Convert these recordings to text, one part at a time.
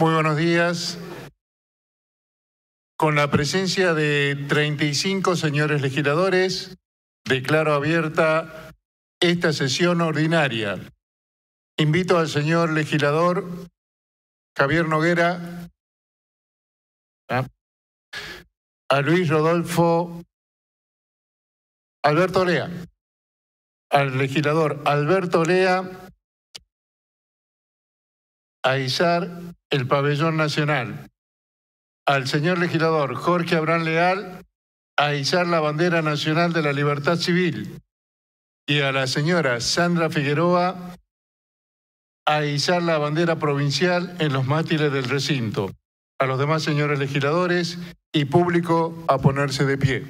Muy buenos días. Con la presencia de 35 señores legisladores, declaro abierta esta sesión ordinaria. Invito al señor legislador Javier Noguera, ¿ah? a Luis Rodolfo Alberto Lea, al legislador Alberto Lea a izar el pabellón nacional. Al señor legislador Jorge Abrán Leal a izar la bandera nacional de la libertad civil. Y a la señora Sandra Figueroa a izar la bandera provincial en los mátiles del recinto. A los demás señores legisladores y público a ponerse de pie.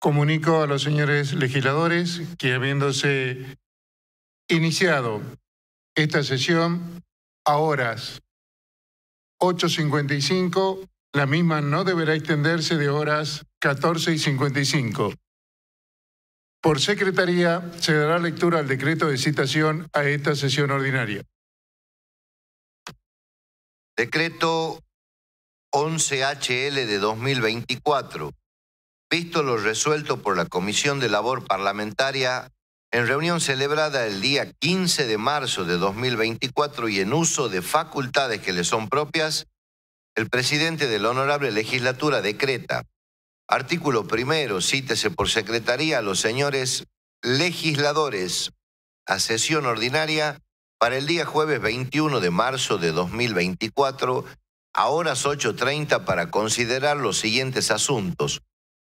Comunico a los señores legisladores que habiéndose iniciado esta sesión a horas 8.55, la misma no deberá extenderse de horas 14.55. Por secretaría se dará lectura al decreto de citación a esta sesión ordinaria. Decreto 11HL de 2024 visto lo resuelto por la Comisión de Labor Parlamentaria en reunión celebrada el día 15 de marzo de 2024 y en uso de facultades que le son propias, el presidente de la Honorable Legislatura decreta, artículo primero, cítese por secretaría a los señores legisladores a sesión ordinaria para el día jueves 21 de marzo de 2024 a horas 8.30 para considerar los siguientes asuntos.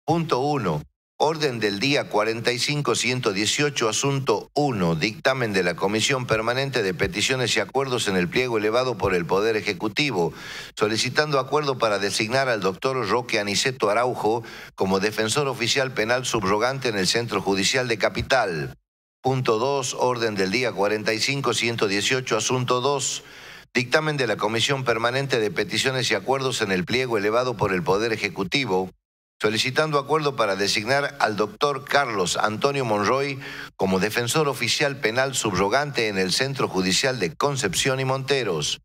Punto 1. Orden del día 45118, asunto 1, dictamen de la Comisión Permanente de Peticiones y Acuerdos en el pliego elevado por el Poder Ejecutivo, solicitando acuerdo para designar al doctor Roque Aniceto Araujo como defensor oficial penal subrogante en el Centro Judicial de Capital. Punto 2, orden del día 45-118, asunto 2. Dictamen de la Comisión Permanente de Peticiones y Acuerdos en el pliego elevado por el Poder Ejecutivo, solicitando acuerdo para designar al doctor Carlos Antonio Monroy como defensor oficial penal subrogante en el Centro Judicial de Concepción y Monteros.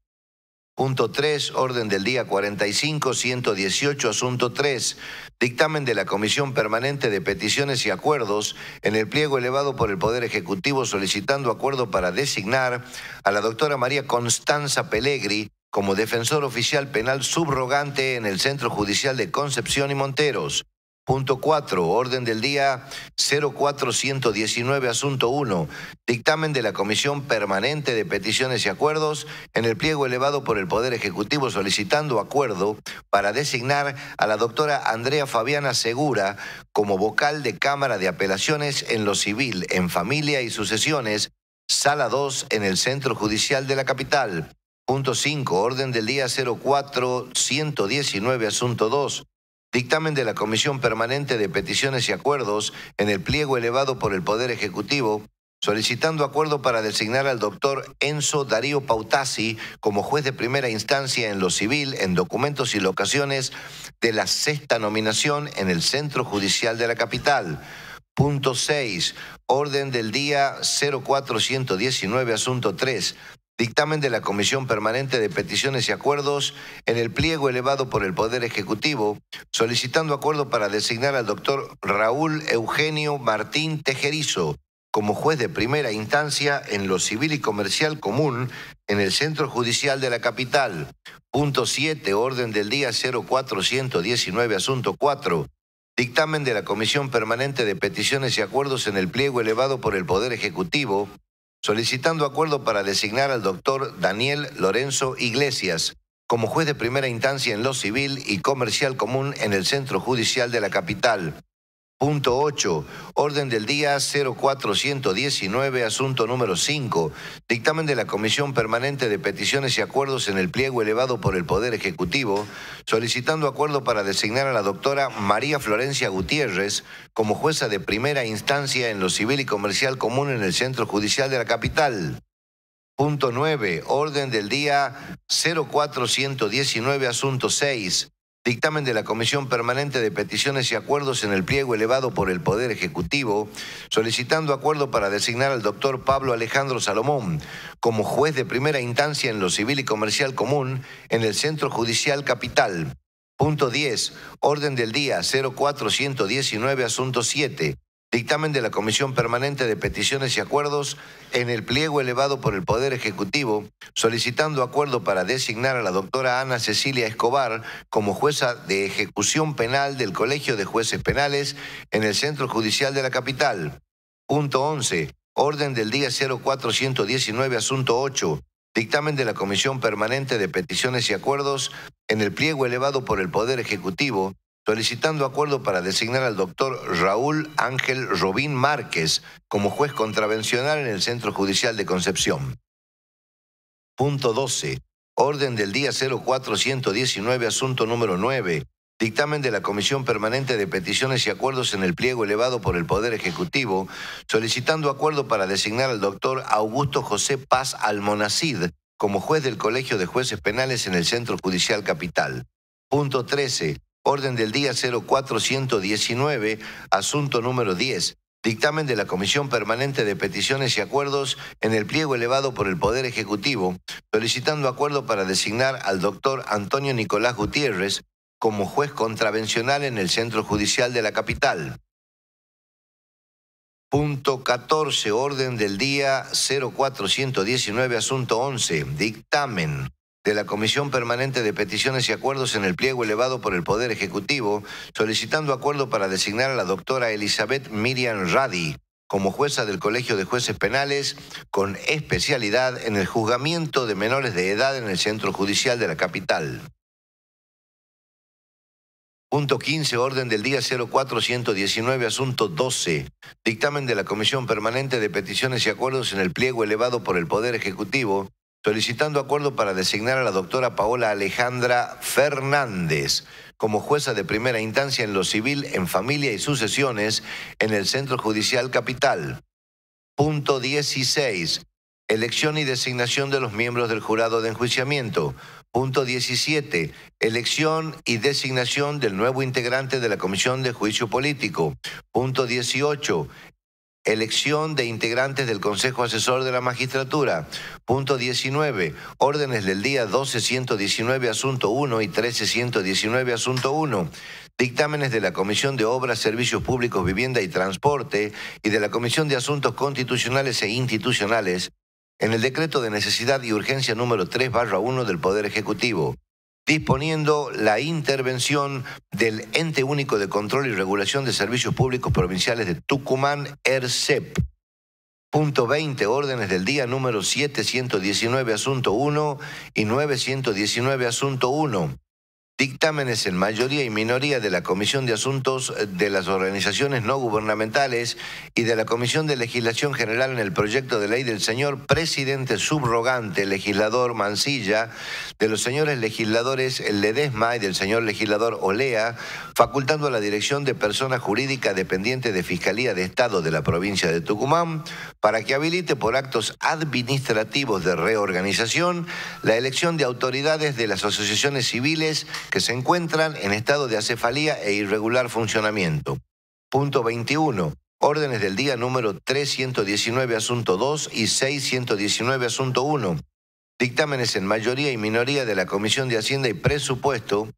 Punto 3, orden del día 45-118, asunto 3, dictamen de la Comisión Permanente de Peticiones y Acuerdos en el pliego elevado por el Poder Ejecutivo solicitando acuerdo para designar a la doctora María Constanza Pellegri como defensor oficial penal subrogante en el Centro Judicial de Concepción y Monteros. Punto 4, orden del día 04119, asunto 1, dictamen de la Comisión Permanente de Peticiones y Acuerdos en el pliego elevado por el Poder Ejecutivo solicitando acuerdo para designar a la doctora Andrea Fabiana Segura como vocal de Cámara de Apelaciones en lo civil, en familia y sucesiones, sala 2 en el Centro Judicial de la Capital. Punto 5. Orden del día 04-119, asunto 2. Dictamen de la Comisión Permanente de Peticiones y Acuerdos en el pliego elevado por el Poder Ejecutivo, solicitando acuerdo para designar al doctor Enzo Darío Pautasi como juez de primera instancia en lo civil, en documentos y locaciones de la sexta nominación en el Centro Judicial de la Capital. Punto 6. Orden del día 04-119, asunto 3 Dictamen de la Comisión Permanente de Peticiones y Acuerdos en el pliego elevado por el Poder Ejecutivo, solicitando acuerdo para designar al doctor Raúl Eugenio Martín Tejerizo como juez de primera instancia en lo civil y comercial común en el Centro Judicial de la Capital. Punto 7, orden del día 04119, asunto 4. Dictamen de la Comisión Permanente de Peticiones y Acuerdos en el pliego elevado por el Poder Ejecutivo, solicitando acuerdo para designar al doctor Daniel Lorenzo Iglesias como juez de primera instancia en lo civil y comercial común en el Centro Judicial de la Capital Punto 8. Orden del día 0419, asunto número 5. Dictamen de la Comisión Permanente de Peticiones y Acuerdos en el pliego elevado por el Poder Ejecutivo, solicitando acuerdo para designar a la doctora María Florencia Gutiérrez como jueza de primera instancia en lo civil y comercial común en el Centro Judicial de la Capital. Punto 9. Orden del día 0419, asunto 6 Dictamen de la Comisión Permanente de Peticiones y Acuerdos en el pliego elevado por el Poder Ejecutivo, solicitando acuerdo para designar al doctor Pablo Alejandro Salomón como juez de primera instancia en lo civil y comercial común en el Centro Judicial Capital. Punto 10. Orden del día 04119, asunto 7. Dictamen de la Comisión Permanente de Peticiones y Acuerdos en el pliego elevado por el Poder Ejecutivo, solicitando acuerdo para designar a la doctora Ana Cecilia Escobar como jueza de ejecución penal del Colegio de Jueces Penales en el Centro Judicial de la Capital. Punto 11. Orden del día 04119, asunto 8. Dictamen de la Comisión Permanente de Peticiones y Acuerdos en el pliego elevado por el Poder Ejecutivo, solicitando acuerdo para designar al doctor Raúl Ángel Robín Márquez como juez contravencional en el Centro Judicial de Concepción. Punto 12. Orden del día 04119, asunto número 9. Dictamen de la Comisión Permanente de Peticiones y Acuerdos en el pliego elevado por el Poder Ejecutivo, solicitando acuerdo para designar al doctor Augusto José Paz Almonacid como juez del Colegio de Jueces Penales en el Centro Judicial Capital. Punto 13. Orden del día 0419, asunto número 10. Dictamen de la Comisión Permanente de Peticiones y Acuerdos en el pliego elevado por el Poder Ejecutivo, solicitando acuerdo para designar al doctor Antonio Nicolás Gutiérrez como juez contravencional en el Centro Judicial de la Capital. Punto 14, orden del día 0419, asunto 11, dictamen de la Comisión Permanente de Peticiones y Acuerdos en el pliego elevado por el Poder Ejecutivo, solicitando acuerdo para designar a la doctora Elizabeth Miriam Radi como jueza del Colegio de Jueces Penales con especialidad en el juzgamiento de menores de edad en el Centro Judicial de la capital. Punto 15, orden del día 04119, asunto 12. Dictamen de la Comisión Permanente de Peticiones y Acuerdos en el pliego elevado por el Poder Ejecutivo, solicitando acuerdo para designar a la doctora Paola Alejandra Fernández como jueza de primera instancia en lo civil, en familia y sucesiones en el Centro Judicial Capital. Punto 16. Elección y designación de los miembros del jurado de enjuiciamiento. Punto 17. Elección y designación del nuevo integrante de la Comisión de Juicio Político. Punto 18. Elección de integrantes del Consejo Asesor de la Magistratura. Punto 19. Órdenes del día 1219, asunto 1 y 1319, asunto 1. Dictámenes de la Comisión de Obras, Servicios Públicos, Vivienda y Transporte y de la Comisión de Asuntos Constitucionales e Institucionales en el decreto de necesidad y urgencia número 3 barra 1 del Poder Ejecutivo disponiendo la intervención del Ente Único de Control y Regulación de Servicios Públicos Provinciales de Tucumán, ERCEP. Punto 20, órdenes del día número 719, asunto 1 y 919, asunto 1 dictámenes en mayoría y minoría de la Comisión de Asuntos de las Organizaciones No Gubernamentales y de la Comisión de Legislación General en el proyecto de ley del señor presidente subrogante, legislador Mancilla, de los señores legisladores Ledesma y del señor legislador Olea, facultando a la Dirección de Personas Jurídicas dependiente de Fiscalía de Estado de la provincia de Tucumán para que habilite por actos administrativos de reorganización la elección de autoridades de las asociaciones civiles que se encuentran en estado de acefalía e irregular funcionamiento. Punto 21. Órdenes del día número 319 asunto 2 y 619 asunto 1. Dictámenes en mayoría y minoría de la Comisión de Hacienda y Presupuesto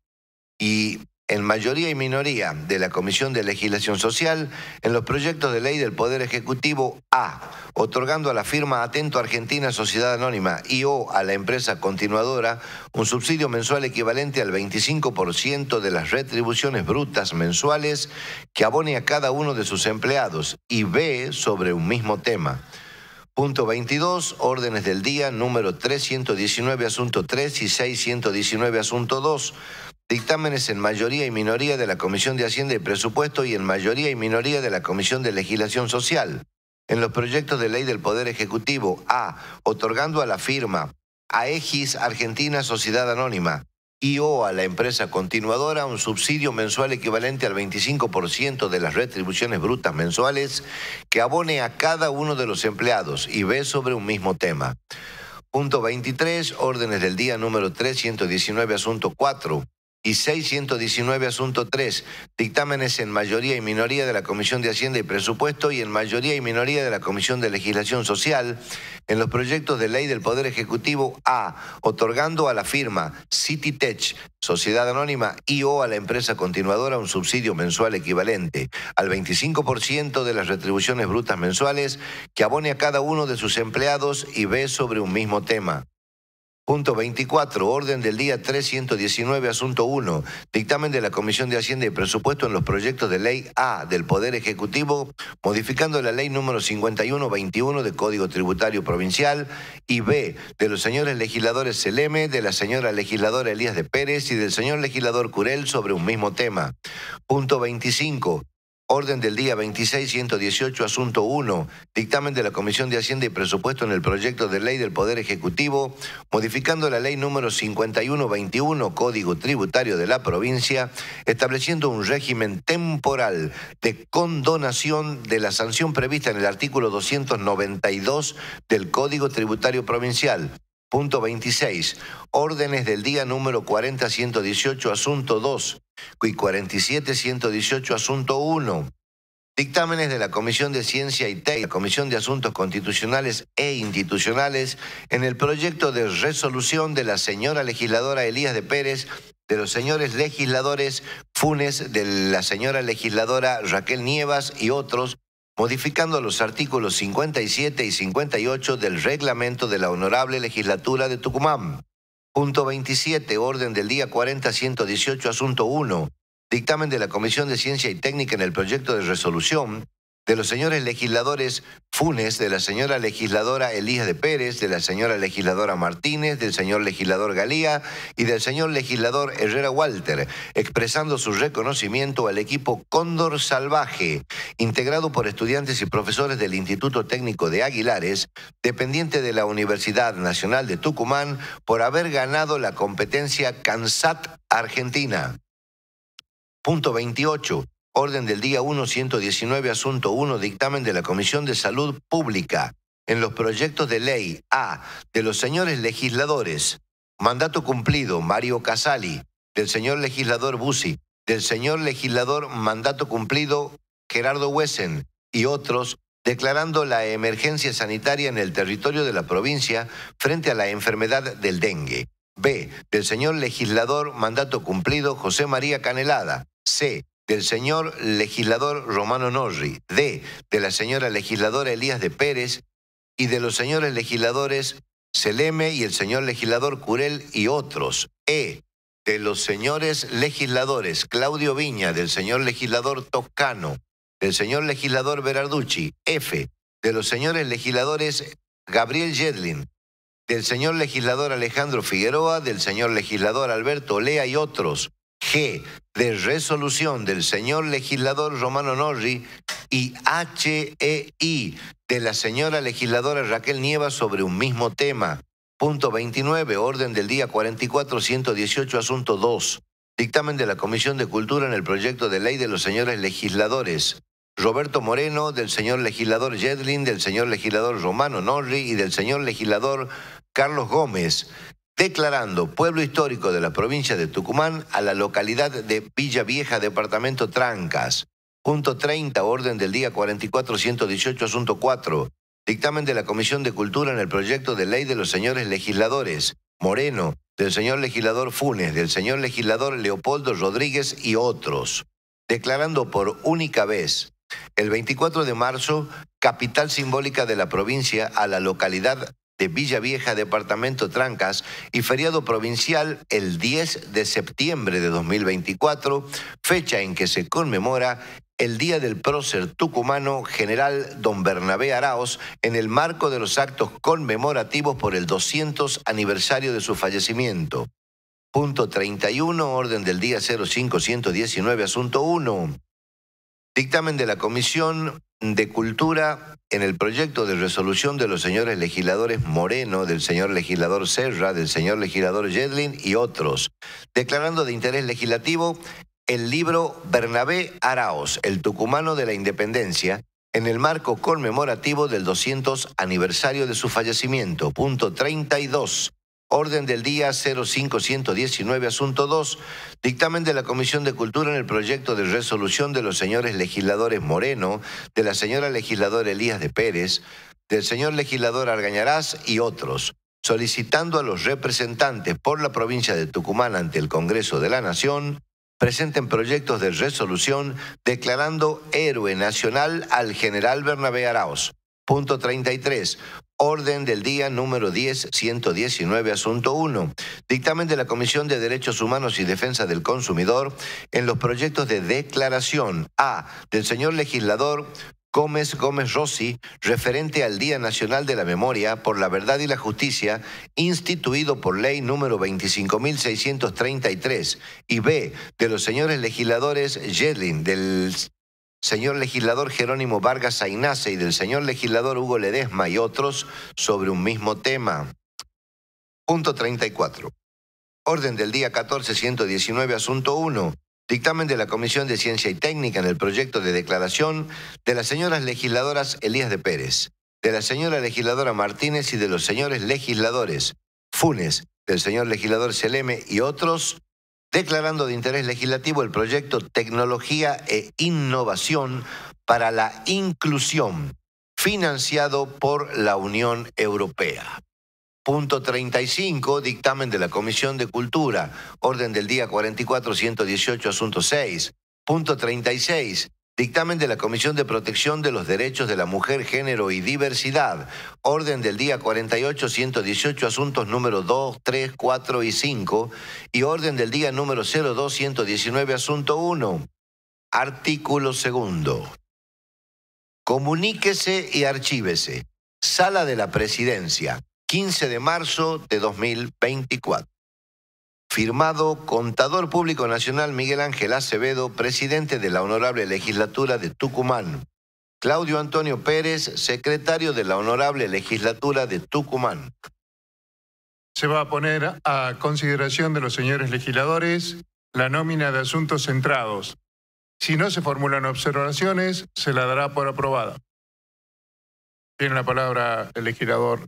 y en mayoría y minoría de la Comisión de Legislación Social en los proyectos de ley del Poder Ejecutivo A, otorgando a la firma Atento Argentina Sociedad Anónima y O a la empresa continuadora un subsidio mensual equivalente al 25% de las retribuciones brutas mensuales que abone a cada uno de sus empleados y B sobre un mismo tema. Punto 22, órdenes del día número 319, asunto 3 y 619, asunto 2 dictámenes en mayoría y minoría de la Comisión de Hacienda y Presupuesto y en mayoría y minoría de la Comisión de Legislación Social, en los proyectos de ley del Poder Ejecutivo, a. otorgando a la firma AEGIS Argentina Sociedad Anónima y o a la empresa continuadora un subsidio mensual equivalente al 25% de las retribuciones brutas mensuales que abone a cada uno de los empleados y ve sobre un mismo tema. Punto 23, órdenes del día número 319, asunto 4 y 619, asunto 3, dictámenes en mayoría y minoría de la Comisión de Hacienda y Presupuesto y en mayoría y minoría de la Comisión de Legislación Social en los proyectos de ley del Poder Ejecutivo A, otorgando a la firma CityTech, Sociedad Anónima y o a la empresa continuadora un subsidio mensual equivalente al 25% de las retribuciones brutas mensuales que abone a cada uno de sus empleados y B sobre un mismo tema. Punto 24, orden del día 319, asunto 1, dictamen de la Comisión de Hacienda y Presupuesto en los proyectos de ley A del Poder Ejecutivo, modificando la ley número 5121 de Código Tributario Provincial y B de los señores legisladores Seleme, de la señora legisladora Elías de Pérez y del señor legislador Curel sobre un mismo tema. Punto 25, Orden del día 26.118, asunto 1, dictamen de la Comisión de Hacienda y Presupuesto en el proyecto de ley del Poder Ejecutivo, modificando la ley número 5121, Código Tributario de la provincia, estableciendo un régimen temporal de condonación de la sanción prevista en el artículo 292 del Código Tributario Provincial Punto 26. Órdenes del día número 40118, asunto 2 y 47-118, asunto 1. Dictámenes de la Comisión de Ciencia y Tecnología, la Comisión de Asuntos Constitucionales e Institucionales, en el proyecto de resolución de la señora legisladora Elías de Pérez, de los señores legisladores Funes, de la señora legisladora Raquel Nievas y otros, modificando los artículos 57 y 58 del reglamento de la Honorable Legislatura de Tucumán. Punto 27, orden del día 40.118, asunto 1, dictamen de la Comisión de Ciencia y Técnica en el proyecto de resolución de los señores legisladores Funes, de la señora legisladora Elías de Pérez, de la señora legisladora Martínez, del señor legislador Galía y del señor legislador Herrera Walter, expresando su reconocimiento al equipo Cóndor Salvaje, integrado por estudiantes y profesores del Instituto Técnico de Aguilares, dependiente de la Universidad Nacional de Tucumán, por haber ganado la competencia CANSAT Argentina. Punto 28. Orden del día 1, 119, asunto 1, dictamen de la Comisión de Salud Pública en los proyectos de ley A de los señores legisladores. Mandato cumplido, Mario Casali, del señor legislador Bussi, del señor legislador Mandato cumplido, Gerardo Huesen y otros, declarando la emergencia sanitaria en el territorio de la provincia frente a la enfermedad del dengue. B. Del señor legislador Mandato cumplido, José María Canelada. C del señor legislador Romano Norri, D, de la señora legisladora Elías de Pérez y de los señores legisladores Seleme y el señor legislador Curel y otros, E, de los señores legisladores Claudio Viña, del señor legislador Toscano, del señor legislador Berarducci, F, de los señores legisladores Gabriel Yedlin, del señor legislador Alejandro Figueroa, del señor legislador Alberto Olea y otros, G de resolución del señor legislador Romano Norri y HEI de la señora legisladora Raquel Nieva sobre un mismo tema. Punto 29, orden del día 44118, asunto 2. Dictamen de la Comisión de Cultura en el proyecto de ley de los señores legisladores. Roberto Moreno, del señor legislador Jedlin, del señor legislador Romano Norri y del señor legislador Carlos Gómez declarando pueblo histórico de la provincia de Tucumán a la localidad de Villa Vieja, departamento Trancas. Punto 30, orden del día 4418, asunto 4. Dictamen de la Comisión de Cultura en el proyecto de ley de los señores legisladores Moreno, del señor legislador Funes, del señor legislador Leopoldo Rodríguez y otros. Declarando por única vez el 24 de marzo capital simbólica de la provincia a la localidad de Villa Vieja, Departamento Trancas, y feriado provincial el 10 de septiembre de 2024, fecha en que se conmemora el Día del Prócer Tucumano General Don Bernabé Araos en el marco de los actos conmemorativos por el 200 aniversario de su fallecimiento. Punto 31, orden del día 05119, asunto 1. Dictamen de la Comisión de Cultura en el proyecto de resolución de los señores legisladores Moreno, del señor legislador Serra, del señor legislador Yedlin y otros, declarando de interés legislativo el libro Bernabé Araos, el tucumano de la independencia, en el marco conmemorativo del 200 aniversario de su fallecimiento. Punto 32. Orden del día 05119, asunto 2, dictamen de la Comisión de Cultura en el proyecto de resolución de los señores legisladores Moreno, de la señora legisladora Elías de Pérez, del señor legislador Argañarás y otros, solicitando a los representantes por la provincia de Tucumán ante el Congreso de la Nación presenten proyectos de resolución declarando héroe nacional al general Bernabé Arauz. Punto 33. Orden del día número 10, 119, asunto 1. Dictamen de la Comisión de Derechos Humanos y Defensa del Consumidor en los proyectos de declaración A. Del señor legislador Gómez Gómez Rossi, referente al Día Nacional de la Memoria por la Verdad y la Justicia, instituido por ley número 25.633, y B, de los señores legisladores Yedlin, del señor legislador Jerónimo Vargas Ainase y del señor legislador Hugo Ledesma y otros sobre un mismo tema. Punto 34. Orden del día 14119, asunto 1. Dictamen de la Comisión de Ciencia y Técnica en el proyecto de declaración de las señoras legisladoras Elías de Pérez, de la señora legisladora Martínez y de los señores legisladores Funes, del señor legislador Seleme y otros declarando de interés legislativo el proyecto Tecnología e Innovación para la Inclusión, financiado por la Unión Europea. Punto 35, dictamen de la Comisión de Cultura, orden del día 44-118, asunto 6. Punto 36, Dictamen de la Comisión de Protección de los Derechos de la Mujer, Género y Diversidad. Orden del día 48, 118, asuntos número 2, 3, 4 y 5. Y orden del día número 02, 119, asunto 1. Artículo 2. Comuníquese y archívese. Sala de la Presidencia, 15 de marzo de 2024. Firmado Contador Público Nacional Miguel Ángel Acevedo, presidente de la Honorable Legislatura de Tucumán. Claudio Antonio Pérez, secretario de la Honorable Legislatura de Tucumán. Se va a poner a consideración de los señores legisladores la nómina de asuntos centrados. Si no se formulan observaciones, se la dará por aprobada. Tiene la palabra el legislador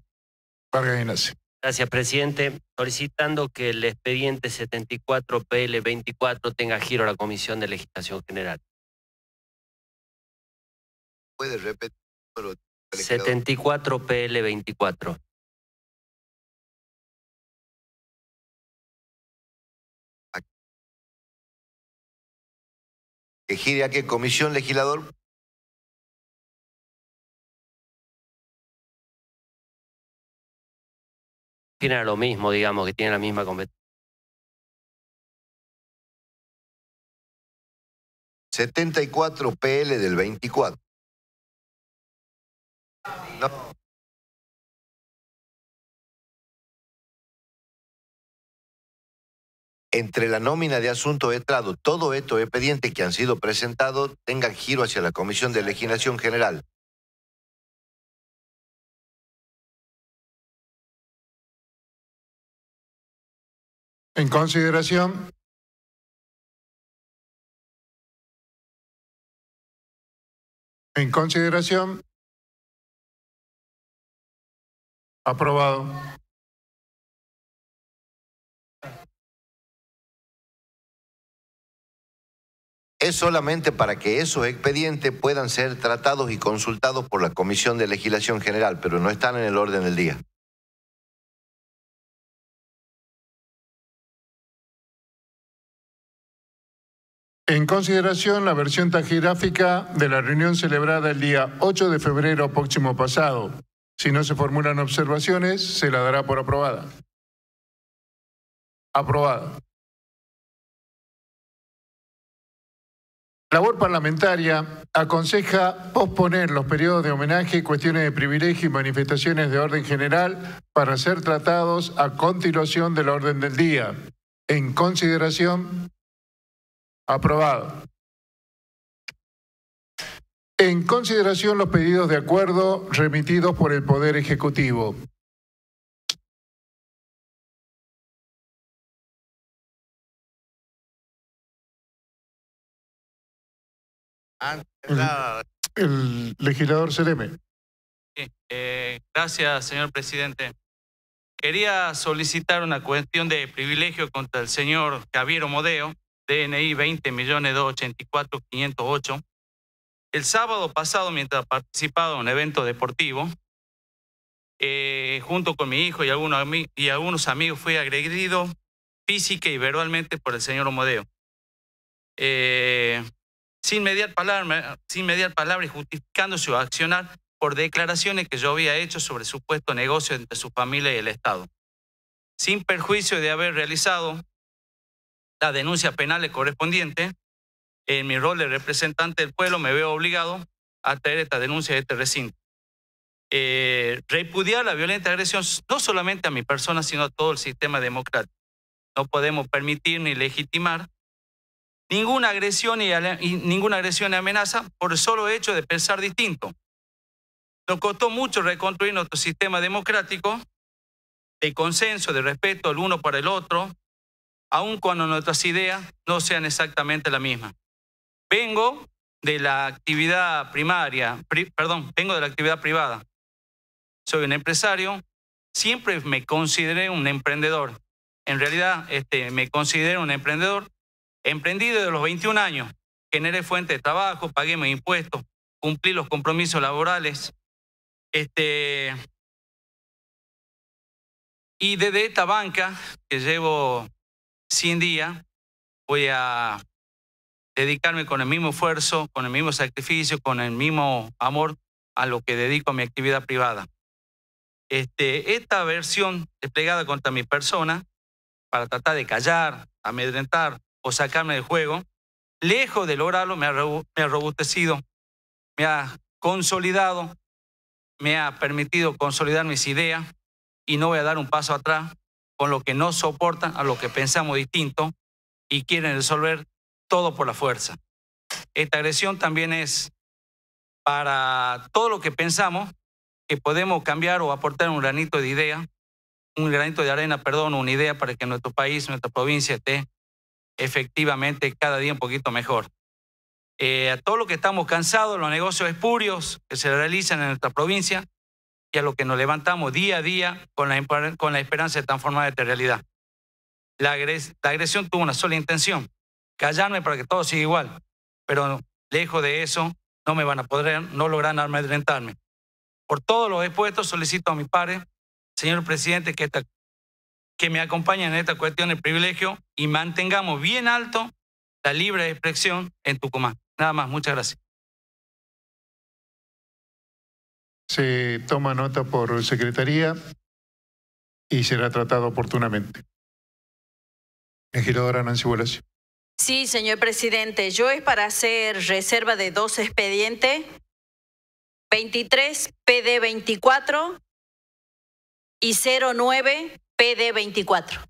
Vargas Inace. Gracias, presidente. Solicitando que el expediente 74PL24 tenga giro a la Comisión de Legislación General. ¿Puede repetir 74PL24. ¿Que gire a qué comisión legislador? tiene lo mismo, digamos, que tiene la misma competencia. 74 PL del 24. Entre la nómina de asunto de trado, todo de expediente que han sido presentados tengan giro hacia la Comisión de Legislación General. en consideración en consideración aprobado es solamente para que esos expedientes puedan ser tratados y consultados por la Comisión de Legislación General, pero no están en el orden del día. en consideración la versión tajigráfica de la reunión celebrada el día 8 de febrero próximo pasado. Si no se formulan observaciones, se la dará por aprobada. Aprobada. Labor parlamentaria aconseja posponer los periodos de homenaje, cuestiones de privilegio y manifestaciones de orden general para ser tratados a continuación de la orden del día, en consideración Aprobado. En consideración los pedidos de acuerdo remitidos por el Poder Ejecutivo. El, legislador Cereme. Eh, gracias, señor presidente. Quería solicitar una cuestión de privilegio contra el señor Javier Omodeo, DNI 20.284.508. El sábado pasado, mientras participaba en un evento deportivo, eh, junto con mi hijo y algunos, amigos, fui agredido física y verbalmente por el señor Omodeo. Eh, sin, mediar palabra, sin mediar palabra y justificando su accionar por declaraciones que yo había hecho sobre supuesto negocio entre su familia y el Estado. Sin perjuicio de haber realizado denuncia penal correspondiente. En mi rol de representante del pueblo me veo obligado a traer esta denuncia de este recinto. Eh, repudiar la violenta agresión no solamente a mi persona, sino a todo el sistema democrático. No podemos permitir ni legitimar ninguna agresión y, ninguna agresión y amenaza por el solo hecho de pensar distinto. Nos costó mucho reconstruir nuestro sistema democrático de consenso, de respeto el uno para el otro, aun cuando nuestras ideas no sean exactamente las mismas. Vengo de la actividad primaria, perdón, vengo de la actividad privada. Soy un empresario, siempre me consideré un emprendedor. En realidad, este, me considero un emprendedor. emprendido desde los 21 años, generé fuentes de trabajo, pagué mis impuestos, cumplí los compromisos laborales. Este, y desde esta banca, que llevo sin día voy a dedicarme con el mismo esfuerzo, con el mismo sacrificio, con el mismo amor a lo que dedico a mi actividad privada. Este, esta versión desplegada contra mi persona, para tratar de callar, amedrentar o sacarme del juego, lejos de lograrlo, me ha robustecido, me ha consolidado, me ha permitido consolidar mis ideas y no voy a dar un paso atrás con lo que no soportan a lo que pensamos distinto y quieren resolver todo por la fuerza. Esta agresión también es para todo lo que pensamos que podemos cambiar o aportar un granito de idea, un granito de arena, perdón, una idea para que nuestro país, nuestra provincia esté efectivamente cada día un poquito mejor. Eh, a todo lo que estamos cansados, los negocios espurios que se realizan en nuestra provincia, y a lo que nos levantamos día a día con la, con la esperanza de transformar esta realidad. La, la agresión tuvo una sola intención, callarme para que todo siga igual, pero lejos de eso no me van a poder, no logran amedrentarme. Por todos los expuestos solicito a mis pares, señor presidente, que, que me acompañen en esta cuestión de privilegio y mantengamos bien alto la libre expresión en Tucumán. Nada más, muchas gracias. se toma nota por secretaría y será tratado oportunamente. Legisladora Nancy Bolasio. Sí, señor presidente. Yo es para hacer reserva de dos expedientes, 23 PD 24 y 09 PD 24.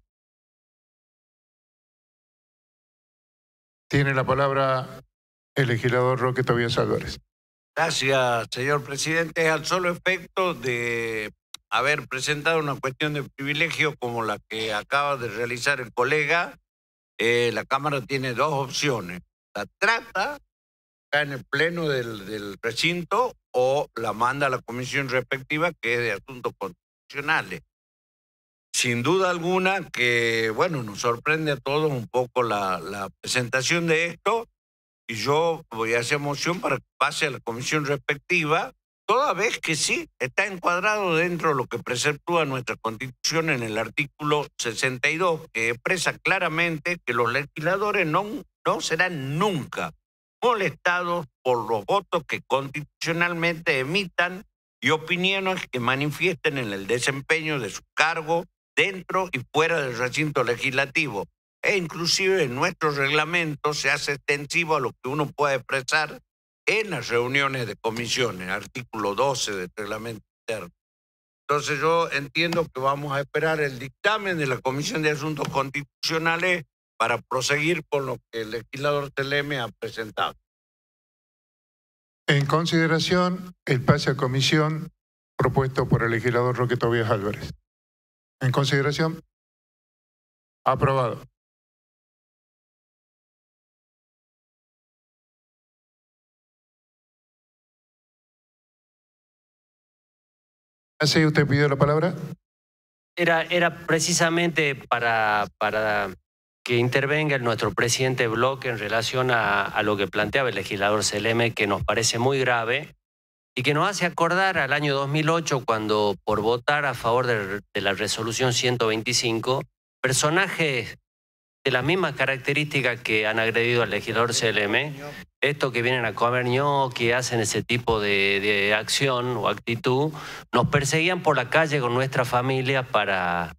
Tiene la palabra el legislador Roque Tobias Álvarez. Gracias, señor presidente. Al solo efecto de haber presentado una cuestión de privilegio como la que acaba de realizar el colega, eh, la Cámara tiene dos opciones. La trata en el pleno del, recinto o la manda a la comisión respectiva que es de asuntos constitucionales. Sin duda alguna que, bueno, nos sorprende a todos un poco la presentación de esto y yo voy a hacer moción para que pase a la comisión respectiva, toda vez que sí está encuadrado dentro de lo que preceptúa nuestra constitución en el artículo 62, que expresa claramente que los legisladores no, no serán nunca molestados por los votos que constitucionalmente emitan y opiniones que manifiesten en el desempeño de su cargo dentro y fuera del recinto legislativo, e inclusive en nuestro reglamento se hace extensivo a lo que uno puede expresar en las reuniones de comisiones, artículo 12 del reglamento interno. Entonces yo entiendo que vamos a esperar el dictamen de la Comisión de Asuntos Constitucionales para proseguir con lo que el legislador Teleme ha presentado. En consideración, el pase a comisión propuesto por el legislador Roque Tobias Álvarez. En consideración, aprobado. Sí, usted pidió la palabra. Era, era precisamente para, para que intervenga nuestro presidente Bloque en relación a, lo que planteaba el legislador Seleme, que nos parece muy grave y que nos hace acordar al año 2008 cuando por votar a favor de, de la resolución 125, personajes de las mismas características que han agredido al legislador CLM estos que vienen a comer que hacen ese tipo de, acción o actitud, nos perseguían por la calle con nuestra familia para,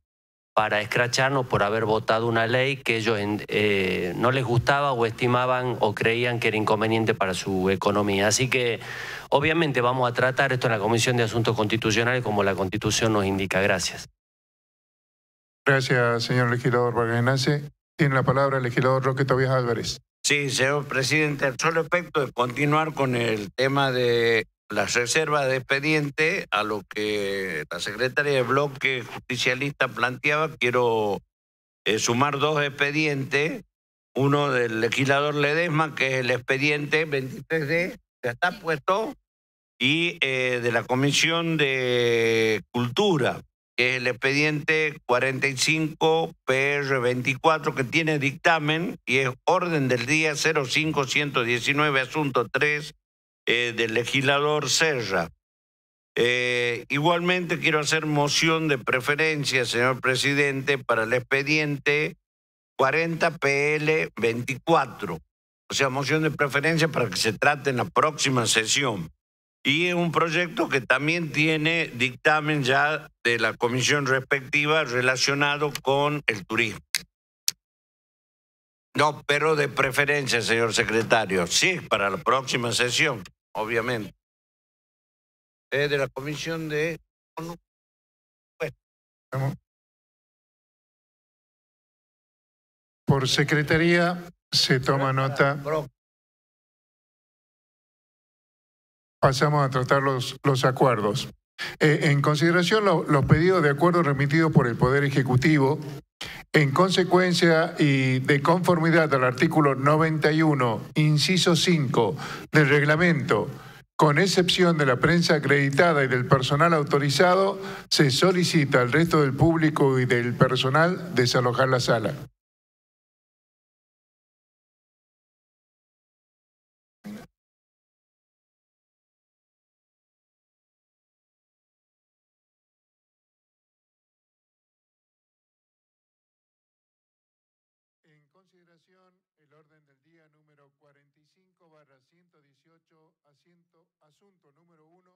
para escracharnos por haber votado una ley que ellos eh, no les gustaba o estimaban o creían que era inconveniente para su economía. Así que obviamente vamos a tratar esto en la Comisión de Asuntos Constitucionales como la Constitución nos indica. Gracias. Gracias, señor legislador Vargas Tiene la palabra el legislador Roque Tobias Álvarez. Sí, señor presidente. El solo efecto es continuar con el tema de las reservas de expediente, a lo que la secretaria de bloque justicialista planteaba. Quiero eh, sumar dos expedientes. Uno del legislador Ledesma, que es el expediente 23D, que está puesto, y eh, de la Comisión de Cultura, que es el expediente 45 PR24 que tiene dictamen y es orden del día 05119, asunto 3 eh, del legislador Serra. Eh, igualmente quiero hacer moción de preferencia, señor presidente, para el expediente 40 PL 24. O sea, moción de preferencia para que se trate en la próxima sesión y es un proyecto que también tiene dictamen ya de la comisión respectiva relacionado con el turismo. No, pero de preferencia, señor secretario, sí, para la próxima sesión, obviamente. Es eh, de la comisión de... Por secretaría se toma nota. pasamos a tratar los, acuerdos. Eh, en consideración los pedidos de acuerdo remitidos por el Poder Ejecutivo, en consecuencia y de conformidad al artículo 91, inciso 5 del reglamento, con excepción de la prensa acreditada y del personal autorizado, se solicita al resto del público y del personal desalojar la sala. asiento, asunto número uno.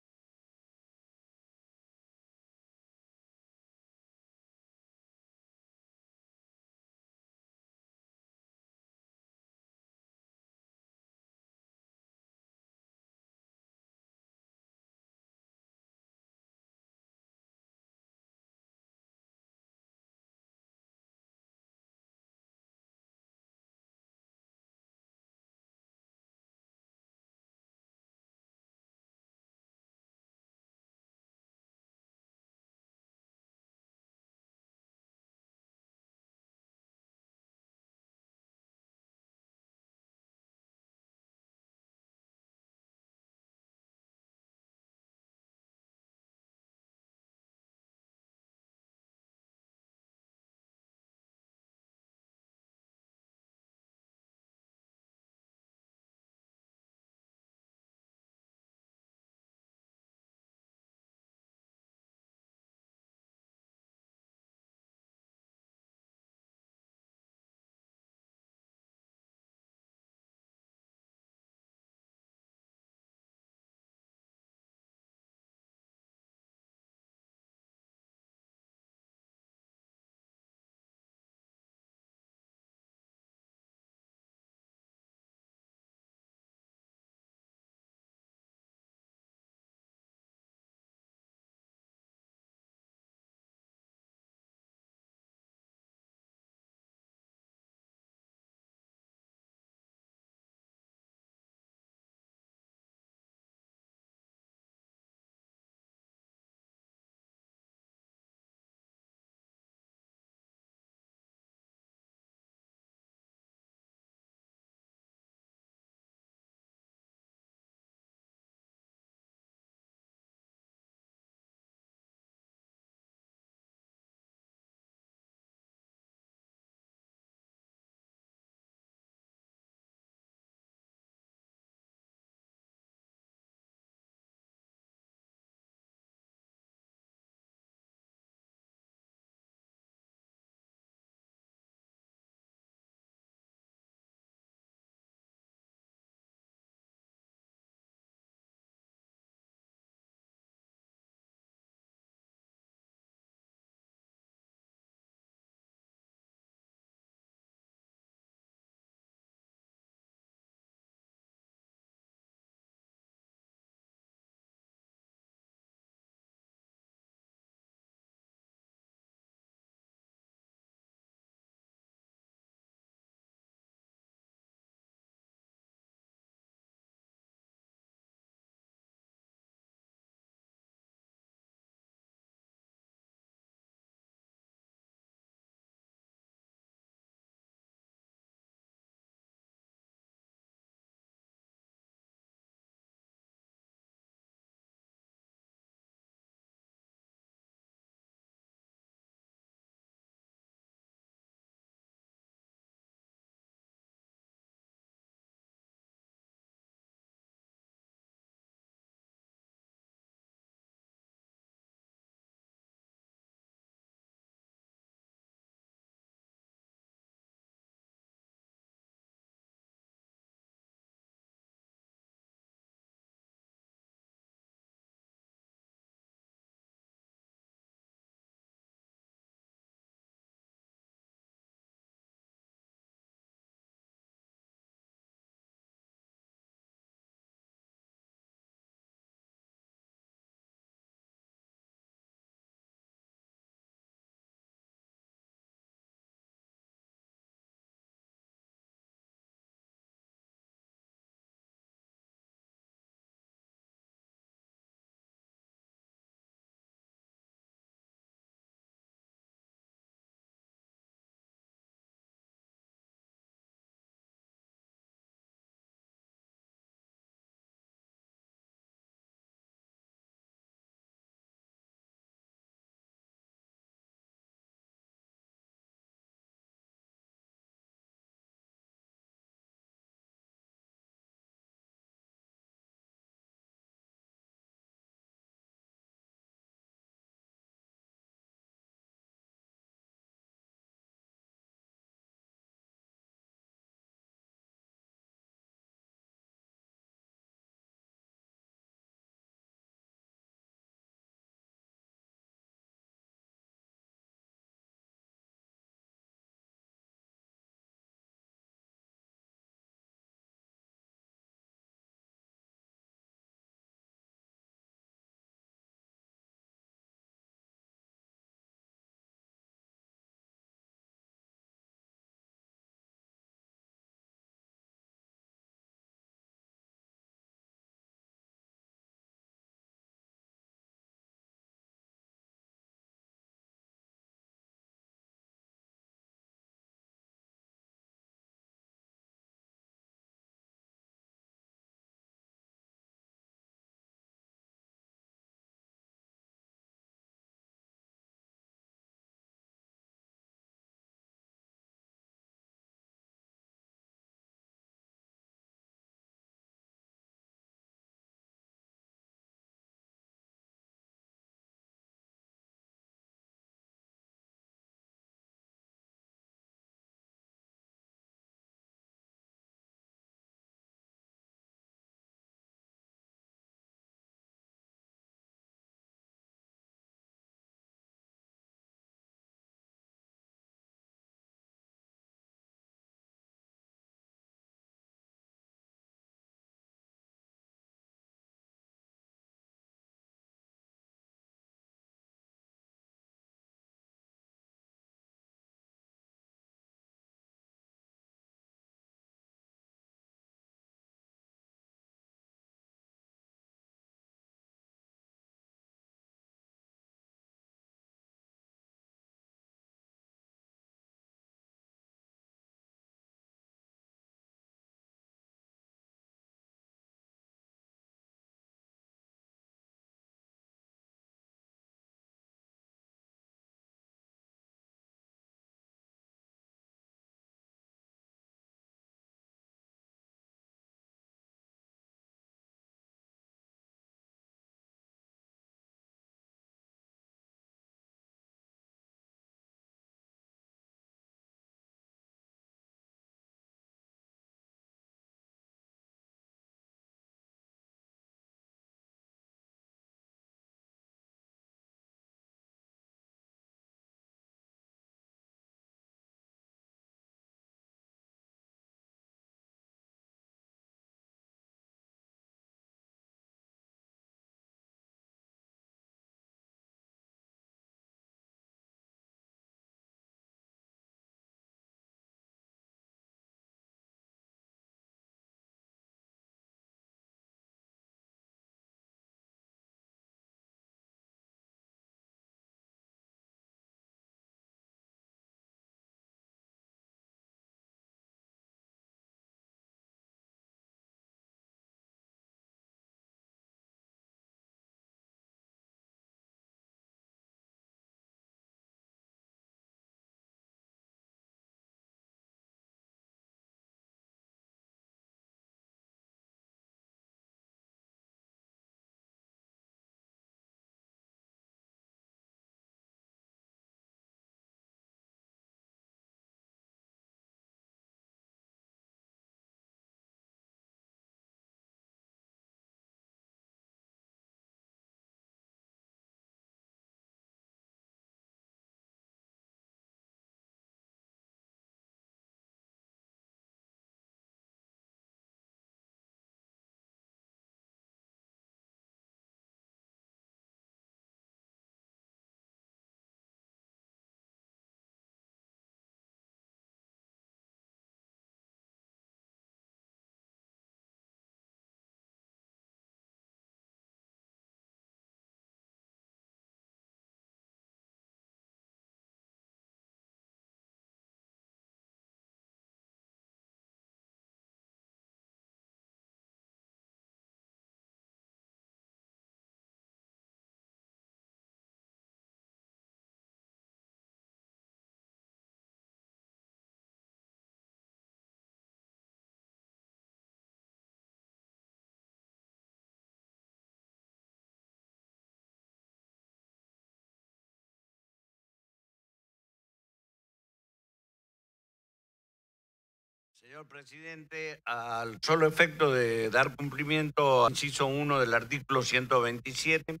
Señor presidente, al solo efecto de dar cumplimiento al inciso 1 del artículo 127,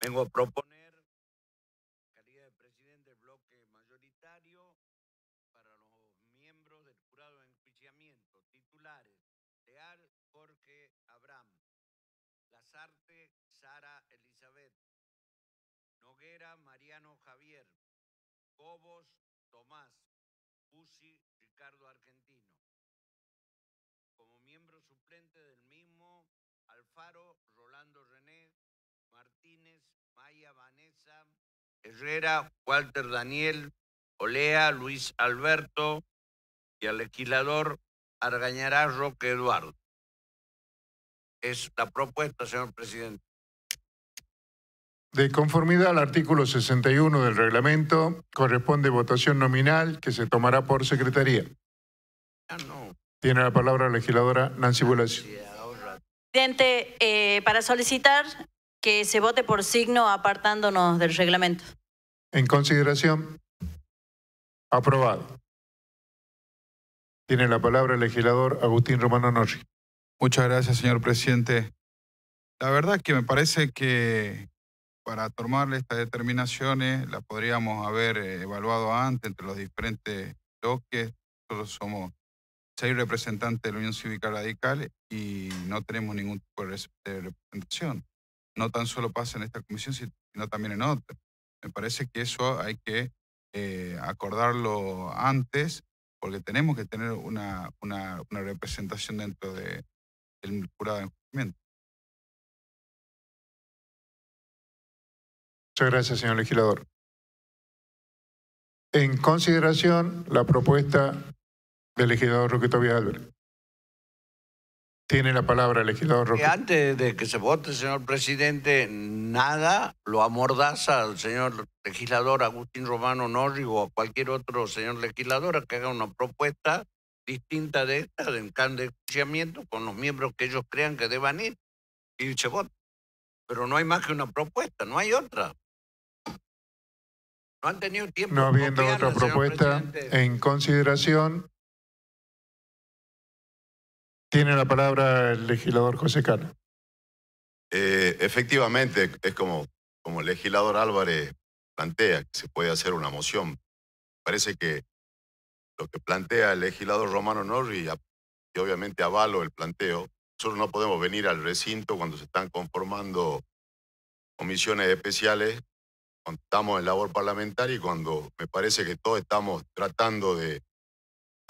vengo a proponer, calidad de presidente, bloque mayoritario para los miembros del jurado de enjuiciamiento, titulares, Leal Jorge Abraham, Lazarte Sara Elizabeth, Noguera Mariano Javier, Cobos Tomás, Uzi Ricardo Argentino suplente del mismo, Alfaro, Rolando René, Martínez, Maya Vanessa, Herrera, Walter Daniel, Olea, Luis Alberto y al legislador Argañará Roque Eduardo. Es la propuesta, señor presidente. De conformidad al artículo 61 del reglamento, corresponde votación nominal que se tomará por secretaría. Ah, no. Tiene la palabra la legisladora Nancy Bulas. Presidente, eh, para solicitar que se vote por signo apartándonos del reglamento. En consideración. Aprobado. Tiene la palabra el legislador Agustín Romano Norri. Muchas gracias, señor presidente. La verdad es que me parece que para tomarle estas determinaciones las podríamos haber eh, evaluado antes entre los diferentes bloques. Nosotros somos seis representantes de la Unión Cívica Radical y no tenemos ningún tipo de representación. No tan solo pasa en esta comisión, sino también en otra. Me parece que eso hay que eh, acordarlo antes, porque tenemos que tener una, representación dentro de, del jurado de enjuiciamiento. Muchas gracias, señor legislador. En consideración, la propuesta del legislador Roquito Tobias Tiene la palabra el legislador Y Antes de que se vote, señor presidente, nada lo amordaza al señor legislador Agustín Romano Norri o a cualquier otro señor legislador a que haga una propuesta distinta de esta, de encandeciamiento con los miembros que ellos crean que deban ir y se vote. Pero no hay más que una propuesta, no hay otra. No han tenido tiempo. No habiendo otra propuesta en consideración, tiene la palabra el legislador José Cano. Eh, efectivamente, es como, como el legislador Álvarez plantea, que se puede hacer una moción. Parece que lo que plantea el legislador Romano Norri, y obviamente avalo el planteo, nosotros no podemos venir al recinto cuando se están conformando comisiones especiales, cuando estamos en labor parlamentaria y cuando me parece que todos estamos tratando de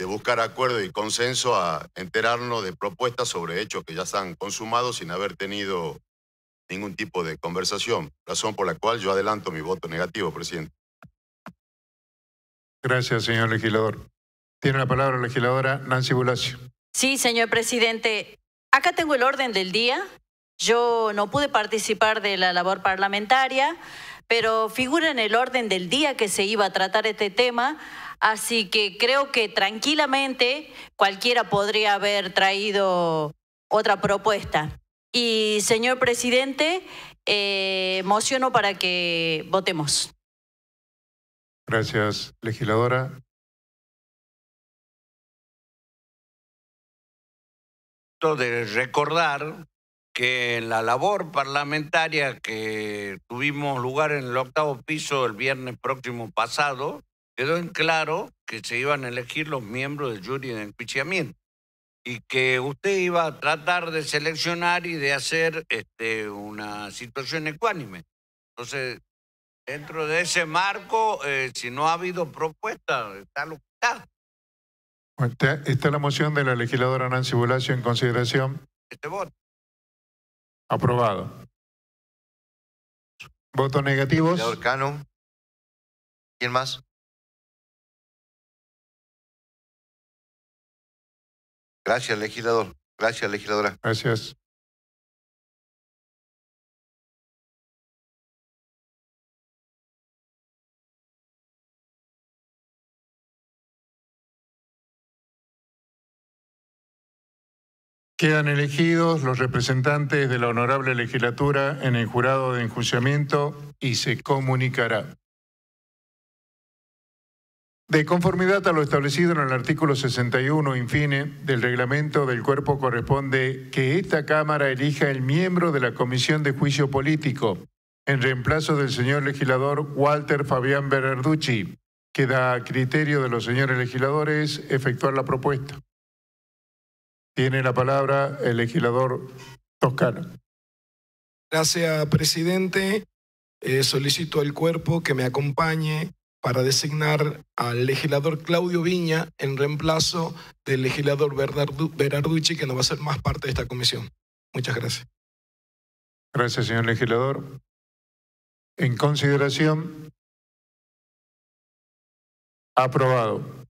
de buscar acuerdo y consenso a enterarnos de propuestas sobre hechos que ya están consumados sin haber tenido ningún tipo de conversación, razón por la cual yo adelanto mi voto negativo, presidente. Gracias, señor legislador. Tiene la palabra la legisladora Nancy Bulacio. Sí, señor presidente. Acá tengo el orden del día. Yo no pude participar de la labor parlamentaria, pero figura en el orden del día que se iba a tratar este tema. Así que creo que tranquilamente cualquiera podría haber traído otra propuesta. Y señor presidente, eh, mociono para que votemos. Gracias, legisladora. De recordar que en la labor parlamentaria que tuvimos lugar en el octavo piso el viernes próximo pasado, quedó en claro que se iban a elegir los miembros del jury de enjuiciamiento y que usted iba a tratar de seleccionar y de hacer este, una situación ecuánime. Entonces, dentro de ese marco, eh, si no ha habido propuesta, está lo que está. Está, la moción de la legisladora Nancy Bulacio en consideración. Este voto. Aprobado. ¿Votos negativos? ¿Quién más? Gracias, legislador. Gracias, legisladora. Gracias. Quedan elegidos los representantes de la honorable legislatura en el jurado de enjuiciamiento y se comunicará. De conformidad a lo establecido en el artículo 61, infine, del reglamento del cuerpo corresponde que esta Cámara elija el miembro de la Comisión de Juicio Político, en reemplazo del señor legislador Walter Fabián Berarducci. Queda a criterio de los señores legisladores efectuar la propuesta. Tiene la palabra el legislador Toscano. Gracias, presidente. Eh, solicito al cuerpo que me acompañe para designar al legislador Claudio Viña en reemplazo del legislador Berarducci, que no va a ser más parte de esta comisión. Muchas gracias. Gracias, señor legislador. En consideración, aprobado.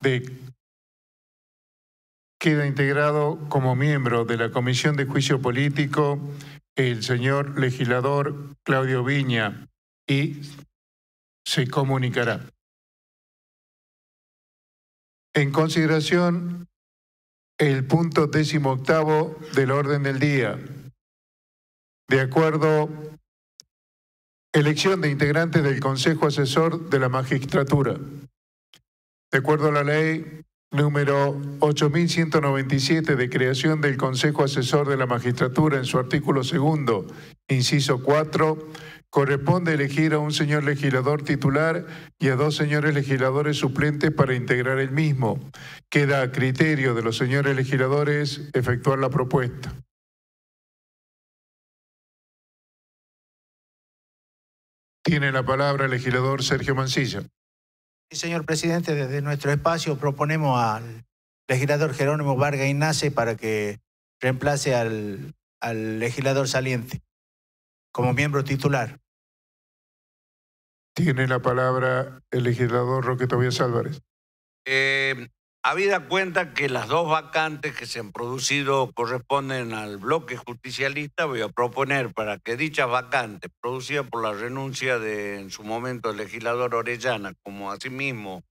De queda integrado como miembro de la Comisión de Juicio Político el señor legislador Claudio Viña y se comunicará. En consideración el punto décimo octavo del orden del día. De acuerdo, elección de integrantes del Consejo Asesor de la Magistratura. De acuerdo a la ley número 8197 de creación del Consejo Asesor de la Magistratura en su artículo segundo, inciso 4, corresponde elegir a un señor legislador titular y a dos señores legisladores suplentes para integrar el mismo. Queda a criterio de los señores legisladores efectuar la propuesta. Tiene la palabra el legislador Sergio Mancilla. Señor presidente, desde nuestro espacio proponemos al legislador Jerónimo Vargas Inace para que reemplace al, al legislador saliente como miembro titular. Tiene la palabra el legislador Roque Tobías Álvarez. Eh, Habida cuenta que las dos vacantes que se han producido corresponden al bloque justicialista, voy a proponer para que dichas vacantes producidas por la renuncia de en su momento el legislador Orellana, como asimismo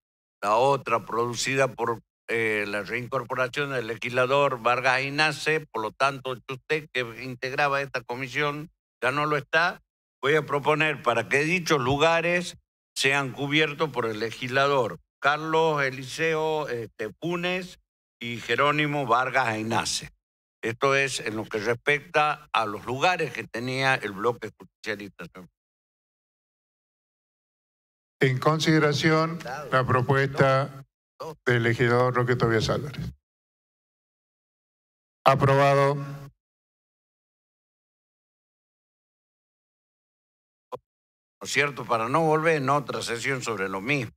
la otra producida por eh, la reincorporación del legislador Vargas Inace, por lo tanto usted que integraba esta comisión ya no lo está, voy a proponer para que dichos lugares sean cubiertos por el legislador Carlos Eliseo este, y Jerónimo Vargas Ainace. Esto es en lo que respecta a los lugares que tenía el bloque judicialista. En consideración la propuesta del legislador Roque Tobias Álvarez. Aprobado. ¿No es cierto? Para no volver en otra sesión sobre lo mismo.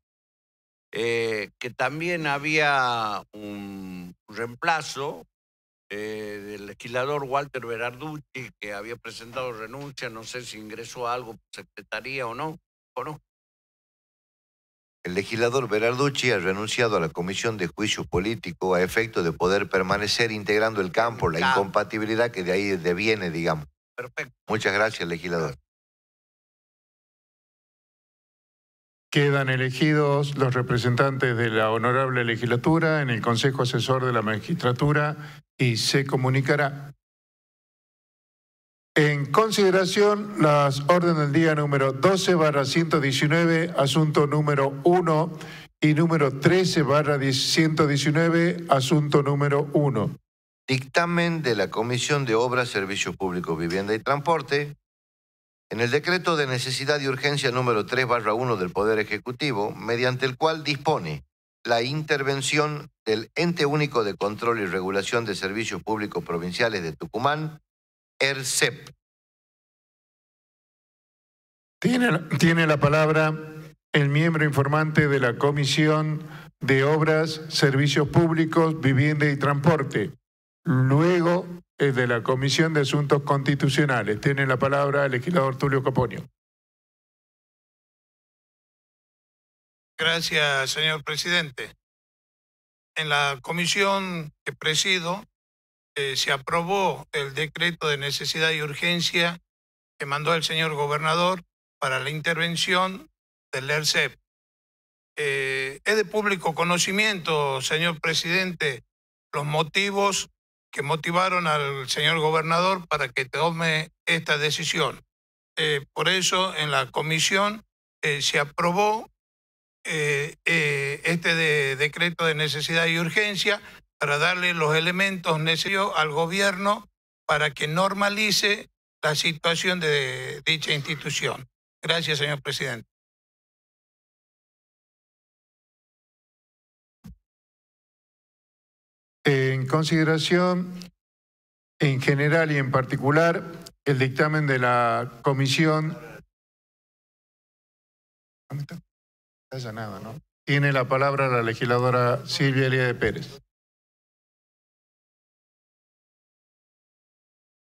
Eh, que también había un reemplazo eh, del legislador Walter Berarducci, que había presentado renuncia, no sé si ingresó a algo por secretaría o no, El legislador Berarducci ha renunciado a la Comisión de Juicio Político a efecto de poder permanecer integrando el campo, la incompatibilidad que de ahí deviene, digamos. Perfecto. Muchas gracias, legislador. Quedan elegidos los representantes de la honorable legislatura en el Consejo Asesor de la Magistratura y se comunicará. En consideración, las órdenes del día número 12 barra 119, asunto número 1 y número 13 barra 119, asunto número 1. Dictamen de la Comisión de Obras, Servicios Públicos, Vivienda y Transporte en el decreto de necesidad y urgencia número 3 barra 1 del Poder Ejecutivo, mediante el cual dispone la intervención del Ente Único de Control y Regulación de Servicios Públicos Provinciales de Tucumán, ERCEP. Tiene, tiene la palabra el miembro informante de la Comisión de Obras, Servicios Públicos, Vivienda y Transporte. Luego es de la Comisión de Asuntos Constitucionales. Tiene la palabra el legislador Tulio Caponio. Gracias, señor presidente. En la comisión que presido eh, se aprobó el decreto de necesidad y urgencia que mandó el señor gobernador para la intervención del ERCEP. Eh, es de público conocimiento, señor presidente, los motivos que motivaron al señor gobernador para que tome esta decisión. Eh, por eso en la comisión eh, se aprobó eh, este decreto de necesidad y urgencia para darle los elementos necesarios al gobierno para que normalice la situación de dicha institución. Gracias, señor presidente. en consideración en general y en particular el dictamen de la comisión. ¿no? Tiene la palabra la legisladora Silvia Elia de Pérez.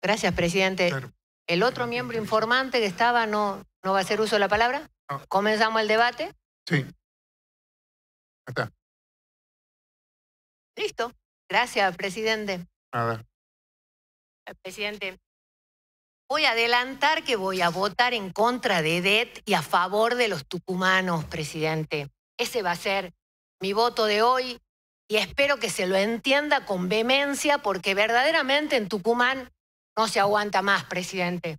Gracias, presidente. El otro miembro informante que estaba no, no va a hacer uso de la palabra. Ah. Comenzamos el debate. Sí. Está. Listo. Gracias, presidente. A ver. Eh, presidente, voy a adelantar que voy a votar en contra de DET y a favor de los tucumanos, presidente. Ese va a ser mi voto de hoy y espero que se lo entienda con vehemencia porque verdaderamente en Tucumán no se aguanta más, presidente.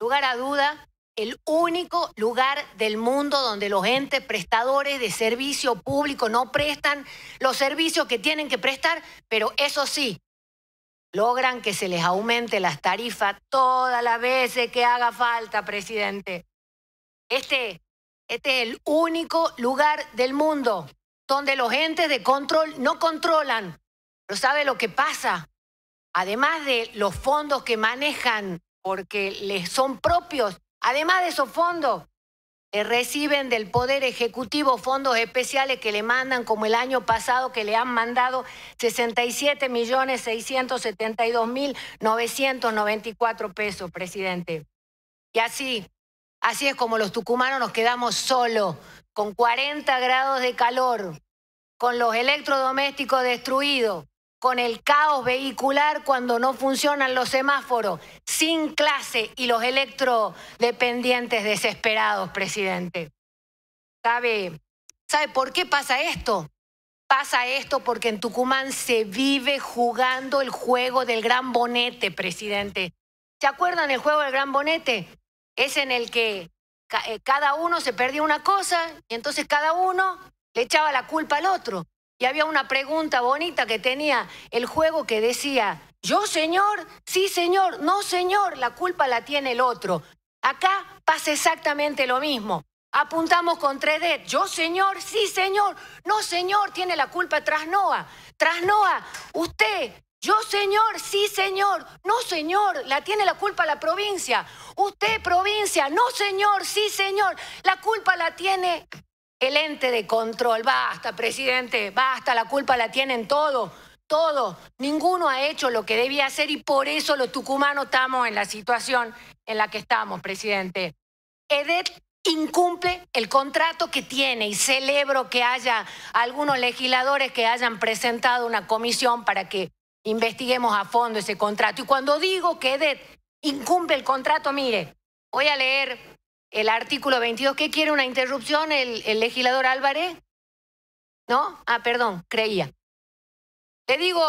Lugar a duda, el único lugar del mundo donde los entes prestadores de servicio público no prestan los servicios que tienen que prestar, pero eso sí, logran que se les aumente las tarifas todas las veces que haga falta, presidente. Este, este es el único lugar del mundo donde los entes de control no controlan, pero sabe lo que pasa. Además de los fondos que manejan porque les son propios, Además de esos fondos, reciben del Poder Ejecutivo fondos especiales que le mandan, como el año pasado que le han mandado 67.672.994 pesos, presidente. Y así, así es como los tucumanos nos quedamos solos, con 40 grados de calor, con los electrodomésticos destruidos, con el caos vehicular cuando no funcionan los semáforos, sin clase y los electrodependientes desesperados, presidente. ¿Sabe, ¿Sabe por qué pasa esto? Pasa esto porque en Tucumán se vive jugando el juego del gran bonete, presidente. ¿Se acuerdan el juego del gran bonete? Es en el que eh, cada uno se perdía una cosa y entonces cada uno le echaba la culpa al otro. Y había una pregunta bonita que tenía el juego que decía, yo señor, sí señor, no señor, la culpa la tiene el otro. Acá pasa exactamente lo mismo. Apuntamos con 3D, yo señor, sí señor, no señor, tiene la culpa Trasnoa. Trasnoa, usted, yo señor, sí señor, no señor, la tiene la culpa la provincia. Usted provincia, no señor, sí señor, la culpa la tiene el ente de control. Basta, presidente, basta, la culpa la tienen todos, todos. Ninguno ha hecho lo que debía hacer y por eso los tucumanos estamos en la situación en la que estamos, presidente. EDET incumple el contrato que tiene y celebro que haya algunos legisladores que hayan presentado una comisión para que investiguemos a fondo ese contrato. Y cuando digo que EDET incumple el contrato, mire, voy a leer el artículo 22. ¿Qué quiere una interrupción el, legislador Álvarez? ¿No? Ah, perdón, creía. Le digo,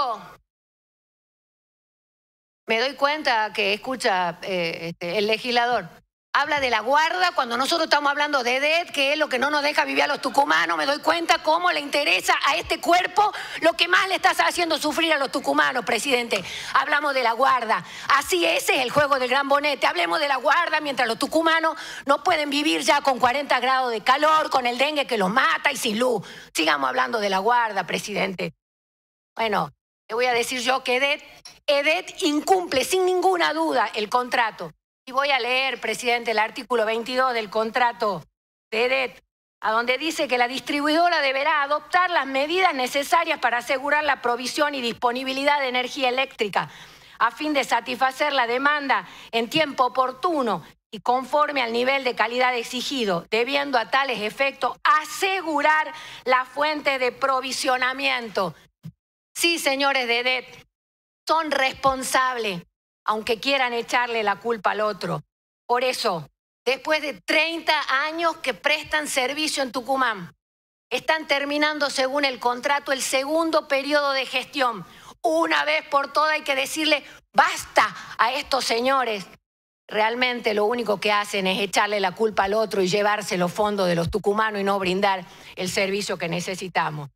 me doy cuenta que escucha eh, este, el legislador habla de la guarda cuando nosotros estamos hablando de DED, que es lo que no nos deja vivir a los tucumanos. Me doy cuenta cómo le interesa a este cuerpo lo que más le estás haciendo sufrir a los tucumanos, presidente. Hablamos de la guarda. Así ese es el juego del gran bonete. Hablemos de la guarda mientras los tucumanos no pueden vivir ya con 40 grados de calor, con el dengue que los mata y sin luz. Sigamos hablando de la guarda, presidente. Bueno, le voy a decir yo que EDET, EDET incumple sin ninguna duda el contrato y voy a leer, presidente, el artículo 22 del contrato de EDET, a donde dice que la distribuidora deberá adoptar las medidas necesarias para asegurar la provisión y disponibilidad de energía eléctrica a fin de satisfacer la demanda en tiempo oportuno y conforme al nivel de calidad exigido, debiendo a tales efectos asegurar la fuente de provisionamiento. Sí, señores de EDET, son responsables aunque quieran echarle la culpa al otro. Por eso, después de 30 años que prestan servicio en Tucumán, están terminando según el contrato el segundo periodo de gestión. Una vez por todas hay que decirle, basta a estos señores. Realmente lo único que hacen es echarle la culpa al otro y llevarse los fondos de los tucumanos y no brindar el servicio que necesitamos.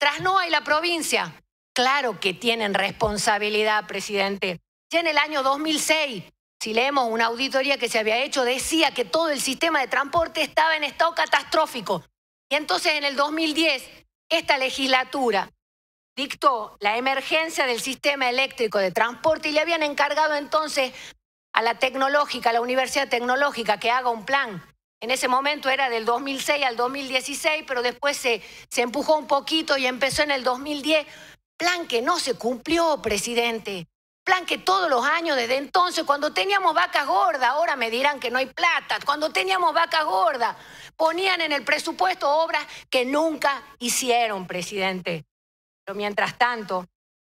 Trasnoa y la provincia, claro que tienen responsabilidad, presidente. Ya en el año 2006, si leemos una auditoría que se había hecho, decía que todo el sistema de transporte estaba en estado catastrófico. Y entonces en el 2010, esta legislatura dictó la emergencia del sistema eléctrico de transporte y le habían encargado entonces a la tecnológica, a la Universidad Tecnológica, que haga un plan. En ese momento era del 2006 al 2016, pero después se, se empujó un poquito y empezó en el 2010. Plan que no se cumplió, presidente plan que todos los años desde entonces, cuando teníamos vaca gorda, ahora me dirán que no hay plata, cuando teníamos vaca gorda, ponían en el presupuesto obras que nunca hicieron, presidente. Pero mientras tanto,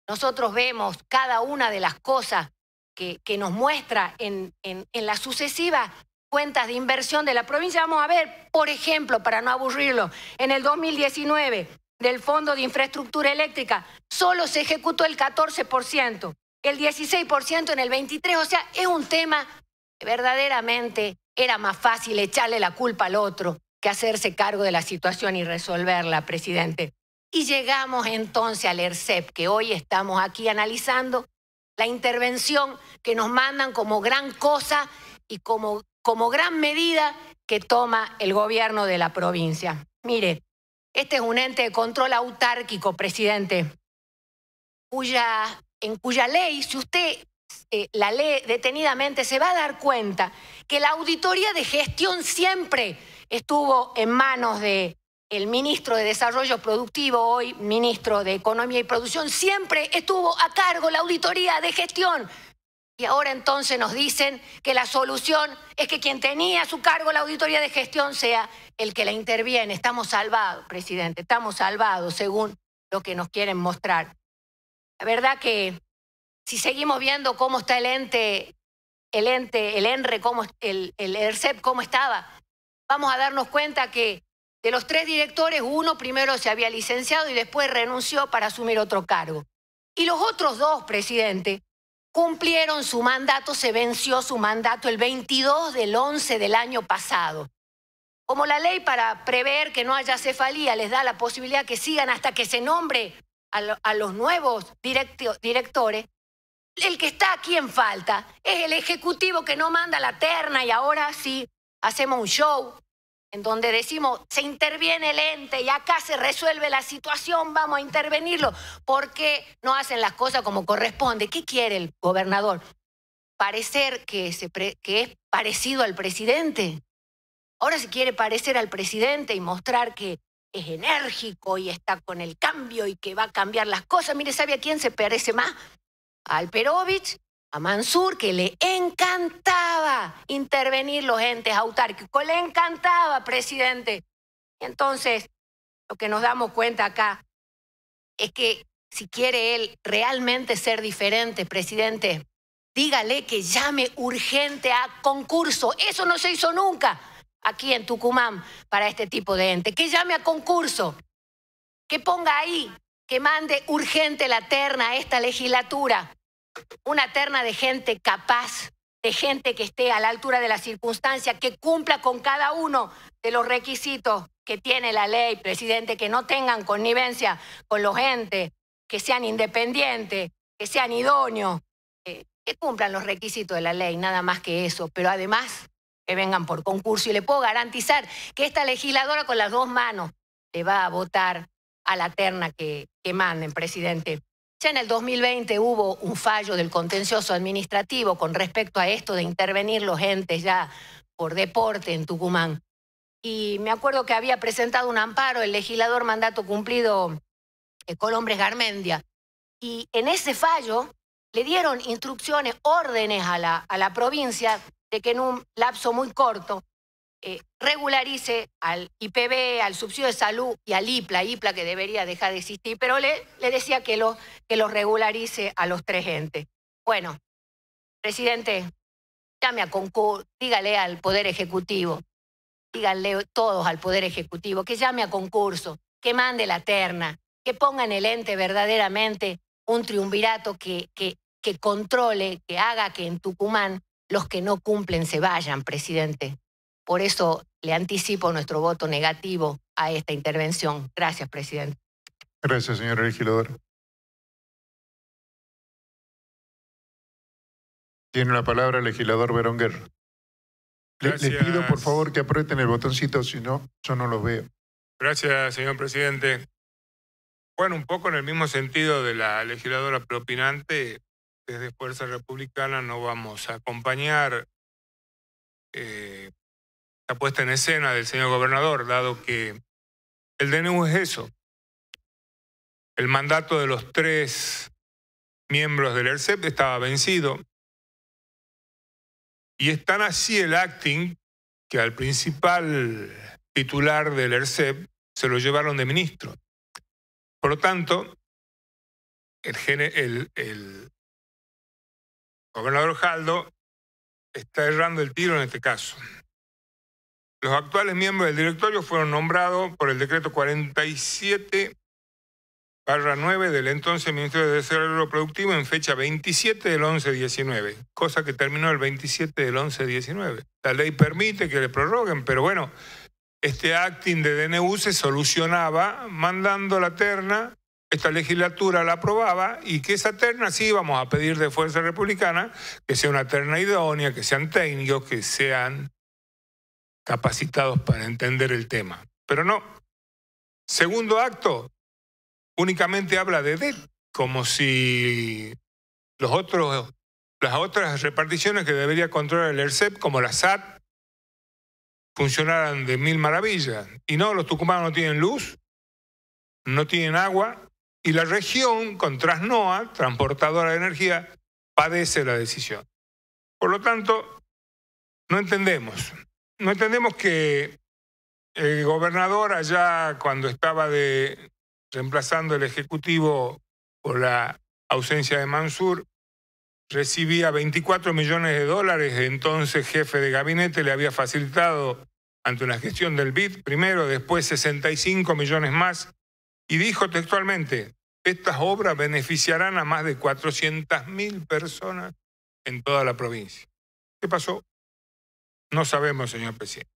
nosotros vemos cada una de las cosas que, nos muestra en, en las sucesivas cuentas de inversión de la provincia. Vamos a ver, por ejemplo, para no aburrirlo, en el 2019 del Fondo de Infraestructura Eléctrica, solo se ejecutó el 14% el 16% en el 23%. O sea, es un tema que verdaderamente era más fácil echarle la culpa al otro que hacerse cargo de la situación y resolverla, presidente. Y llegamos entonces al ERCEP, que hoy estamos aquí analizando la intervención que nos mandan como gran cosa y como, como gran medida que toma el gobierno de la provincia. Mire, este es un ente de control autárquico, presidente, cuya en cuya ley, si usted eh, la lee detenidamente, se va a dar cuenta que la auditoría de gestión siempre estuvo en manos de el ministro de Desarrollo Productivo, hoy ministro de Economía y Producción, siempre estuvo a cargo la auditoría de gestión. Y ahora entonces nos dicen que la solución es que quien tenía a su cargo la auditoría de gestión sea el que la interviene. Estamos salvados, presidente, estamos salvados, según lo que nos quieren mostrar. La verdad que si seguimos viendo cómo está el ente, el ente, el ENRE, cómo, el, el ERCEP, cómo estaba, vamos a darnos cuenta que de los tres directores, uno primero se había licenciado y después renunció para asumir otro cargo. Y los otros dos, presidente, cumplieron su mandato, se venció su mandato el 22 del 11 del año pasado. Como la ley para prever que no haya cefalía les da la posibilidad que sigan hasta que se nombre a, los nuevos directores, el que está aquí en falta es el ejecutivo que no manda la terna y ahora sí hacemos un show en donde decimos, se interviene el ente y acá se resuelve la situación, vamos a intervenirlo, porque no hacen las cosas como corresponde. ¿Qué quiere el gobernador? Parecer que, que es parecido al presidente. Ahora se quiere parecer al presidente y mostrar que es enérgico y está con el cambio y que va a cambiar las cosas. Mire, ¿sabe a quién se parece más? al Perovich, a Mansur, que le encantaba intervenir los entes autárquicos, le encantaba, presidente. entonces, lo que nos damos cuenta acá es que si quiere él realmente ser diferente, presidente, dígale que llame urgente a concurso. Eso no se hizo nunca aquí en Tucumán para este tipo de ente. Que llame a concurso, que ponga ahí, que mande urgente la terna a esta legislatura, una terna de gente capaz, de gente que esté a la altura de la circunstancia, que cumpla con cada uno de los requisitos que tiene la ley, presidente, que no tengan connivencia con los gente, que sean independientes, que sean idóneos, eh, que cumplan los requisitos de la ley, nada más que eso, pero además que vengan por concurso y le puedo garantizar que esta legisladora con las dos manos le va a votar a la terna que, manden, presidente. Ya en el 2020 hubo un fallo del contencioso administrativo con respecto a esto de intervenir los entes ya por deporte en Tucumán. Y me acuerdo que había presentado un amparo el legislador mandato cumplido eh, con Colombres Garmendia. Y en ese fallo le dieron instrucciones, órdenes a la, a la provincia de que en un lapso muy corto eh, regularice al IPB, al subsidio de salud y al IPLA, IPLA que debería dejar de existir, pero le, decía que lo, que lo regularice a los tres entes. Bueno, presidente, llame a concurso, dígale al Poder Ejecutivo, dígale todos al Poder Ejecutivo, que llame a concurso, que mande la terna, que ponga en el ente verdaderamente un triunvirato que controle, que haga que en Tucumán los que no cumplen se vayan, presidente. Por eso le anticipo nuestro voto negativo a esta intervención. Gracias, presidente. Gracias, señor legislador. Tiene la palabra el legislador Beronguer. Le, pido por favor que aprieten el botoncito, si no, yo no los veo. Gracias, señor presidente. Bueno, un poco en el mismo sentido de la legisladora propinante, desde Fuerza Republicana no vamos a acompañar eh, la puesta en escena del señor gobernador, dado que el DNU es eso. El mandato de los tres miembros del ERCEP estaba vencido. Y es tan así el acting que al principal titular del ERCEP se lo llevaron de ministro. Por lo tanto, el, el, el gobernador Jaldo está errando el tiro en este caso. Los actuales miembros del directorio fueron nombrados por el decreto 47 barra 9 del entonces Ministerio de Desarrollo Productivo en fecha 27 del 11-19, cosa que terminó el 27 del 11-19. La ley permite que le prorroguen, pero bueno, este acting de DNU se solucionaba mandando la terna esta legislatura la aprobaba y que esa terna sí vamos a pedir de Fuerza Republicana que sea una terna idónea, que sean técnicos, que sean capacitados para entender el tema. Pero no. Segundo acto, únicamente habla de DET, como si los otros, las otras reparticiones que debería controlar el ERCEP, como la SAT, funcionaran de mil maravillas. Y no, los tucumanos no tienen luz, no tienen agua, y la región con Trasnoa, transportadora de energía, padece la decisión. Por lo tanto, no entendemos. No entendemos que el gobernador allá cuando estaba de, reemplazando el Ejecutivo por la ausencia de Mansur, recibía 24 millones de dólares, entonces jefe de gabinete le había facilitado ante una gestión del BID, primero, después 65 millones más y dijo textualmente, estas obras beneficiarán a más de 400.000 personas en toda la provincia. ¿Qué pasó? No sabemos, señor presidente.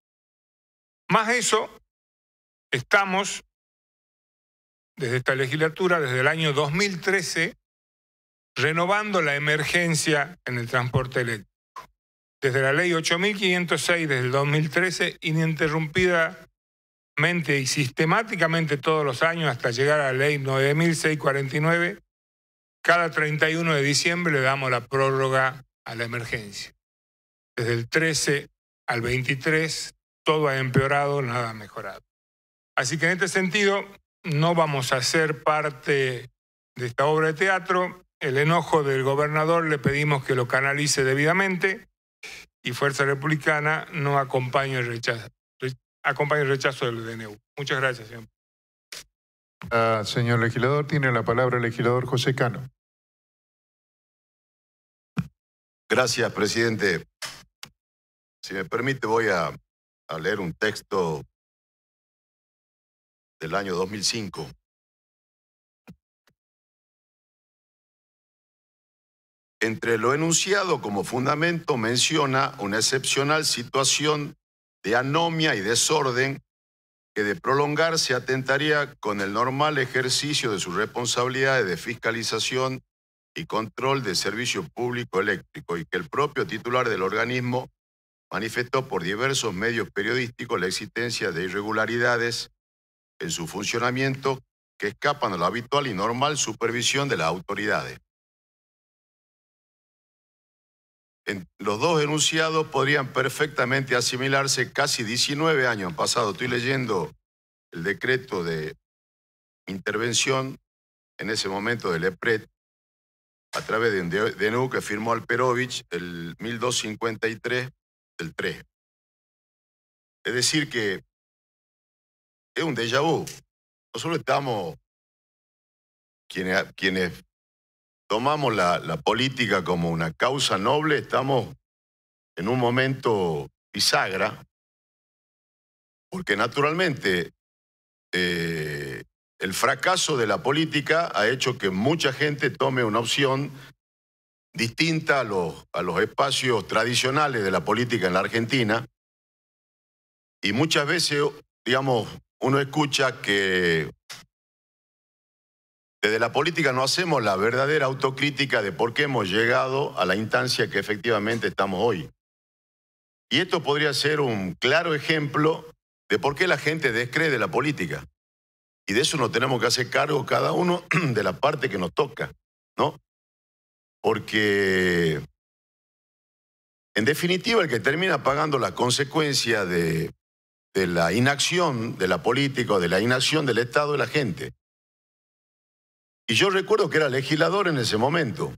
Más eso, estamos desde esta legislatura, desde el año 2013, renovando la emergencia en el transporte eléctrico. Desde la ley 8.506 desde el 2013, ininterrumpida y sistemáticamente todos los años hasta llegar a la ley 9649, cada 31 de diciembre le damos la prórroga a la emergencia. Desde el 13 al 23 todo ha empeorado, nada ha mejorado. Así que en este sentido no vamos a ser parte de esta obra de teatro. El enojo del gobernador le pedimos que lo canalice debidamente y Fuerza Republicana no acompaña el rechazo acompañe el rechazo del DNU. Muchas gracias, señor. Ah, señor legislador, tiene la palabra el legislador José Cano. Gracias, presidente. Si me permite, voy a leer un texto del año 2005. Entre lo enunciado como fundamento menciona una excepcional situación de anomia y desorden que de prolongarse atentaría con el normal ejercicio de sus responsabilidades de fiscalización y control del servicio público eléctrico y que el propio titular del organismo manifestó por diversos medios periodísticos la existencia de irregularidades en su funcionamiento que escapan a la habitual y normal supervisión de las autoridades. los dos enunciados podrían perfectamente asimilarse casi 19 años han pasado. Estoy leyendo el decreto de intervención en ese momento del EPRET a través de un DNU que firmó Alperovich el 1253 del 3. Es decir que es un déjà vu. Nosotros estamos, quienes, quienes tomamos la, política como una causa noble, estamos en un momento bisagra, porque naturalmente eh, el fracaso de la política ha hecho que mucha gente tome una opción distinta a los, a los espacios tradicionales de la política en la Argentina. Y muchas veces, digamos, uno escucha que desde la política no hacemos la verdadera autocrítica de por qué hemos llegado a la instancia que efectivamente estamos hoy. Y esto podría ser un claro ejemplo de por qué la gente descree de la política. Y de eso nos tenemos que hacer cargo cada uno de la parte que nos toca, ¿no? Porque, en definitiva, el que termina pagando la consecuencia de, de la inacción de la política o de la inacción del Estado es la gente. Y yo recuerdo que era legislador en ese momento.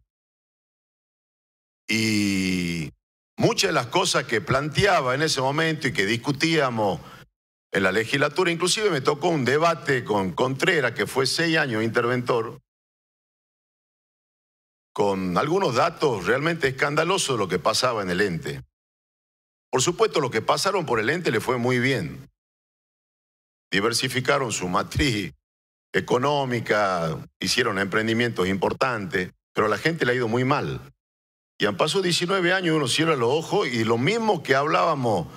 Y muchas de las cosas que planteaba en ese momento y que discutíamos en la legislatura, inclusive me tocó un debate con Contreras, que fue seis años interventor, con algunos datos realmente escandalosos de lo que pasaba en el ente. Por supuesto, lo que pasaron por el ente le fue muy bien. Diversificaron su matriz económica, hicieron emprendimientos importantes, pero a la gente le ha ido muy mal. Y han pasado 19 años, uno cierra los ojos y lo mismo que hablábamos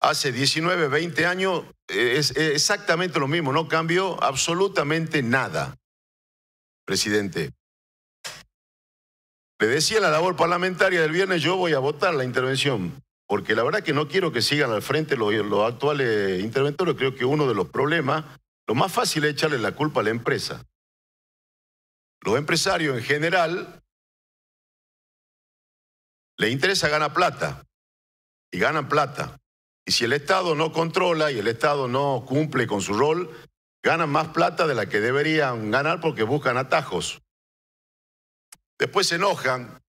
hace 19, 20 años, es, exactamente lo mismo, no cambió absolutamente nada. Presidente, le decía la labor parlamentaria del viernes, yo voy a votar la intervención, porque la verdad que no quiero que sigan al frente los, los actuales interventores, creo que uno de los problemas lo más fácil es echarle la culpa a la empresa. Los empresarios en general le interesa ganar plata y ganan plata. Y si el Estado no controla y el Estado no cumple con su rol, ganan más plata de la que deberían ganar porque buscan atajos. Después se enojan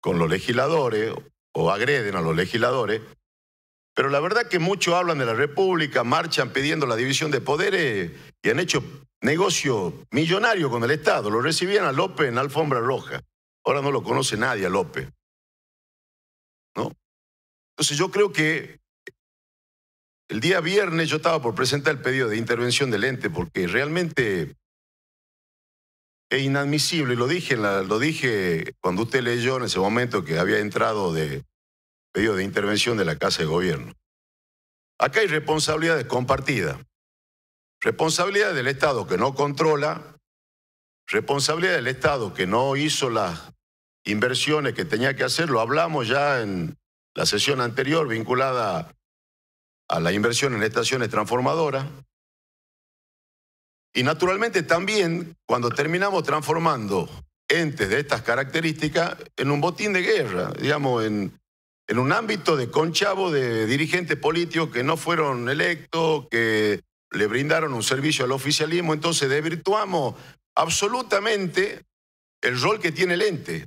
con los legisladores o agreden a los legisladores pero la verdad que muchos hablan de la República, marchan pidiendo la división de poderes y han hecho negocio millonario con el Estado. Lo recibían a López en alfombra roja. Ahora no lo conoce nadie a López. ¿No? Entonces yo creo que el día viernes yo estaba por presentar el pedido de intervención del ente porque realmente es inadmisible, y lo dije, lo dije cuando usted leyó en ese momento que había entrado de, pedido de intervención de la Casa de Gobierno. Acá hay responsabilidades compartidas. Responsabilidad del Estado que no controla, responsabilidad del Estado que no hizo las inversiones que tenía que hacer, lo hablamos ya en la sesión anterior vinculada a la inversión en estaciones transformadoras. Y naturalmente también cuando terminamos transformando entes de estas características en un botín de guerra, digamos, en, en un ámbito de conchavo de dirigentes políticos que no fueron electos, que le brindaron un servicio al oficialismo, entonces desvirtuamos absolutamente el rol que tiene el ente.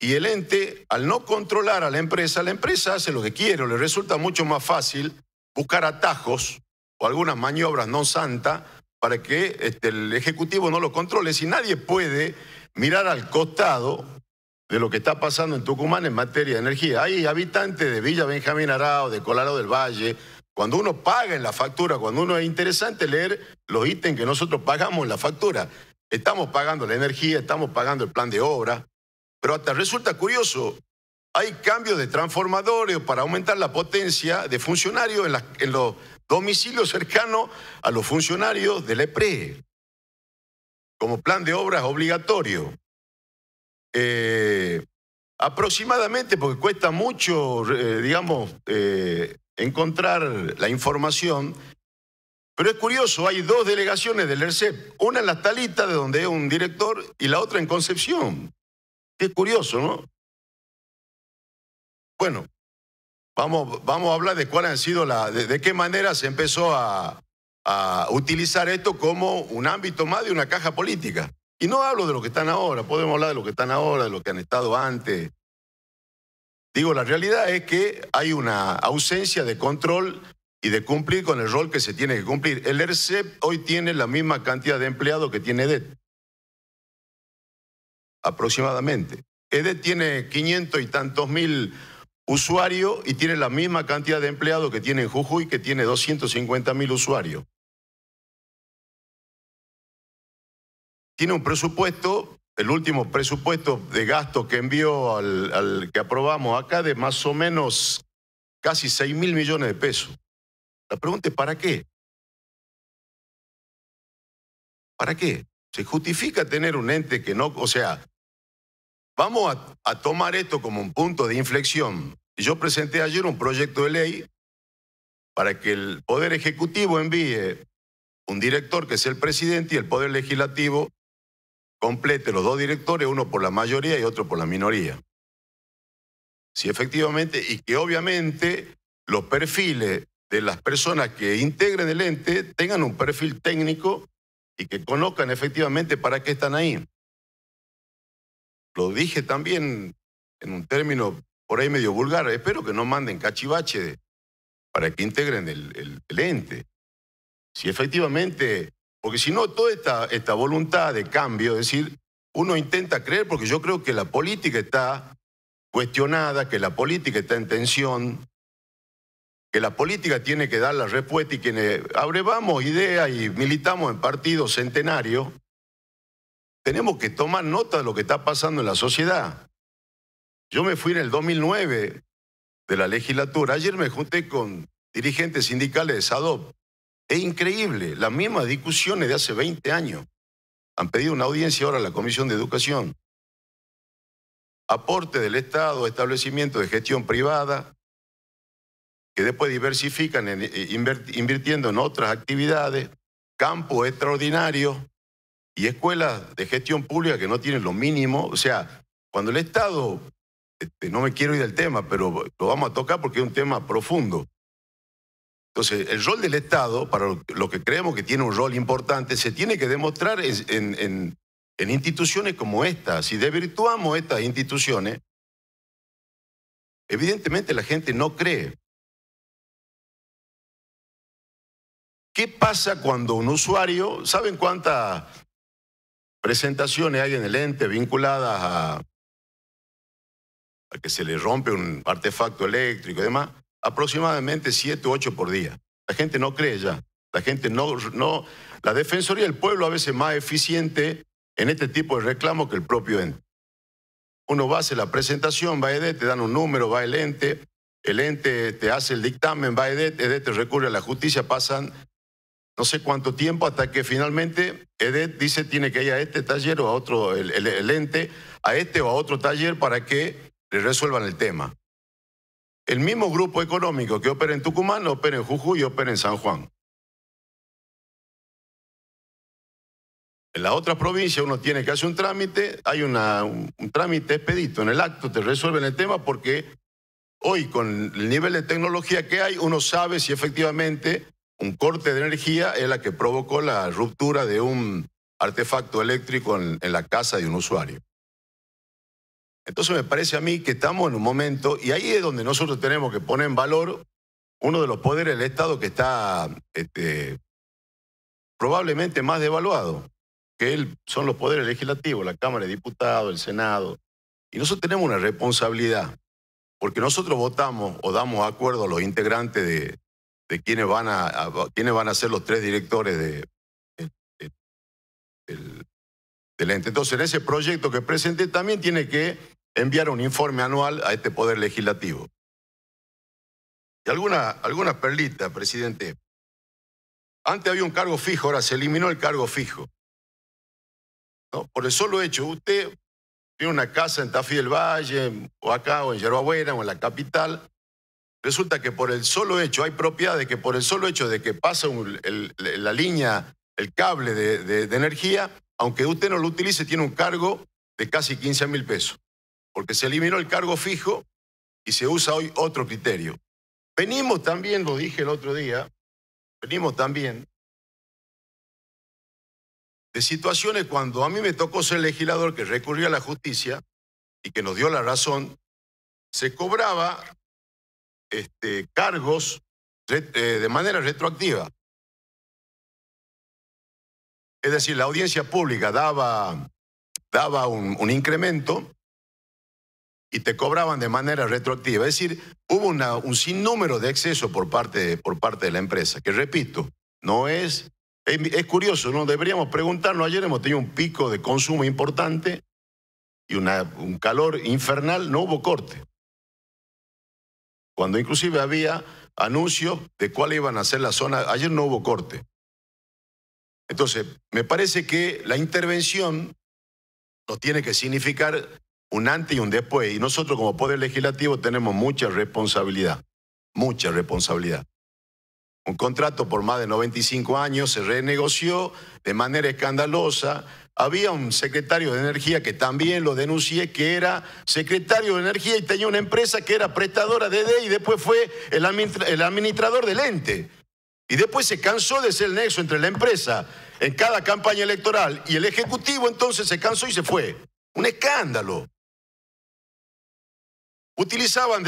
Y el ente, al no controlar a la empresa, la empresa hace lo que quiere, le resulta mucho más fácil buscar atajos o algunas maniobras no santas para que este, el Ejecutivo no lo controle. Si nadie puede mirar al costado de lo que está pasando en Tucumán en materia de energía. Hay habitantes de Villa Benjamín Arao, de Colorado del Valle. Cuando uno paga en la factura, cuando uno es interesante leer los ítems que nosotros pagamos en la factura. Estamos pagando la energía, estamos pagando el plan de obra, pero hasta resulta curioso, hay cambios de transformadores para aumentar la potencia de funcionarios en, los domicilios cercanos a los funcionarios del EPRE, como plan de obras obligatorio. Eh, aproximadamente, porque cuesta mucho, eh, digamos, eh, encontrar la información, pero es curioso, hay dos delegaciones del ERCEP, una en la talita, de donde es un director, y la otra en Concepción. Es curioso, ¿no? Bueno, vamos, vamos a hablar de cuál han sido la, de, qué manera se empezó a utilizar esto como un ámbito más de una caja política. Y no hablo de lo que están ahora, podemos hablar de lo que están ahora, de lo que han estado antes. Digo, la realidad es que hay una ausencia de control y de cumplir con el rol que se tiene que cumplir. El ERCEP hoy tiene la misma cantidad de empleados que tiene EDET, aproximadamente. EDET tiene 500 y tantos mil usuarios y tiene la misma cantidad de empleados que tiene Jujuy, que tiene 250 mil usuarios. tiene un presupuesto, el último presupuesto de gasto que envió al, que aprobamos acá de más o menos casi 6 mil millones de pesos. La pregunta es, ¿para qué? ¿Para qué? ¿Se justifica tener un ente que no, o sea, vamos a, tomar esto como un punto de inflexión? Yo presenté ayer un proyecto de ley para que el Poder Ejecutivo envíe un director que es el presidente y el Poder Legislativo complete los dos directores, uno por la mayoría y otro por la minoría. Si efectivamente, y que obviamente los perfiles de las personas que integren el ente tengan un perfil técnico y que conozcan efectivamente para qué están ahí. Lo dije también en un término por ahí medio vulgar, espero que no manden cachivache para que integren el, el ente. Si efectivamente porque si no, toda esta, voluntad de cambio, es decir, uno intenta creer, porque yo creo que la política está cuestionada, que la política está en tensión, que la política tiene que dar la respuesta y quienes eh, abrevamos ideas y militamos en partidos centenarios, tenemos que tomar nota de lo que está pasando en la sociedad. Yo me fui en el 2009 de la legislatura, ayer me junté con dirigentes sindicales de SADOP, es increíble, las mismas discusiones de hace 20 años. Han pedido una audiencia ahora a la Comisión de Educación. Aporte del Estado establecimiento establecimientos de gestión privada, que después diversifican eh, invirtiendo en otras actividades, campos extraordinarios y escuelas de gestión pública que no tienen lo mínimo. O sea, cuando el Estado, este, no me quiero ir del tema, pero lo vamos a tocar porque es un tema profundo. Entonces, el rol del Estado, para lo que creemos que tiene un rol importante, se tiene que demostrar en, instituciones como esta. Si desvirtuamos estas instituciones, evidentemente la gente no cree. ¿Qué pasa cuando un usuario, ¿saben cuántas presentaciones hay en el ente vinculadas a, a que se le rompe un artefacto eléctrico y demás? aproximadamente 7 u 8 por día. La gente no cree ya. La gente no, no. La Defensoría del Pueblo a veces más eficiente en este tipo de reclamo que el propio ente. Uno va a hacer la presentación, va a EDET, te dan un número, va el ente, el ente te hace el dictamen, va a EDET, EDET e te recurre a la justicia, pasan no sé cuánto tiempo hasta que finalmente EDET dice tiene que ir a este taller o a otro, el ente, a este o a otro taller para que le resuelvan el tema. El mismo grupo económico que opera en Tucumán opera en Jujuy y opera en San Juan. En la otra provincia uno tiene que hacer un trámite, hay un, trámite expedito, en el acto te resuelven el tema porque hoy con el nivel de tecnología que hay uno sabe si efectivamente un corte de energía es la que provocó la ruptura de un artefacto eléctrico en la casa de un usuario. Entonces me parece a mí que estamos en un momento, y ahí es donde nosotros tenemos que poner en valor uno de los poderes del Estado que está este, probablemente más devaluado, que él, son los poderes legislativos, la Cámara de Diputados, el Senado. Y nosotros tenemos una responsabilidad, porque nosotros votamos o damos acuerdo a los integrantes de, de quienes, van a, van a ser los tres directores del ente. Entonces, en ese proyecto que presenté también tiene que enviar un informe anual a este Poder Legislativo. Y alguna, alguna perlita, presidente. Antes había un cargo fijo, ahora se eliminó el cargo fijo. Por el solo hecho, usted tiene una casa en Tafí del Valle, o acá, o en Yerba Buena, o en la capital. Resulta que por el solo hecho, hay propiedades que por el solo hecho de que pasa la línea, el cable de, de energía, aunque usted no lo utilice, tiene un cargo de casi 15 mil pesos porque se eliminó el cargo fijo y se usa hoy otro criterio. Venimos también, lo dije el otro día, venimos también de situaciones cuando a mí me tocó ser legislador que recurrió a la justicia y que nos dio la razón, se cobraba este, cargos eh, de manera retroactiva. Es decir, la audiencia pública daba, daba un incremento y te cobraban de manera retroactiva. Es decir, hubo un sinnúmero de excesos por parte, por parte de la empresa, que repito, no es, es, curioso, no deberíamos preguntarnos, ayer hemos tenido un pico de consumo importante y un calor infernal, no hubo corte. Cuando inclusive había anuncios de cuál iban a ser la zona, ayer no hubo corte. Entonces, me parece que la intervención nos tiene que significar un antes y un después. Y nosotros como Poder Legislativo tenemos mucha responsabilidad, mucha responsabilidad. Un contrato por más de 95 años se renegoció de manera escandalosa. Había un secretario de Energía que también lo denuncié, que era secretario de Energía y tenía una empresa que era prestadora de DE y después fue el, el administrador del ente. Y después se cansó de ser el nexo entre la empresa en cada campaña electoral y el Ejecutivo entonces se cansó y se fue. Un escándalo utilizaban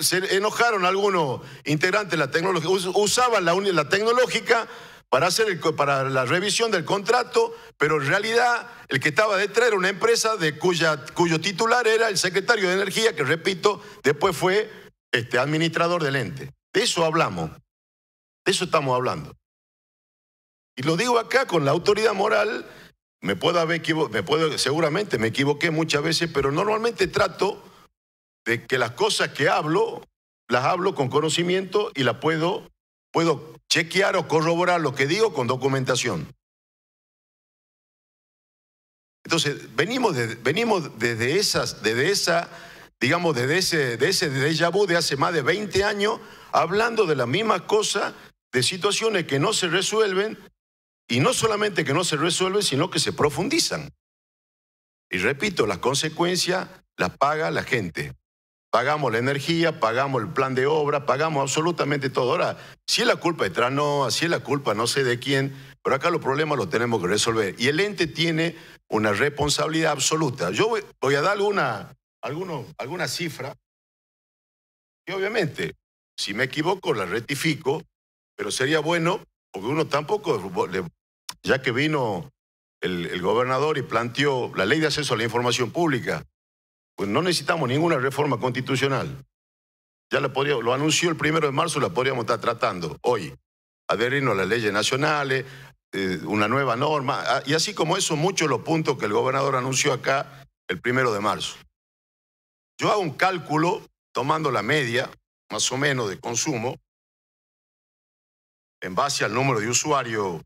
se enojaron algunos integrantes de la tecnología, usaban la, la tecnológica para hacer para la revisión del contrato, pero en realidad el que estaba detrás era una empresa de cuya, cuyo titular era el secretario de Energía, que repito, después fue este, administrador del ente. De eso hablamos, de eso estamos hablando. Y lo digo acá con la autoridad moral, me puedo haber me puedo, seguramente me equivoqué muchas veces, pero normalmente trato de que las cosas que hablo, las hablo con conocimiento y las puedo, puedo chequear o corroborar lo que digo con documentación. Entonces, venimos, de, venimos desde, esas, esa, digamos, desde ese, de ese déjà vu de hace más de 20 años, hablando de la misma cosa, de situaciones que no se resuelven, y no solamente que no se resuelven, sino que se profundizan. Y repito, las consecuencias las paga la gente. Pagamos la energía, pagamos el plan de obra, pagamos absolutamente todo. Ahora, si es la culpa de Tranoa, si es la culpa no sé de quién, pero acá los problemas los tenemos que resolver. Y el ente tiene una responsabilidad absoluta. Yo voy, a dar alguna, cifra y obviamente, si me equivoco, la rectifico, pero sería bueno, porque uno tampoco, ya que vino el gobernador y planteó la ley de acceso a la información pública, pues no necesitamos ninguna reforma constitucional. Ya lo anunció el primero de marzo, la podríamos estar tratando hoy. Adherirnos a las leyes nacionales, eh, una nueva norma, ah, y así como eso, muchos los puntos que el gobernador anunció acá el primero de marzo. Yo hago un cálculo, tomando la media, más o menos, de consumo, en base al número de usuarios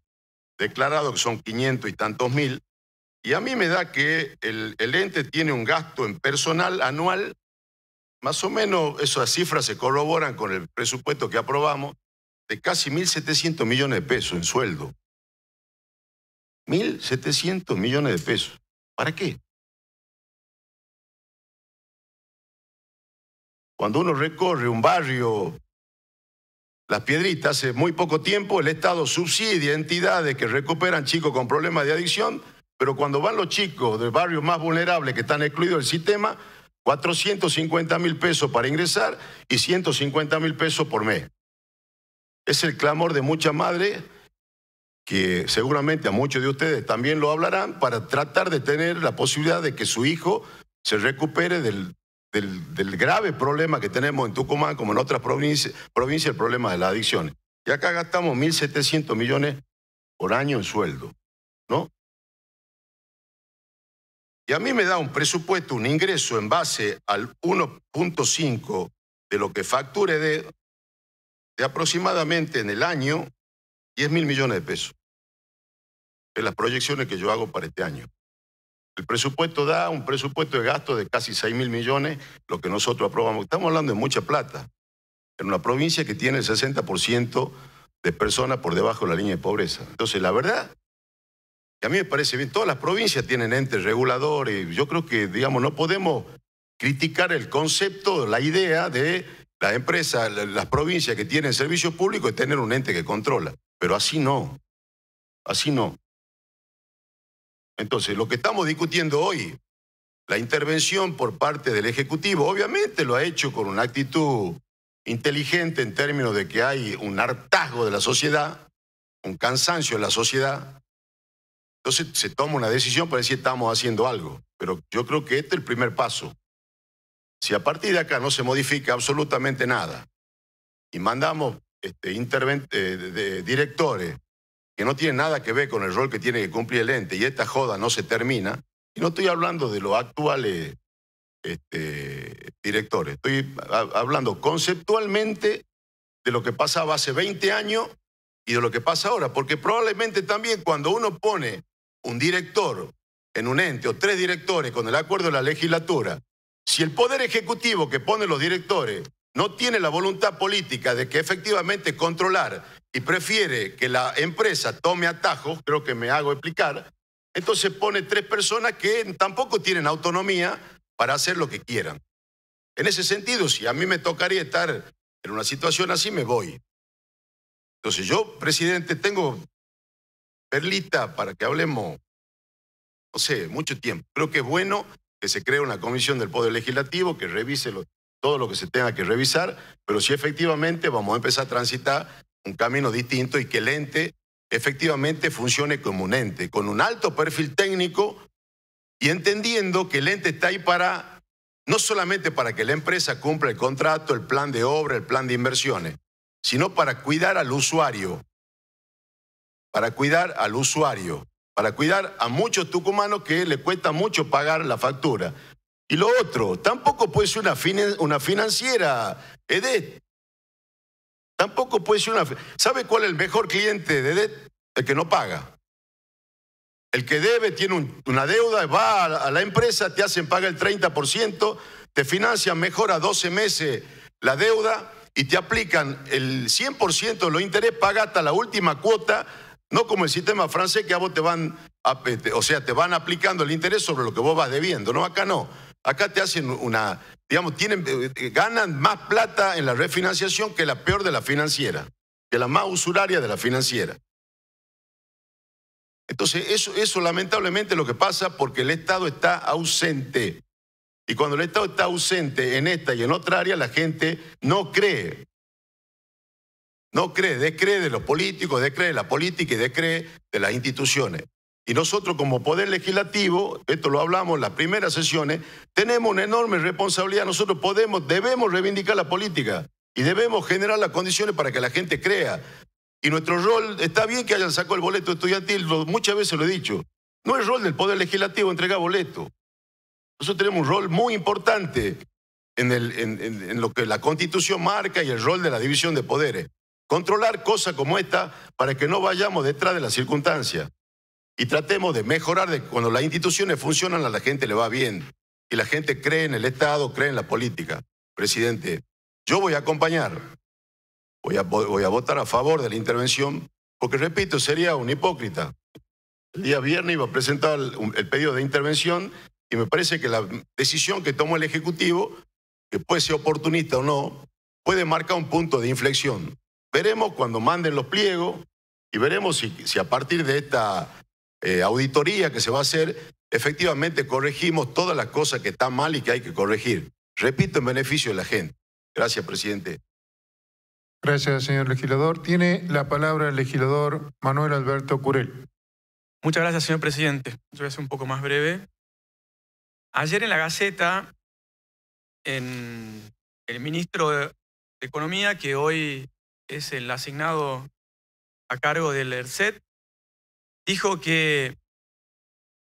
declarados, que son 500 y tantos mil, y a mí me da que el, ente tiene un gasto en personal anual, más o menos esas cifras se corroboran con el presupuesto que aprobamos, de casi 1.700 millones de pesos en sueldo. 1.700 millones de pesos. ¿Para qué? Cuando uno recorre un barrio, las piedritas, hace muy poco tiempo el Estado subsidia entidades que recuperan chicos con problemas de adicción pero cuando van los chicos de barrios más vulnerables que están excluidos del sistema, 450 mil pesos para ingresar y 150 mil pesos por mes. Es el clamor de muchas madres que seguramente a muchos de ustedes también lo hablarán, para tratar de tener la posibilidad de que su hijo se recupere del, del, grave problema que tenemos en Tucumán, como en otras provincias, provincia, el problema de las adicciones. Y acá gastamos 1.700 millones por año en sueldo, ¿no? Y a mí me da un presupuesto, un ingreso en base al 1.5 de lo que facture de, aproximadamente en el año 10 mil millones de pesos. Es las proyecciones que yo hago para este año. El presupuesto da un presupuesto de gasto de casi 6 mil millones, lo que nosotros aprobamos. Estamos hablando de mucha plata. En una provincia que tiene el 60% de personas por debajo de la línea de pobreza. Entonces, la verdad a mí me parece bien, todas las provincias tienen entes reguladores, yo creo que, digamos, no podemos criticar el concepto, la idea de las empresas, las provincias que tienen servicios públicos y tener un ente que controla, pero así no, así no. Entonces, lo que estamos discutiendo hoy, la intervención por parte del Ejecutivo, obviamente lo ha hecho con una actitud inteligente en términos de que hay un hartazgo de la sociedad, un cansancio de la sociedad, entonces se toma una decisión para decir estamos haciendo algo. Pero yo creo que este es el primer paso. Si a partir de acá no se modifica absolutamente nada y mandamos este, eh, de directores que no tienen nada que ver con el rol que tiene que cumplir el ente y esta joda no se termina, y no estoy hablando de los actuales este, directores, estoy hablando conceptualmente de lo que pasaba hace 20 años y de lo que pasa ahora, porque probablemente también cuando uno pone un director en un ente o tres directores con el acuerdo de la legislatura, si el Poder Ejecutivo que pone los directores no tiene la voluntad política de que efectivamente controlar y prefiere que la empresa tome atajos, creo que me hago explicar, entonces pone tres personas que tampoco tienen autonomía para hacer lo que quieran. En ese sentido, si a mí me tocaría estar en una situación así, me voy. Entonces yo, presidente, tengo perlita para que hablemos, no sé, mucho tiempo. Creo que es bueno que se cree una comisión del Poder Legislativo que revise todo lo que se tenga que revisar, pero si efectivamente vamos a empezar a transitar un camino distinto y que el ente efectivamente funcione como un ente, con un alto perfil técnico y entendiendo que el ente está ahí para, no solamente para que la empresa cumpla el contrato, el plan de obra, el plan de inversiones, sino para cuidar al usuario, para cuidar al usuario, para cuidar a muchos tucumanos que le cuesta mucho pagar la factura. Y lo otro, tampoco puede ser una, una financiera, EDET. Tampoco puede ser una... ¿Sabe cuál es el mejor cliente de EDET? El que no paga. El que debe, tiene una deuda, va a la, empresa, te hacen pagar el 30%, te financian mejor a 12 meses la deuda y te aplican el 100% de los intereses, paga hasta la última cuota no como el sistema francés que a vos te van, eh, o sea, te van aplicando el interés sobre lo que vos vas debiendo. No, acá no. Acá te hacen una, digamos, tienen, eh, eh, ganan más plata en la refinanciación que la peor de la financiera, que la más usuraria de la financiera. Entonces, eso, eso lamentablemente es lo que pasa porque el Estado está ausente. Y cuando el Estado está ausente en esta y en otra área, la gente no cree no cree, decree de los políticos, decree de la política y decree de las instituciones. Y nosotros como Poder Legislativo, esto lo hablamos en las primeras sesiones, tenemos una enorme responsabilidad. Nosotros podemos, debemos reivindicar la política y debemos generar las condiciones para que la gente crea. Y nuestro rol, está bien que hayan sacado el boleto estudiantil, muchas veces lo he dicho, no es rol del Poder Legislativo entregar boleto. Nosotros tenemos un rol muy importante en, en lo que la Constitución marca y el rol de la división de poderes. Controlar cosas como esta para que no vayamos detrás de las circunstancias y tratemos de mejorar de cuando las instituciones funcionan a la gente le va bien y la gente cree en el Estado, cree en la política. Presidente, yo voy a acompañar, voy a, voy a votar a favor de la intervención porque, repito, sería un hipócrita. El día viernes iba a presentar el, el pedido de intervención y me parece que la decisión que tomó el Ejecutivo, que puede ser oportunista o no, puede marcar un punto de inflexión. Veremos cuando manden los pliegos y veremos si, si a partir de esta eh, auditoría que se va a hacer, efectivamente corregimos todas las cosas que están mal y que hay que corregir. Repito, en beneficio de la gente. Gracias, presidente. Gracias, señor legislador. Tiene la palabra el legislador Manuel Alberto Curel. Muchas gracias, señor presidente. Yo voy a ser un poco más breve. Ayer en la Gaceta, en el ministro de Economía, que hoy es el asignado a cargo del ERCET, dijo que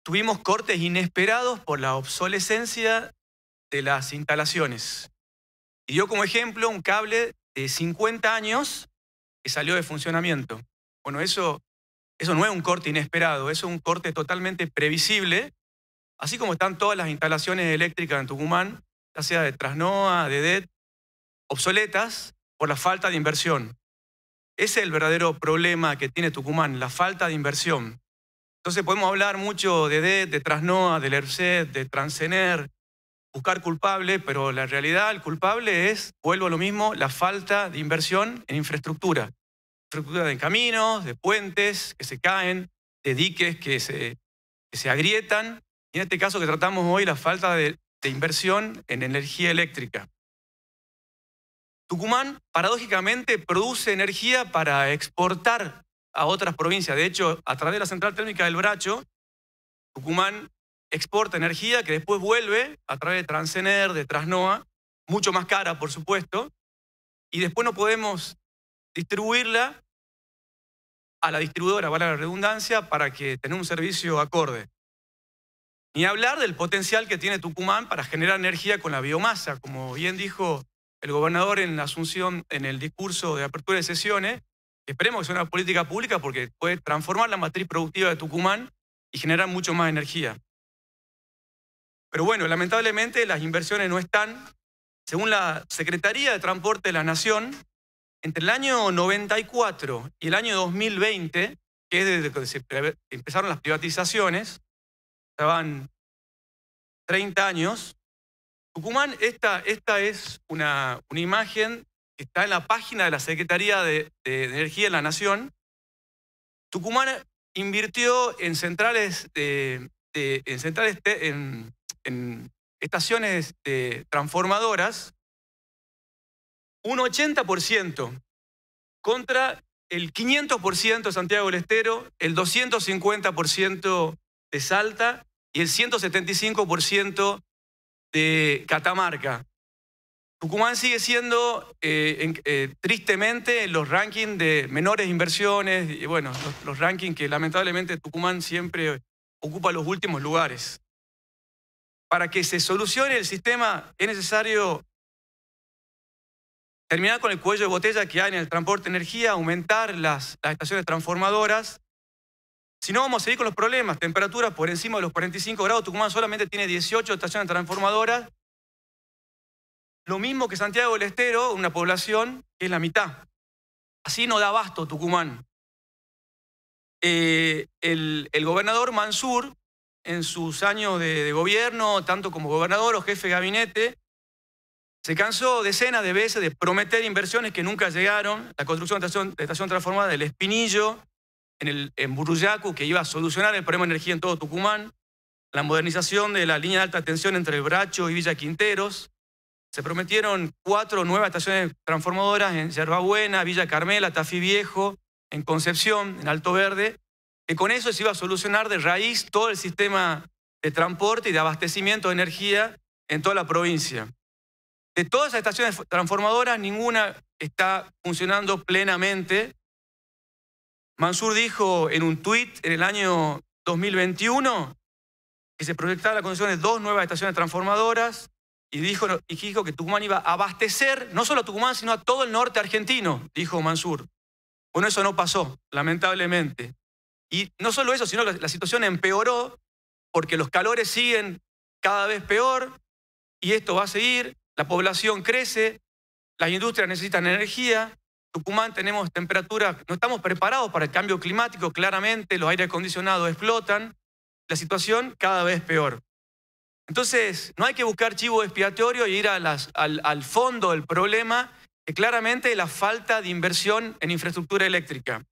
tuvimos cortes inesperados por la obsolescencia de las instalaciones. Y dio como ejemplo un cable de 50 años que salió de funcionamiento. Bueno, eso, eso no es un corte inesperado, es un corte totalmente previsible, así como están todas las instalaciones eléctricas en Tucumán, ya sea de Trasnoa, de DED, e obsoletas, por la falta de inversión. Ese es el verdadero problema que tiene Tucumán, la falta de inversión. Entonces podemos hablar mucho de de Trasnoa, del ERCED, de Transener, buscar culpable, pero la realidad, el culpable es, vuelvo a lo mismo, la falta de inversión en infraestructura. Infraestructura de caminos, de puentes que se caen, de diques que se, se agrietan. Y en este caso que tratamos hoy, la falta de inversión en energía eléctrica. Tucumán, paradójicamente, produce energía para exportar a otras provincias. De hecho, a través de la central térmica del Bracho, Tucumán exporta energía que después vuelve a través de Transener, de Trasnoa, mucho más cara, por supuesto, y después no podemos distribuirla a la distribuidora, vale la redundancia, para que tenga un servicio acorde. Ni hablar del potencial que tiene Tucumán para generar energía con la biomasa. Como bien dijo el gobernador en la Asunción, en el discurso de apertura de sesiones, esperemos que sea una política pública porque puede transformar la matriz productiva de Tucumán y generar mucho más energía. Pero bueno, lamentablemente las inversiones no están. Según la Secretaría de Transporte de la Nación, entre el año 94 y el año 2020, que es desde que empezaron las privatizaciones, estaban 30 años, Tucumán, esta, esta es una, una, imagen que está en la página de la Secretaría de, Energía de la Nación. Tucumán invirtió en centrales, de, en, centrales en, en, estaciones transformadoras un 80% contra el 500% de Santiago del Estero, el 250% de Salta y el 175% de Catamarca. Tucumán sigue siendo, eh, eh, tristemente, los rankings de menores inversiones, y bueno, los, rankings que lamentablemente Tucumán siempre ocupa los últimos lugares. Para que se solucione el sistema es necesario terminar con el cuello de botella que hay en el transporte de energía, aumentar las estaciones transformadoras si no, vamos a seguir con los problemas. Temperaturas por encima de los 45 grados. Tucumán solamente tiene 18 estaciones transformadoras. Lo mismo que Santiago del Estero, una población que es la mitad. Así no da abasto Tucumán. Eh, el, gobernador Mansur, en sus años de, gobierno, tanto como gobernador o jefe de gabinete, se cansó decenas de veces de prometer inversiones que nunca llegaron. La construcción de de estación transformada del Espinillo, en, el, en Buruyacu, que iba a solucionar el problema de energía en todo Tucumán, la modernización de la línea de alta tensión entre el Bracho y Villa Quinteros. Se prometieron cuatro nuevas estaciones transformadoras en Yerbabuena, Villa Carmela, Tafí Viejo, en Concepción, en Alto Verde, que con eso se iba a solucionar de raíz todo el sistema de transporte y de abastecimiento de energía en toda la provincia. De todas las estaciones transformadoras, ninguna está funcionando plenamente Mansur dijo en un tuit en el año 2021 que se proyectaba la construcción de dos nuevas estaciones transformadoras y dijo, y dijo que Tucumán iba a abastecer no solo a Tucumán, sino a todo el norte argentino, dijo Mansur. Bueno, eso no pasó, lamentablemente. Y no solo eso, sino que la situación empeoró porque los calores siguen cada vez peor y esto va a seguir, la población crece, las industrias necesitan energía Tucumán tenemos temperaturas, no estamos preparados para el cambio climático, claramente los aire acondicionados explotan, la situación cada vez peor. Entonces, no hay que buscar chivo expiatorio y ir al, fondo del problema, que claramente es la falta de inversión en infraestructura eléctrica.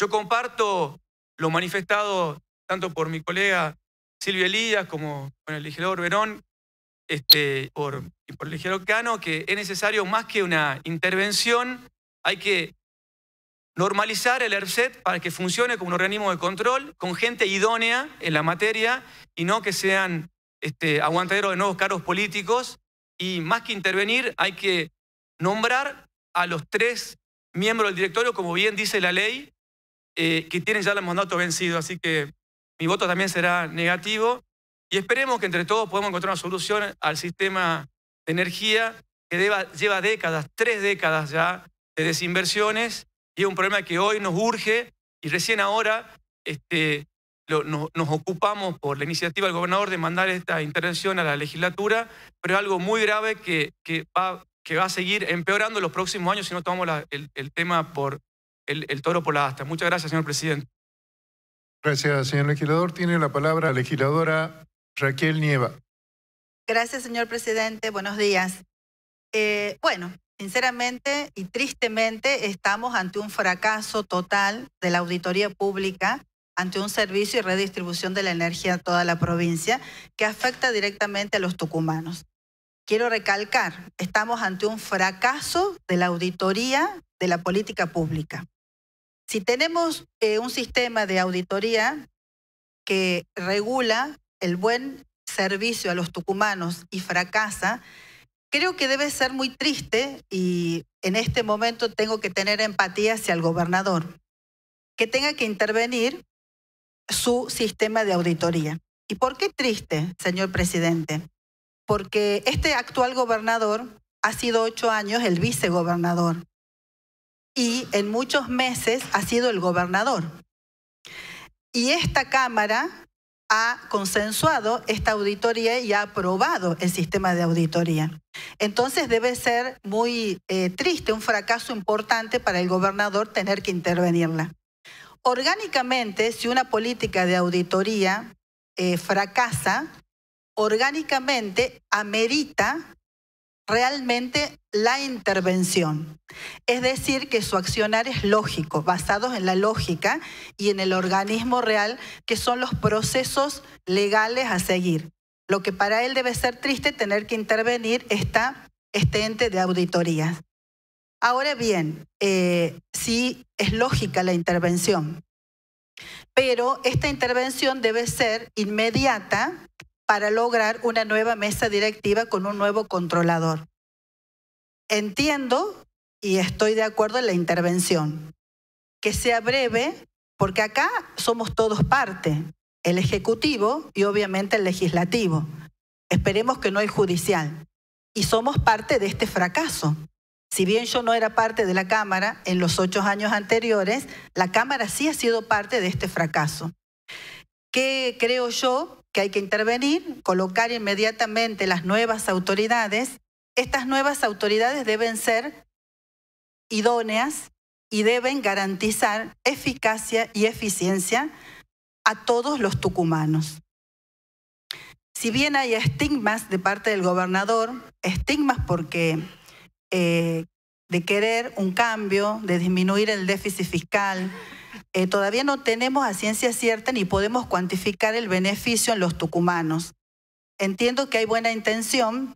Yo comparto lo manifestado tanto por mi colega Silvia Elías como por el legislador Verón este, y por el legislador Cano, que es necesario más que una intervención hay que normalizar el ERCET para que funcione como un organismo de control con gente idónea en la materia y no que sean este, aguantaderos de nuevos cargos políticos. Y más que intervenir, hay que nombrar a los tres miembros del directorio, como bien dice la ley, eh, que tienen ya el mandato vencido. Así que mi voto también será negativo. Y esperemos que entre todos podamos encontrar una solución al sistema de energía que lleva décadas, tres décadas ya, de desinversiones y es un problema que hoy nos urge y recién ahora este, nos ocupamos por la iniciativa del gobernador de mandar esta intervención a la legislatura, pero es algo muy grave que, que, va, que va a seguir empeorando los próximos años si no tomamos el, tema por el, el toro por la asta. Muchas gracias, señor presidente. Gracias, señor legislador. Tiene la palabra la legisladora Raquel Nieva. Gracias, señor presidente. Buenos días. Eh, bueno, Sinceramente y tristemente estamos ante un fracaso total de la auditoría pública, ante un servicio y redistribución de la energía a toda la provincia que afecta directamente a los tucumanos. Quiero recalcar, estamos ante un fracaso de la auditoría de la política pública. Si tenemos eh, un sistema de auditoría que regula el buen servicio a los tucumanos y fracasa, Creo que debe ser muy triste y en este momento tengo que tener empatía hacia el gobernador, que tenga que intervenir su sistema de auditoría. ¿Y por qué triste, señor presidente? Porque este actual gobernador ha sido ocho años el vicegobernador y en muchos meses ha sido el gobernador. Y esta Cámara ha consensuado esta auditoría y ha aprobado el sistema de auditoría. Entonces debe ser muy eh, triste, un fracaso importante para el gobernador tener que intervenirla. Orgánicamente, si una política de auditoría eh, fracasa, orgánicamente amerita realmente la intervención. Es decir, que su accionar es lógico, basado en la lógica y en el organismo real, que son los procesos legales a seguir. Lo que para él debe ser triste tener que intervenir está este ente de auditoría. Ahora bien, eh, sí es lógica la intervención, pero esta intervención debe ser inmediata para lograr una nueva mesa directiva con un nuevo controlador. Entiendo y estoy de acuerdo en la intervención. Que sea breve, porque acá somos todos parte, el Ejecutivo y obviamente el Legislativo. Esperemos que no el Judicial. Y somos parte de este fracaso. Si bien yo no era parte de la Cámara en los ocho años anteriores, la Cámara sí ha sido parte de este fracaso creo yo que hay que intervenir? Colocar inmediatamente las nuevas autoridades. Estas nuevas autoridades deben ser idóneas y deben garantizar eficacia y eficiencia a todos los tucumanos. Si bien hay estigmas de parte del gobernador, estigmas porque eh, de querer un cambio, de disminuir el déficit fiscal, eh, todavía no tenemos a ciencia cierta ni podemos cuantificar el beneficio en los tucumanos. Entiendo que hay buena intención,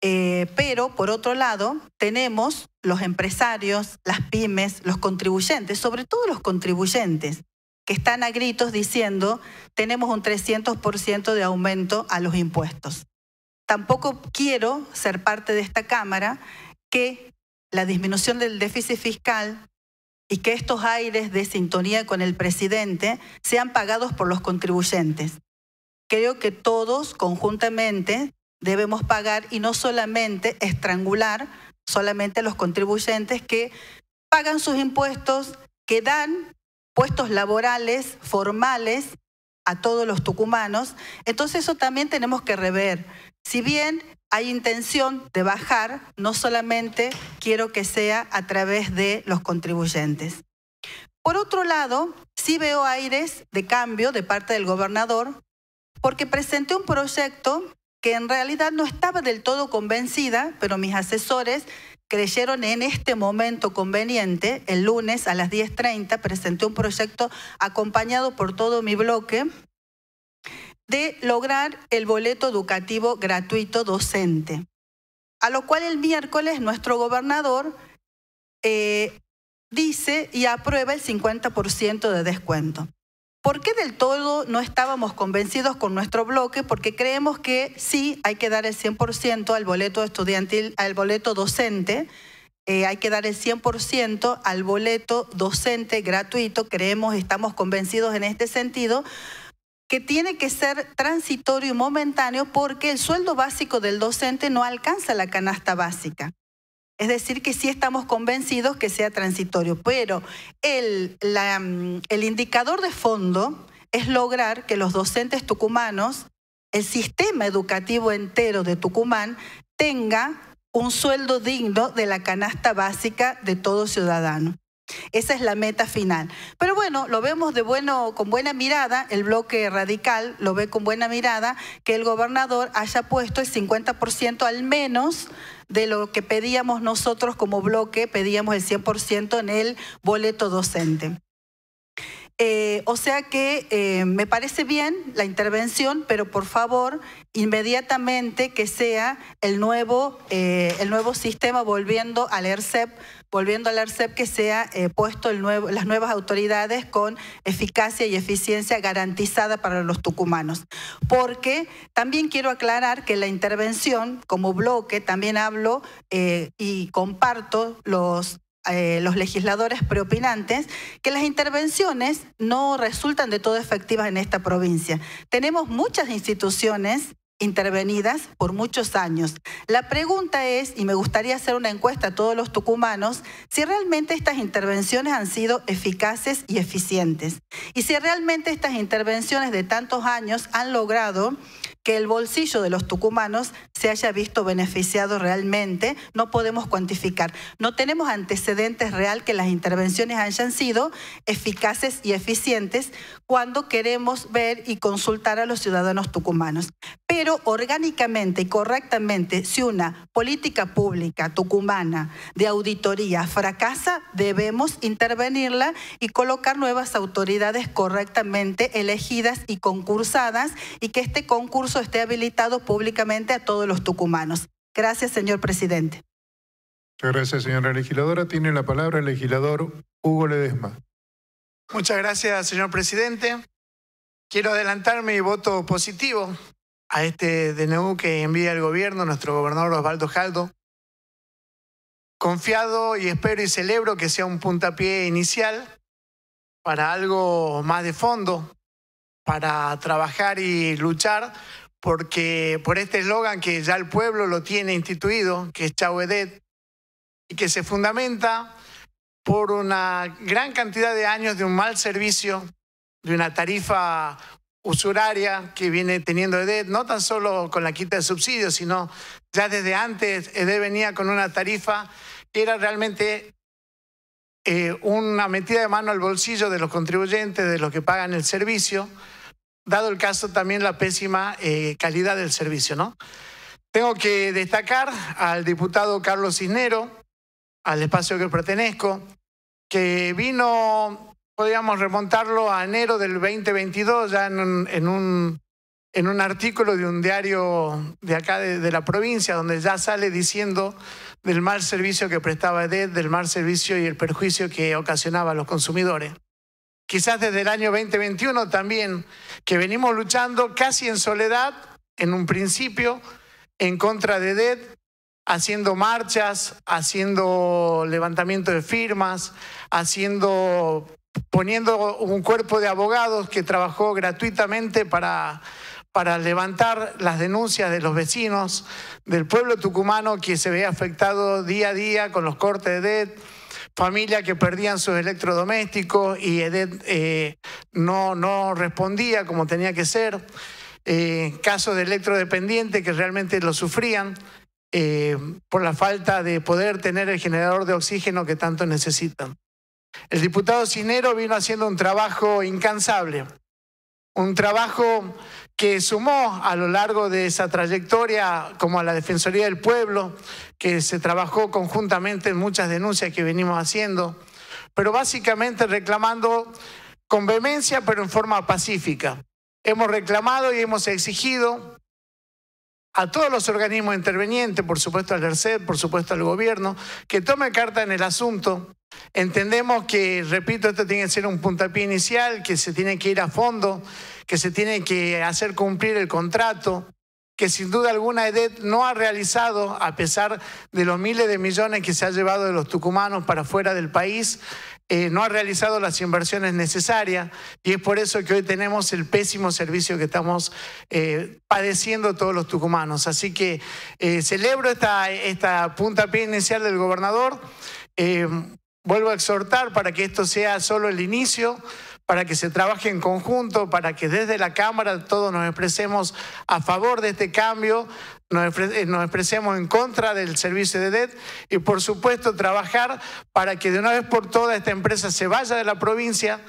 eh, pero por otro lado tenemos los empresarios, las pymes, los contribuyentes, sobre todo los contribuyentes, que están a gritos diciendo tenemos un 300% de aumento a los impuestos. Tampoco quiero ser parte de esta Cámara que la disminución del déficit fiscal y que estos aires de sintonía con el presidente sean pagados por los contribuyentes. Creo que todos conjuntamente debemos pagar y no solamente estrangular solamente los contribuyentes que pagan sus impuestos, que dan puestos laborales formales a todos los tucumanos. Entonces eso también tenemos que rever. Si bien hay intención de bajar, no solamente quiero que sea a través de los contribuyentes. Por otro lado, sí veo aires de cambio de parte del gobernador, porque presenté un proyecto que en realidad no estaba del todo convencida, pero mis asesores creyeron en este momento conveniente, el lunes a las 10.30 presenté un proyecto acompañado por todo mi bloque, de lograr el boleto educativo gratuito docente. A lo cual el miércoles nuestro gobernador eh, dice y aprueba el 50% de descuento. ¿Por qué del todo no estábamos convencidos con nuestro bloque? Porque creemos que sí hay que dar el 100% al boleto estudiantil, al boleto docente, eh, hay que dar el 100% al boleto docente gratuito, creemos, estamos convencidos en este sentido, que tiene que ser transitorio y momentáneo porque el sueldo básico del docente no alcanza la canasta básica. Es decir, que sí estamos convencidos que sea transitorio, pero el, mm, indicador de fondo es lograr que los docentes tucumanos, el sistema educativo entero de Tucumán, tenga un sueldo digno de la canasta básica de todo ciudadano. Esa es la meta final. Pero bueno, lo vemos de con buena mirada, el bloque radical lo ve con buena mirada, que el gobernador haya puesto el 50% al menos de lo que pedíamos nosotros como bloque, pedíamos el 100% en el boleto docente. Eh, o sea que eh, me parece bien la intervención, pero por favor, inmediatamente que sea el nuevo, eh, el nuevo sistema volviendo al ERCEP volviendo al ARCEP que se eh, puesto las nuevas autoridades con eficacia y eficiencia garantizada para los tucumanos. Porque también quiero aclarar que la intervención como bloque, también hablo eh, y comparto los eh, los legisladores preopinantes que las intervenciones no resultan de todo efectivas en esta provincia. Tenemos muchas instituciones intervenidas por muchos años. La pregunta es, y me gustaría hacer una encuesta a todos los tucumanos, si realmente estas intervenciones han sido eficaces y eficientes, y si realmente estas intervenciones de tantos años han logrado que el bolsillo de los tucumanos se haya visto beneficiado realmente, no podemos cuantificar. No tenemos antecedentes real que las intervenciones hayan sido eficaces y eficientes cuando queremos ver y consultar a los ciudadanos tucumanos. Pero orgánicamente y correctamente, si una política pública tucumana de auditoría fracasa, debemos intervenirla y colocar nuevas autoridades correctamente elegidas y concursadas y que este concurso esté habilitado públicamente a todos los tucumanos. Gracias, señor presidente. Muchas gracias, señora legisladora. Tiene la palabra el legislador Hugo Ledesma. Muchas gracias, señor presidente. Quiero adelantar mi voto positivo a este DNU que envía el gobierno, nuestro gobernador Osvaldo Jaldo. Confiado y espero y celebro que sea un puntapié inicial para algo más de fondo, para trabajar y luchar porque por este eslogan que ya el pueblo lo tiene instituido, que es Edet... y que se fundamenta por una gran cantidad de años de un mal servicio, de una tarifa usuraria que viene teniendo Edet... no tan solo con la quita de subsidios, sino ya desde antes ...Edet venía con una tarifa que era realmente eh, una metida de mano al bolsillo de los contribuyentes, de los que pagan el servicio, dado el caso también la pésima eh, calidad del servicio. ¿no? Tengo que destacar al diputado Carlos Cisnero, al espacio que pertenezco, que vino, podríamos remontarlo a enero del 2022, ya en un, artículo de un diario de acá de, la provincia, donde ya sale diciendo del mal servicio que prestaba EDED, del mal servicio y el perjuicio que ocasionaba a los consumidores quizás desde el año 2021 también, que venimos luchando casi en soledad, en un principio, en contra de DED, haciendo marchas, haciendo levantamiento de firmas, haciendo poniendo un cuerpo de abogados que trabajó gratuitamente para, para levantar las denuncias de los vecinos del pueblo tucumano que se ve afectado día a día con los cortes de DED familias que perdían sus electrodomésticos y EDET eh, no, no respondía como tenía que ser, eh, casos de electrodependientes que realmente lo sufrían eh, por la falta de poder tener el generador de oxígeno que tanto necesitan. El diputado Cinero vino haciendo un trabajo incansable, un trabajo que sumó a lo largo de esa trayectoria como a la Defensoría del Pueblo, que se trabajó conjuntamente en muchas denuncias que venimos haciendo, pero básicamente reclamando con vehemencia, pero en forma pacífica. Hemos reclamado y hemos exigido a todos los organismos intervenientes, por supuesto al ERCED, por supuesto al gobierno, que tome carta en el asunto. Entendemos que, repito, esto tiene que ser un puntapié inicial, que se tiene que ir a fondo que se tiene que hacer cumplir el contrato, que sin duda alguna EDET no ha realizado, a pesar de los miles de millones que se ha llevado de los tucumanos para fuera del país, eh, no ha realizado las inversiones necesarias y es por eso que hoy tenemos el pésimo servicio que estamos eh, padeciendo todos los tucumanos. Así que eh, celebro esta, esta puntapié inicial del gobernador. vuelvo a exhortar para que esto sea solo el inicio para que se trabaje en conjunto, para que desde la Cámara todos nos expresemos a favor de este cambio, nos, eh, expresemos en contra del servicio de DET y por supuesto trabajar para que de una vez por todas esta empresa se vaya de la provincia,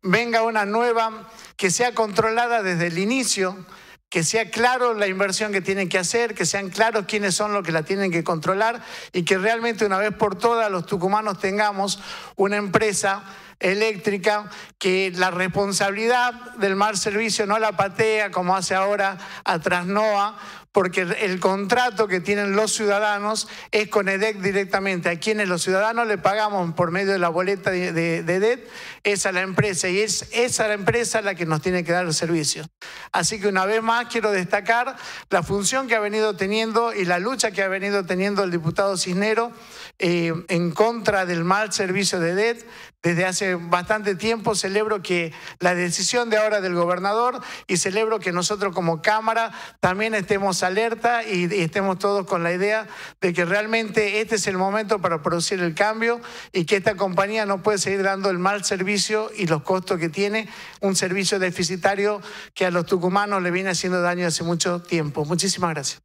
venga una nueva que sea controlada desde el inicio, que sea claro la inversión que tienen que hacer, que sean claros quiénes son los que la tienen que controlar y que realmente una vez por todas los tucumanos tengamos una empresa eléctrica que la responsabilidad del mal servicio no la patea como hace ahora a Trasnoa porque el, contrato que tienen los ciudadanos es con EDEC directamente. A quienes los ciudadanos le pagamos por medio de la boleta de, de, es a la empresa y es esa la empresa la que nos tiene que dar el servicio. Así que una vez más quiero destacar la función que ha venido teniendo y la lucha que ha venido teniendo el diputado Cisnero eh, en contra del mal servicio de EDEC, desde hace bastante tiempo celebro que la decisión de ahora del gobernador y celebro que nosotros como Cámara también estemos alerta y, estemos todos con la idea de que realmente este es el momento para producir el cambio y que esta compañía no puede seguir dando el mal servicio y los costos que tiene, un servicio deficitario que a los tucumanos le viene haciendo daño hace mucho tiempo. Muchísimas gracias.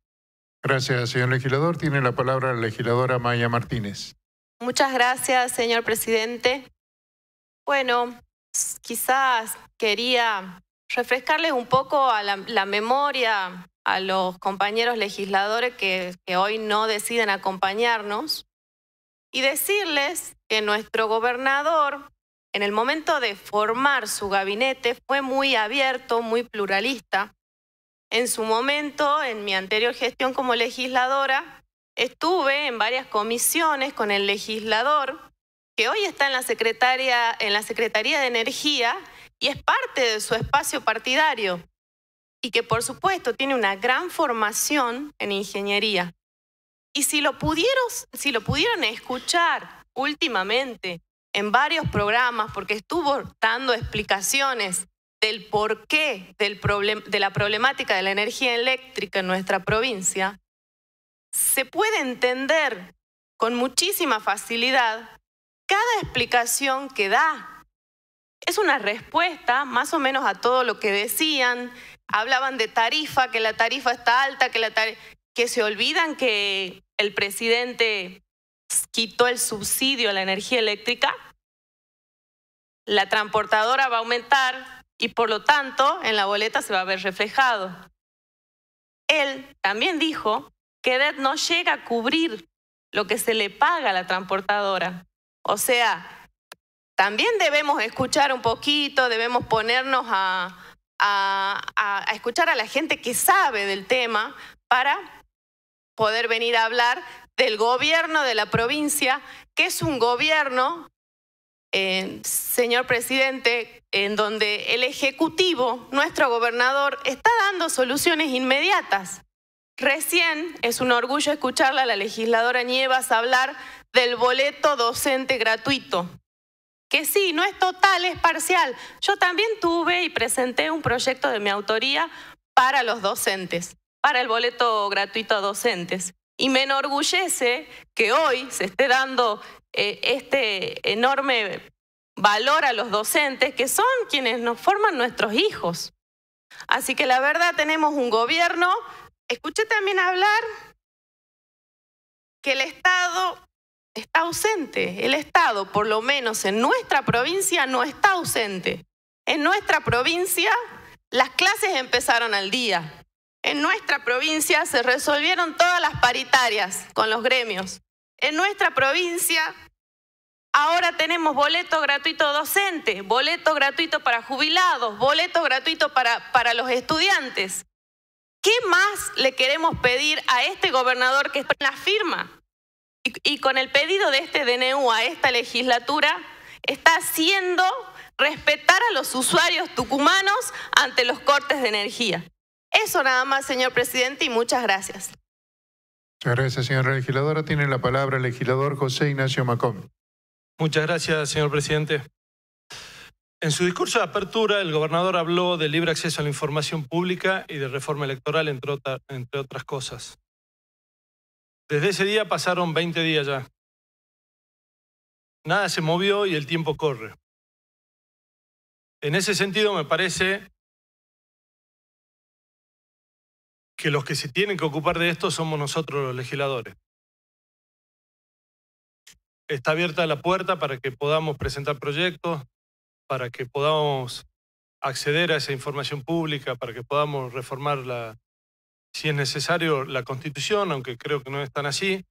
Gracias, señor legislador. Tiene la palabra la legisladora Maya Martínez. Muchas gracias, señor presidente. Bueno, quizás quería refrescarles un poco a la, memoria a los compañeros legisladores que hoy no deciden acompañarnos y decirles que nuestro gobernador, en el momento de formar su gabinete, fue muy abierto, muy pluralista. En su momento, en mi anterior gestión como legisladora, estuve en varias comisiones con el legislador que hoy está en la, en la Secretaría de Energía y es parte de su espacio partidario y que por supuesto tiene una gran formación en ingeniería. Y si lo pudieron, si lo pudieron escuchar últimamente en varios programas, porque estuvo dando explicaciones del porqué de la problemática de la energía eléctrica en nuestra provincia, se puede entender con muchísima facilidad cada explicación que da es una respuesta más o menos a todo lo que decían. Hablaban de tarifa, que la tarifa está alta, que, la que se olvidan que el presidente quitó el subsidio a la energía eléctrica. La transportadora va a aumentar y por lo tanto en la boleta se va a ver reflejado. Él también dijo que DED no llega a cubrir lo que se le paga a la transportadora. O sea, también debemos escuchar un poquito, debemos ponernos a, escuchar a la gente que sabe del tema para poder venir a hablar del gobierno de la provincia, que es un gobierno eh, señor presidente, en donde el Ejecutivo, nuestro gobernador, está dando soluciones inmediatas. Recién es un orgullo escucharla a la legisladora Nievas hablar del boleto docente gratuito, que sí, no es total, es parcial. Yo también tuve y presenté un proyecto de mi autoría para los docentes, para el boleto gratuito a docentes. Y me enorgullece que hoy se esté dando eh, este enorme valor a los docentes, que son quienes nos forman nuestros hijos. Así que la verdad tenemos un gobierno Escuché también hablar que el Estado está ausente. El Estado, por lo menos en nuestra provincia, no está ausente. En nuestra provincia las clases empezaron al día. En nuestra provincia se resolvieron todas las paritarias con los gremios. En nuestra provincia ahora tenemos boleto gratuito docente, boleto gratuito para jubilados, boleto gratuito para los estudiantes. ¿Qué más le queremos pedir a este gobernador que está en la firma? Y, con el pedido de este DNU a esta legislatura, está haciendo respetar a los usuarios tucumanos ante los cortes de energía. Eso nada más, señor presidente, y muchas gracias. Muchas gracias, señora legisladora. Tiene la palabra el legislador José Ignacio Macón. Muchas gracias, señor presidente. En su discurso de apertura, el gobernador habló de libre acceso a la información pública y de reforma electoral, entre, otras cosas. Desde ese día pasaron 20 días ya. Nada se movió y el tiempo corre. En ese sentido, me parece que los que se tienen que ocupar de esto somos nosotros los legisladores. Está abierta la puerta para que podamos presentar proyectos, para que podamos acceder a esa información pública, para que podamos reformar, la, si es necesario, la constitución, aunque creo que no es tan así,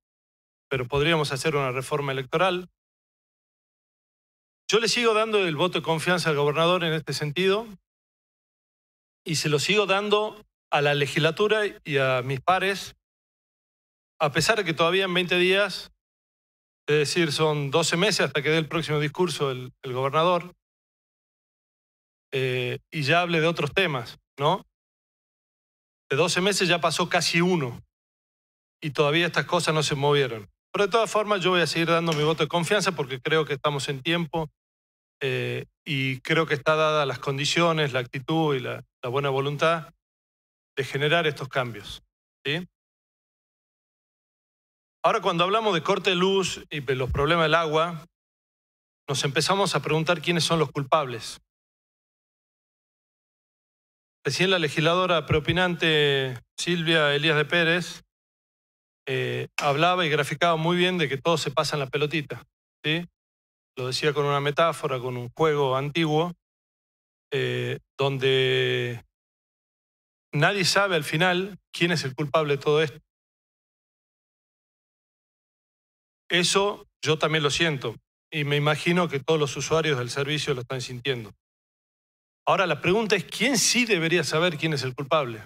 pero podríamos hacer una reforma electoral. Yo le sigo dando el voto de confianza al gobernador en este sentido y se lo sigo dando a la legislatura y a mis pares, a pesar de que todavía en 20 días, es decir, son 12 meses hasta que dé el próximo discurso el gobernador, eh, y ya hablé de otros temas, ¿no? De 12 meses ya pasó casi uno y todavía estas cosas no se movieron. Pero de todas formas yo voy a seguir dando mi voto de confianza porque creo que estamos en tiempo eh, y creo que está dada las condiciones, la actitud y la, buena voluntad de generar estos cambios. Ahora cuando hablamos de corte de luz y de los problemas del agua, nos empezamos a preguntar quiénes son los culpables. Recién la legisladora preopinante Silvia Elías de Pérez eh, hablaba y graficaba muy bien de que todo se pasan la pelotita. ¿sí? Lo decía con una metáfora, con un juego antiguo, eh, donde nadie sabe al final quién es el culpable de todo esto. Eso yo también lo siento y me imagino que todos los usuarios del servicio lo están sintiendo. Ahora la pregunta es, ¿quién sí debería saber quién es el culpable?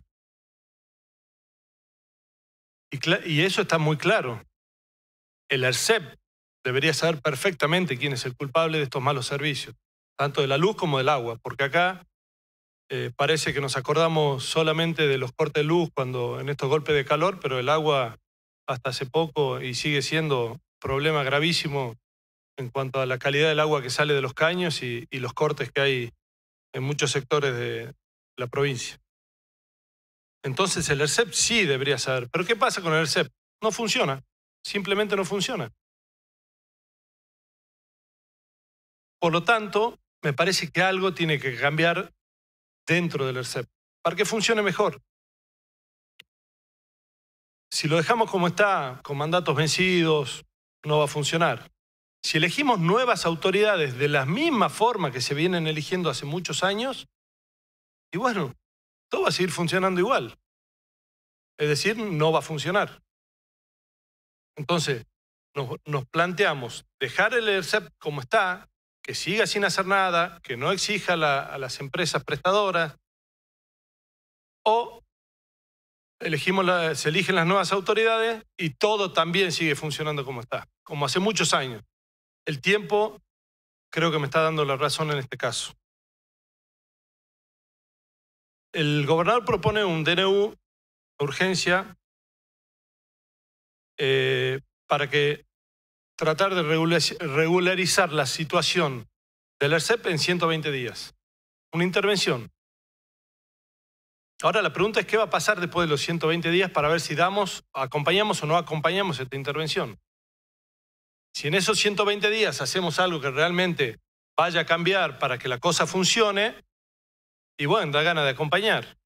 Y, eso está muy claro. El ARCEP debería saber perfectamente quién es el culpable de estos malos servicios, tanto de la luz como del agua, porque acá eh, parece que nos acordamos solamente de los cortes de luz cuando en estos golpes de calor, pero el agua hasta hace poco y sigue siendo problema gravísimo en cuanto a la calidad del agua que sale de los caños y los cortes que hay en muchos sectores de la provincia. Entonces el ERCEP sí debería saber. Pero ¿qué pasa con el ERCEP? No funciona. Simplemente no funciona. Por lo tanto, me parece que algo tiene que cambiar dentro del ERCEP para que funcione mejor. Si lo dejamos como está, con mandatos vencidos, no va a funcionar. Si elegimos nuevas autoridades de la misma forma que se vienen eligiendo hace muchos años, y bueno, todo va a seguir funcionando igual. Es decir, no va a funcionar. Entonces, nos, planteamos dejar el ERCEP como está, que siga sin hacer nada, que no exija a las empresas prestadoras, o elegimos se eligen las nuevas autoridades y todo también sigue funcionando como está, como hace muchos años. El tiempo creo que me está dando la razón en este caso. El gobernador propone un DNU de urgencia eh, para que tratar de regularizar la situación del ERCEP en 120 días. Una intervención. Ahora la pregunta es qué va a pasar después de los 120 días para ver si damos, acompañamos o no acompañamos esta intervención. Si en esos 120 días hacemos algo que realmente vaya a cambiar para que la cosa funcione, y bueno, da ganas de acompañar.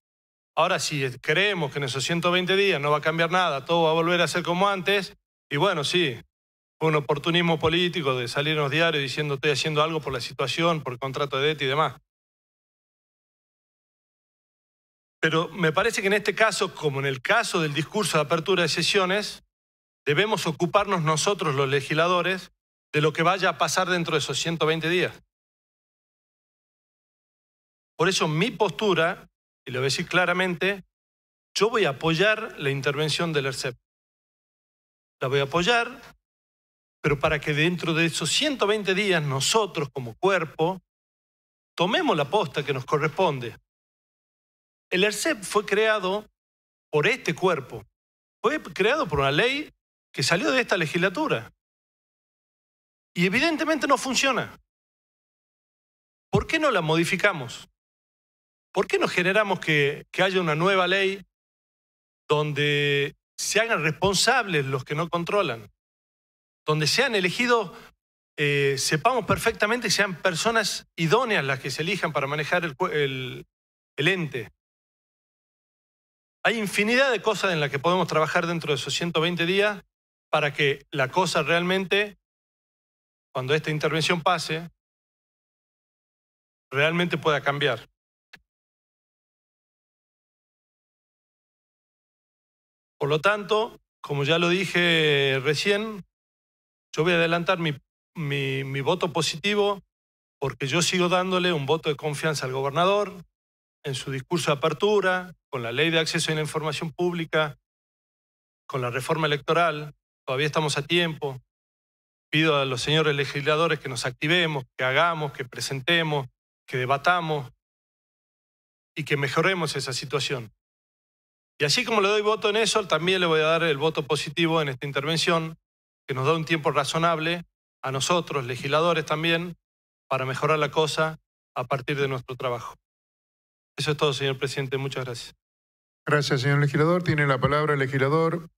Ahora, si creemos que en esos 120 días no va a cambiar nada, todo va a volver a ser como antes, y bueno, sí, fue un oportunismo político de salirnos diarios diciendo estoy haciendo algo por la situación, por el contrato de DET y demás. Pero me parece que en este caso, como en el caso del discurso de apertura de sesiones, debemos ocuparnos nosotros los legisladores de lo que vaya a pasar dentro de esos 120 días. Por eso mi postura, y lo voy a decir claramente, yo voy a apoyar la intervención del ERCEP. La voy a apoyar, pero para que dentro de esos 120 días nosotros como cuerpo tomemos la posta que nos corresponde. El ERCEP fue creado por este cuerpo, fue creado por una ley que salió de esta legislatura. Y evidentemente no funciona. ¿Por qué no la modificamos? ¿Por qué no generamos que, haya una nueva ley donde se hagan responsables los que no controlan? Donde sean elegidos, eh, sepamos perfectamente, que sean personas idóneas las que se elijan para manejar el ente. Hay infinidad de cosas en las que podemos trabajar dentro de esos 120 días para que la cosa realmente, cuando esta intervención pase, realmente pueda cambiar. Por lo tanto, como ya lo dije recién, yo voy a adelantar mi, mi, voto positivo porque yo sigo dándole un voto de confianza al gobernador en su discurso de apertura, con la ley de acceso a la información pública, con la reforma electoral, todavía estamos a tiempo. Pido a los señores legisladores que nos activemos, que hagamos, que presentemos, que debatamos y que mejoremos esa situación. Y así como le doy voto en eso, también le voy a dar el voto positivo en esta intervención, que nos da un tiempo razonable a nosotros, legisladores también, para mejorar la cosa a partir de nuestro trabajo. Eso es todo, señor presidente. Muchas gracias. Gracias, señor legislador. Tiene la palabra el legislador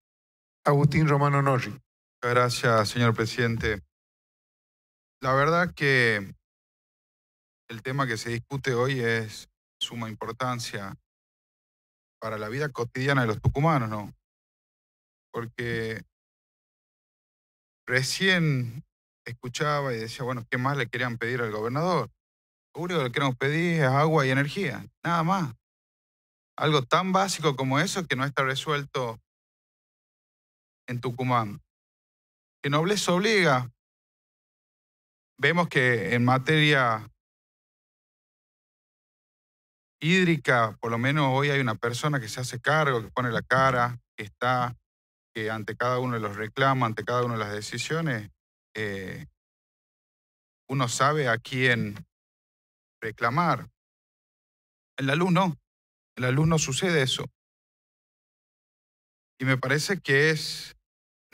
Agustín Romano Norri. Gracias, señor presidente. La verdad que el tema que se discute hoy es suma importancia para la vida cotidiana de los tucumanos, ¿no? Porque recién escuchaba y decía, bueno, ¿qué más le querían pedir al gobernador? Lo único que le queremos pedir es agua y energía, nada más. Algo tan básico como eso que no está resuelto en Tucumán. Que nobleza obliga. Vemos que en materia hídrica, por lo menos hoy hay una persona que se hace cargo, que pone la cara, que está, que ante cada uno de los reclama ante cada una de las decisiones, eh, uno sabe a quién reclamar. En la luz no, en la luz no sucede eso. Y me parece que es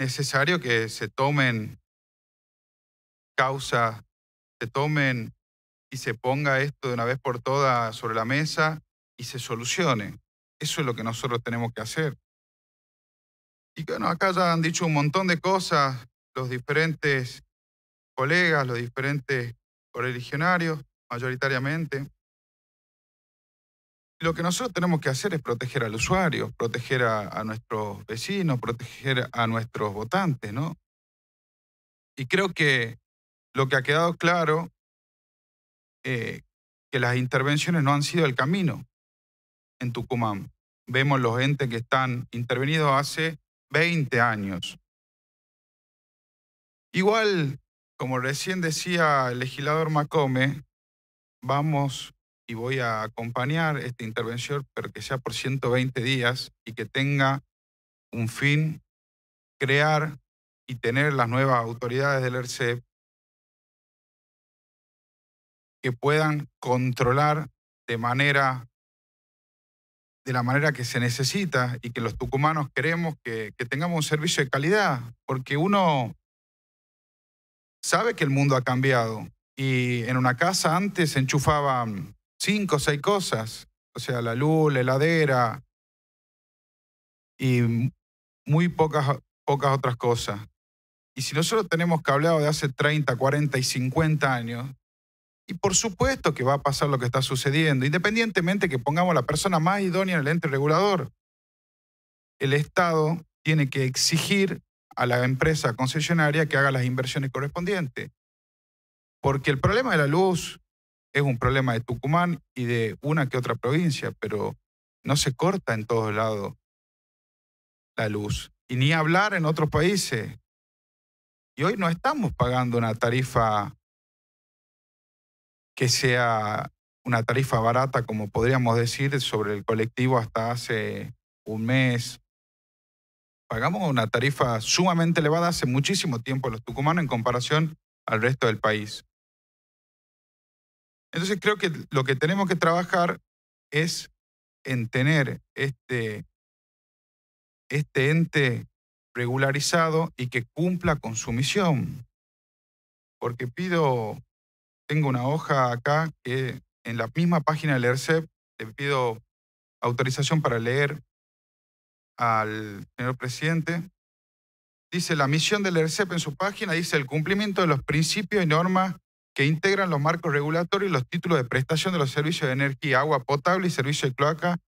necesario que se tomen causa se tomen y se ponga esto de una vez por todas sobre la mesa y se solucione. Eso es lo que nosotros tenemos que hacer. Y bueno, acá ya han dicho un montón de cosas los diferentes colegas, los diferentes coreligionarios, mayoritariamente. Lo que nosotros tenemos que hacer es proteger al usuario, proteger a, nuestros vecinos, proteger a nuestros votantes, ¿no? Y creo que lo que ha quedado claro eh, que las intervenciones no han sido el camino en Tucumán. Vemos los entes que están intervenidos hace 20 años. Igual, como recién decía el legislador Macome, vamos y voy a acompañar esta intervención, pero que sea por 120 días y que tenga un fin, crear y tener las nuevas autoridades del ERCEP que puedan controlar de manera de la manera que se necesita y que los tucumanos queremos que, tengamos un servicio de calidad, porque uno sabe que el mundo ha cambiado y en una casa antes se mm, cinco o seis cosas. O sea, la luz, la heladera y muy pocas, pocas otras cosas. Y si nosotros tenemos que hablar de hace 30, 40 y 50 años, y por supuesto que va a pasar lo que está sucediendo, independientemente que pongamos la persona más idónea en el ente regulador. El Estado tiene que exigir a la empresa concesionaria que haga las inversiones correspondientes. Porque el problema de la luz es un problema de Tucumán y de una que otra provincia, pero no se corta en todos lados la luz. Y ni hablar en otros países. Y hoy no estamos pagando una tarifa que sea una tarifa barata, como podríamos decir, sobre el colectivo hasta hace un mes. Pagamos una tarifa sumamente elevada hace muchísimo tiempo los tucumanos en comparación al resto del país. Entonces creo que lo que tenemos que trabajar es en tener este, este ente regularizado y que cumpla con su misión. Porque pido, tengo una hoja acá que en la misma página del ERCEP le pido autorización para leer al señor presidente. Dice, la misión del ERCEP en su página dice el cumplimiento de los principios y normas que integran los marcos regulatorios y los títulos de prestación de los servicios de energía, agua potable y servicios de cloaca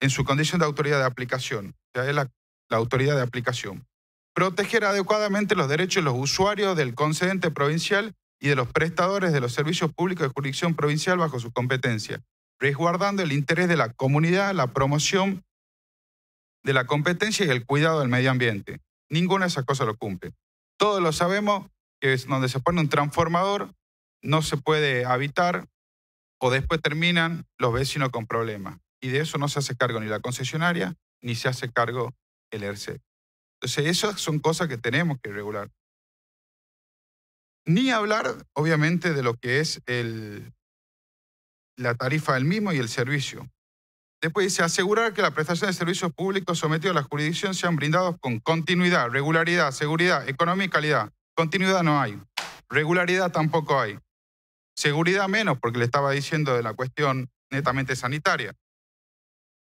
en su condición de autoridad de aplicación. Ya es la, autoridad de aplicación. Proteger adecuadamente los derechos de los usuarios del concedente provincial y de los prestadores de los servicios públicos de jurisdicción provincial bajo su competencia, resguardando el interés de la comunidad, la promoción de la competencia y el cuidado del medio ambiente. Ninguna de esas cosas lo cumple. Todos lo sabemos, que es donde se pone un transformador, no se puede habitar o después terminan los vecinos con problemas. Y de eso no se hace cargo ni la concesionaria ni se hace cargo el ERCE. Entonces, esas son cosas que tenemos que regular. Ni hablar, obviamente, de lo que es el, la tarifa del mismo y el servicio. Después dice, asegurar que la prestación de servicios públicos sometidos a la jurisdicción sean brindados con continuidad, regularidad, seguridad, economía y calidad. Continuidad no hay. Regularidad tampoco hay. Seguridad menos, porque le estaba diciendo de la cuestión netamente sanitaria.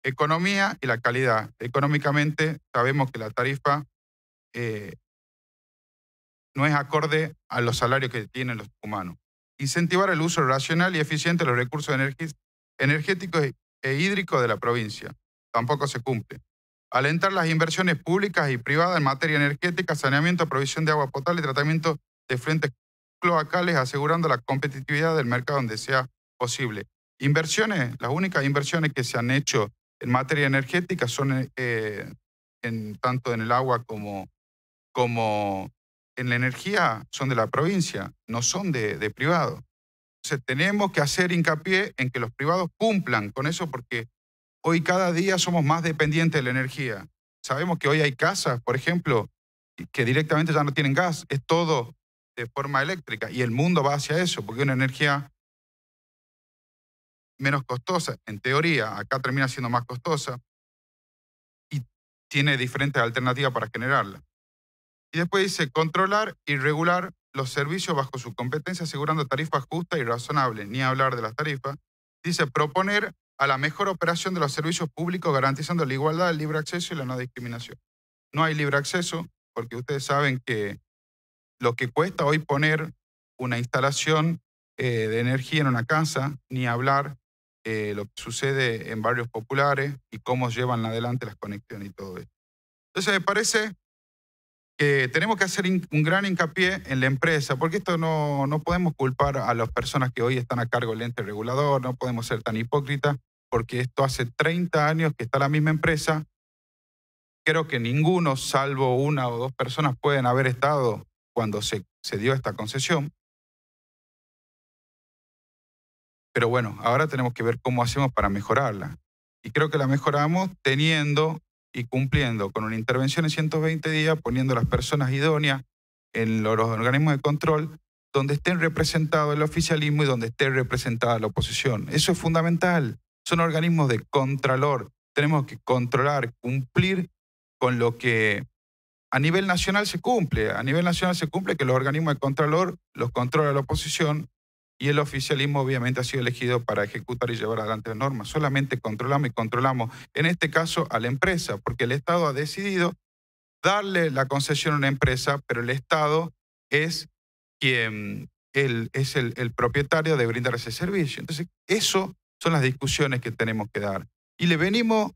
Economía y la calidad. Económicamente sabemos que la tarifa eh, no es acorde a los salarios que tienen los humanos. Incentivar el uso racional y eficiente de los recursos energéticos e hídricos de la provincia. Tampoco se cumple. Alentar las inversiones públicas y privadas en materia energética, saneamiento, provisión de agua potable y tratamiento de frentes locales asegurando la competitividad del mercado donde sea posible. Inversiones, las únicas inversiones que se han hecho en materia energética son eh, en, tanto en el agua como, como en la energía, son de la provincia, no son de, de privado. Entonces tenemos que hacer hincapié en que los privados cumplan con eso porque hoy cada día somos más dependientes de la energía. Sabemos que hoy hay casas, por ejemplo, que directamente ya no tienen gas, es todo de forma eléctrica y el mundo va hacia eso, porque una energía menos costosa, en teoría, acá termina siendo más costosa y tiene diferentes alternativas para generarla. Y después dice controlar y regular los servicios bajo su competencia asegurando tarifas justas y razonables, ni hablar de las tarifas. Dice proponer a la mejor operación de los servicios públicos garantizando la igualdad, el libre acceso y la no discriminación. No hay libre acceso porque ustedes saben que lo que cuesta hoy poner una instalación eh, de energía en una casa, ni hablar de eh, lo que sucede en barrios populares y cómo llevan adelante las conexiones y todo eso. Entonces me parece que tenemos que hacer un gran hincapié en la empresa, porque esto no, no podemos culpar a las personas que hoy están a cargo del ente regulador, no podemos ser tan hipócritas, porque esto hace 30 años que está la misma empresa. Creo que ninguno, salvo una o dos personas, pueden haber estado cuando se, dio esta concesión. Pero bueno, ahora tenemos que ver cómo hacemos para mejorarla. Y creo que la mejoramos teniendo y cumpliendo con una intervención en 120 días, poniendo las personas idóneas en los organismos de control donde estén representados el oficialismo y donde esté representada la oposición. Eso es fundamental. Son organismos de contralor. Tenemos que controlar, cumplir con lo que a nivel nacional se cumple, a nivel nacional se cumple que los organismos de control, los controla la oposición y el oficialismo obviamente ha sido elegido para ejecutar y llevar adelante las normas. Solamente controlamos y controlamos, en este caso, a la empresa, porque el Estado ha decidido darle la concesión a una empresa, pero el Estado es quien el, es el, el propietario de brindar ese servicio. Entonces, eso son las discusiones que tenemos que dar. Y le venimos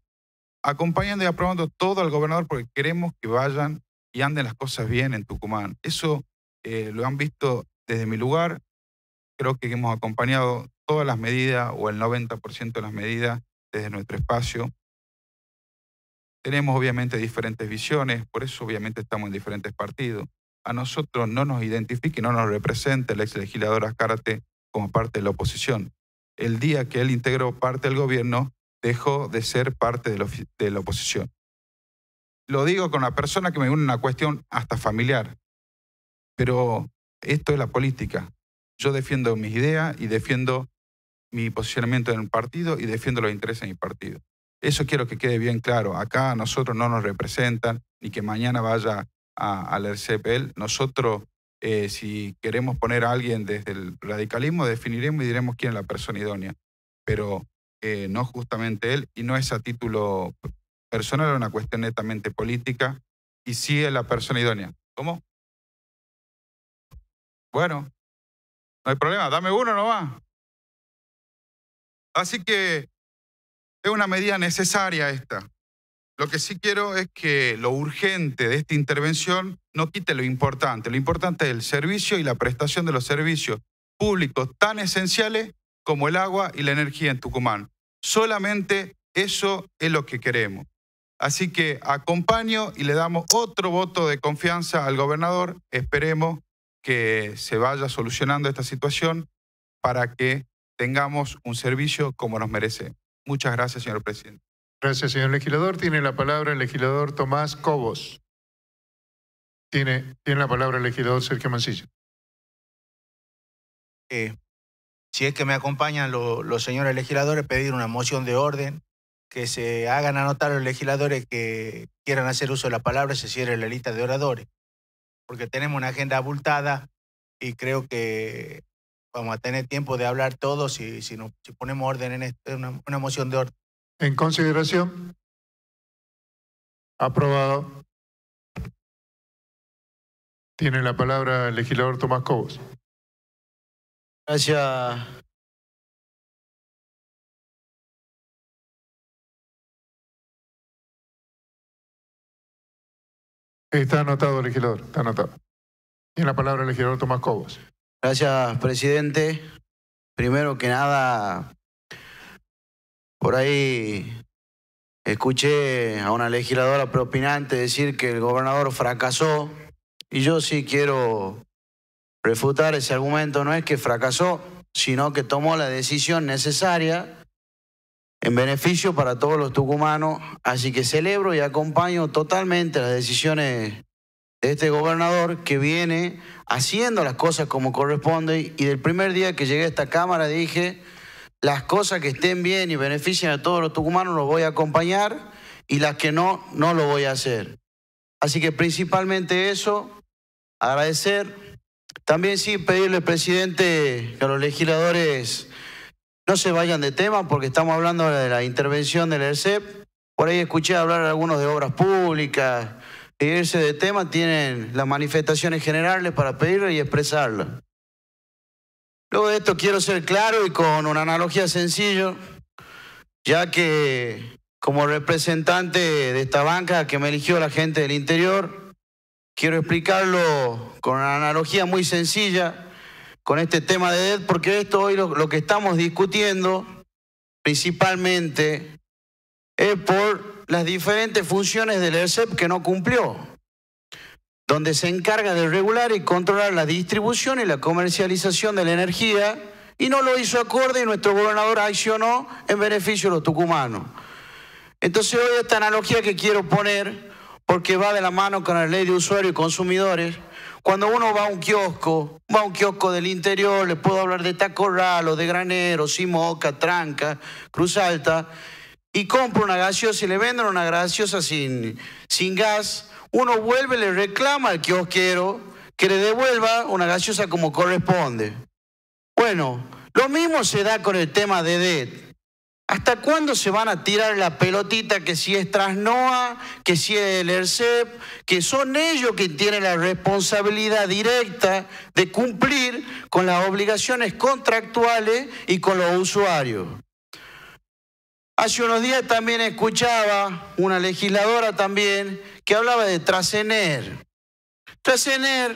acompañando y aprobando todo al gobernador porque queremos que vayan y anden las cosas bien en Tucumán. Eso eh, lo han visto desde mi lugar. Creo que hemos acompañado todas las medidas o el 90% de las medidas desde nuestro espacio. Tenemos obviamente diferentes visiones, por eso obviamente estamos en diferentes partidos. A nosotros no nos identifica y no nos representa el ex legislador Azcárate como parte de la oposición. El día que él integró parte del gobierno, dejó de ser parte de la oposición. Lo digo con la persona que me une una cuestión hasta familiar. Pero esto es la política. Yo defiendo mis ideas y defiendo mi posicionamiento en el partido y defiendo los intereses de mi partido. Eso quiero que quede bien claro. Acá nosotros no nos representan, ni que mañana vaya al a CPL. Nosotros, eh, si queremos poner a alguien desde el radicalismo, definiremos y diremos quién es la persona idónea. Pero eh, no justamente él, y no es a título persona era una cuestión netamente política y sí es la persona idónea. ¿Cómo? Bueno, no hay problema, dame uno nomás. Así que es una medida necesaria esta. Lo que sí quiero es que lo urgente de esta intervención no quite lo importante. Lo importante es el servicio y la prestación de los servicios públicos tan esenciales como el agua y la energía en Tucumán. Solamente eso es lo que queremos. Así que acompaño y le damos otro voto de confianza al gobernador. Esperemos que se vaya solucionando esta situación para que tengamos un servicio como nos merece. Muchas gracias, señor presidente. Gracias, señor legislador. Tiene la palabra el legislador Tomás Cobos. Tiene, la palabra el legislador Sergio Mancilla. Eh, si es que me acompañan los señores legisladores, pedir una moción de orden que se hagan anotar los legisladores que quieran hacer uso de la palabra se cierre la lista de oradores, porque tenemos una agenda abultada y creo que vamos a tener tiempo de hablar todos si, si, ponemos orden en esta una, una moción de orden. En consideración. Aprobado. Tiene la palabra el legislador Tomás Cobos. Gracias, Está anotado, legislador, está anotado. Tiene la palabra el legislador Tomás Cobos. Gracias, presidente. Primero que nada, por ahí escuché a una legisladora propinante decir que el gobernador fracasó y yo sí quiero refutar ese argumento. No es que fracasó, sino que tomó la decisión necesaria en beneficio para todos los tucumanos. Así que celebro y acompaño totalmente las decisiones de este gobernador que viene haciendo las cosas como corresponde y del primer día que llegué a esta Cámara dije, las cosas que estén bien y beneficien a todos los tucumanos los voy a acompañar y las que no, no lo voy a hacer. Así que principalmente eso, agradecer. También sí pedirle, presidente, que a los legisladores no se vayan de tema porque estamos hablando de la intervención del ERCEP. Por ahí escuché hablar algunos de obras públicas y ese de tema tienen las manifestaciones generales para pedirlo y expresarlo. Luego de esto quiero ser claro y con una analogía sencilla, ya que como representante de esta banca que me eligió la gente del interior, quiero explicarlo con una analogía muy sencilla con este tema de DED, porque esto hoy lo, que estamos discutiendo principalmente es por las diferentes funciones del ERCEP que no cumplió, donde se encarga de regular y controlar la distribución y la comercialización de la energía, y no lo hizo acorde y nuestro gobernador accionó en beneficio de los tucumanos. Entonces hoy esta analogía que quiero poner, porque va de la mano con la ley de usuarios y consumidores, cuando uno va a un kiosco, va a un kiosco del interior, le puedo hablar de ralo, de granero, simoca, tranca, cruz alta, y compra una gaseosa y le venden una gaseosa sin, sin gas, uno vuelve y le reclama al kiosquero que le devuelva una gaseosa como corresponde. Bueno, lo mismo se da con el tema de DED. ¿Hasta cuándo se van a tirar la pelotita que si es Trasnoa, que si es el ERCEP, que son ellos quienes tienen la responsabilidad directa de cumplir con las obligaciones contractuales y con los usuarios? Hace unos días también escuchaba una legisladora también que hablaba de Trasener. Trasener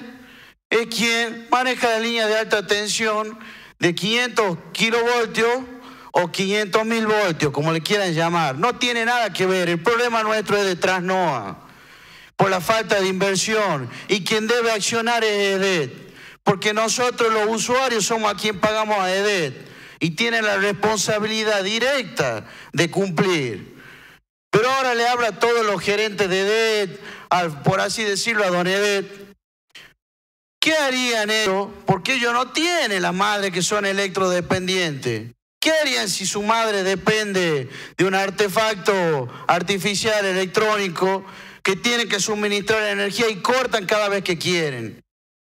es quien maneja la línea de alta tensión de 500 kilovoltios o 500 mil voltios, como le quieran llamar, no tiene nada que ver. El problema nuestro es de Trasnoa. por la falta de inversión. Y quien debe accionar es EDET, porque nosotros los usuarios somos a quien pagamos a EDET y tienen la responsabilidad directa de cumplir. Pero ahora le habla a todos los gerentes de EDET, por así decirlo, a don EDET. ¿Qué harían ellos? Porque ellos no tienen la madre que son electrodependientes. ¿Qué harían si su madre depende de un artefacto artificial electrónico que tiene que suministrar energía y cortan cada vez que quieren?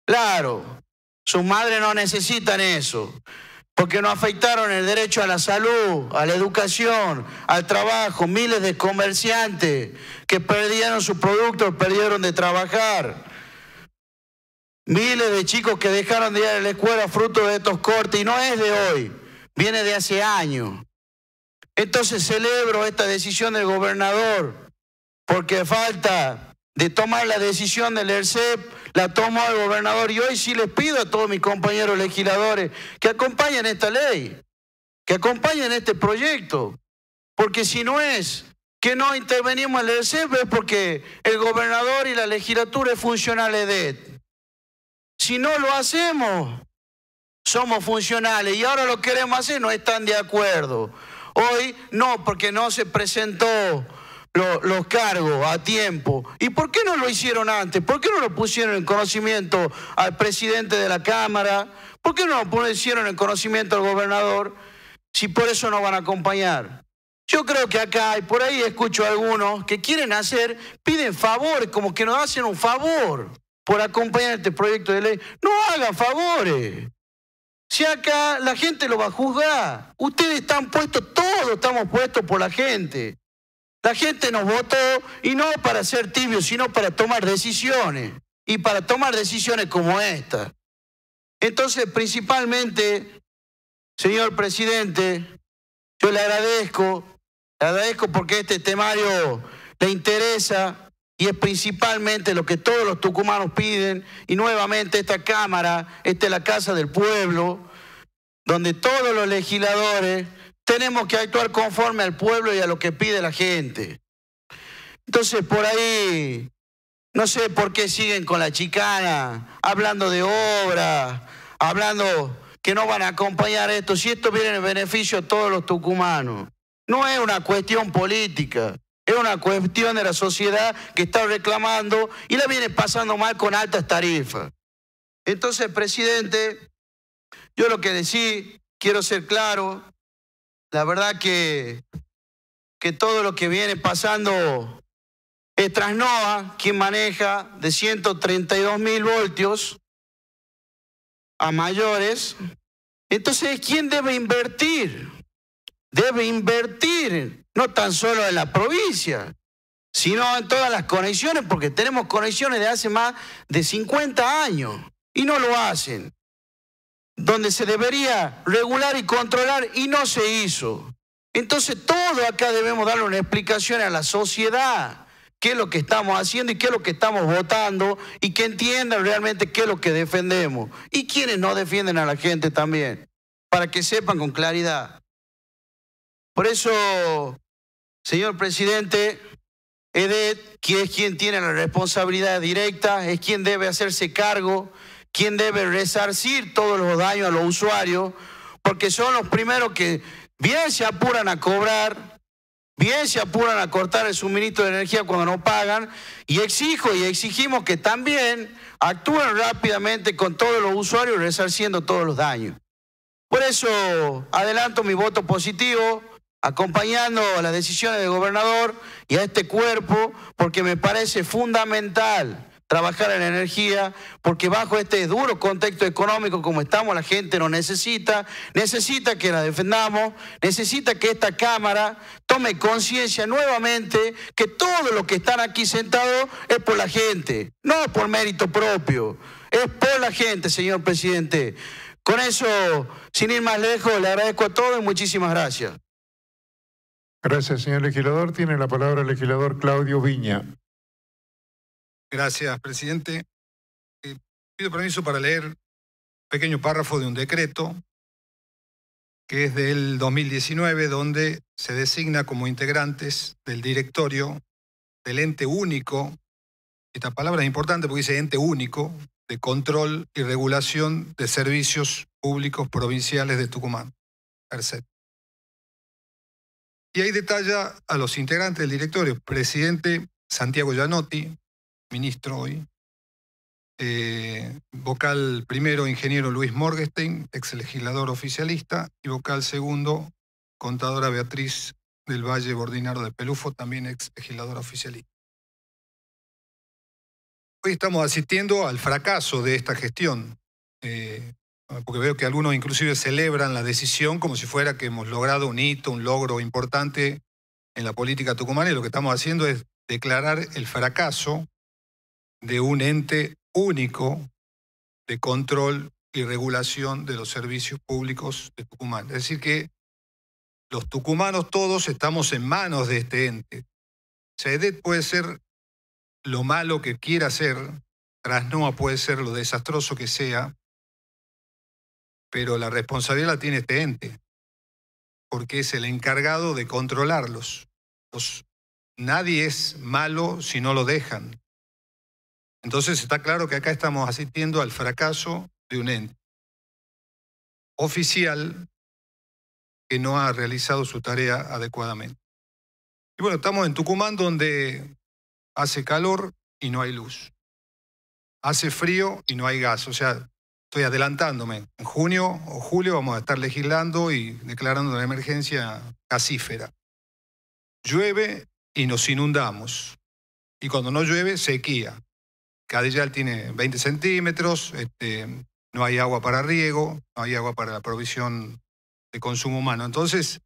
Claro, sus madres no necesitan eso, porque no afectaron el derecho a la salud, a la educación, al trabajo, miles de comerciantes que perdieron sus productos perdieron de trabajar. Miles de chicos que dejaron de ir a la escuela fruto de estos cortes y no es de hoy viene de hace años. Entonces celebro esta decisión del gobernador, porque falta de tomar la decisión del ERCEP, la tomó el gobernador y hoy sí les pido a todos mis compañeros legisladores que acompañen esta ley, que acompañen este proyecto, porque si no es que no intervenimos en el ERCEP es porque el gobernador y la legislatura es funcional Si no lo hacemos, somos funcionales y ahora lo queremos hacer, no están de acuerdo. Hoy no, porque no se presentó los cargos a tiempo. ¿Y por qué no lo hicieron antes? ¿Por qué no lo pusieron en conocimiento al presidente de la Cámara? ¿Por qué no lo pusieron en conocimiento al gobernador? Si por eso no van a acompañar. Yo creo que acá, y por ahí escucho algunos que quieren hacer, piden favores, como que nos hacen un favor por acompañar este proyecto de ley. No haga favores. Si acá la gente lo va a juzgar. Ustedes están puestos, todos estamos puestos por la gente. La gente nos votó y no para ser tibios, sino para tomar decisiones. Y para tomar decisiones como esta. Entonces, principalmente, señor presidente, yo le agradezco, le agradezco porque este temario le interesa, y es principalmente lo que todos los tucumanos piden. Y nuevamente esta Cámara, esta es la Casa del Pueblo, donde todos los legisladores tenemos que actuar conforme al pueblo y a lo que pide la gente. Entonces por ahí, no sé por qué siguen con la chicana, hablando de obra, hablando que no van a acompañar esto, si esto viene en beneficio de todos los tucumanos. No es una cuestión política. Es una cuestión de la sociedad que está reclamando y la viene pasando mal con altas tarifas. Entonces, presidente, yo lo que decí, quiero ser claro, la verdad que, que todo lo que viene pasando es trasnova, quien maneja de 132 mil voltios a mayores. Entonces, ¿quién debe invertir? Debe invertir no tan solo en la provincia, sino en todas las conexiones, porque tenemos conexiones de hace más de 50 años y no lo hacen. Donde se debería regular y controlar y no se hizo. Entonces, todo acá debemos darle una explicación a la sociedad, qué es lo que estamos haciendo y qué es lo que estamos votando y que entiendan realmente qué es lo que defendemos y quienes no defienden a la gente también, para que sepan con claridad. Por eso Señor presidente, EDET, que es quien tiene la responsabilidad directa, es quien debe hacerse cargo, quien debe resarcir todos los daños a los usuarios, porque son los primeros que bien se apuran a cobrar, bien se apuran a cortar el suministro de energía cuando no pagan, y exijo y exigimos que también actúen rápidamente con todos los usuarios resarciendo todos los daños. Por eso adelanto mi voto positivo acompañando a las decisiones del gobernador y a este cuerpo, porque me parece fundamental trabajar en energía, porque bajo este duro contexto económico como estamos, la gente nos necesita, necesita que la defendamos, necesita que esta Cámara tome conciencia nuevamente que todo lo que están aquí sentados es por la gente, no por mérito propio, es por la gente, señor presidente. Con eso, sin ir más lejos, le agradezco a todos y muchísimas gracias. Gracias, señor legislador. Tiene la palabra el legislador Claudio Viña. Gracias, presidente. Eh, pido permiso para leer un pequeño párrafo de un decreto que es del 2019, donde se designa como integrantes del directorio del ente único, esta palabra es importante porque dice ente único, de control y regulación de servicios públicos provinciales de Tucumán, y ahí detalla a los integrantes del directorio, presidente Santiago Gianotti, ministro hoy, eh, vocal primero ingeniero Luis Morgestein, ex legislador oficialista, y vocal segundo contadora Beatriz del Valle Bordinaro de Pelufo, también ex legisladora oficialista. Hoy estamos asistiendo al fracaso de esta gestión. Eh, Ah, porque veo que algunos inclusive celebran la decisión como si fuera que hemos logrado un hito, un logro importante en la política tucumana y lo que estamos haciendo es declarar el fracaso de un ente único de control y regulación de los servicios públicos de Tucumán. Es decir, que los tucumanos todos estamos en manos de este ente. SEDET puede ser lo malo que quiera ser, Trasnoa puede ser lo desastroso que sea, pero la responsabilidad la tiene este ente, porque es el encargado de controlarlos. nadie es malo si no lo dejan. Entonces está claro que acá estamos asistiendo al fracaso de un ente oficial que no ha realizado su tarea adecuadamente. Y bueno, estamos en Tucumán donde hace calor y no hay luz. Hace frío y no hay gas. O sea, estoy adelantándome. En junio o julio vamos a estar legislando y declarando una emergencia casífera. Llueve y nos inundamos. Y cuando no llueve, sequía. Cadillal tiene 20 centímetros, este, no hay agua para riego, no hay agua para la provisión de consumo humano. Entonces,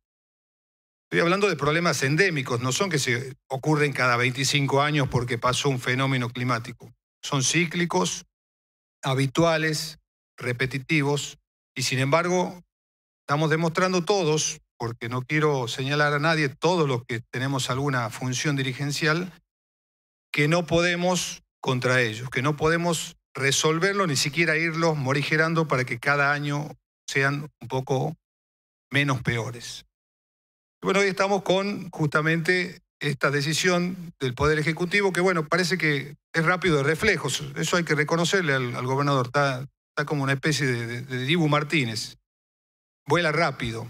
estoy hablando de problemas endémicos, no son que se ocurren cada 25 años porque pasó un fenómeno climático. Son cíclicos, habituales, repetitivos, y sin embargo estamos demostrando todos, porque no quiero señalar a nadie, todos los que tenemos alguna función dirigencial, que no podemos contra ellos, que no podemos resolverlo, ni siquiera irlos morigerando para que cada año sean un poco menos peores. bueno, hoy estamos con justamente esta decisión del Poder Ejecutivo, que bueno, parece que es rápido de reflejos, eso hay que reconocerle al, gobernador, como una especie de, Dibu Martínez. Vuela rápido.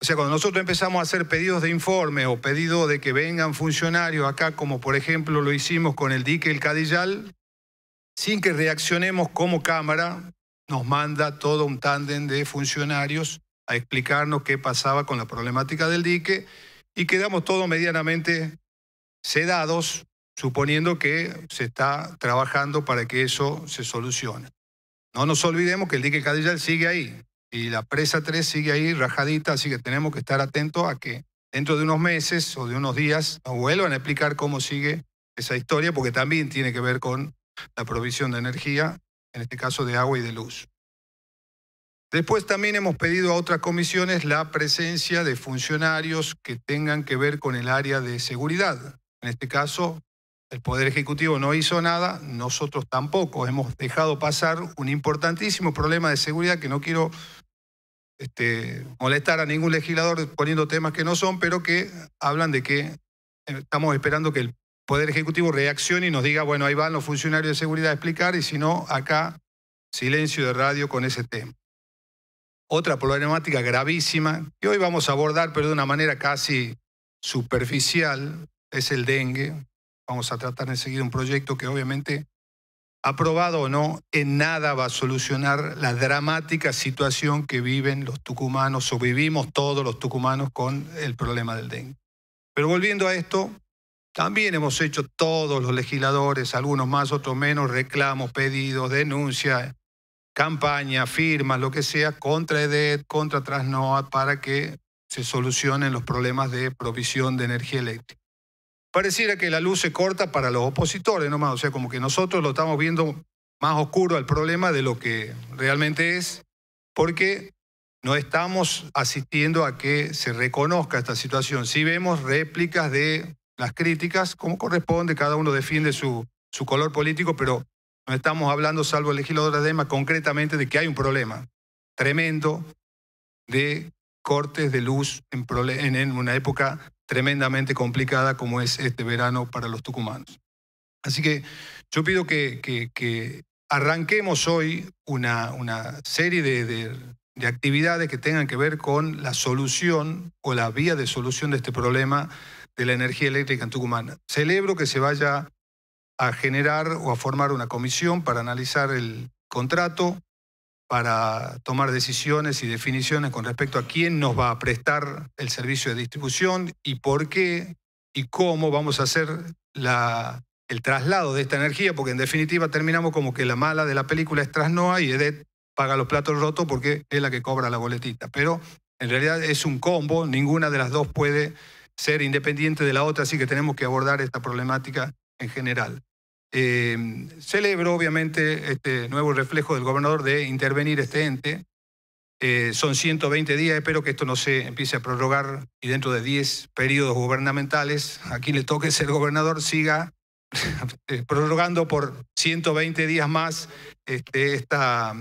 O sea, cuando nosotros empezamos a hacer pedidos de informe o pedido de que vengan funcionarios acá, como por ejemplo lo hicimos con el dique El Cadillal, sin que reaccionemos como Cámara, nos manda todo un tándem de funcionarios a explicarnos qué pasaba con la problemática del dique y quedamos todos medianamente sedados, suponiendo que se está trabajando para que eso se solucione. No nos olvidemos que el dique Cadillal sigue ahí y la presa 3 sigue ahí rajadita, así que tenemos que estar atentos a que dentro de unos meses o de unos días nos vuelvan a explicar cómo sigue esa historia, porque también tiene que ver con la provisión de energía, en este caso de agua y de luz. Después también hemos pedido a otras comisiones la presencia de funcionarios que tengan que ver con el área de seguridad, en este caso el Poder Ejecutivo no hizo nada, nosotros tampoco. Hemos dejado pasar un importantísimo problema de seguridad que no quiero este, molestar a ningún legislador poniendo temas que no son, pero que hablan de que eh, estamos esperando que el Poder Ejecutivo reaccione y nos diga, bueno, ahí van los funcionarios de seguridad a explicar y si no, acá silencio de radio con ese tema. Otra problemática gravísima que hoy vamos a abordar, pero de una manera casi superficial, es el dengue, Vamos a tratar seguir un proyecto que obviamente, aprobado o no, en nada va a solucionar la dramática situación que viven los tucumanos o vivimos todos los tucumanos con el problema del dengue. Pero volviendo a esto, también hemos hecho todos los legisladores, algunos más, otros menos, reclamos, pedidos, denuncias, campañas, firmas, lo que sea, contra EDET, contra Trasnoa, para que se solucionen los problemas de provisión de energía eléctrica pareciera que la luz se corta para los opositores nomás, o sea, como que nosotros lo estamos viendo más oscuro al problema de lo que realmente es, porque no estamos asistiendo a que se reconozca esta situación. Si vemos réplicas de las críticas, como corresponde, cada uno defiende su, su color político, pero no estamos hablando, salvo el legislador Adema, concretamente de que hay un problema tremendo de cortes de luz en, en, una época tremendamente complicada como es este verano para los tucumanos. Así que yo pido que, arranquemos hoy una, serie de, de, actividades que tengan que ver con la solución o la vía de solución de este problema de la energía eléctrica en Tucumán. Celebro que se vaya a generar o a formar una comisión para analizar el contrato para tomar decisiones y definiciones con respecto a quién nos va a prestar el servicio de distribución y por qué y cómo vamos a hacer el traslado de esta energía, porque en definitiva terminamos como que la mala de la película es Trasnoa y Edet paga los platos rotos porque es la que cobra la boletita. Pero en realidad es un combo, ninguna de las dos puede ser independiente de la otra, así que tenemos que abordar esta problemática en general eh, celebro obviamente este nuevo reflejo del gobernador de intervenir este ente. Eh, son 120 días, espero que esto no se empiece a prorrogar y dentro de 10 periodos gubernamentales, aquí le toque el gobernador, siga eh, prorrogando por 120 días más este, esta,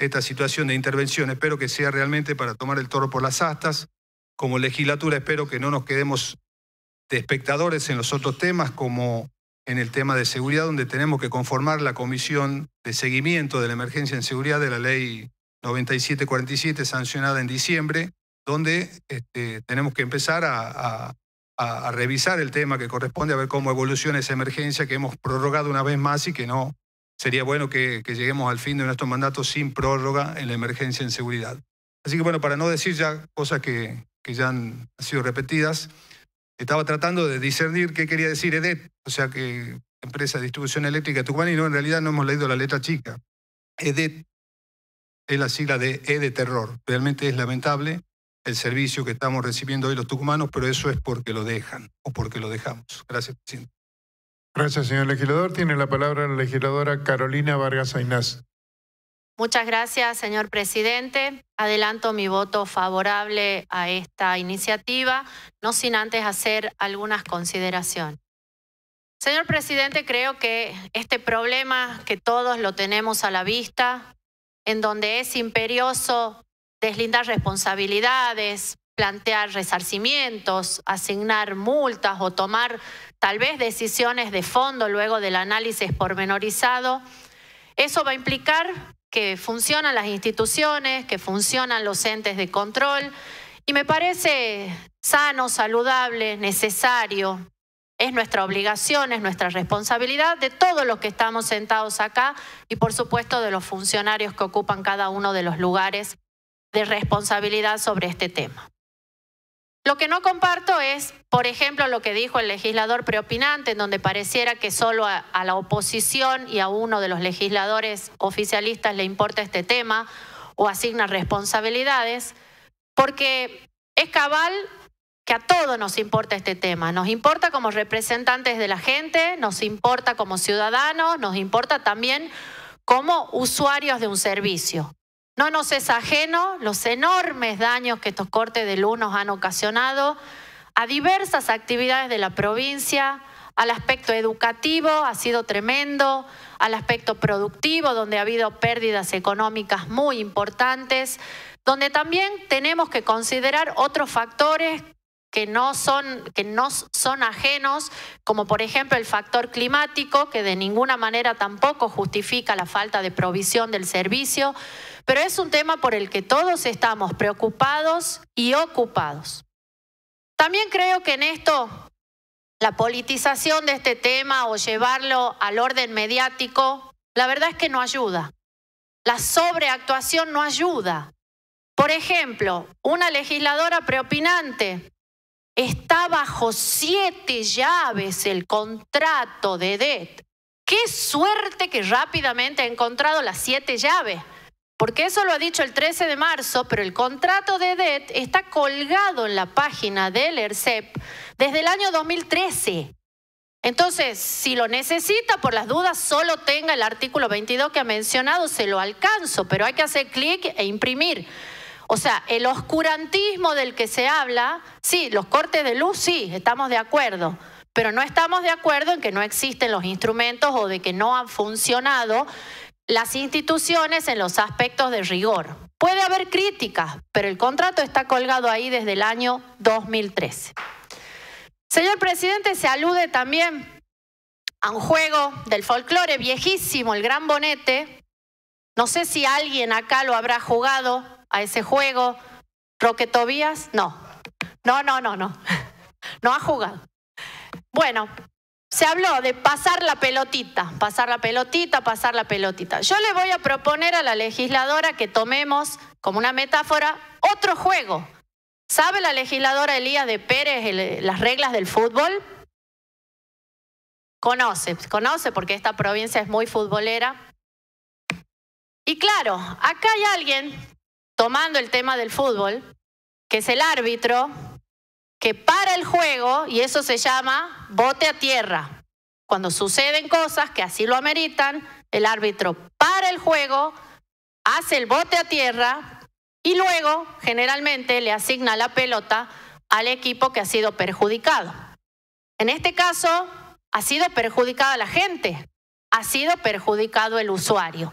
esta situación de intervención. Espero que sea realmente para tomar el toro por las astas. Como legislatura espero que no nos quedemos de espectadores en los otros temas, como en el tema de seguridad, donde tenemos que conformar la comisión de seguimiento de la emergencia en seguridad de la ley 9747 sancionada en diciembre, donde este, tenemos que empezar a, revisar el tema que corresponde, a ver cómo evoluciona esa emergencia que hemos prorrogado una vez más y que no sería bueno que, lleguemos al fin de nuestro mandato sin prórroga en la emergencia en seguridad. Así que bueno, para no decir ya cosas que ya han sido repetidas, estaba tratando de discernir qué quería decir EDET, o sea que empresa de distribución eléctrica Tucumán, y no, en realidad no hemos leído la letra chica. EDET es la sigla de E de terror. Realmente es lamentable el servicio que estamos recibiendo hoy los tucumanos, pero eso es porque lo dejan o porque lo dejamos. Gracias, presidente. Gracias, señor legislador. Tiene la palabra la legisladora Carolina Vargas Ainaz. Muchas gracias, señor presidente. Adelanto mi voto favorable a esta iniciativa, no sin antes hacer algunas consideraciones. Señor presidente, creo que este problema que todos lo tenemos a la vista, en donde es imperioso deslindar responsabilidades, plantear resarcimientos, asignar multas o tomar tal vez decisiones de fondo luego del análisis pormenorizado, eso va a implicar que funcionan las instituciones, que funcionan los entes de control, y me parece sano, saludable, necesario. Es nuestra obligación, es nuestra responsabilidad de todos los que estamos sentados acá y por supuesto de los funcionarios que ocupan cada uno de los lugares de responsabilidad sobre este tema. Lo que no comparto es, por ejemplo, lo que dijo el legislador preopinante, en donde pareciera que solo a, la oposición y a uno de los legisladores oficialistas le importa este tema o asigna responsabilidades, porque es cabal que a todos nos importa este tema. Nos importa como representantes de la gente, nos importa como ciudadanos, nos importa también como usuarios de un servicio. No nos es ajeno los enormes daños que estos cortes de luz nos han ocasionado a diversas actividades de la provincia, al aspecto educativo ha sido tremendo, al aspecto productivo donde ha habido pérdidas económicas muy importantes, donde también tenemos que considerar otros factores que no son, que no son ajenos, como por ejemplo el factor climático, que de ninguna manera tampoco justifica la falta de provisión del servicio, pero es un tema por el que todos estamos preocupados y ocupados. También creo que en esto la politización de este tema o llevarlo al orden mediático, la verdad es que no ayuda. La sobreactuación no ayuda. Por ejemplo, una legisladora preopinante está bajo siete llaves el contrato de DET. Qué suerte que rápidamente ha encontrado las siete llaves porque eso lo ha dicho el 13 de marzo, pero el contrato de DET está colgado en la página del ERCEP desde el año 2013. Entonces, si lo necesita, por las dudas, solo tenga el artículo 22 que ha mencionado, se lo alcanzo, pero hay que hacer clic e imprimir. O sea, el oscurantismo del que se habla, sí, los cortes de luz, sí, estamos de acuerdo, pero no estamos de acuerdo en que no existen los instrumentos o de que no han funcionado las instituciones en los aspectos de rigor. Puede haber críticas, pero el contrato está colgado ahí desde el año 2013. Señor presidente, se alude también a un juego del folclore viejísimo, el Gran Bonete. No sé si alguien acá lo habrá jugado a ese juego. Roque Tobías, no. No, no, no, no. No ha jugado. Bueno, se habló de pasar la pelotita, pasar la pelotita, pasar la pelotita. Yo le voy a proponer a la legisladora que tomemos como una metáfora otro juego. ¿Sabe la legisladora Elías de Pérez las reglas del fútbol? Conoce, conoce porque esta provincia es muy futbolera. Y claro, acá hay alguien tomando el tema del fútbol, que es el árbitro, que para el juego, y eso se llama bote a tierra. Cuando suceden cosas que así lo ameritan, el árbitro para el juego, hace el bote a tierra y luego generalmente le asigna la pelota al equipo que ha sido perjudicado. En este caso, ha sido perjudicada la gente, ha sido perjudicado el usuario.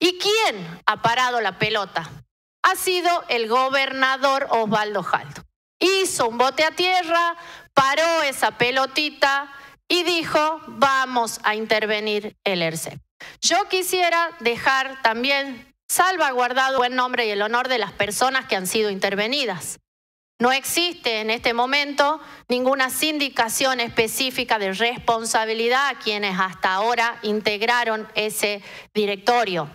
¿Y quién ha parado la pelota? Ha sido el gobernador Osvaldo Jaldo hizo un bote a tierra, paró esa pelotita y dijo, vamos a intervenir el ERCE. Yo quisiera dejar también salvaguardado el nombre y el honor de las personas que han sido intervenidas. No existe en este momento ninguna sindicación específica de responsabilidad a quienes hasta ahora integraron ese directorio.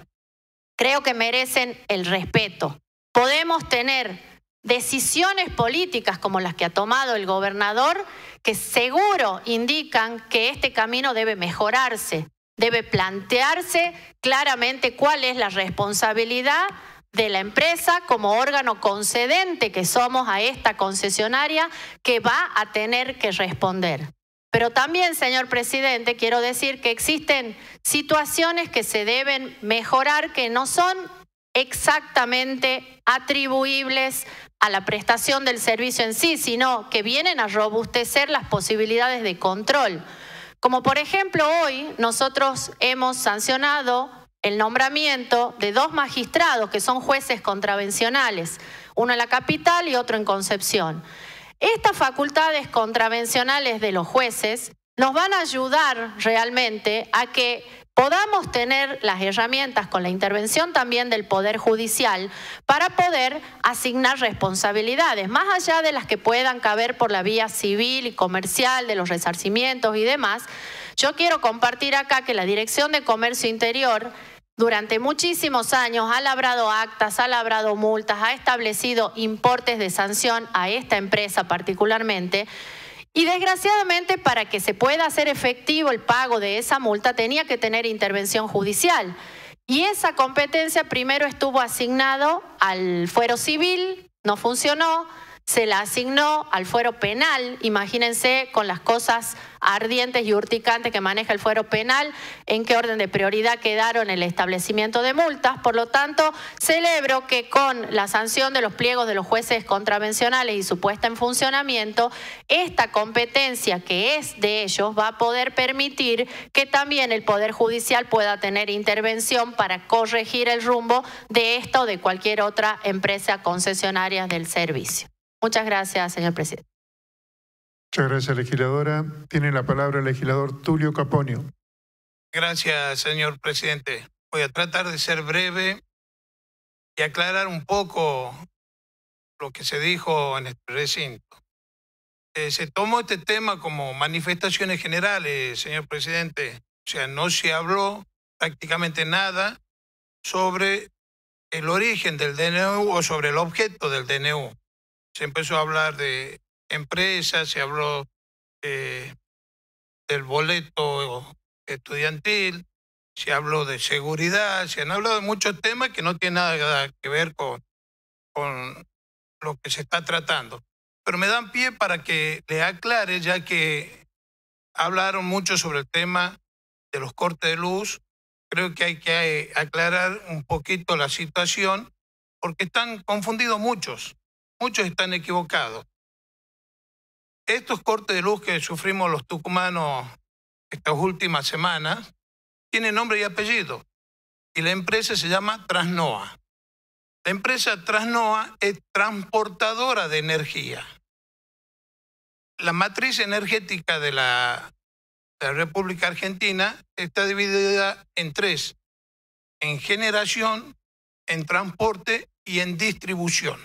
Creo que merecen el respeto. Podemos tener decisiones políticas como las que ha tomado el gobernador, que seguro indican que este camino debe mejorarse, debe plantearse claramente cuál es la responsabilidad de la empresa como órgano concedente que somos a esta concesionaria que va a tener que responder. Pero también, señor presidente, quiero decir que existen situaciones que se deben mejorar que no son exactamente atribuibles a la prestación del servicio en sí, sino que vienen a robustecer las posibilidades de control. Como por ejemplo hoy nosotros hemos sancionado el nombramiento de dos magistrados que son jueces contravencionales, uno en la capital y otro en Concepción. Estas facultades contravencionales de los jueces nos van a ayudar realmente a que podamos tener las herramientas con la intervención también del Poder Judicial para poder asignar responsabilidades, más allá de las que puedan caber por la vía civil y comercial, de los resarcimientos y demás. Yo quiero compartir acá que la Dirección de Comercio Interior durante muchísimos años ha labrado actas, ha labrado multas, ha establecido importes de sanción a esta empresa particularmente, y desgraciadamente para que se pueda hacer efectivo el pago de esa multa tenía que tener intervención judicial. Y esa competencia primero estuvo asignado al fuero civil, no funcionó, se la asignó al fuero penal, imagínense con las cosas ardientes y urticantes que maneja el fuero penal, en qué orden de prioridad quedaron el establecimiento de multas. Por lo tanto, celebro que con la sanción de los pliegos de los jueces contravencionales y su puesta en funcionamiento, esta competencia que es de ellos va a poder permitir que también el Poder Judicial pueda tener intervención para corregir el rumbo de esta o de cualquier otra empresa concesionaria del servicio. Muchas gracias, señor presidente. Muchas gracias, legisladora. Tiene la palabra el legislador Tulio Caponio. Gracias, señor presidente. Voy a tratar de ser breve y aclarar un poco lo que se dijo en este recinto. Eh, se tomó este tema como manifestaciones generales, señor presidente. O sea, no se habló prácticamente nada sobre el origen del DNU o sobre el objeto del DNU se empezó a hablar de empresas, se habló eh, del boleto estudiantil, se habló de seguridad, se han hablado de muchos temas que no tienen nada que ver con, con lo que se está tratando. Pero me dan pie para que le aclare, ya que hablaron mucho sobre el tema de los cortes de luz, creo que hay que aclarar un poquito la situación, porque están confundidos muchos muchos están equivocados. Estos cortes de luz que sufrimos los tucumanos estas últimas semanas tienen nombre y apellido y la empresa se llama Transnoa. La empresa Trasnoa es transportadora de energía. La matriz energética de la República Argentina está dividida en tres, en generación, en transporte y en distribución.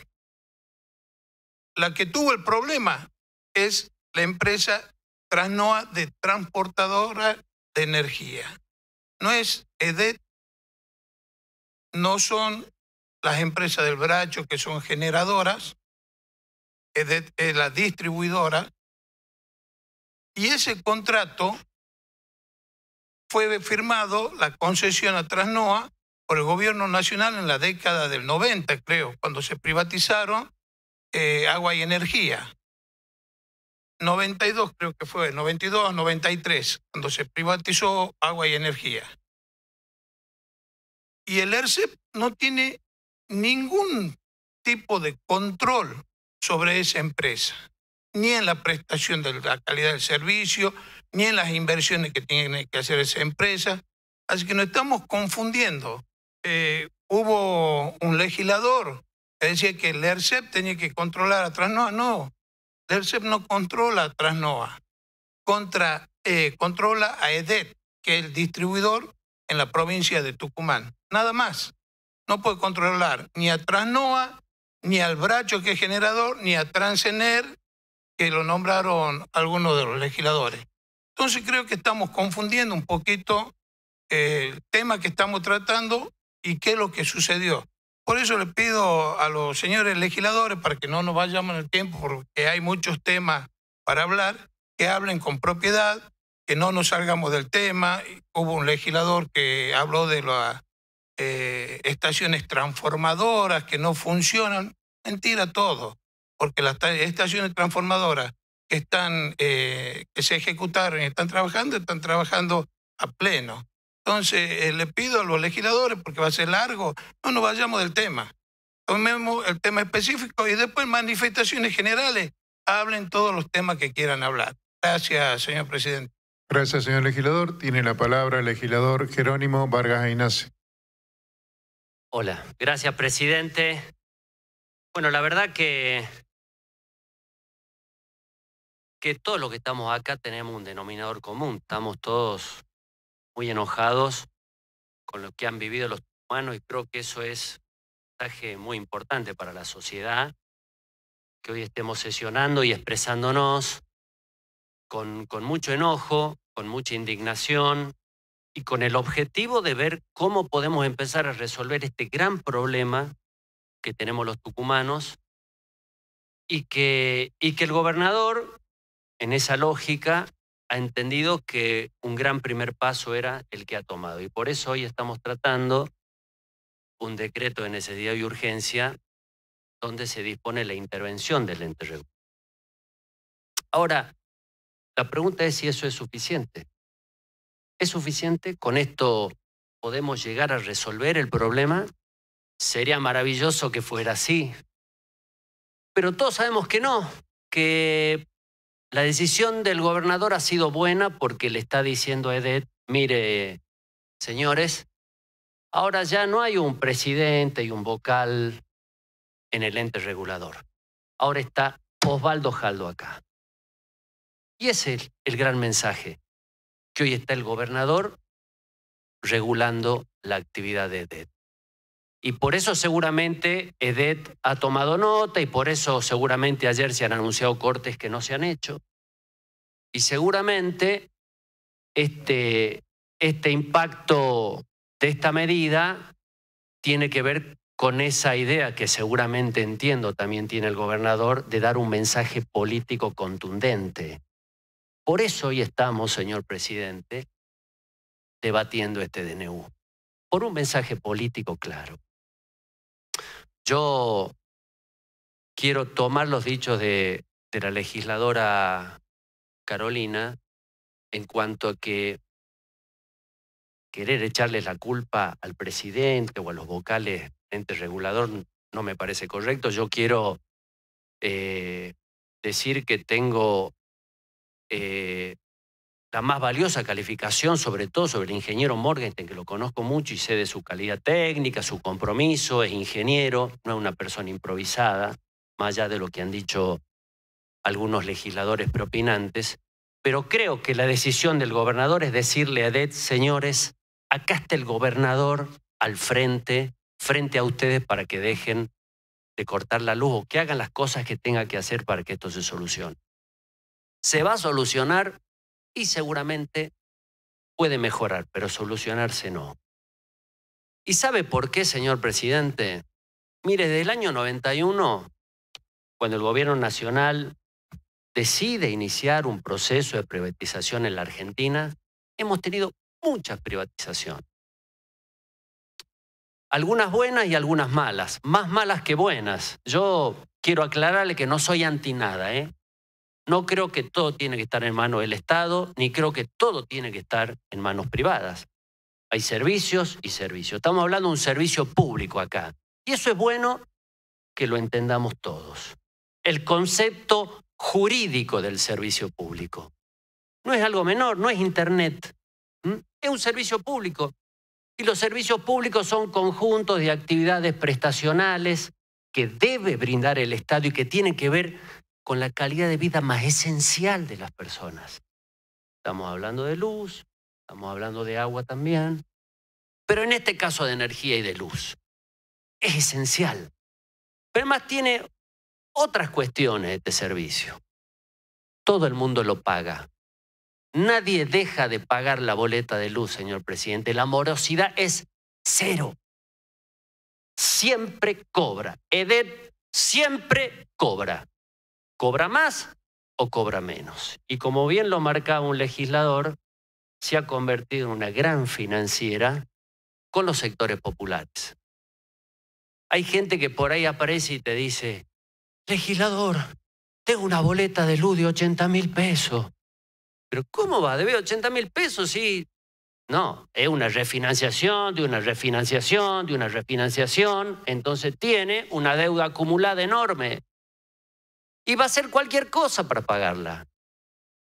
La que tuvo el problema es la empresa Trasnoa de Transportadora de Energía. No es EDET, no son las empresas del Bracho que son generadoras, EDET es la distribuidora. Y ese contrato fue firmado, la concesión a Trasnoa, por el gobierno nacional en la década del 90, creo, cuando se privatizaron eh, agua y energía. 92 creo que fue, 92, 93, cuando se privatizó agua y energía. Y el ERCEP no tiene ningún tipo de control sobre esa empresa, ni en la prestación de la calidad del servicio, ni en las inversiones que tiene que hacer esa empresa. Así que nos estamos confundiendo. Eh, hubo un legislador Decía que el ERCEP tenía que controlar a Trasnoa. No, el ERCEP no controla a Trasnoa. Contra, eh, controla a EDET, que es el distribuidor en la provincia de Tucumán. Nada más. No puede controlar ni a Trasnoa, ni al Bracho, que es generador, ni a Transener, que lo nombraron algunos de los legisladores. Entonces creo que estamos confundiendo un poquito eh, el tema que estamos tratando y qué es lo que sucedió. Por eso le pido a los señores legisladores, para que no nos vayamos en el tiempo, porque hay muchos temas para hablar, que hablen con propiedad, que no nos salgamos del tema. Hubo un legislador que habló de las eh, estaciones transformadoras que no funcionan. Mentira todo, porque las estaciones transformadoras están, eh, que se ejecutaron y están trabajando, están trabajando a pleno. Entonces, eh, le pido a los legisladores, porque va a ser largo, no nos vayamos del tema. Tomemos el tema específico y después manifestaciones generales. Hablen todos los temas que quieran hablar. Gracias, señor presidente. Gracias, señor legislador. Tiene la palabra el legislador Jerónimo Vargas Ainace. Hola, gracias, presidente. Bueno, la verdad que, que todos los que estamos acá tenemos un denominador común. Estamos todos muy enojados con lo que han vivido los tucumanos y creo que eso es un mensaje muy importante para la sociedad, que hoy estemos sesionando y expresándonos con, con mucho enojo, con mucha indignación y con el objetivo de ver cómo podemos empezar a resolver este gran problema que tenemos los tucumanos y que, y que el gobernador, en esa lógica, ha entendido que un gran primer paso era el que ha tomado. Y por eso hoy estamos tratando un decreto de necesidad y urgencia donde se dispone la intervención del ente Ahora, la pregunta es si eso es suficiente. ¿Es suficiente? ¿Con esto podemos llegar a resolver el problema? Sería maravilloso que fuera así. Pero todos sabemos que no, que la decisión del gobernador ha sido buena porque le está diciendo a Edet, mire, señores, ahora ya no hay un presidente y un vocal en el ente regulador. Ahora está Osvaldo Jaldo acá. Y ese es el gran mensaje, que hoy está el gobernador regulando la actividad de Edet. Y por eso seguramente EDET ha tomado nota y por eso seguramente ayer se han anunciado cortes que no se han hecho. Y seguramente este, este impacto de esta medida tiene que ver con esa idea que seguramente entiendo también tiene el gobernador de dar un mensaje político contundente. Por eso hoy estamos, señor presidente, debatiendo este DNU, por un mensaje político claro. Yo quiero tomar los dichos de, la legisladora Carolina en cuanto a que querer echarles la culpa al presidente o a los vocales ente regulador no me parece correcto. Yo quiero eh, decir que tengo eh, la más valiosa calificación, sobre todo sobre el ingeniero Morgenstein, que lo conozco mucho y sé de su calidad técnica, su compromiso, es ingeniero, no es una persona improvisada, más allá de lo que han dicho algunos legisladores propinantes, pero creo que la decisión del gobernador es decirle a DET, señores, acá está el gobernador al frente, frente a ustedes para que dejen de cortar la luz o que hagan las cosas que tenga que hacer para que esto se solucione. Se va a solucionar y seguramente puede mejorar, pero solucionarse no. ¿Y sabe por qué, señor presidente? Mire, desde el año 91, cuando el gobierno nacional decide iniciar un proceso de privatización en la Argentina, hemos tenido muchas privatizaciones. Algunas buenas y algunas malas, más malas que buenas. Yo quiero aclararle que no soy anti nada, ¿eh? No creo que todo tiene que estar en manos del Estado, ni creo que todo tiene que estar en manos privadas. Hay servicios y servicios. Estamos hablando de un servicio público acá. Y eso es bueno que lo entendamos todos. El concepto jurídico del servicio público. No es algo menor, no es Internet. Es un servicio público. Y los servicios públicos son conjuntos de actividades prestacionales que debe brindar el Estado y que tienen que ver con la calidad de vida más esencial de las personas. Estamos hablando de luz, estamos hablando de agua también, pero en este caso de energía y de luz. Es esencial. Pero además tiene otras cuestiones de este servicio. Todo el mundo lo paga. Nadie deja de pagar la boleta de luz, señor presidente. La morosidad es cero. Siempre cobra. EDEP siempre cobra. ¿Cobra más o cobra menos? Y como bien lo marcaba un legislador, se ha convertido en una gran financiera con los sectores populares. Hay gente que por ahí aparece y te dice, legislador, tengo una boleta de luz de 80 mil pesos. Pero ¿cómo va? Debe 80 mil pesos, sí. No, es una refinanciación, de una refinanciación, de una refinanciación. Entonces tiene una deuda acumulada enorme. Y va a hacer cualquier cosa para pagarla.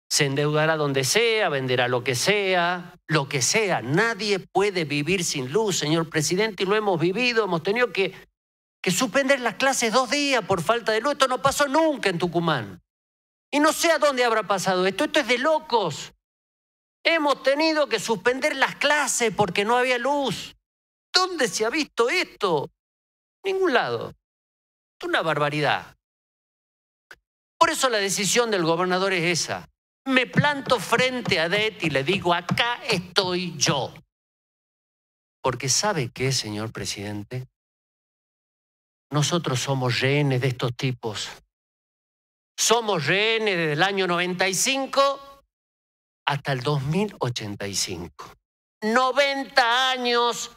Se endeudará donde sea, venderá lo que sea, lo que sea. Nadie puede vivir sin luz, señor presidente, y lo hemos vivido. Hemos tenido que, que suspender las clases dos días por falta de luz. Esto no pasó nunca en Tucumán. Y no sé a dónde habrá pasado esto. Esto es de locos. Hemos tenido que suspender las clases porque no había luz. ¿Dónde se ha visto esto? Ningún lado. Es una barbaridad. Por eso la decisión del gobernador es esa. Me planto frente a Det y le digo, acá estoy yo. Porque sabe qué, señor presidente, nosotros somos rehenes de estos tipos. Somos rehenes desde el año 95 hasta el 2085. 90 años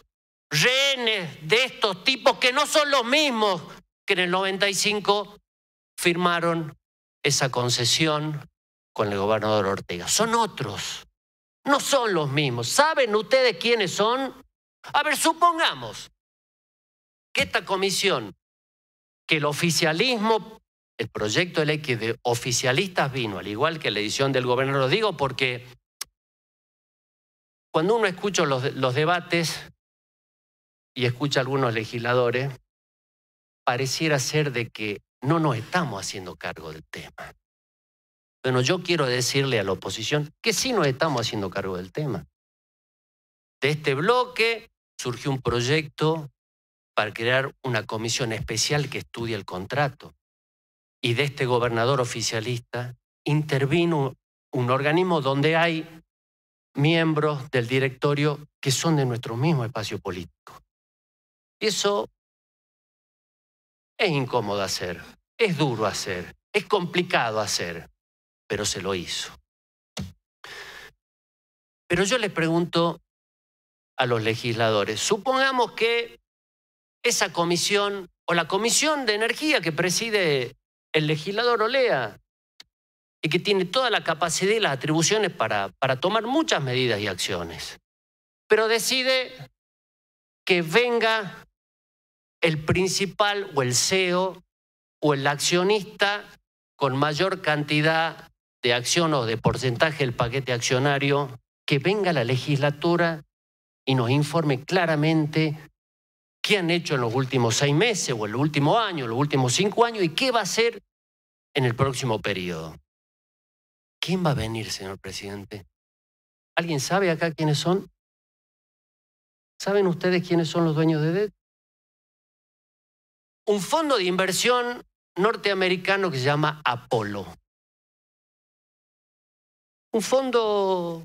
rehenes de estos tipos que no son los mismos que en el 95 firmaron esa concesión con el gobernador Ortega. Son otros, no son los mismos. ¿Saben ustedes quiénes son? A ver, supongamos que esta comisión, que el oficialismo, el proyecto de ley que de oficialistas vino, al igual que la edición del gobernador, lo digo porque cuando uno escucha los, los debates y escucha a algunos legisladores, pareciera ser de que no nos estamos haciendo cargo del tema. Bueno, yo quiero decirle a la oposición que sí nos estamos haciendo cargo del tema. De este bloque surgió un proyecto para crear una comisión especial que estudie el contrato. Y de este gobernador oficialista intervino un organismo donde hay miembros del directorio que son de nuestro mismo espacio político. Eso es incómodo hacer, es duro hacer, es complicado hacer, pero se lo hizo. Pero yo les pregunto a los legisladores, supongamos que esa comisión o la comisión de energía que preside el legislador Olea y que tiene toda la capacidad y las atribuciones para, para tomar muchas medidas y acciones, pero decide que venga el principal o el CEO o el accionista con mayor cantidad de acción o de porcentaje del paquete accionario que venga a la legislatura y nos informe claramente qué han hecho en los últimos seis meses o el último año, los últimos cinco años y qué va a hacer en el próximo periodo. ¿Quién va a venir, señor presidente? ¿Alguien sabe acá quiénes son? ¿Saben ustedes quiénes son los dueños de Det? un fondo de inversión norteamericano que se llama Apolo. Un fondo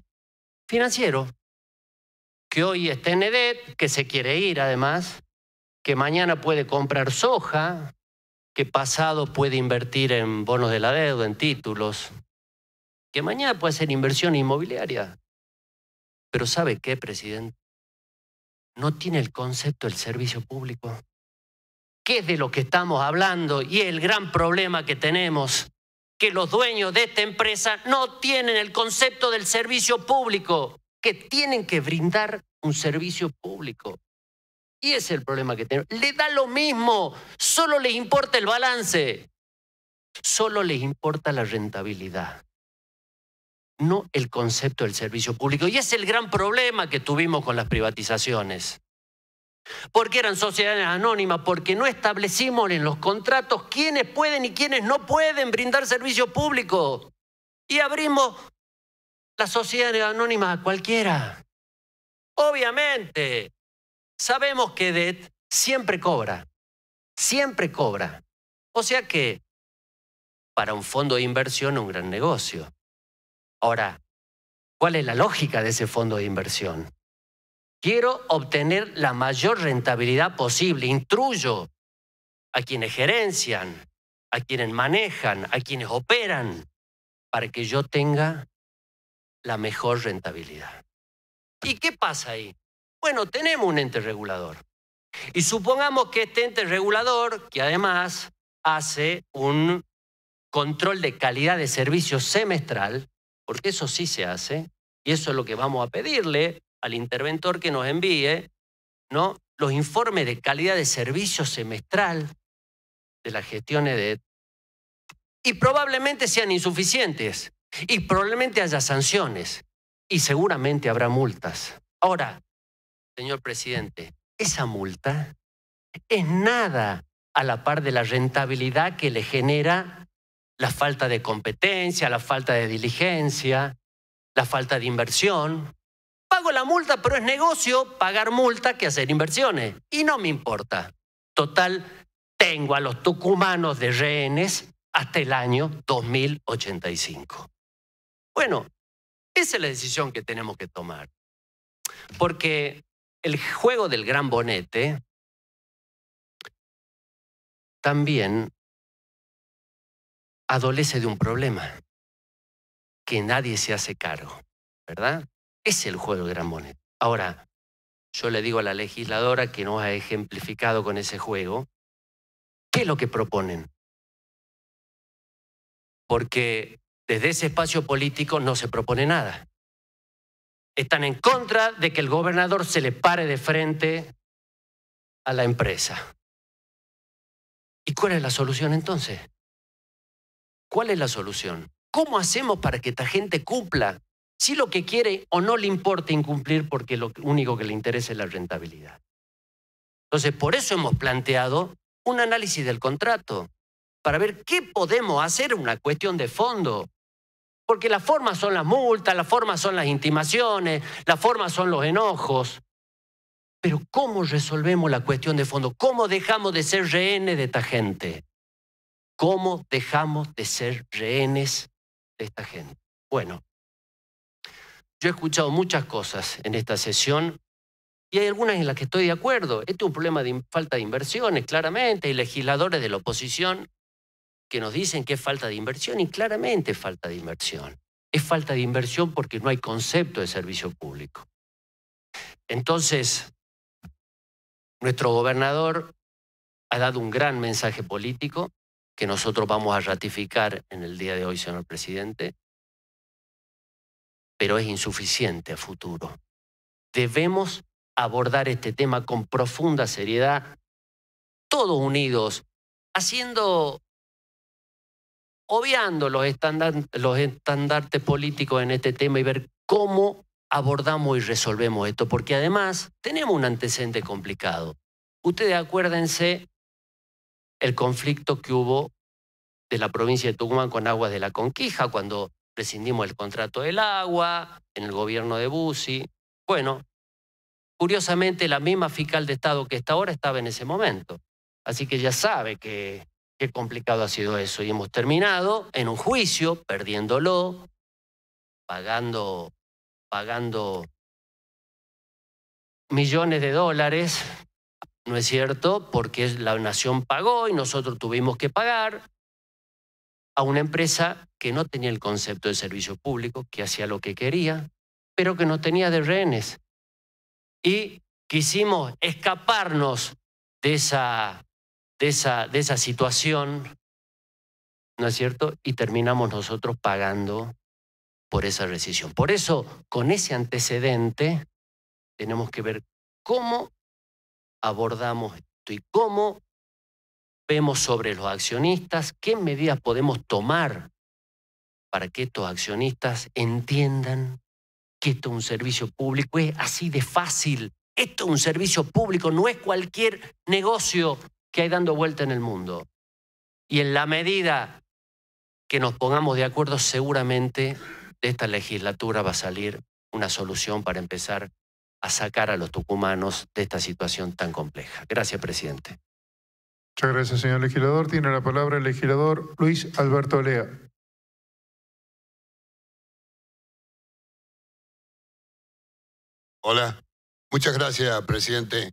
financiero que hoy está en EDET, que se quiere ir además, que mañana puede comprar soja, que pasado puede invertir en bonos de la deuda, en títulos, que mañana puede hacer inversión inmobiliaria. Pero ¿sabe qué, presidente? No tiene el concepto del servicio público qué es de lo que estamos hablando y el gran problema que tenemos, que los dueños de esta empresa no tienen el concepto del servicio público, que tienen que brindar un servicio público. Y es el problema que tenemos. Le da lo mismo, solo les importa el balance, solo les importa la rentabilidad, no el concepto del servicio público. Y es el gran problema que tuvimos con las privatizaciones. Porque eran sociedades anónimas, porque no establecimos en los contratos quiénes pueden y quiénes no pueden brindar servicio público. Y abrimos las sociedades anónimas a cualquiera. Obviamente, sabemos que DET siempre cobra, siempre cobra. O sea que para un fondo de inversión un gran negocio. Ahora, ¿cuál es la lógica de ese fondo de inversión? Quiero obtener la mayor rentabilidad posible. Intruyo a quienes gerencian, a quienes manejan, a quienes operan, para que yo tenga la mejor rentabilidad. ¿Y qué pasa ahí? Bueno, tenemos un ente regulador. Y supongamos que este ente regulador, que además hace un control de calidad de servicio semestral, porque eso sí se hace, y eso es lo que vamos a pedirle al interventor que nos envíe ¿no? los informes de calidad de servicio semestral de la gestión EDET. Y probablemente sean insuficientes, y probablemente haya sanciones, y seguramente habrá multas. Ahora, señor presidente, esa multa es nada a la par de la rentabilidad que le genera la falta de competencia, la falta de diligencia, la falta de inversión, pago la multa, pero es negocio pagar multa que hacer inversiones. Y no me importa. Total, tengo a los tucumanos de rehenes hasta el año 2085. Bueno, esa es la decisión que tenemos que tomar. Porque el juego del gran bonete también adolece de un problema que nadie se hace cargo, ¿verdad? Es el juego de gran Ahora, yo le digo a la legisladora que nos ha ejemplificado con ese juego, ¿qué es lo que proponen? Porque desde ese espacio político no se propone nada. Están en contra de que el gobernador se le pare de frente a la empresa. ¿Y cuál es la solución entonces? ¿Cuál es la solución? ¿Cómo hacemos para que esta gente cumpla si lo que quiere o no le importa incumplir porque lo único que le interesa es la rentabilidad. Entonces, por eso hemos planteado un análisis del contrato, para ver qué podemos hacer, una cuestión de fondo. Porque las formas son las multas, las formas son las intimaciones, las formas son los enojos. Pero ¿cómo resolvemos la cuestión de fondo? ¿Cómo dejamos de ser rehenes de esta gente? ¿Cómo dejamos de ser rehenes de esta gente? Bueno, yo he escuchado muchas cosas en esta sesión y hay algunas en las que estoy de acuerdo. Este es un problema de falta de inversiones, claramente. Hay legisladores de la oposición que nos dicen que es falta de inversión y claramente es falta de inversión. Es falta de inversión porque no hay concepto de servicio público. Entonces, nuestro gobernador ha dado un gran mensaje político que nosotros vamos a ratificar en el día de hoy, señor presidente, pero es insuficiente a futuro. Debemos abordar este tema con profunda seriedad, todos unidos, haciendo, obviando los, los estandartes políticos en este tema y ver cómo abordamos y resolvemos esto, porque además tenemos un antecedente complicado. Ustedes acuérdense el conflicto que hubo de la provincia de Tucumán con Aguas de la Conquija, cuando Prescindimos el contrato del agua en el gobierno de Bussi. Bueno, curiosamente la misma fiscal de Estado que está ahora estaba en ese momento. Así que ya sabe que qué complicado ha sido eso. Y hemos terminado en un juicio, perdiéndolo, pagando, pagando millones de dólares, ¿no es cierto? Porque la nación pagó y nosotros tuvimos que pagar a una empresa que no tenía el concepto de servicio público, que hacía lo que quería, pero que no tenía de rehenes. Y quisimos escaparnos de esa, de esa, de esa situación, ¿no es cierto? Y terminamos nosotros pagando por esa rescisión. Por eso, con ese antecedente, tenemos que ver cómo abordamos esto y cómo vemos sobre los accionistas, qué medidas podemos tomar para que estos accionistas entiendan que esto es un servicio público, es así de fácil, esto es un servicio público, no es cualquier negocio que hay dando vuelta en el mundo. Y en la medida que nos pongamos de acuerdo, seguramente de esta legislatura va a salir una solución para empezar a sacar a los tucumanos de esta situación tan compleja. Gracias, presidente. Muchas gracias, señor legislador. Tiene la palabra el legislador Luis Alberto Lea. Hola. Muchas gracias, presidente.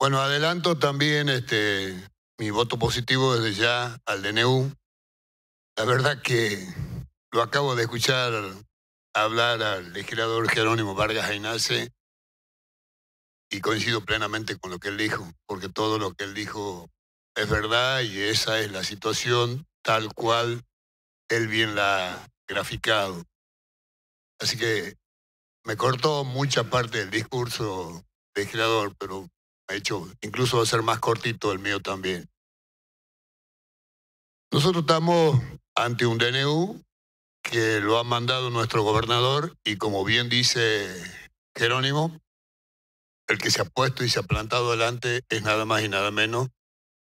Bueno, adelanto también este, mi voto positivo desde ya al DNU. La verdad que lo acabo de escuchar hablar al legislador Jerónimo Vargas Ainase y coincido plenamente con lo que él dijo, porque todo lo que él dijo es verdad y esa es la situación tal cual él bien la ha graficado. Así que me cortó mucha parte del discurso del creador, pero ha hecho incluso va a ser más cortito el mío también. Nosotros estamos ante un DNU que lo ha mandado nuestro gobernador y como bien dice Jerónimo, el que se ha puesto y se ha plantado delante es nada más y nada menos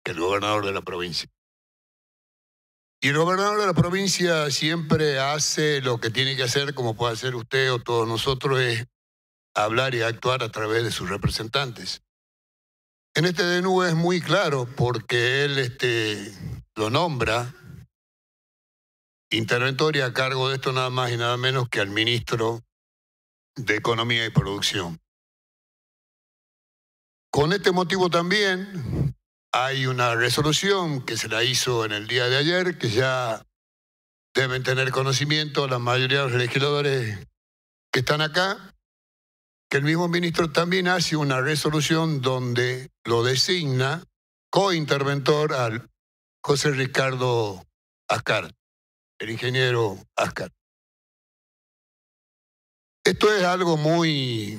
que el gobernador de la provincia. Y el gobernador de la provincia siempre hace lo que tiene que hacer, como puede hacer usted o todos nosotros, es hablar y actuar a través de sus representantes. En este DNU es muy claro porque él este, lo nombra interventor y a cargo de esto nada más y nada menos que al ministro de Economía y Producción. Con este motivo también hay una resolución que se la hizo en el día de ayer, que ya deben tener conocimiento la mayoría de los legisladores que están acá, que el mismo ministro también hace una resolución donde lo designa cointerventor al José Ricardo Ascar, el ingeniero Ascar. Esto es algo muy,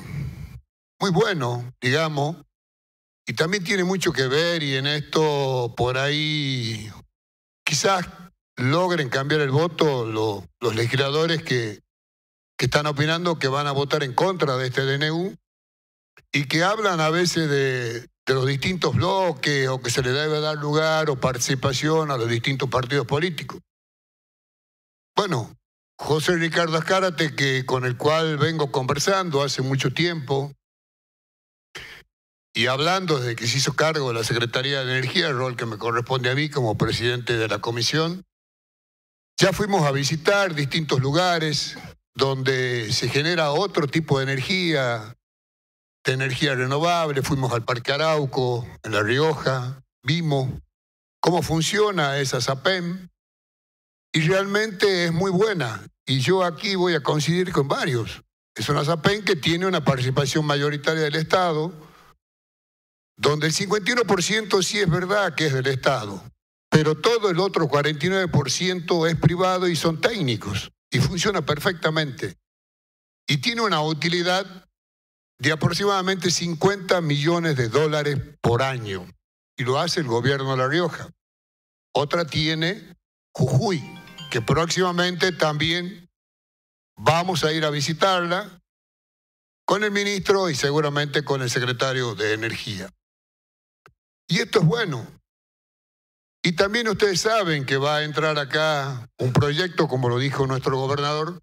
muy bueno, digamos, y también tiene mucho que ver y en esto por ahí quizás logren cambiar el voto los legisladores que, que están opinando que van a votar en contra de este DNU y que hablan a veces de, de los distintos bloques o que se le debe dar lugar o participación a los distintos partidos políticos. Bueno, José Ricardo Azcárate, que, con el cual vengo conversando hace mucho tiempo, y hablando desde que se hizo cargo de la Secretaría de Energía, el rol que me corresponde a mí como presidente de la comisión, ya fuimos a visitar distintos lugares donde se genera otro tipo de energía, de energía renovable, fuimos al Parque Arauco, en La Rioja, vimos cómo funciona esa SAPEM y realmente es muy buena. Y yo aquí voy a coincidir con varios. Es una SAPEM que tiene una participación mayoritaria del Estado, donde el 51% sí es verdad que es del Estado, pero todo el otro 49% es privado y son técnicos y funciona perfectamente. Y tiene una utilidad de aproximadamente 50 millones de dólares por año. Y lo hace el gobierno de La Rioja. Otra tiene Jujuy, que próximamente también vamos a ir a visitarla con el ministro y seguramente con el secretario de Energía. Y esto es bueno. Y también ustedes saben que va a entrar acá un proyecto, como lo dijo nuestro gobernador,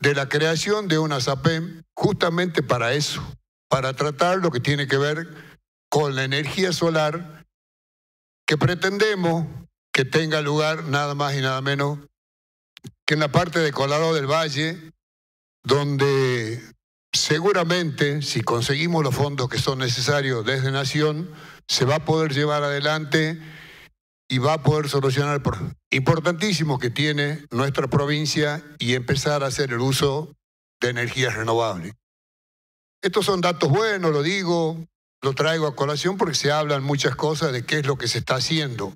de la creación de una SAPEM justamente para eso, para tratar lo que tiene que ver con la energía solar que pretendemos que tenga lugar nada más y nada menos que en la parte de Colorado del Valle, donde seguramente si conseguimos los fondos que son necesarios desde Nación, se va a poder llevar adelante y va a poder solucionar problema importantísimo que tiene nuestra provincia y empezar a hacer el uso de energías renovables. Estos son datos buenos, lo digo, lo traigo a colación porque se hablan muchas cosas de qué es lo que se está haciendo.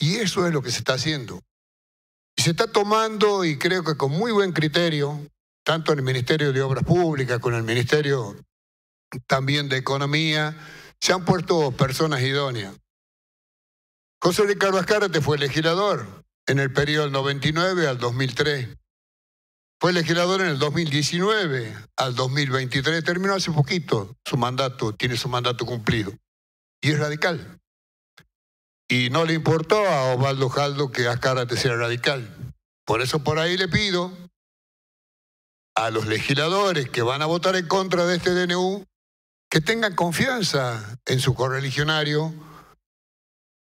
Y eso es lo que se está haciendo. Y se está tomando, y creo que con muy buen criterio, tanto en el Ministerio de Obras Públicas, con el Ministerio también de Economía, se han puesto personas idóneas. José Ricardo Azcárate fue legislador en el periodo del 99 al 2003. Fue legislador en el 2019 al 2023. Terminó hace poquito su mandato, tiene su mandato cumplido. Y es radical. Y no le importó a Osvaldo Jaldo que Ascárate sea radical. Por eso por ahí le pido a los legisladores que van a votar en contra de este DNU que tengan confianza en su correligionario,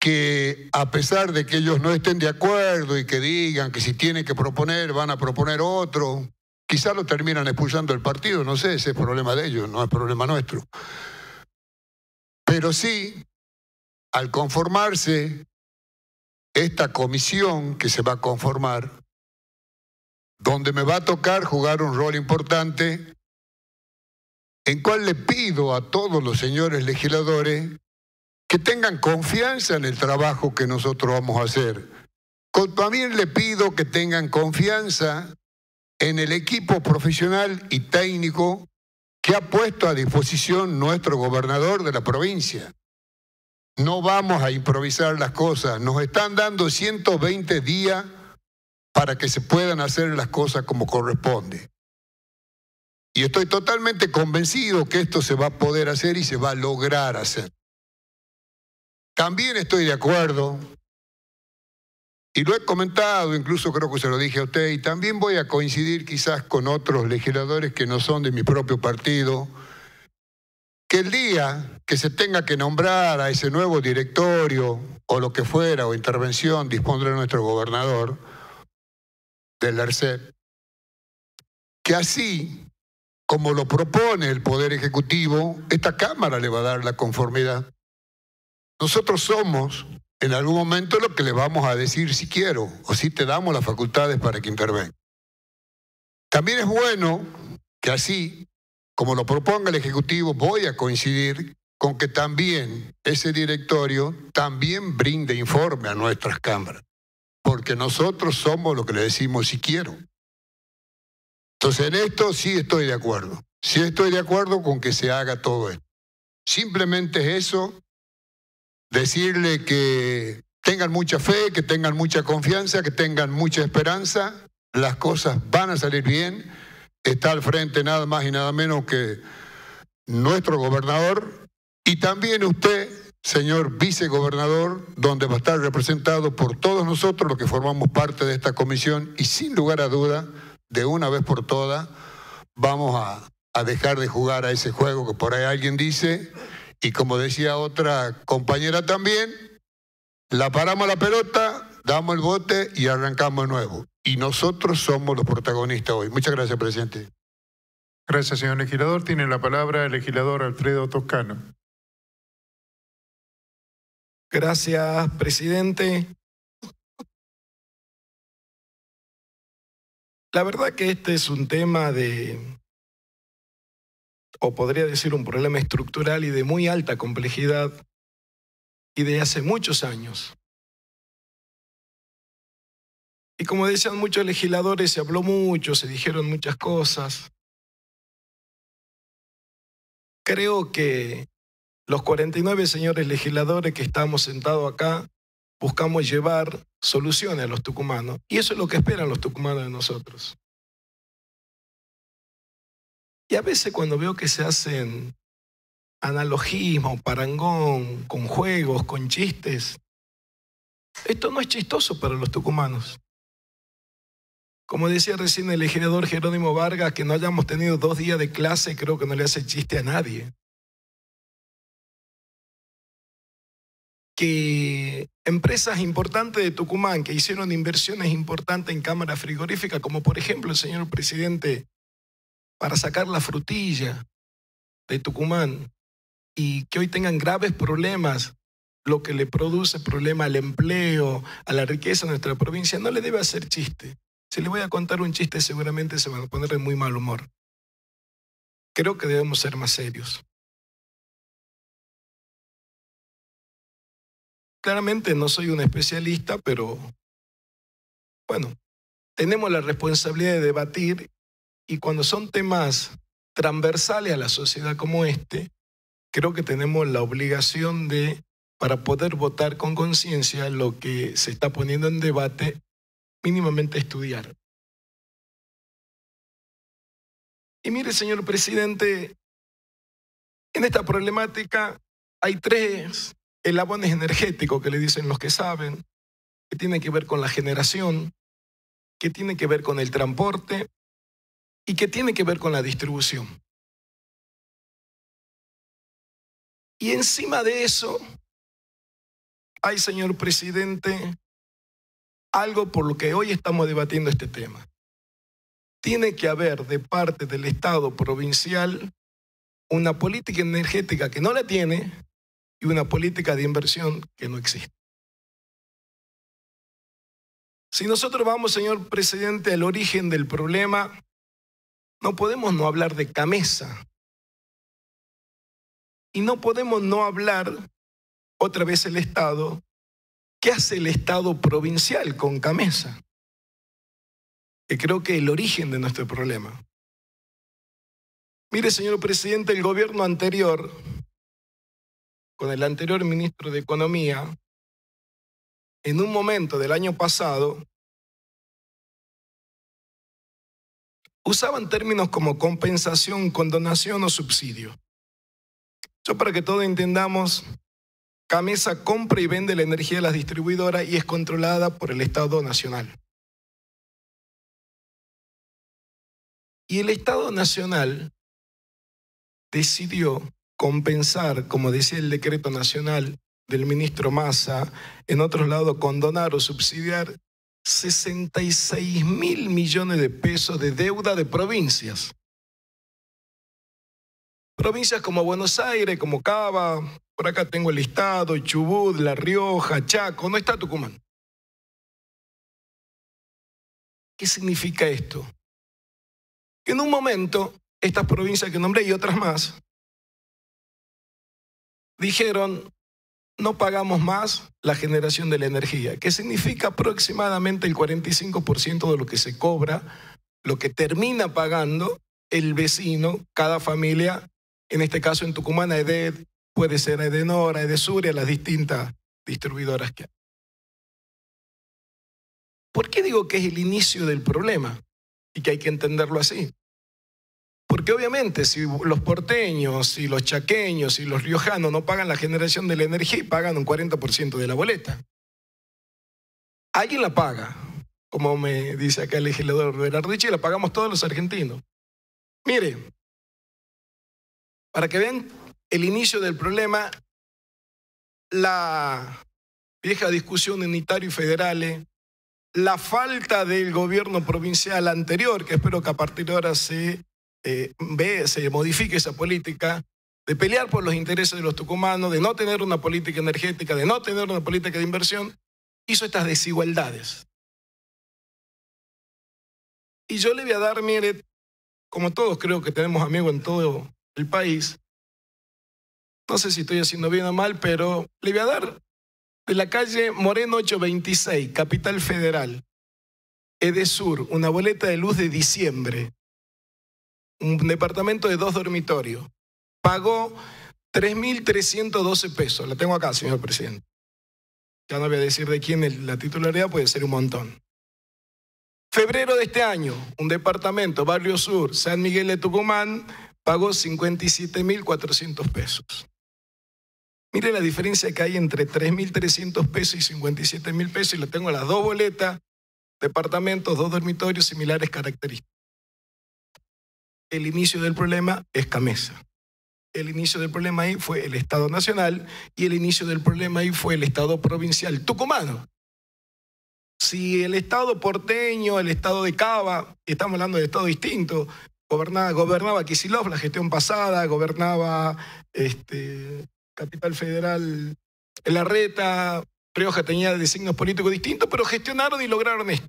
que a pesar de que ellos no estén de acuerdo y que digan que si tienen que proponer van a proponer otro, quizá lo terminan expulsando del partido, no sé, ese es problema de ellos, no es problema nuestro. Pero sí, al conformarse esta comisión que se va a conformar, donde me va a tocar jugar un rol importante en cual le pido a todos los señores legisladores que tengan confianza en el trabajo que nosotros vamos a hacer. También le pido que tengan confianza en el equipo profesional y técnico que ha puesto a disposición nuestro gobernador de la provincia. No vamos a improvisar las cosas, nos están dando 120 días para que se puedan hacer las cosas como corresponde. Y estoy totalmente convencido que esto se va a poder hacer y se va a lograr hacer. También estoy de acuerdo, y lo he comentado, incluso creo que se lo dije a usted, y también voy a coincidir quizás con otros legisladores que no son de mi propio partido, que el día que se tenga que nombrar a ese nuevo directorio o lo que fuera o intervención dispondrá nuestro gobernador del ARCEP, que así como lo propone el Poder Ejecutivo, esta Cámara le va a dar la conformidad. Nosotros somos en algún momento lo que le vamos a decir si quiero o si te damos las facultades para que intervenga. También es bueno que así, como lo proponga el Ejecutivo, voy a coincidir con que también ese directorio también brinde informe a nuestras cámaras, porque nosotros somos lo que le decimos si quiero. Entonces en esto sí estoy de acuerdo. Sí estoy de acuerdo con que se haga todo esto. Simplemente eso, decirle que tengan mucha fe, que tengan mucha confianza, que tengan mucha esperanza, las cosas van a salir bien. Está al frente nada más y nada menos que nuestro gobernador y también usted, señor vicegobernador, donde va a estar representado por todos nosotros los que formamos parte de esta comisión y sin lugar a duda de una vez por todas vamos a, dejar de jugar a ese juego que por ahí alguien dice, y como decía otra compañera también, la paramos la pelota, damos el bote y arrancamos de nuevo. Y nosotros somos los protagonistas hoy. Muchas gracias, presidente. Gracias, señor legislador. Tiene la palabra el legislador Alfredo Toscano. Gracias, presidente. La verdad que este es un tema de, o podría decir un problema estructural y de muy alta complejidad y de hace muchos años. Y como decían muchos legisladores, se habló mucho, se dijeron muchas cosas. Creo que los 49 señores legisladores que estamos sentados acá buscamos llevar soluciones a los tucumanos. Y eso es lo que esperan los tucumanos de nosotros. Y a veces cuando veo que se hacen analogismo, parangón, con juegos, con chistes. Esto no es chistoso para los tucumanos. Como decía recién el legislador Jerónimo Vargas, que no hayamos tenido dos días de clase creo que no le hace chiste a nadie. que empresas importantes de Tucumán que hicieron inversiones importantes en cámara frigorífica, como por ejemplo el señor presidente para sacar la frutilla de Tucumán, y que hoy tengan graves problemas, lo que le produce problema al empleo, a la riqueza de nuestra provincia, no le debe hacer chiste. Si le voy a contar un chiste seguramente se va a poner de muy mal humor. Creo que debemos ser más serios. Claramente no soy un especialista, pero bueno, tenemos la responsabilidad de debatir y cuando son temas transversales a la sociedad como este, creo que tenemos la obligación de, para poder votar con conciencia lo que se está poniendo en debate, mínimamente estudiar. Y mire, señor presidente, en esta problemática hay tres el abono energético que le dicen los que saben, que tiene que ver con la generación, que tiene que ver con el transporte y que tiene que ver con la distribución. Y encima de eso, hay, señor presidente, algo por lo que hoy estamos debatiendo este tema. Tiene que haber de parte del Estado provincial una política energética que no la tiene, y una política de inversión que no existe. Si nosotros vamos, señor presidente, al origen del problema, no podemos no hablar de camesa. Y no podemos no hablar, otra vez el Estado, ¿qué hace el Estado provincial con camesa? Que creo que es el origen de nuestro problema. Mire, señor presidente, el gobierno anterior con el anterior ministro de Economía, en un momento del año pasado, usaban términos como compensación, condonación o subsidio. Yo para que todos entendamos, Camisa compra y vende la energía de las distribuidoras y es controlada por el Estado Nacional. Y el Estado Nacional decidió compensar, como decía el decreto nacional del ministro Massa, en otros lados condonar o subsidiar 66 mil millones de pesos de deuda de provincias. Provincias como Buenos Aires, como Cava, por acá tengo el Estado, Chubut, La Rioja, Chaco, no está Tucumán. ¿Qué significa esto? en un momento, estas provincias que nombré y otras más, dijeron, no pagamos más la generación de la energía, que significa aproximadamente el 45% de lo que se cobra, lo que termina pagando el vecino, cada familia, en este caso en Tucumán, EDED, puede ser Edenora, Edesuria, las distintas distribuidoras que hay. ¿Por qué digo que es el inicio del problema y que hay que entenderlo así? Porque obviamente si los porteños, y los chaqueños, y los riojanos no pagan la generación de la energía y pagan un 40% de la boleta. Alguien la paga, como me dice acá el legislador de la pagamos todos los argentinos. Mire, para que vean el inicio del problema, la vieja discusión unitario y federales, la falta del gobierno provincial anterior, que espero que a partir de ahora se eh, ve, se modifique esa política, de pelear por los intereses de los tucumanos, de no tener una política energética, de no tener una política de inversión, hizo estas desigualdades. Y yo le voy a dar, mire, como todos creo que tenemos amigos en todo el país, no sé si estoy haciendo bien o mal, pero le voy a dar de la calle Moreno 826, Capital Federal, Edesur, una boleta de luz de diciembre, un departamento de dos dormitorios. Pagó 3.312 pesos. La tengo acá, señor presidente. Ya no voy a decir de quién la titularidad, puede ser un montón. Febrero de este año, un departamento, Barrio Sur, San Miguel de Tucumán, pagó 57.400 pesos. Mire la diferencia que hay entre 3.300 pesos y 57.000 pesos, y lo tengo las dos boletas, departamentos, dos dormitorios, similares características el inicio del problema es Camesa. El inicio del problema ahí fue el Estado Nacional y el inicio del problema ahí fue el Estado Provincial Tucumano. Si el Estado porteño, el Estado de Cava, estamos hablando de Estado distinto, gobernaba, gobernaba Kisilov, la gestión pasada, gobernaba este, Capital Federal, Reta, Rioja tenía designos políticos distintos, pero gestionaron y lograron esto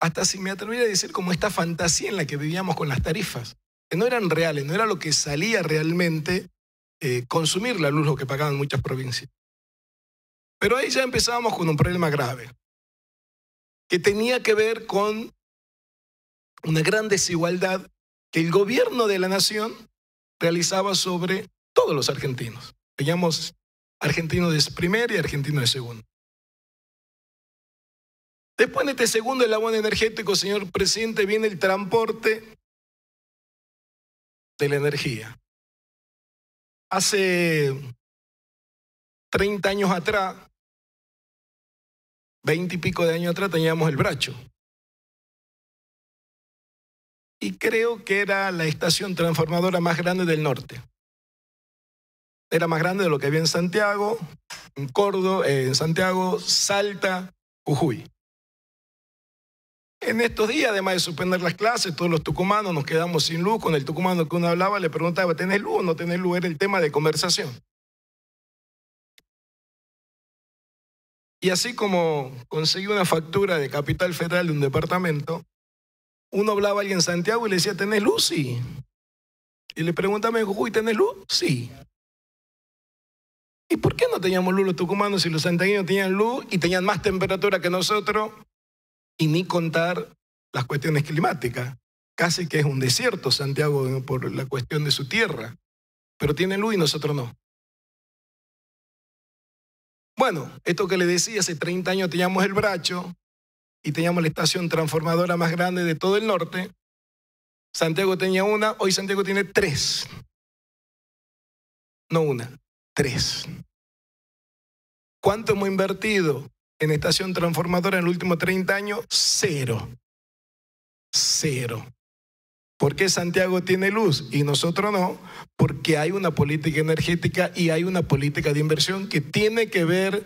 hasta si me atreviera a decir como esta fantasía en la que vivíamos con las tarifas, que no eran reales, no era lo que salía realmente eh, consumir la luz, lo que pagaban muchas provincias. Pero ahí ya empezábamos con un problema grave, que tenía que ver con una gran desigualdad que el gobierno de la nación realizaba sobre todos los argentinos. Teníamos argentinos de primer y argentinos de segundo. Después en este segundo agua energético, señor presidente, viene el transporte de la energía. Hace 30 años atrás, 20 y pico de años atrás, teníamos el bracho. Y creo que era la estación transformadora más grande del norte. Era más grande de lo que había en Santiago, en Córdoba, en Santiago, Salta, Jujuy. En estos días, además de suspender las clases, todos los tucumanos nos quedamos sin luz. Con el tucumano que uno hablaba le preguntaba, ¿tenés luz o no tenés luz? Era el tema de conversación. Y así como conseguí una factura de Capital Federal de un departamento, uno hablaba a alguien en Santiago y le decía, ¿tenés luz? Sí. Y le preguntaba Jujuy, ¿tenés luz? Sí. ¿Y por qué no teníamos luz los tucumanos si los santiagueños tenían luz y tenían más temperatura que nosotros? y ni contar las cuestiones climáticas. Casi que es un desierto Santiago por la cuestión de su tierra, pero tiene luz y nosotros no. Bueno, esto que le decía, hace 30 años teníamos el Bracho y teníamos la estación transformadora más grande de todo el norte. Santiago tenía una, hoy Santiago tiene tres. No una, tres. ¿Cuánto hemos invertido? en estación transformadora en los últimos 30 años, cero. Cero. ¿Por qué Santiago tiene luz y nosotros no? Porque hay una política energética y hay una política de inversión que tiene que ver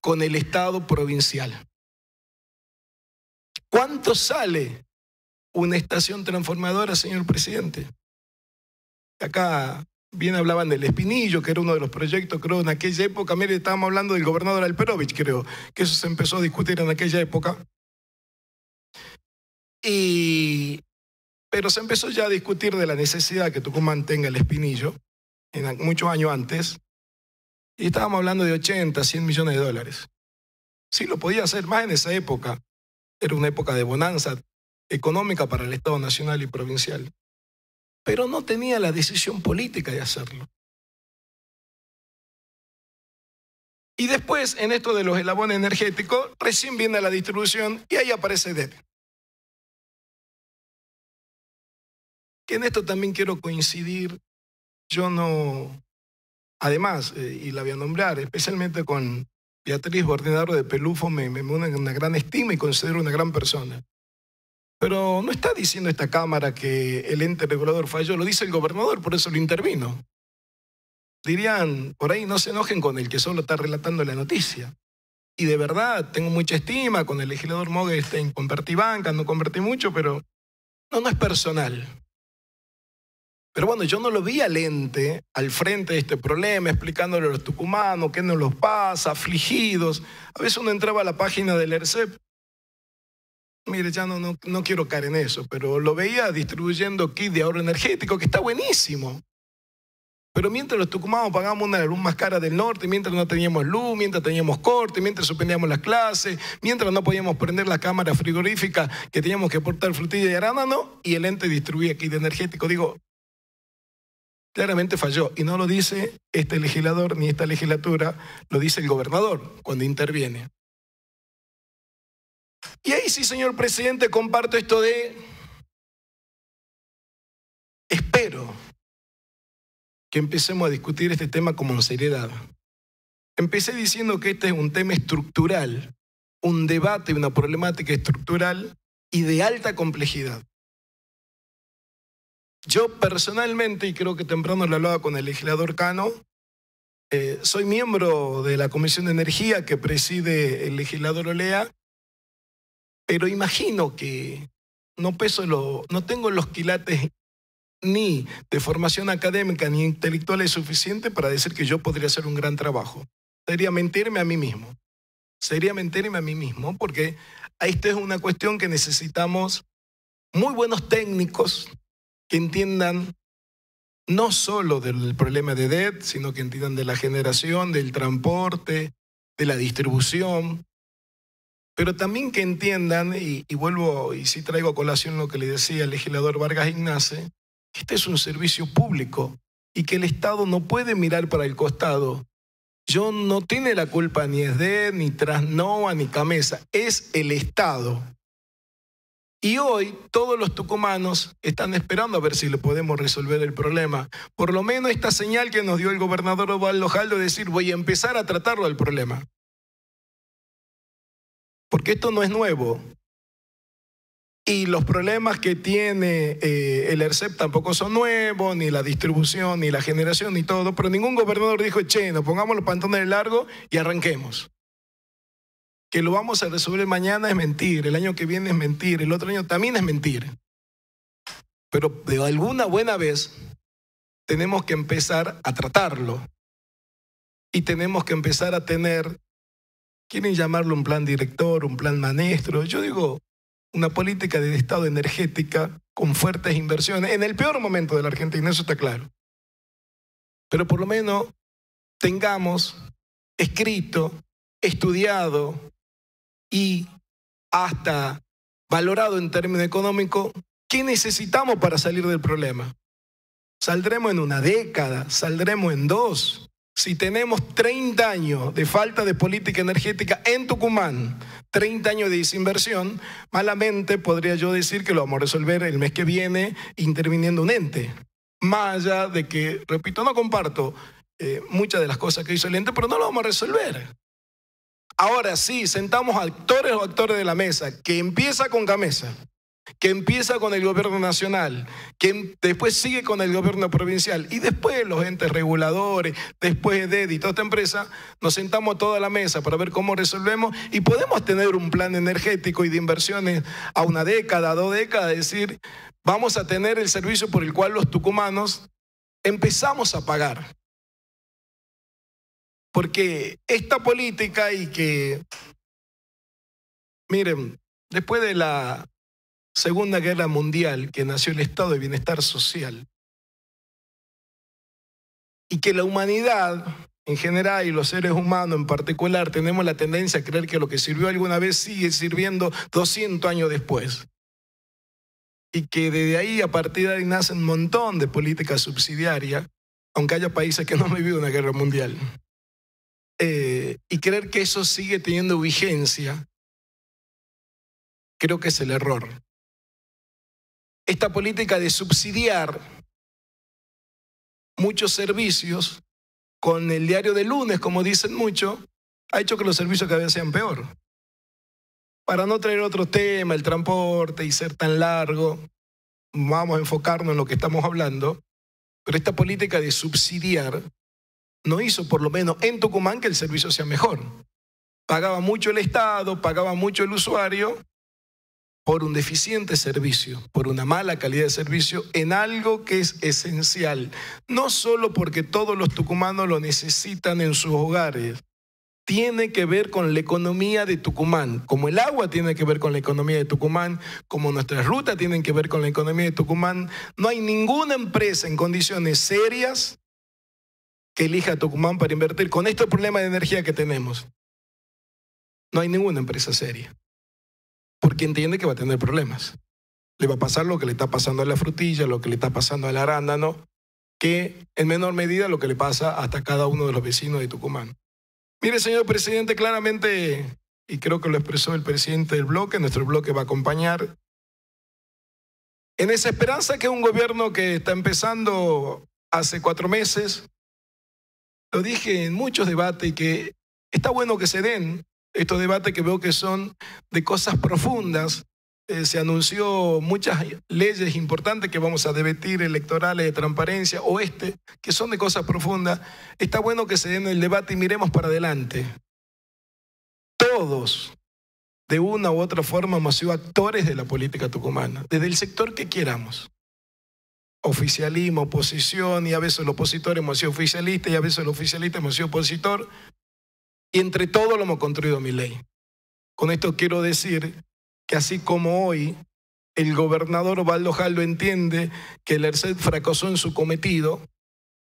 con el Estado provincial. ¿Cuánto sale una estación transformadora, señor presidente? Acá bien hablaban del Espinillo, que era uno de los proyectos, creo, en aquella época. Mire, estábamos hablando del gobernador Alperovich, creo, que eso se empezó a discutir en aquella época. Y, pero se empezó ya a discutir de la necesidad que Tucumán tenga el Espinillo, muchos años antes. Y estábamos hablando de 80, 100 millones de dólares. Sí, lo podía hacer más en esa época. Era una época de bonanza económica para el Estado Nacional y Provincial pero no tenía la decisión política de hacerlo. Y después, en esto de los eslabones energéticos, recién viene la distribución y ahí aparece DEP. Que en esto también quiero coincidir, yo no, además, eh, y la voy a nombrar, especialmente con Beatriz Bordinaro de Pelufo, me, me una gran estima y considero una gran persona. Pero no está diciendo esta Cámara que el ente regulador falló, lo dice el gobernador, por eso lo intervino. Dirían, por ahí no se enojen con el que solo está relatando la noticia. Y de verdad, tengo mucha estima con el legislador Mogestein, convertí banca, no convertí mucho, pero no, no es personal. Pero bueno, yo no lo vi al ente al frente de este problema, explicándole a los tucumanos qué nos los pasa, afligidos. A veces uno entraba a la página del ERCEP Mire, ya no, no, quiero caer en eso, pero lo veía distribuyendo kit de ahorro energético, que está buenísimo. Pero mientras los tucumanos pagábamos una luz más cara del norte, mientras no teníamos luz, mientras teníamos corte, mientras suspendíamos las clases, mientras no podíamos prender la cámara frigorífica que teníamos que aportar frutilla y arándano, y el ente distribuía kit energético. Digo, claramente falló. Y no lo dice este legislador ni esta legislatura, lo dice el gobernador cuando interviene. Y ahí sí, señor presidente, comparto esto de, espero que empecemos a discutir este tema como seriedad. Empecé diciendo que este es un tema estructural, un debate, una problemática estructural y de alta complejidad. Yo personalmente, y creo que temprano lo hablaba con el legislador Cano, eh, soy miembro de la Comisión de Energía que preside el legislador Olea pero imagino que no peso no tengo los quilates ni de formación académica ni intelectual suficiente para decir que yo podría hacer un gran trabajo. Sería mentirme a mí mismo. Sería mentirme a mí mismo porque esta es una cuestión que necesitamos muy buenos técnicos que entiendan no solo del problema de debt, sino que entiendan de la generación, del transporte, de la distribución, pero también que entiendan, y, vuelvo y sí traigo a colación lo que le decía el legislador Vargas Ignace, que este es un servicio público y que el Estado no puede mirar para el costado. Yo no tiene la culpa ni es de ni Trasnova, ni Camesa, es el Estado. Y hoy todos los tucumanos están esperando a ver si le podemos resolver el problema. Por lo menos esta señal que nos dio el gobernador Ovaldo Jaldo de decir, voy a empezar a tratarlo el problema porque esto no es nuevo. Y los problemas que tiene eh, el ERCEP tampoco son nuevos, ni la distribución, ni la generación, ni todo, pero ningún gobernador dijo, che, nos pongamos los el largo y arranquemos. Que lo vamos a resolver mañana es mentir, el año que viene es mentir, el otro año también es mentir. Pero de alguna buena vez tenemos que empezar a tratarlo y tenemos que empezar a tener Quieren llamarlo un plan director, un plan maestro. Yo digo, una política de Estado energética con fuertes inversiones en el peor momento de la Argentina, eso está claro. Pero por lo menos tengamos escrito, estudiado y hasta valorado en términos económicos qué necesitamos para salir del problema. Saldremos en una década, saldremos en dos, si tenemos 30 años de falta de política energética en Tucumán, 30 años de desinversión, malamente podría yo decir que lo vamos a resolver el mes que viene interviniendo un ente. Más allá de que, repito, no comparto eh, muchas de las cosas que hizo el ente, pero no lo vamos a resolver. Ahora sí, sentamos actores o actores de la mesa, que empieza con Gamesa que empieza con el gobierno nacional, que em, después sigue con el gobierno provincial y después los entes reguladores, después de y toda esta empresa, nos sentamos toda la mesa para ver cómo resolvemos y podemos tener un plan energético y de inversiones a una década, a dos décadas, es decir, vamos a tener el servicio por el cual los tucumanos empezamos a pagar. Porque esta política y que, miren, después de la Segunda Guerra Mundial, que nació el estado de bienestar social, y que la humanidad en general y los seres humanos en particular tenemos la tendencia a creer que lo que sirvió alguna vez sigue sirviendo 200 años después. Y que desde ahí, a partir de ahí, nacen un montón de políticas subsidiarias, aunque haya países que no han vivido una guerra mundial. Eh, y creer que eso sigue teniendo vigencia, creo que es el error esta política de subsidiar muchos servicios con el diario de lunes, como dicen muchos, ha hecho que los servicios cada vez sean peor. Para no traer otro tema, el transporte y ser tan largo, vamos a enfocarnos en lo que estamos hablando, pero esta política de subsidiar no hizo, por lo menos en Tucumán, que el servicio sea mejor. Pagaba mucho el Estado, pagaba mucho el usuario, por un deficiente servicio, por una mala calidad de servicio, en algo que es esencial, no solo porque todos los tucumanos lo necesitan en sus hogares, tiene que ver con la economía de Tucumán, como el agua tiene que ver con la economía de Tucumán, como nuestras rutas tienen que ver con la economía de Tucumán, no hay ninguna empresa en condiciones serias que elija Tucumán para invertir con este problema de energía que tenemos. No hay ninguna empresa seria porque entiende que va a tener problemas. Le va a pasar lo que le está pasando a la frutilla, lo que le está pasando al arándano, que en menor medida lo que le pasa hasta cada uno de los vecinos de Tucumán. Mire, señor presidente, claramente, y creo que lo expresó el presidente del bloque, nuestro bloque va a acompañar, en esa esperanza que un gobierno que está empezando hace cuatro meses, lo dije en muchos debates, que está bueno que se den, estos debates que veo que son de cosas profundas. Eh, se anunció muchas leyes importantes que vamos a debatir, electorales de transparencia o este, que son de cosas profundas. Está bueno que se den el debate y miremos para adelante. Todos, de una u otra forma, hemos sido actores de la política tucumana, desde el sector que queramos. Oficialismo, oposición, y a veces el opositor hemos sido oficialista y a veces el oficialista hemos sido opositor, y entre todo lo hemos construido mi ley. Con esto quiero decir que así como hoy el gobernador Valdo Jaldo entiende que el ERCED fracasó en su cometido,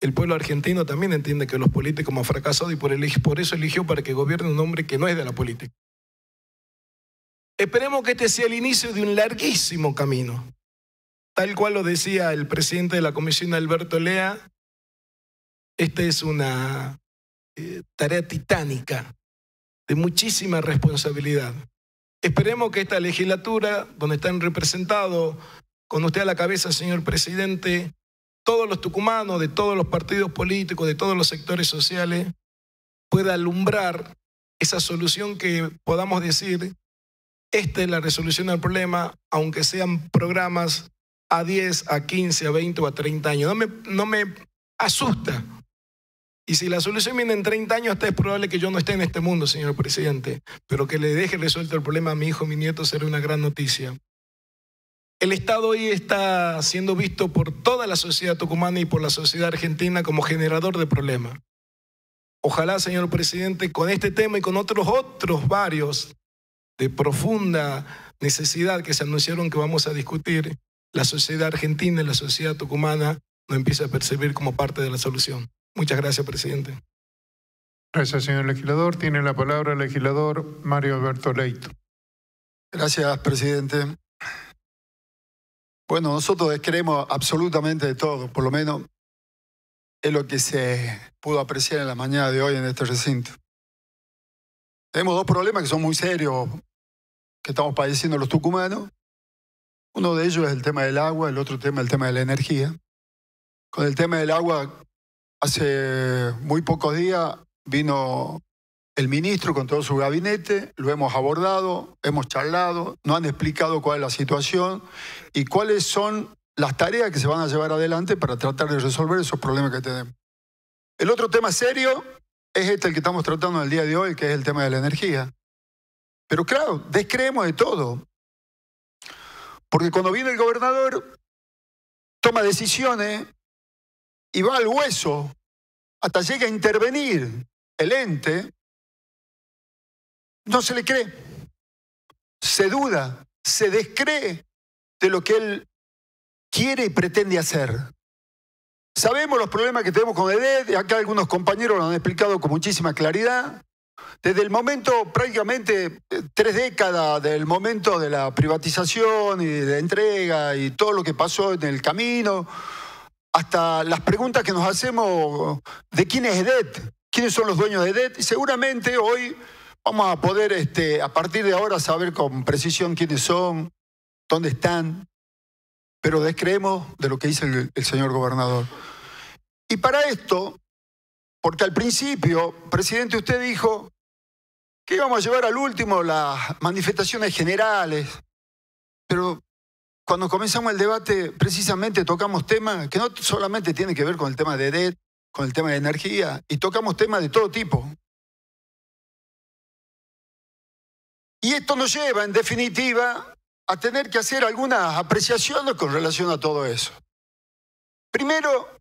el pueblo argentino también entiende que los políticos han fracasado y por, por eso eligió para que gobierne un hombre que no es de la política. Esperemos que este sea el inicio de un larguísimo camino. Tal cual lo decía el presidente de la comisión, Alberto Lea, esta es una eh, tarea titánica, de muchísima responsabilidad. Esperemos que esta legislatura, donde están representados con usted a la cabeza, señor presidente, todos los tucumanos, de todos los partidos políticos, de todos los sectores sociales, pueda alumbrar esa solución que podamos decir, esta es la resolución del problema, aunque sean programas a 10, a 15, a 20 o a 30 años. No me, no me asusta y si la solución viene en 30 años, hasta es probable que yo no esté en este mundo, señor presidente. Pero que le deje resuelto el problema a mi hijo, mi nieto, será una gran noticia. El Estado hoy está siendo visto por toda la sociedad tucumana y por la sociedad argentina como generador de problemas. Ojalá, señor presidente, con este tema y con otros otros varios de profunda necesidad que se anunciaron que vamos a discutir, la sociedad argentina y la sociedad tucumana no empiece a percibir como parte de la solución. Muchas gracias, presidente. Gracias, señor legislador. Tiene la palabra el legislador Mario Alberto Leito. Gracias, presidente. Bueno, nosotros creemos absolutamente de todo, por lo menos es lo que se pudo apreciar en la mañana de hoy en este recinto. Tenemos dos problemas que son muy serios, que estamos padeciendo los tucumanos. Uno de ellos es el tema del agua, el otro tema es el tema de la energía. Con el tema del agua Hace muy pocos días vino el ministro con todo su gabinete, lo hemos abordado, hemos charlado, nos han explicado cuál es la situación y cuáles son las tareas que se van a llevar adelante para tratar de resolver esos problemas que tenemos. El otro tema serio es este el que estamos tratando en el día de hoy, que es el tema de la energía. Pero claro, descreemos de todo. Porque cuando viene el gobernador, toma decisiones y va al hueso hasta llega a intervenir el ente, no se le cree. Se duda, se descree de lo que él quiere y pretende hacer. Sabemos los problemas que tenemos con y acá algunos compañeros lo han explicado con muchísima claridad. Desde el momento, prácticamente eh, tres décadas del momento de la privatización y de entrega y todo lo que pasó en el camino, hasta las preguntas que nos hacemos de quién es EDET, quiénes son los dueños de EDET, y seguramente hoy vamos a poder, este, a partir de ahora, saber con precisión quiénes son, dónde están, pero descreemos de lo que dice el, el señor gobernador. Y para esto, porque al principio, presidente, usted dijo que íbamos a llevar al último las manifestaciones generales, pero cuando comenzamos el debate, precisamente tocamos temas que no solamente tienen que ver con el tema de edad, e con el tema de energía, y tocamos temas de todo tipo. Y esto nos lleva, en definitiva, a tener que hacer algunas apreciaciones con relación a todo eso. Primero,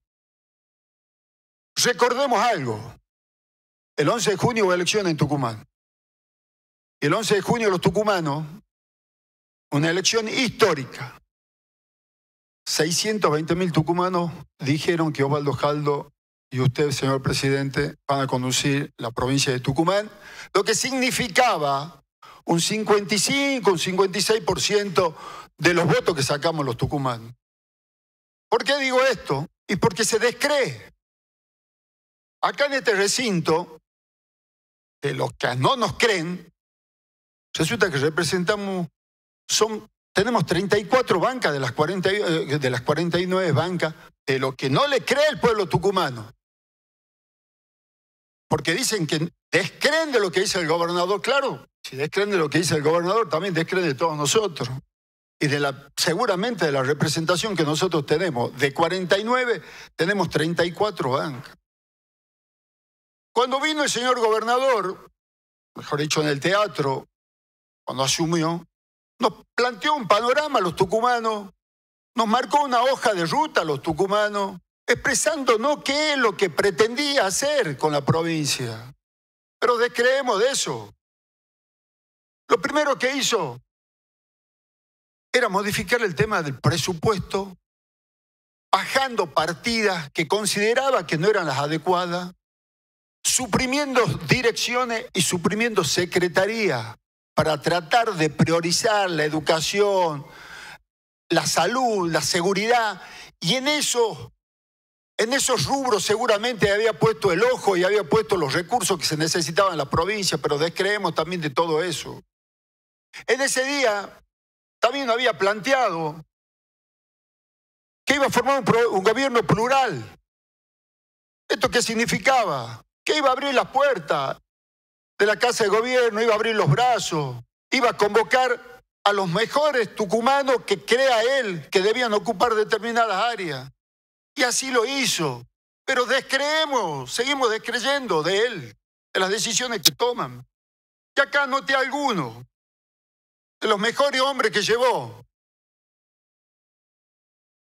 recordemos algo. El 11 de junio hubo elección en Tucumán. El 11 de junio los tucumanos una elección histórica. 620.000 mil tucumanos dijeron que Osvaldo Jaldo y usted, señor presidente, van a conducir la provincia de Tucumán, lo que significaba un 55, un 56% de los votos que sacamos los tucumanos. ¿Por qué digo esto? Y porque se descree. Acá en este recinto, de los que no nos creen, resulta que representamos son, tenemos 34 bancas de las, eh, de las 49 bancas de lo que no le cree el pueblo tucumano. Porque dicen que descreen de lo que dice el gobernador. Claro, si descreen de lo que dice el gobernador, también descreen de todos nosotros. Y de la, seguramente de la representación que nosotros tenemos. De 49, tenemos 34 bancas. Cuando vino el señor gobernador, mejor dicho, en el teatro, cuando asumió, nos planteó un panorama a los tucumanos, nos marcó una hoja de ruta a los tucumanos, expresando no qué es lo que pretendía hacer con la provincia. Pero descreemos de eso. Lo primero que hizo era modificar el tema del presupuesto, bajando partidas que consideraba que no eran las adecuadas, suprimiendo direcciones y suprimiendo secretaría para tratar de priorizar la educación, la salud, la seguridad, y en en esos rubros seguramente había puesto el ojo y había puesto los recursos que se necesitaban en la provincia, pero descreemos también de todo eso. En ese día también había planteado que iba a formar un, un gobierno plural. ¿Esto qué significaba? Que iba a abrir las puertas de la Casa de Gobierno, iba a abrir los brazos, iba a convocar a los mejores tucumanos que crea él que debían ocupar determinadas áreas. Y así lo hizo. Pero descreemos, seguimos descreyendo de él, de las decisiones que toman. Y acá tiene alguno de los mejores hombres que llevó.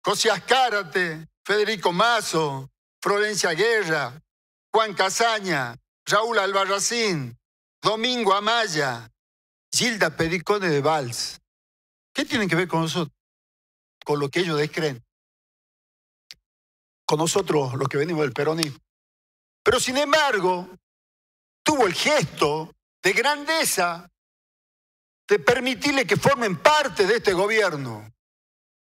José Azcárate, Federico Mazo, Florencia Guerra, Juan Casaña, Raúl Albarracín, Domingo Amaya, Gilda Pedicone de Valls. ¿Qué tienen que ver con nosotros? Con lo que ellos descreen. Con nosotros, los que venimos del peronismo. Pero sin embargo, tuvo el gesto de grandeza de permitirle que formen parte de este gobierno.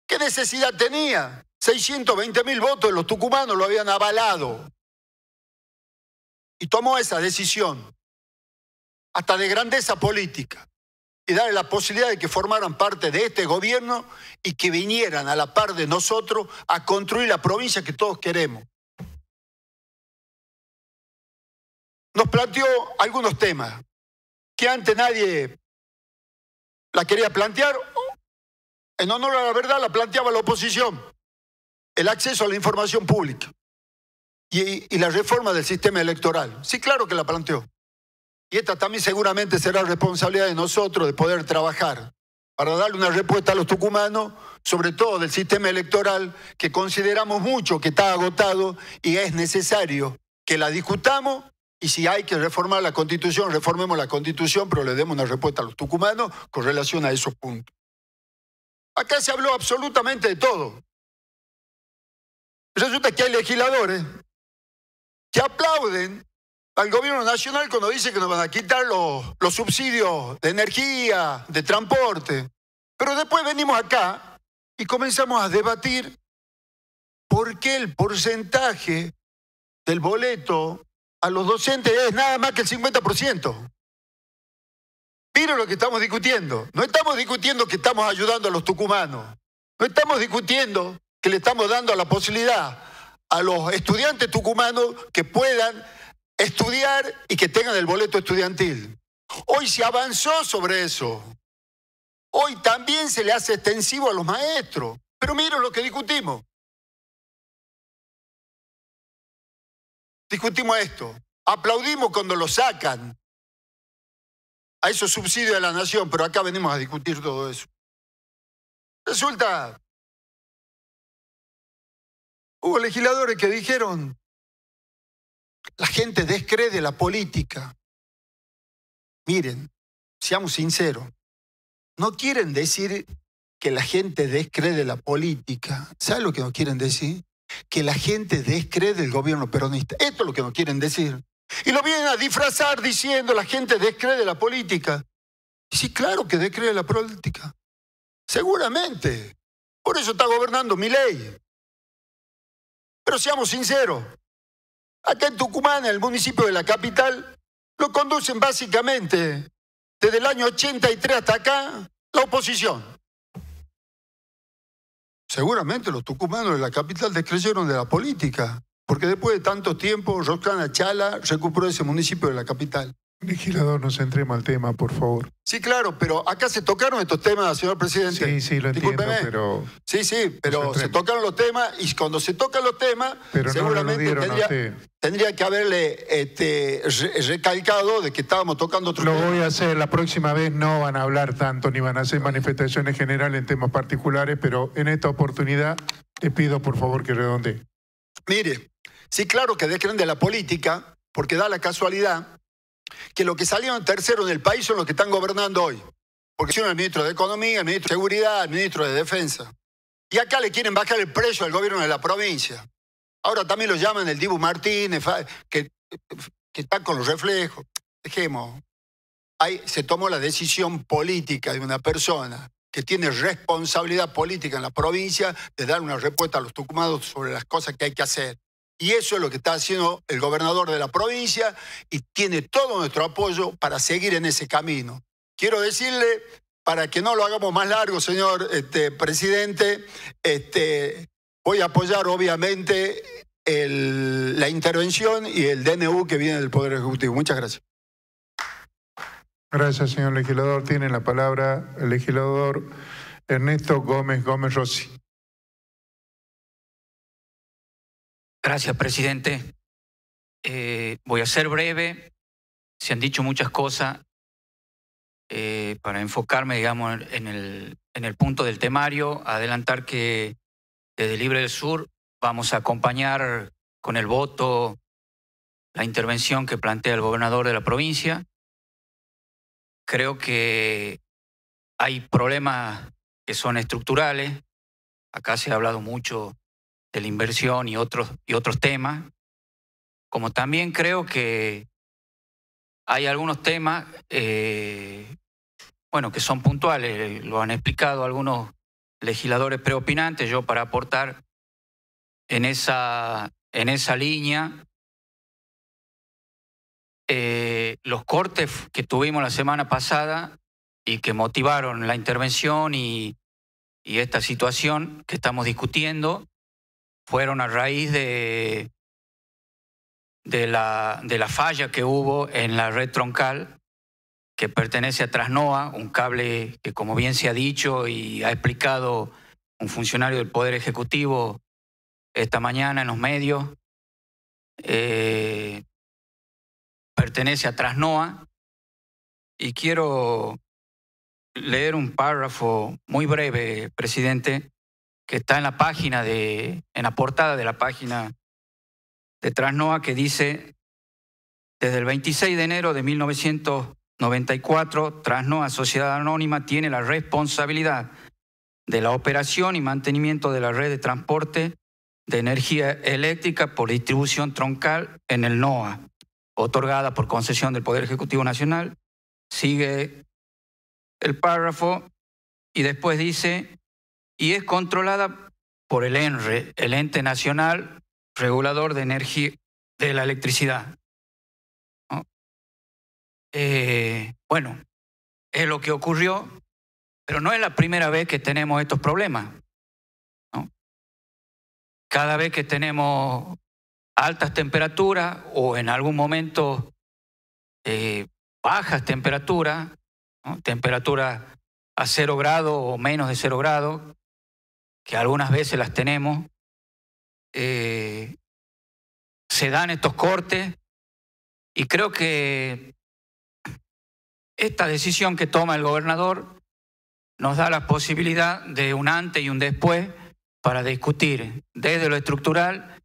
¿Qué necesidad tenía? 620 mil votos de los tucumanos lo habían avalado y tomó esa decisión, hasta de grandeza política, y darle la posibilidad de que formaran parte de este gobierno y que vinieran a la par de nosotros a construir la provincia que todos queremos. Nos planteó algunos temas que antes nadie la quería plantear. En honor a la verdad la planteaba la oposición, el acceso a la información pública y, la reforma del sistema electoral. Sí, claro que la planteó. Y esta también seguramente será responsabilidad de nosotros de poder trabajar para darle una respuesta a los tucumanos, sobre todo del sistema electoral, que consideramos mucho que está agotado y es necesario que la discutamos y si hay que reformar la constitución, reformemos la constitución, pero le demos una respuesta a los tucumanos con relación a esos puntos. Acá se habló absolutamente de todo. Resulta que hay legisladores que aplauden al gobierno nacional cuando dice que nos van a quitar los, subsidios de energía, de transporte. Pero después venimos acá y comenzamos a debatir por qué el porcentaje del boleto a los docentes es nada más que el 50%. Miren lo que estamos discutiendo. No estamos discutiendo que estamos ayudando a los tucumanos. No estamos discutiendo que le estamos dando la posibilidad a los estudiantes tucumanos que puedan estudiar y que tengan el boleto estudiantil. Hoy se avanzó sobre eso. Hoy también se le hace extensivo a los maestros. Pero miren lo que discutimos. Discutimos esto. Aplaudimos cuando lo sacan a esos subsidios de la nación, pero acá venimos a discutir todo eso. Resulta Hubo legisladores que dijeron, la gente descree de la política. Miren, seamos sinceros, no quieren decir que la gente descree de la política. ¿Saben lo que nos quieren decir? Que la gente descree del gobierno peronista. Esto es lo que nos quieren decir. Y lo vienen a disfrazar diciendo la gente descree de la política. Y sí, claro que descree la política. Seguramente. Por eso está gobernando mi ley. Pero seamos sinceros, acá en Tucumán, en el municipio de la capital, lo conducen básicamente desde el año 83 hasta acá la oposición. Seguramente los tucumanos de la capital descrecieron de la política, porque después de tanto tiempo Roscana Chala recuperó ese municipio de la capital. Legislador, nos centremos al tema, por favor. Sí, claro, pero acá se tocaron estos temas, señor presidente. Sí, sí, lo entiendo, pero... Sí, sí, pero se tocaron los temas y cuando se tocan los temas, seguramente tendría, que haberle este, recalcado de que estábamos tocando otro Lo voy a hacer, la próxima vez no van a hablar tanto ni van a hacer manifestaciones generales en temas particulares, pero en esta oportunidad te pido por favor que redonde. Mire, sí, claro que dejen de la política, porque da la casualidad que los que salieron terceros el país son los que están gobernando hoy. Porque son el ministro de Economía, el ministro de Seguridad, el ministro de Defensa. Y acá le quieren bajar el precio al gobierno de la provincia. Ahora también lo llaman el Dibu Martínez, que, que está con los reflejos. Dejemos. Ahí se tomó la decisión política de una persona que tiene responsabilidad política en la provincia de dar una respuesta a los tucumanos sobre las cosas que hay que hacer. Y eso es lo que está haciendo el gobernador de la provincia y tiene todo nuestro apoyo para seguir en ese camino. Quiero decirle, para que no lo hagamos más largo, señor este, presidente, este, voy a apoyar obviamente la intervención y el DNU que viene del Poder Ejecutivo. Muchas gracias. Gracias, señor legislador. Tiene la palabra el legislador Ernesto Gómez Gómez Rossi. Gracias, presidente. Eh, voy a ser breve. Se han dicho muchas cosas eh, para enfocarme, digamos, en el, en el punto del temario. Adelantar que desde Libre del Sur vamos a acompañar con el voto la intervención que plantea el gobernador de la provincia. Creo que hay problemas que son estructurales. Acá se ha hablado mucho de la inversión y otros, y otros temas, como también creo que hay algunos temas, eh, bueno, que son puntuales, eh, lo han explicado algunos legisladores preopinantes, yo para aportar en esa, en esa línea, eh, los cortes que tuvimos la semana pasada y que motivaron la intervención y esta situación que estamos discutiendo, fueron a raíz de, de, la, de la falla que hubo en la red troncal que pertenece a Trasnoa, un cable que como bien se ha dicho y ha explicado un funcionario del Poder Ejecutivo esta mañana en los medios, eh, pertenece a Trasnoa y quiero leer un párrafo muy breve, presidente, que está en la página de, en la portada de la página de Trasnoa que dice, desde el 26 de enero de 1994, Trasnoa Sociedad Anónima tiene la responsabilidad de la operación y mantenimiento de la red de transporte de energía eléctrica por distribución troncal en el NOA, otorgada por concesión del Poder Ejecutivo Nacional. Sigue el párrafo y después dice, y es controlada por el ENRE, el Ente Nacional Regulador de Energía de la Electricidad. Eh, bueno, es lo que ocurrió, pero no es la primera vez que tenemos estos problemas. Cada vez que tenemos altas temperaturas o en algún momento eh, bajas temperaturas, temperaturas a cero grado o menos de cero grado, que algunas veces las tenemos, eh, se dan estos cortes y creo que esta decisión que toma el gobernador nos da la posibilidad de un antes y un después para discutir desde lo estructural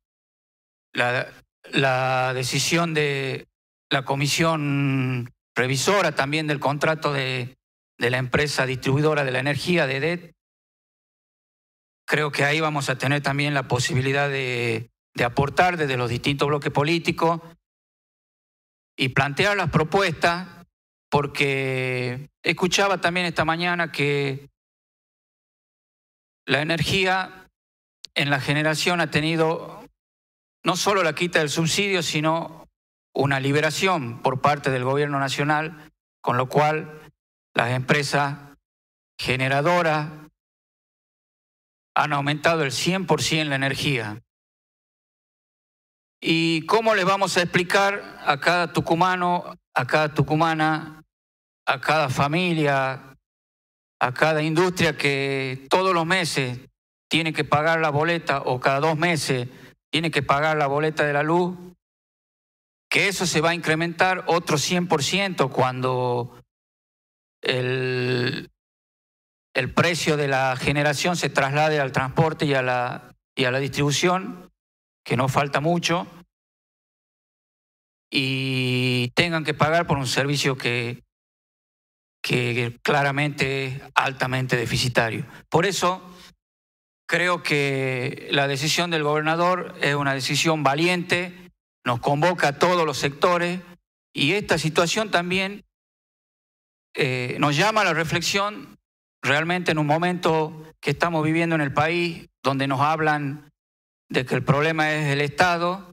la, decisión de la comisión revisora también del contrato de, de la empresa distribuidora de la energía de EDET Creo que ahí vamos a tener también la posibilidad de, aportar desde los distintos bloques políticos y plantear las propuestas, porque escuchaba también esta mañana que la energía en la generación ha tenido no solo la quita del subsidio, sino una liberación por parte del gobierno nacional, con lo cual las empresas generadoras han aumentado el 100% la energía. ¿Y cómo le vamos a explicar a cada tucumano, a cada tucumana, a cada familia, a cada industria que todos los meses tiene que pagar la boleta o cada dos meses tiene que pagar la boleta de la luz, que eso se va a incrementar otro 100% cuando el, el precio de la generación se traslade al transporte y a la, y a la distribución, que no falta mucho, y tengan que pagar por un servicio que, que claramente es altamente deficitario. Por eso creo que la decisión del gobernador es una decisión valiente, nos convoca a todos los sectores y esta situación también eh, nos llama a la reflexión realmente en un momento que estamos viviendo en el país, donde nos hablan de que el problema es el Estado,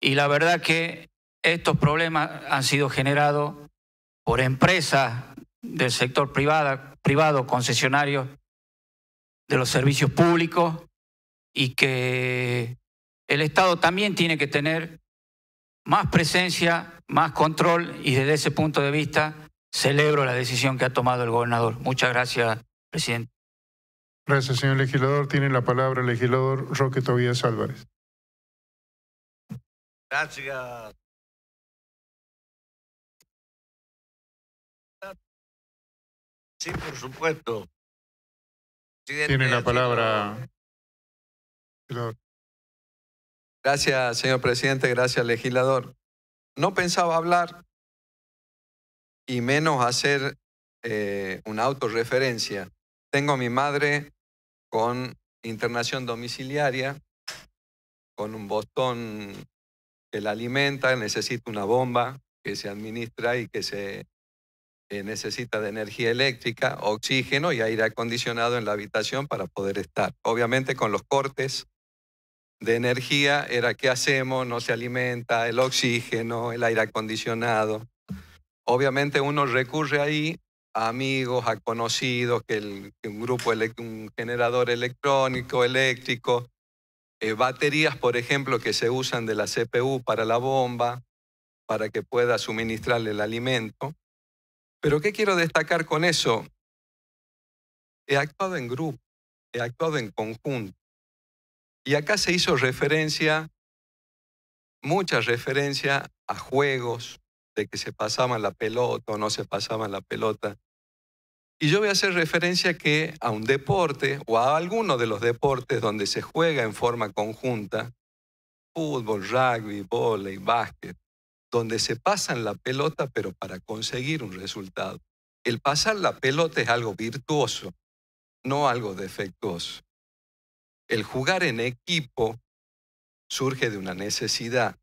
y la verdad que estos problemas han sido generados por empresas del sector privado, privado concesionarios de los servicios públicos, y que el Estado también tiene que tener más presencia, más control, y desde ese punto de vista celebro la decisión que ha tomado el gobernador. Muchas gracias Presidente. Gracias, señor legislador. Tiene la palabra el legislador Roque Tobías Álvarez. Gracias. Sí, por supuesto. Tiene la palabra. Gracias, señor presidente. Gracias, legislador. No pensaba hablar y menos hacer eh, una autorreferencia tengo a mi madre con internación domiciliaria, con un botón que la alimenta, necesita una bomba que se administra y que se eh, necesita de energía eléctrica, oxígeno y aire acondicionado en la habitación para poder estar. Obviamente con los cortes de energía era qué hacemos, no se alimenta, el oxígeno, el aire acondicionado. Obviamente uno recurre ahí a amigos, a conocidos, que, un grupo, un generador electrónico, eléctrico, eh, baterías, por ejemplo, que se usan de la CPU para la bomba, para que pueda suministrarle el alimento. Pero ¿qué quiero destacar con eso? He actuado en grupo, he actuado en conjunto. Y acá se hizo referencia, mucha referencia a juegos, que se pasaban la pelota o no se pasaban la pelota. Y yo voy a hacer referencia que a un deporte o a alguno de los deportes donde se juega en forma conjunta, fútbol, rugby, volei, básquet, donde se pasan la pelota pero para conseguir un resultado. El pasar la pelota es algo virtuoso, no algo defectuoso. El jugar en equipo surge de una necesidad.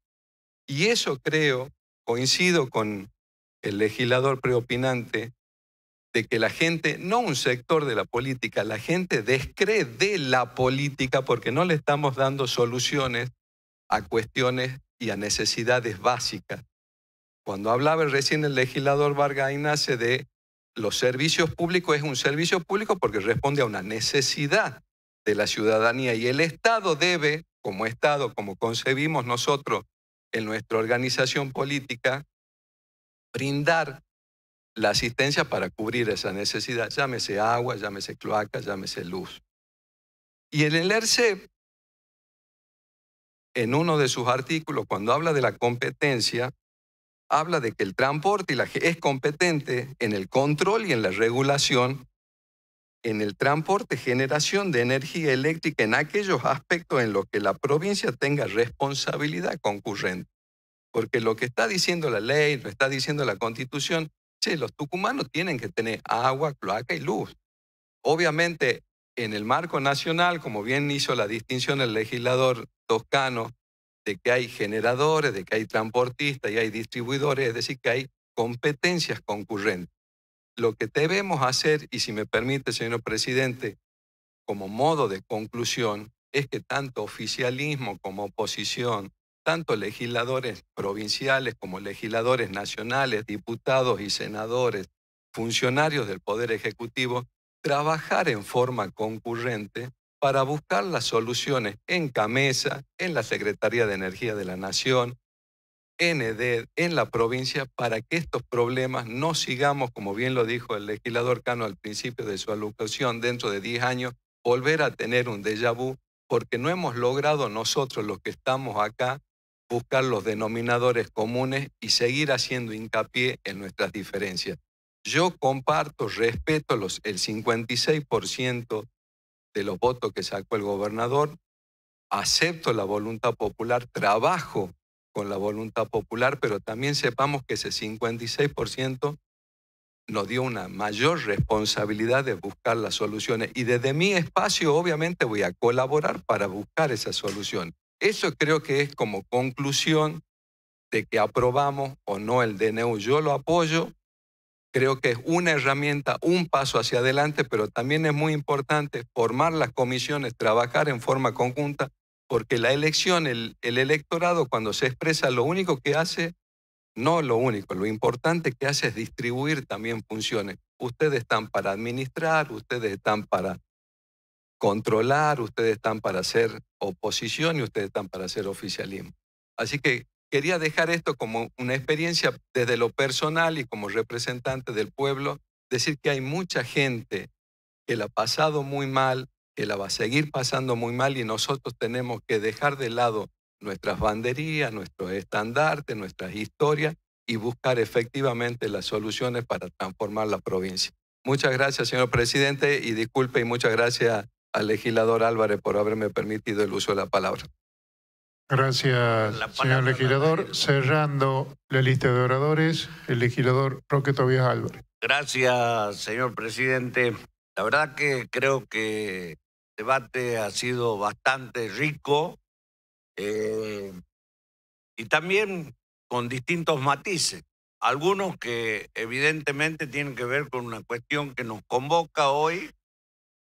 Y eso creo coincido con el legislador preopinante de que la gente, no un sector de la política, la gente descree de la política porque no le estamos dando soluciones a cuestiones y a necesidades básicas. Cuando hablaba recién el legislador Vargas de los servicios públicos, es un servicio público porque responde a una necesidad de la ciudadanía y el Estado debe, como Estado, como concebimos nosotros en nuestra organización política brindar la asistencia para cubrir esa necesidad, llámese agua, llámese cloaca, llámese luz. Y el LRC, en uno de sus artículos, cuando habla de la competencia, habla de que el transporte y la, es competente en el control y en la regulación en el transporte, generación de energía eléctrica en aquellos aspectos en los que la provincia tenga responsabilidad concurrente. Porque lo que está diciendo la ley, lo está diciendo la constitución, los tucumanos tienen que tener agua, cloaca y luz. Obviamente, en el marco nacional, como bien hizo la distinción el legislador toscano, de que hay generadores, de que hay transportistas y hay distribuidores, es decir, que hay competencias concurrentes lo que debemos hacer, y si me permite, señor presidente, como modo de conclusión, es que tanto oficialismo como oposición, tanto legisladores provinciales como legisladores nacionales, diputados y senadores, funcionarios del Poder Ejecutivo, trabajar en forma concurrente para buscar las soluciones en CAMESA, en la Secretaría de Energía de la Nación, ND en la provincia para que estos problemas no sigamos, como bien lo dijo el legislador Cano al principio de su alocución, dentro de 10 años, volver a tener un déjà vu, porque no hemos logrado nosotros los que estamos acá buscar los denominadores comunes y seguir haciendo hincapié en nuestras diferencias. Yo comparto, respeto los, el 56% de los votos que sacó el gobernador, acepto la voluntad popular, trabajo con la voluntad popular, pero también sepamos que ese 56% nos dio una mayor responsabilidad de buscar las soluciones. Y desde mi espacio, obviamente, voy a colaborar para buscar esa solución. Eso creo que es como conclusión de que aprobamos o no el DNU. Yo lo apoyo, creo que es una herramienta, un paso hacia adelante, pero también es muy importante formar las comisiones, trabajar en forma conjunta porque la elección, el, electorado cuando se expresa, lo único que hace, no lo único, lo importante que hace es distribuir también funciones. Ustedes están para administrar, ustedes están para controlar, ustedes están para hacer oposición y ustedes están para hacer oficialismo. Así que quería dejar esto como una experiencia desde lo personal y como representante del pueblo, decir que hay mucha gente que la ha pasado muy mal, que la va a seguir pasando muy mal y nosotros tenemos que dejar de lado nuestras banderías, nuestros estandartes, nuestras historias y buscar efectivamente las soluciones para transformar la provincia. Muchas gracias, señor presidente, y disculpe y muchas gracias al legislador Álvarez por haberme permitido el uso de la palabra. Gracias, señor legislador. Cerrando la lista de oradores, el legislador Roque Tobias Álvarez. Gracias, señor presidente. La verdad que creo que debate ha sido bastante rico eh, y también con distintos matices, algunos que evidentemente tienen que ver con una cuestión que nos convoca hoy,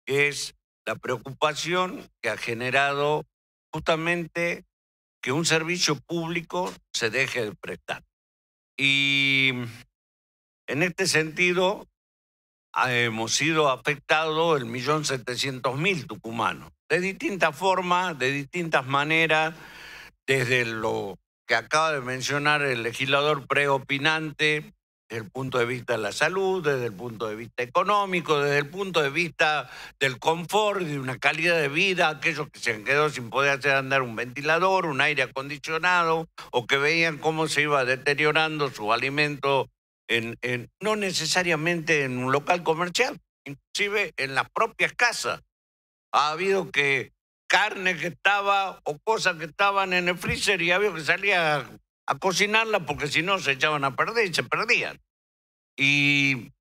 que es la preocupación que ha generado justamente que un servicio público se deje de prestar. Y en este sentido, hemos sido afectados el millón setecientos mil tucumanos, de distintas formas, de distintas maneras, desde lo que acaba de mencionar el legislador preopinante, desde el punto de vista de la salud, desde el punto de vista económico, desde el punto de vista del confort, de una calidad de vida, aquellos que se han quedado sin poder hacer andar un ventilador, un aire acondicionado, o que veían cómo se iba deteriorando su alimento no necesariamente en un local comercial, inclusive en las propias casas. Ha habido que carne que estaba o cosas que estaban en el freezer y había que salir a, cocinarla porque si no se echaban a perder y se perdían. Y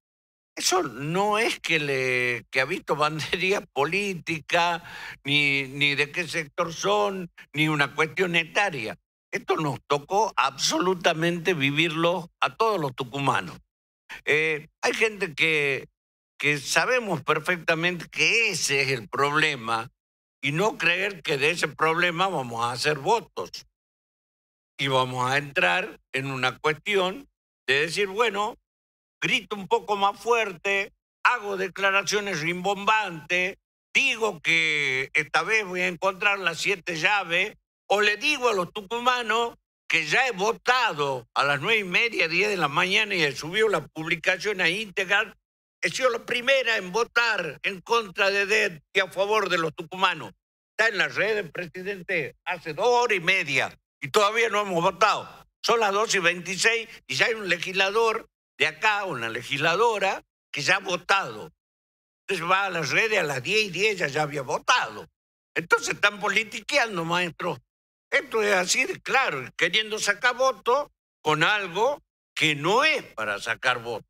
eso no es que, le, ha visto bandería política, ni, ni de qué sector son, ni una cuestión etaria. Esto nos tocó absolutamente vivirlo a todos los tucumanos. Eh, hay gente que, que sabemos perfectamente que ese es el problema y no creer que de ese problema vamos a hacer votos. Y vamos a entrar en una cuestión de decir, bueno, grito un poco más fuerte, hago declaraciones rimbombantes, digo que esta vez voy a encontrar las siete llaves o le digo a los tucumanos que ya he votado a las nueve y media, diez de la mañana y he subido la publicación a Integral, he sido la primera en votar en contra de DED y a favor de los tucumanos. Está en las redes, presidente, hace dos horas y media y todavía no hemos votado. Son las 12 y 26 y ya hay un legislador de acá, una legisladora, que ya ha votado. Entonces va a las redes a las 10 y 10 ya, ya había votado. Entonces están politiqueando, maestro. Esto es así, claro, queriendo sacar voto con algo que no es para sacar voto.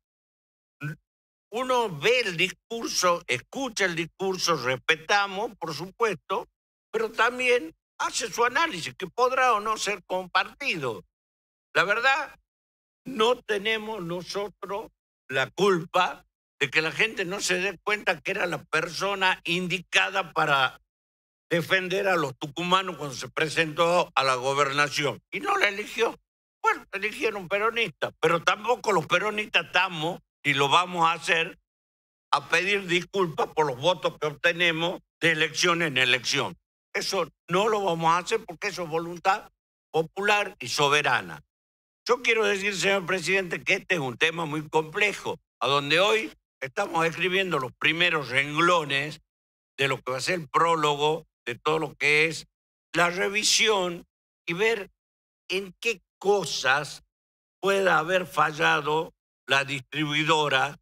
Uno ve el discurso, escucha el discurso, respetamos, por supuesto, pero también hace su análisis, que podrá o no ser compartido. La verdad, no tenemos nosotros la culpa de que la gente no se dé cuenta que era la persona indicada para defender a los tucumanos cuando se presentó a la gobernación. Y no la eligió. Bueno, eligieron peronistas, pero tampoco los peronistas estamos, y lo vamos a hacer, a pedir disculpas por los votos que obtenemos de elección en elección. Eso no lo vamos a hacer porque eso es voluntad popular y soberana. Yo quiero decir, señor presidente, que este es un tema muy complejo, a donde hoy estamos escribiendo los primeros renglones de lo que va a ser el prólogo de todo lo que es la revisión y ver en qué cosas pueda haber fallado la distribuidora,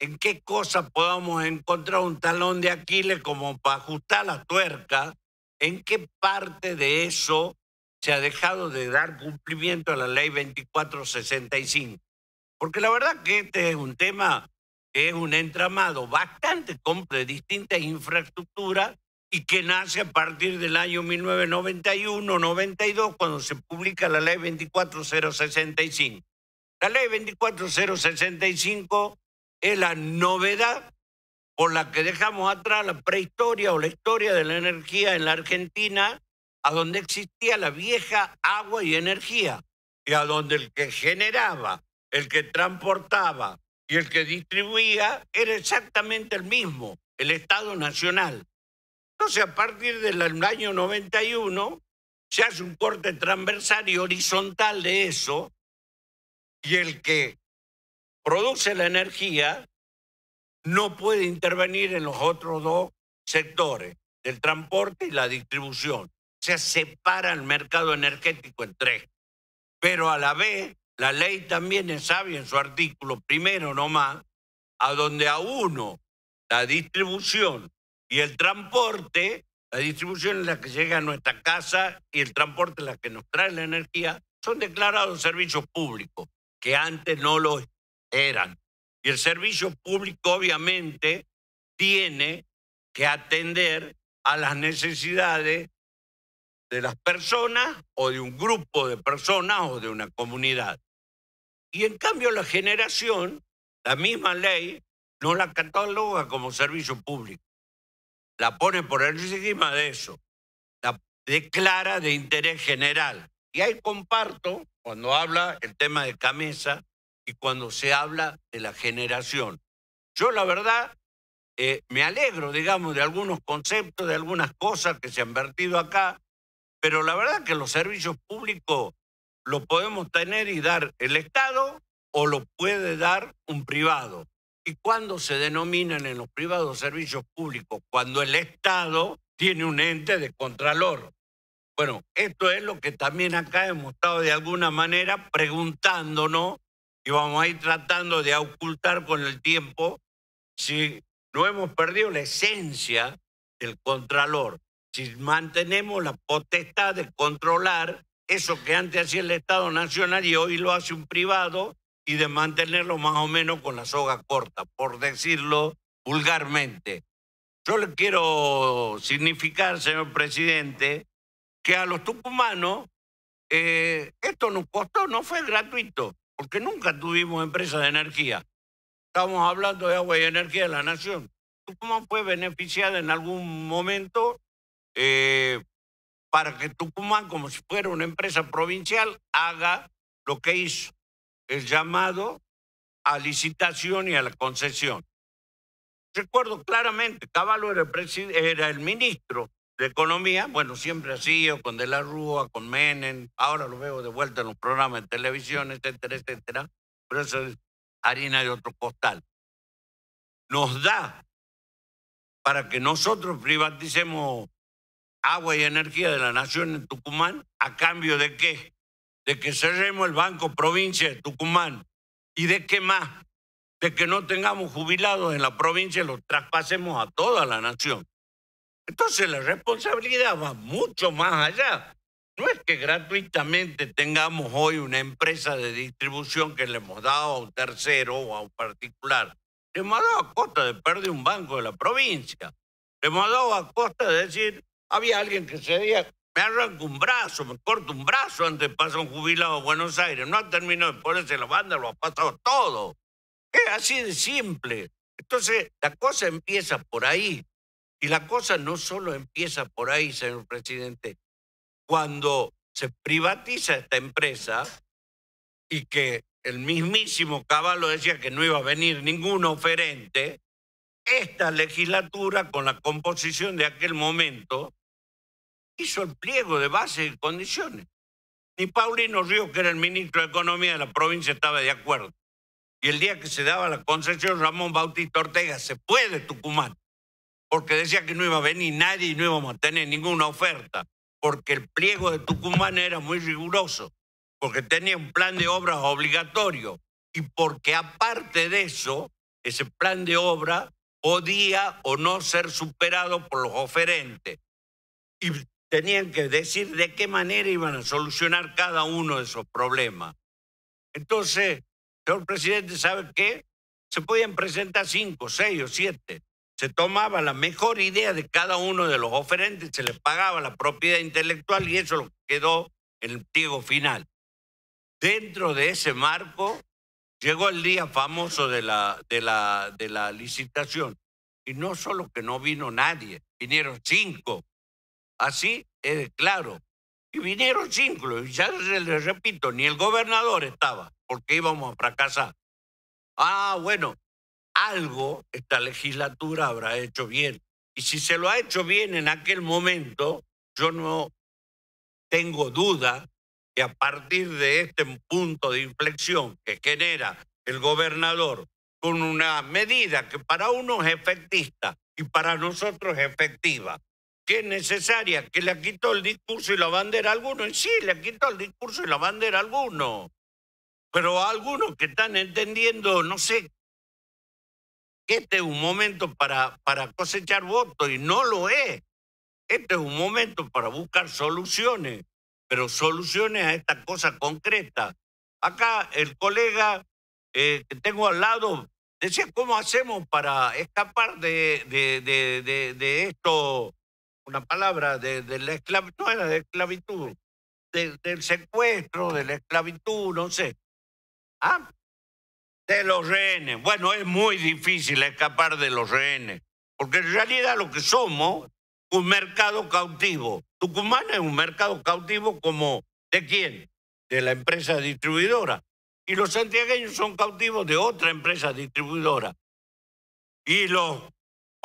en qué cosas podamos encontrar un talón de Aquiles como para ajustar la tuerca, en qué parte de eso se ha dejado de dar cumplimiento a la ley 2465. Porque la verdad que este es un tema que es un entramado bastante complejo de distintas infraestructuras y que nace a partir del año 1991-92, cuando se publica la ley 24065. La ley 24065 es la novedad por la que dejamos atrás la prehistoria o la historia de la energía en la Argentina, a donde existía la vieja agua y energía, y a donde el que generaba, el que transportaba y el que distribuía era exactamente el mismo, el Estado Nacional. Entonces, a partir del año 91, se hace un corte transversal y horizontal de eso, y el que produce la energía no puede intervenir en los otros dos sectores, el transporte y la distribución. O sea, separa el mercado energético en tres. Pero a la vez, la ley también es sabia en su artículo primero nomás, a donde a uno la distribución y el transporte, la distribución en la que llega a nuestra casa y el transporte en la que nos trae la energía, son declarados servicios públicos, que antes no lo eran. Y el servicio público obviamente tiene que atender a las necesidades de las personas o de un grupo de personas o de una comunidad. Y en cambio la generación, la misma ley, no la cataloga como servicio público la pone por encima de eso, la declara de interés general. Y ahí comparto cuando habla el tema de camisa y cuando se habla de la generación. Yo la verdad eh, me alegro, digamos, de algunos conceptos, de algunas cosas que se han vertido acá, pero la verdad que los servicios públicos los podemos tener y dar el Estado o lo puede dar un privado. ¿Y cuándo se denominan en los privados servicios públicos? Cuando el Estado tiene un ente de contralor. Bueno, esto es lo que también acá hemos estado de alguna manera preguntándonos y vamos a ir tratando de ocultar con el tiempo si no hemos perdido la esencia del contralor, si mantenemos la potestad de controlar eso que antes hacía el Estado Nacional y hoy lo hace un privado y de mantenerlo más o menos con la soga corta, por decirlo vulgarmente. Yo le quiero significar, señor presidente, que a los tucumanos eh, esto nos costó, no fue gratuito, porque nunca tuvimos empresa de energía. Estamos hablando de agua y energía de la nación. Tucumán fue beneficiada en algún momento eh, para que Tucumán, como si fuera una empresa provincial, haga lo que hizo el llamado a licitación y a la concesión. Recuerdo claramente, Caballo era, el ministro de Economía, bueno, siempre así, sido con De la Rúa, con Menem, ahora lo veo de vuelta en los programas de televisión, etcétera, etcétera, pero eso es harina de otro costal. Nos da para que nosotros privaticemos agua y energía de la nación en Tucumán, ¿a cambio de qué? de que cerremos el Banco Provincia de Tucumán y de qué más, de que no tengamos jubilados en la provincia y los traspasemos a toda la nación. Entonces la responsabilidad va mucho más allá. No es que gratuitamente tengamos hoy una empresa de distribución que le hemos dado a un tercero o a un particular. Le hemos dado a costa de perder un banco de la provincia. Le hemos dado a costa de decir, había alguien que se, me arranco un brazo, me corto un brazo antes pasar un jubilado a Buenos Aires. No ha terminado de ponerse la banda, lo ha pasado todo. Es así de simple. Entonces, la cosa empieza por ahí. Y la cosa no solo empieza por ahí, señor presidente. Cuando se privatiza esta empresa y que el mismísimo Caballo decía que no iba a venir ningún oferente, esta legislatura, con la composición de aquel momento, hizo el pliego de bases y condiciones. Ni Paulino Ríos, que era el ministro de Economía de la provincia, estaba de acuerdo. Y el día que se daba la concesión, Ramón Bautista Ortega se fue de Tucumán, porque decía que no iba a venir nadie y no iba a tener ninguna oferta, porque el pliego de Tucumán era muy riguroso, porque tenía un plan de obras obligatorio y porque aparte de eso, ese plan de obra podía o no ser superado por los oferentes tenían que decir de qué manera iban a solucionar cada uno de esos problemas. Entonces, señor presidente, ¿sabe qué? Se podían presentar cinco, seis o siete. Se tomaba la mejor idea de cada uno de los oferentes, se les pagaba la propiedad intelectual y eso quedó en el pliego final. Dentro de ese marco llegó el día famoso de la, de la, de la licitación. Y no solo que no vino nadie, vinieron cinco Así es eh, claro. Y vinieron cinco, y ya les repito, ni el gobernador estaba, porque íbamos a fracasar. Ah, bueno, algo esta legislatura habrá hecho bien. Y si se lo ha hecho bien en aquel momento, yo no tengo duda que a partir de este punto de inflexión que genera el gobernador con una medida que para unos es efectista y para nosotros es efectiva, que es necesaria, que le quitado el discurso y la bandera a alguno, y sí, le quitado el discurso y la bandera a alguno, pero algunos que están entendiendo, no sé, que este es un momento para, para cosechar votos y no lo es. Este es un momento para buscar soluciones, pero soluciones a esta cosa concreta. Acá el colega eh, que tengo al lado decía, ¿cómo hacemos para escapar de, de, de, de esto? una palabra de, la esclavitud, no era de esclavitud, del secuestro, de la esclavitud, no sé. Ah, de los rehenes. Bueno, es muy difícil escapar de los rehenes, porque en realidad lo que somos, un mercado cautivo. Tucumán es un mercado cautivo como de quién? De la empresa distribuidora. Y los santiagueños son cautivos de otra empresa distribuidora. Y los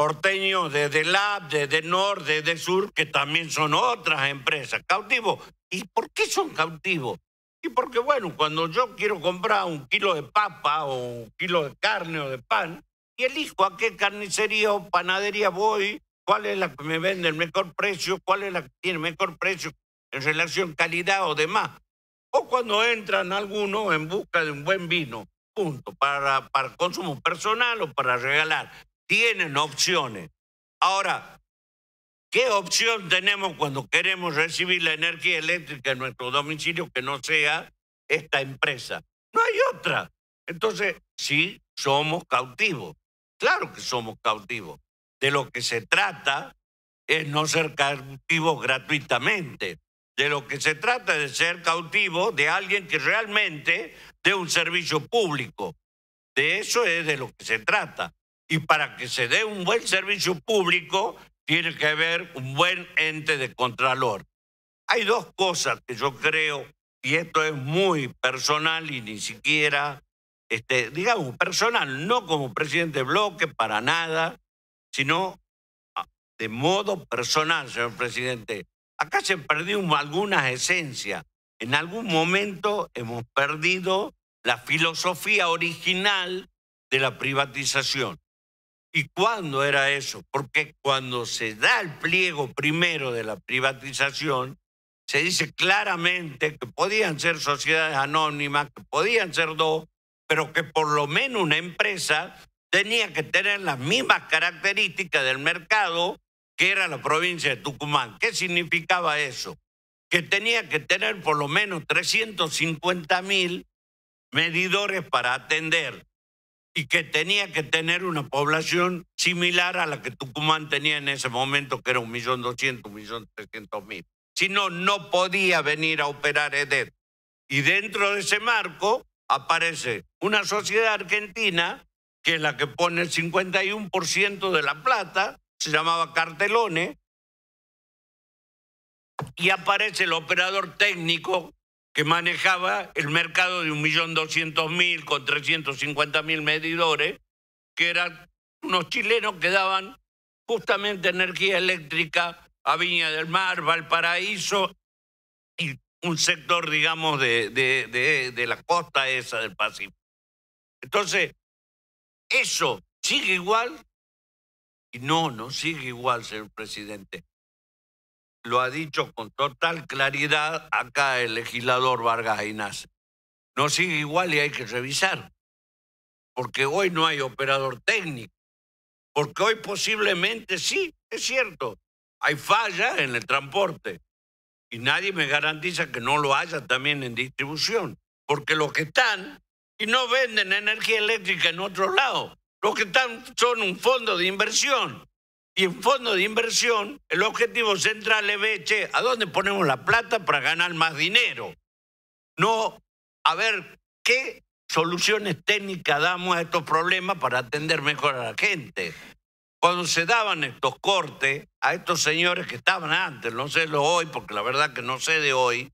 del desde LAB, desde Norte, desde Sur, que también son otras empresas cautivos. ¿Y por qué son cautivos? Y porque, bueno, cuando yo quiero comprar un kilo de papa o un kilo de carne o de pan, y elijo a qué carnicería o panadería voy, cuál es la que me vende el mejor precio, cuál es la que tiene el mejor precio en relación calidad o demás. O cuando entran algunos en busca de un buen vino, punto, para, para consumo personal o para regalar tienen opciones. Ahora, ¿qué opción tenemos cuando queremos recibir la energía eléctrica en nuestro domicilio que no sea esta empresa? No hay otra. Entonces, sí, somos cautivos. Claro que somos cautivos. De lo que se trata es no ser cautivos gratuitamente. De lo que se trata es de ser cautivo de alguien que realmente dé un servicio público. De eso es de lo que se trata. Y para que se dé un buen servicio público, tiene que haber un buen ente de contralor. Hay dos cosas que yo creo, y esto es muy personal y ni siquiera, este, digamos, personal, no como presidente bloque, para nada, sino ah, de modo personal, señor presidente. Acá se perdió algunas esencias. En algún momento hemos perdido la filosofía original de la privatización. ¿Y cuándo era eso? Porque cuando se da el pliego primero de la privatización, se dice claramente que podían ser sociedades anónimas, que podían ser dos, pero que por lo menos una empresa tenía que tener las mismas características del mercado que era la provincia de Tucumán. ¿Qué significaba eso? Que tenía que tener por lo menos 350 mil medidores para atender y que tenía que tener una población similar a la que Tucumán tenía en ese momento, que era un millón doscientos, millón trescientos mil. Si no, no podía venir a operar EDET. Y dentro de ese marco aparece una sociedad argentina, que es la que pone el 51% de la plata, se llamaba Cartelone, y aparece el operador técnico que manejaba el mercado de 1.200.000 con 350.000 medidores, que eran unos chilenos que daban justamente energía eléctrica a Viña del Mar, Valparaíso y un sector, digamos, de, de, la costa esa del Pacífico. Entonces, eso sigue igual. Y no, no sigue igual, señor presidente lo ha dicho con total claridad acá el legislador Vargas Ainaz. No sigue igual y hay que revisar, porque hoy no hay operador técnico, porque hoy posiblemente sí, es cierto, hay falla en el transporte y nadie me garantiza que no lo haya también en distribución, porque los que están y no venden energía eléctrica en otro lado, los que están son un fondo de inversión y en fondo de inversión, el objetivo central es ver, ¿a dónde ponemos la plata para ganar más dinero? No, a ver, ¿qué soluciones técnicas damos a estos problemas para atender mejor a la gente? Cuando se daban estos cortes a estos señores que estaban antes, no sé lo hoy, porque la verdad que no sé de hoy,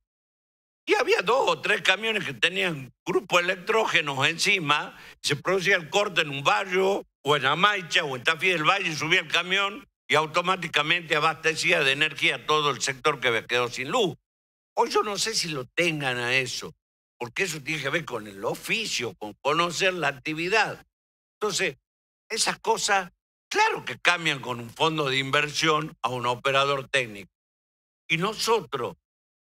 y había dos o tres camiones que tenían grupos electrógenos encima, se producía el corte en un barrio, o en Amaicha o en Tafí del Valle, subía el camión y automáticamente abastecía de energía todo el sector que quedó sin luz. O yo no sé si lo tengan a eso, porque eso tiene que ver con el oficio, con conocer la actividad. Entonces, esas cosas, claro que cambian con un fondo de inversión a un operador técnico. Y nosotros,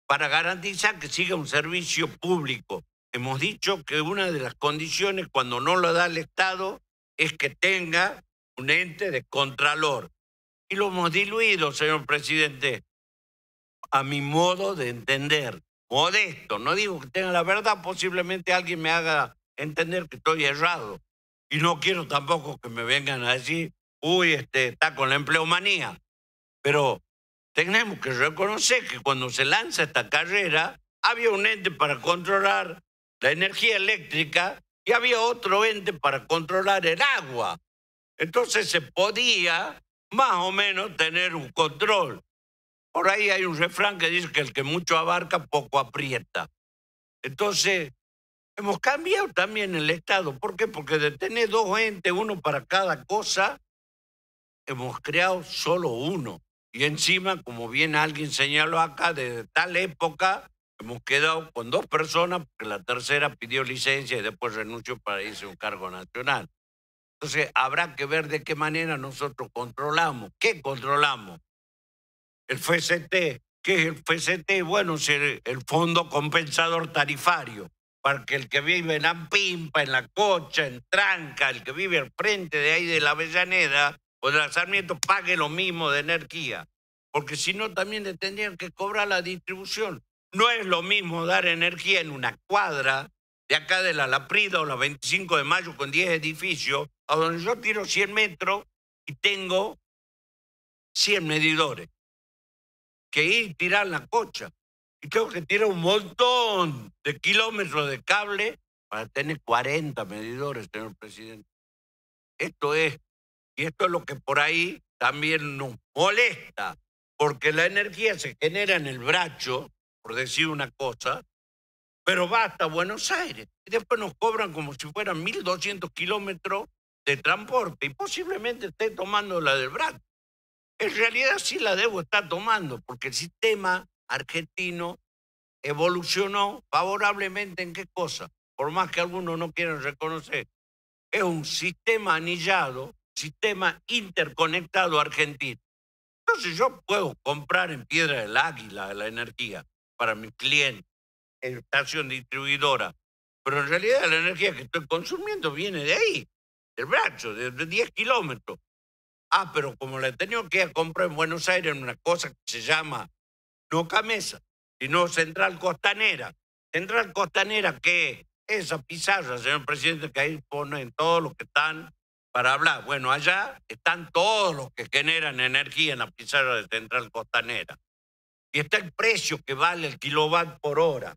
para garantizar que siga un servicio público, hemos dicho que una de las condiciones cuando no lo da el Estado es que tenga un ente de contralor. Y lo hemos diluido, señor presidente, a mi modo de entender. Modesto, no digo que tenga la verdad, posiblemente alguien me haga entender que estoy errado. Y no quiero tampoco que me vengan a decir, uy, este, está con la empleomanía. Pero tenemos que reconocer que cuando se lanza esta carrera, había un ente para controlar la energía eléctrica y había otro ente para controlar el agua. Entonces se podía más o menos tener un control. Por ahí hay un refrán que dice que el que mucho abarca, poco aprieta. Entonces, hemos cambiado también el Estado. ¿Por qué? Porque de tener dos entes, uno para cada cosa, hemos creado solo uno. Y encima, como bien alguien señaló acá, desde tal época Hemos quedado con dos personas, porque la tercera pidió licencia y después renunció para irse a un cargo nacional. Entonces, habrá que ver de qué manera nosotros controlamos. ¿Qué controlamos? El FCT. ¿Qué es el FCT? Bueno, es el, Fondo Compensador Tarifario para que el que vive en Ampimpa, en La Cocha, en Tranca, el que vive al frente de ahí de la Avellaneda o de la Sarmiento, pague lo mismo de energía. Porque si no, también le tendrían que cobrar la distribución. No es lo mismo dar energía en una cuadra de acá de la Laprida o la 25 de mayo con 10 edificios, a donde yo tiro 100 metros y tengo 100 medidores, que ir y tirar la cocha. Y tengo que tirar un montón de kilómetros de cable para tener 40 medidores, señor presidente. Esto es, y esto es lo que por ahí también nos molesta, porque la energía se genera en el bracho, por decir una cosa, pero va hasta Buenos Aires. Y después nos cobran como si fueran 1.200 kilómetros de transporte y posiblemente esté tomando la del Brat. En realidad sí la debo estar tomando porque el sistema argentino evolucionó favorablemente en qué cosa, por más que algunos no quieran reconocer. Es un sistema anillado, sistema interconectado argentino. Entonces yo puedo comprar en Piedra del Águila la energía, para mi cliente, estación distribuidora. Pero en realidad la energía que estoy consumiendo viene de ahí, del brazo, de, 10 kilómetros. Ah, pero como la he tenido que comprar en Buenos Aires en una cosa que se llama, no camesa, sino central costanera. Central costanera, que Esa pizarra, señor presidente, que ahí ponen todos los que están para hablar. Bueno, allá están todos los que generan energía en la pizarra de central costanera y está el precio que vale el kilowatt por hora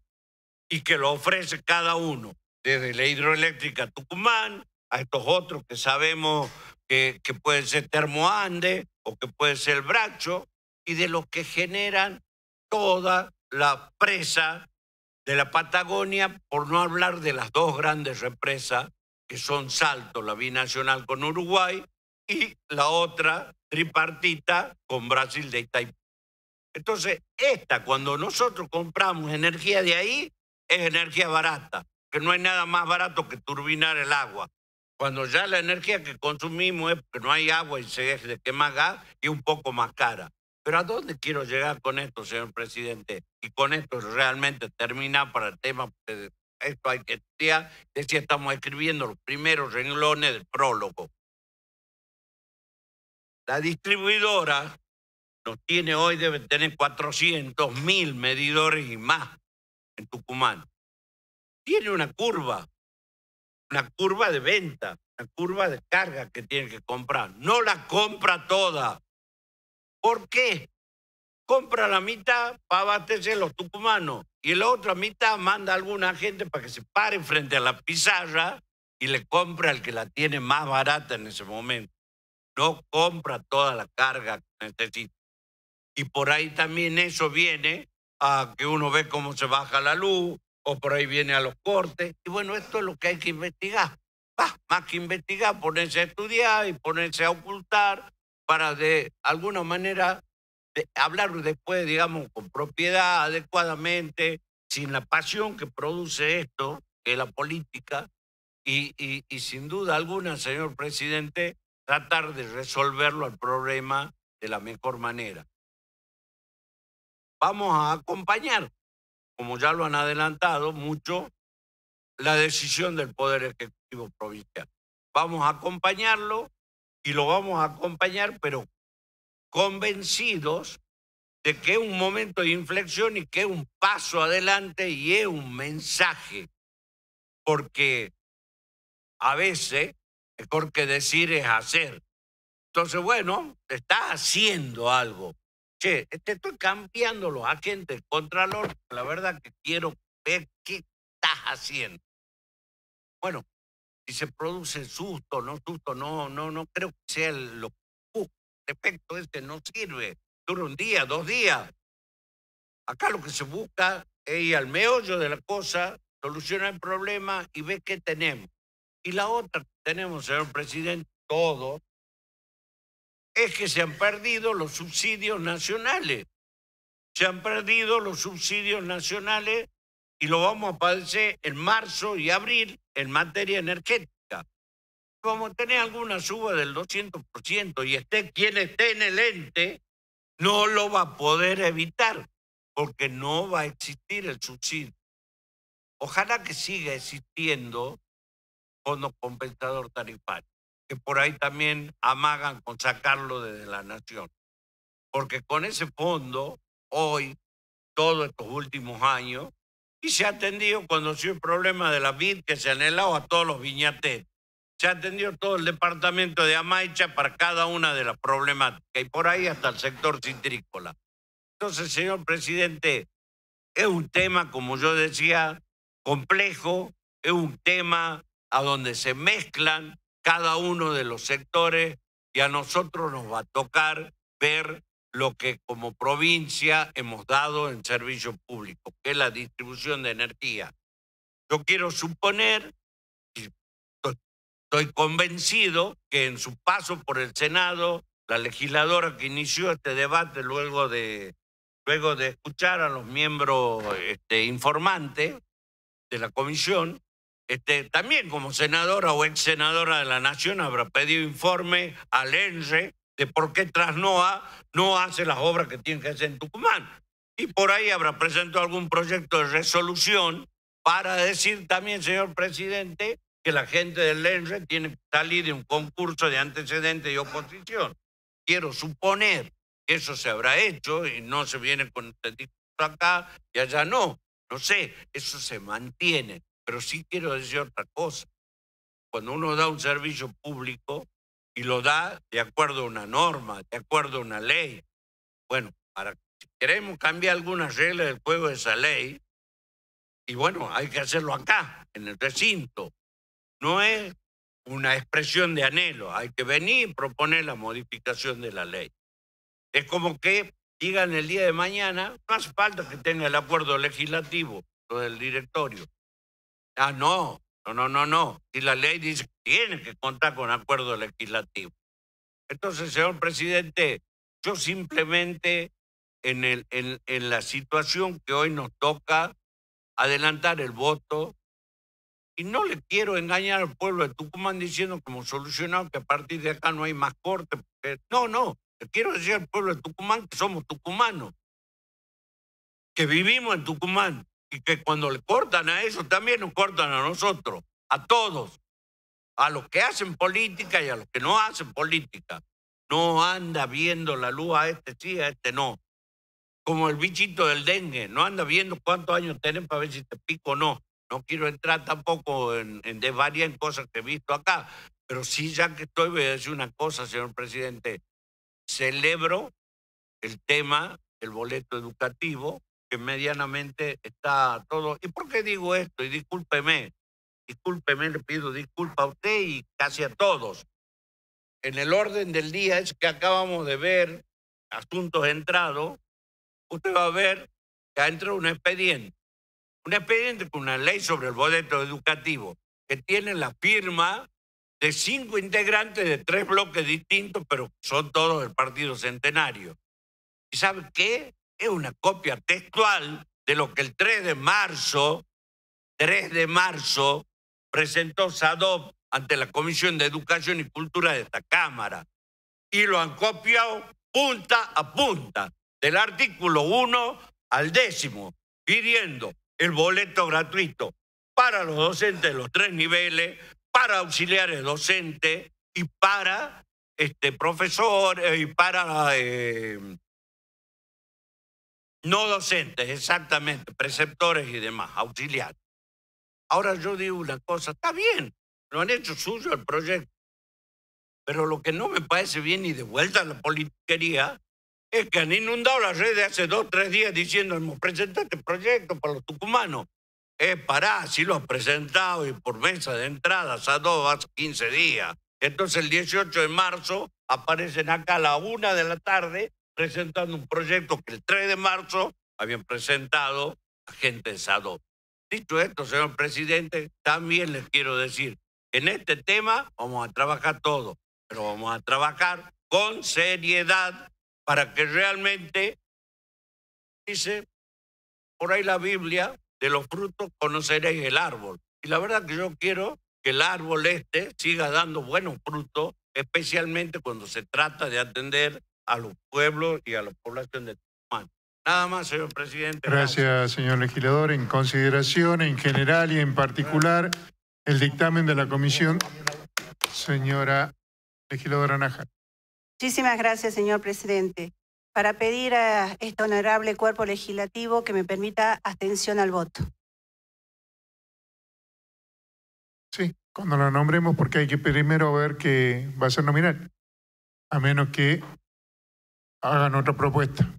y que lo ofrece cada uno, desde la hidroeléctrica Tucumán a estos otros que sabemos que, que pueden ser Ande o que puede ser el Bracho, y de los que generan toda la presa de la Patagonia, por no hablar de las dos grandes represas, que son Salto, la binacional con Uruguay, y la otra tripartita con Brasil de entonces, esta, cuando nosotros compramos energía de ahí, es energía barata, que no hay nada más barato que turbinar el agua. Cuando ya la energía que consumimos es porque no hay agua y se quemar gas y un poco más cara. Pero ¿a dónde quiero llegar con esto, señor presidente? Y con esto realmente termina para el tema, esto hay que estudiar, estamos escribiendo los primeros renglones del prólogo. La distribuidora no tiene hoy, deben tener 400 mil medidores y más en Tucumán. Tiene una curva, una curva de venta, una curva de carga que tiene que comprar. No la compra toda. ¿Por qué? Compra la mitad para abastecer los tucumanos y la otra mitad manda a alguna gente para que se pare frente a la pizarra y le compra al que la tiene más barata en ese momento. No compra toda la carga que necesita y por ahí también eso viene a que uno ve cómo se baja la luz o por ahí viene a los cortes. Y bueno, esto es lo que hay que investigar. más que investigar, ponerse a estudiar y ponerse a ocultar para de alguna manera hablar después, digamos, con propiedad, adecuadamente, sin la pasión que produce esto, que es la política, y sin duda alguna, señor presidente, tratar de resolverlo al problema de la mejor manera vamos a acompañar, como ya lo han adelantado mucho, la decisión del Poder Ejecutivo Provincial. Vamos a acompañarlo y lo vamos a acompañar, pero convencidos de que es un momento de inflexión y que es un paso adelante y es un mensaje, porque a veces mejor que decir es hacer. Entonces, bueno, está haciendo algo che, te estoy cambiando los agentes contralor, la verdad que quiero ver qué estás haciendo. Bueno, si se produce susto, no susto, no, no, no creo que sea el, lo El efecto este no sirve, dura un día, dos días. Acá lo que se busca es ir al meollo de la cosa, solucionar el problema y ver qué tenemos. Y la otra que tenemos, señor presidente, todo es que se han perdido los subsidios nacionales. Se han perdido los subsidios nacionales y lo vamos a padecer en marzo y abril en materia energética. Como tiene alguna suba del 200% y esté quien esté en el ente, no lo va a poder evitar porque no va a existir el subsidio. Ojalá que siga existiendo fondo compensador tarifario que por ahí también amagan con sacarlo desde la nación. Porque con ese fondo, hoy, todos estos últimos años, y se ha atendido cuando se el problema de la vid que se anhelaba a todos los viñateros. Se ha atendido todo el departamento de Amaicha para cada una de las problemáticas y por ahí hasta el sector citrícola. Entonces, señor presidente, es un tema, como yo decía, complejo, es un tema a donde se mezclan cada uno de los sectores y a nosotros nos va a tocar ver lo que como provincia hemos dado en servicio público, que es la distribución de energía. Yo quiero suponer, estoy convencido, que en su paso por el Senado, la legisladora que inició este debate luego de, luego de escuchar a los miembros este, informantes de la comisión, este, también como senadora o ex senadora de la Nación, habrá pedido informe al ENRE de por qué Trasnoa no hace las obras que tiene que hacer en Tucumán. Y por ahí habrá presentado algún proyecto de resolución para decir también, señor presidente, que la gente del ENRE tiene que salir de un concurso de antecedentes y oposición. Quiero suponer que eso se habrá hecho y no se viene con este discurso acá y allá no. No sé, eso se mantiene. Pero sí quiero decir otra cosa. Cuando uno da un servicio público y lo da de acuerdo a una norma, de acuerdo a una ley, bueno, para, si queremos cambiar algunas reglas del juego de esa ley, y bueno, hay que hacerlo acá, en el recinto. No es una expresión de anhelo, hay que venir y proponer la modificación de la ley. Es como que digan el día de mañana, no hace falta que tenga el acuerdo legislativo del directorio, Ah, no, no, no, no, no. Si la ley dice que tiene que contar con acuerdo legislativo. Entonces, señor presidente, yo simplemente en, el, en, la situación que hoy nos toca adelantar el voto y no le quiero engañar al pueblo de Tucumán diciendo como solucionado que a partir de acá no hay más corte. no, no, le quiero decir al pueblo de Tucumán que somos tucumanos, que vivimos en Tucumán, y que cuando le cortan a eso también nos cortan a nosotros, a todos, a los que hacen política y a los que no hacen política. No anda viendo la luz a este sí, a este no. Como el bichito del dengue, no anda viendo cuántos años tienen para ver si te pico o no. No quiero entrar tampoco en, de varias cosas que he visto acá, pero sí ya que estoy voy a decir una cosa, señor presidente. Celebro el tema, el boleto educativo, que medianamente está todo. ¿Y por qué digo esto? Y discúlpeme, discúlpeme, le pido disculpa a usted y casi a todos. En el orden del día es que acabamos de ver asuntos entrados, usted va a ver que ha entrado un expediente, un expediente con una ley sobre el boleto educativo que tiene la firma de cinco integrantes de tres bloques distintos, pero son todos del Partido Centenario. ¿Y sabe qué? es una copia textual de lo que el 3 de marzo, 3 de marzo, presentó Sadov ante la Comisión de Educación y Cultura de esta Cámara. Y lo han copiado punta a punta, del artículo 1 al décimo, pidiendo el boleto gratuito para los docentes de los tres niveles, para auxiliares docentes y para este, profesores y para eh, no docentes, exactamente, preceptores y demás, auxiliares. Ahora yo digo una cosa, está bien, lo han hecho suyo el proyecto, pero lo que no me parece bien y de vuelta a la politiquería es que han inundado las redes hace dos, tres días diciendo, hemos presentado este proyecto para los tucumanos. Eh, pará, si lo han presentado y por mesa de entradas a dos, hace 15 días. Entonces el 18 de marzo aparecen acá a la una de la tarde presentando un proyecto que el 3 de marzo habían presentado agentes de Dicho esto, señor presidente, también les quiero decir, en este tema vamos a trabajar todo, pero vamos a trabajar con seriedad para que realmente, dice por ahí la Biblia, de los frutos conoceréis el árbol. Y la verdad que yo quiero que el árbol este siga dando buenos frutos, especialmente cuando se trata de atender a los pueblos y a la población de Tucumán. Nada más, señor presidente. Gracias, señor legislador. En consideración, en general y en particular, el dictamen de la comisión, señora legisladora Naja. Muchísimas gracias, señor presidente. Para pedir a este honorable cuerpo legislativo que me permita abstención al voto. Sí, cuando lo nombremos, porque hay que primero ver que va a ser nominal, a menos que hagan otra propuesta.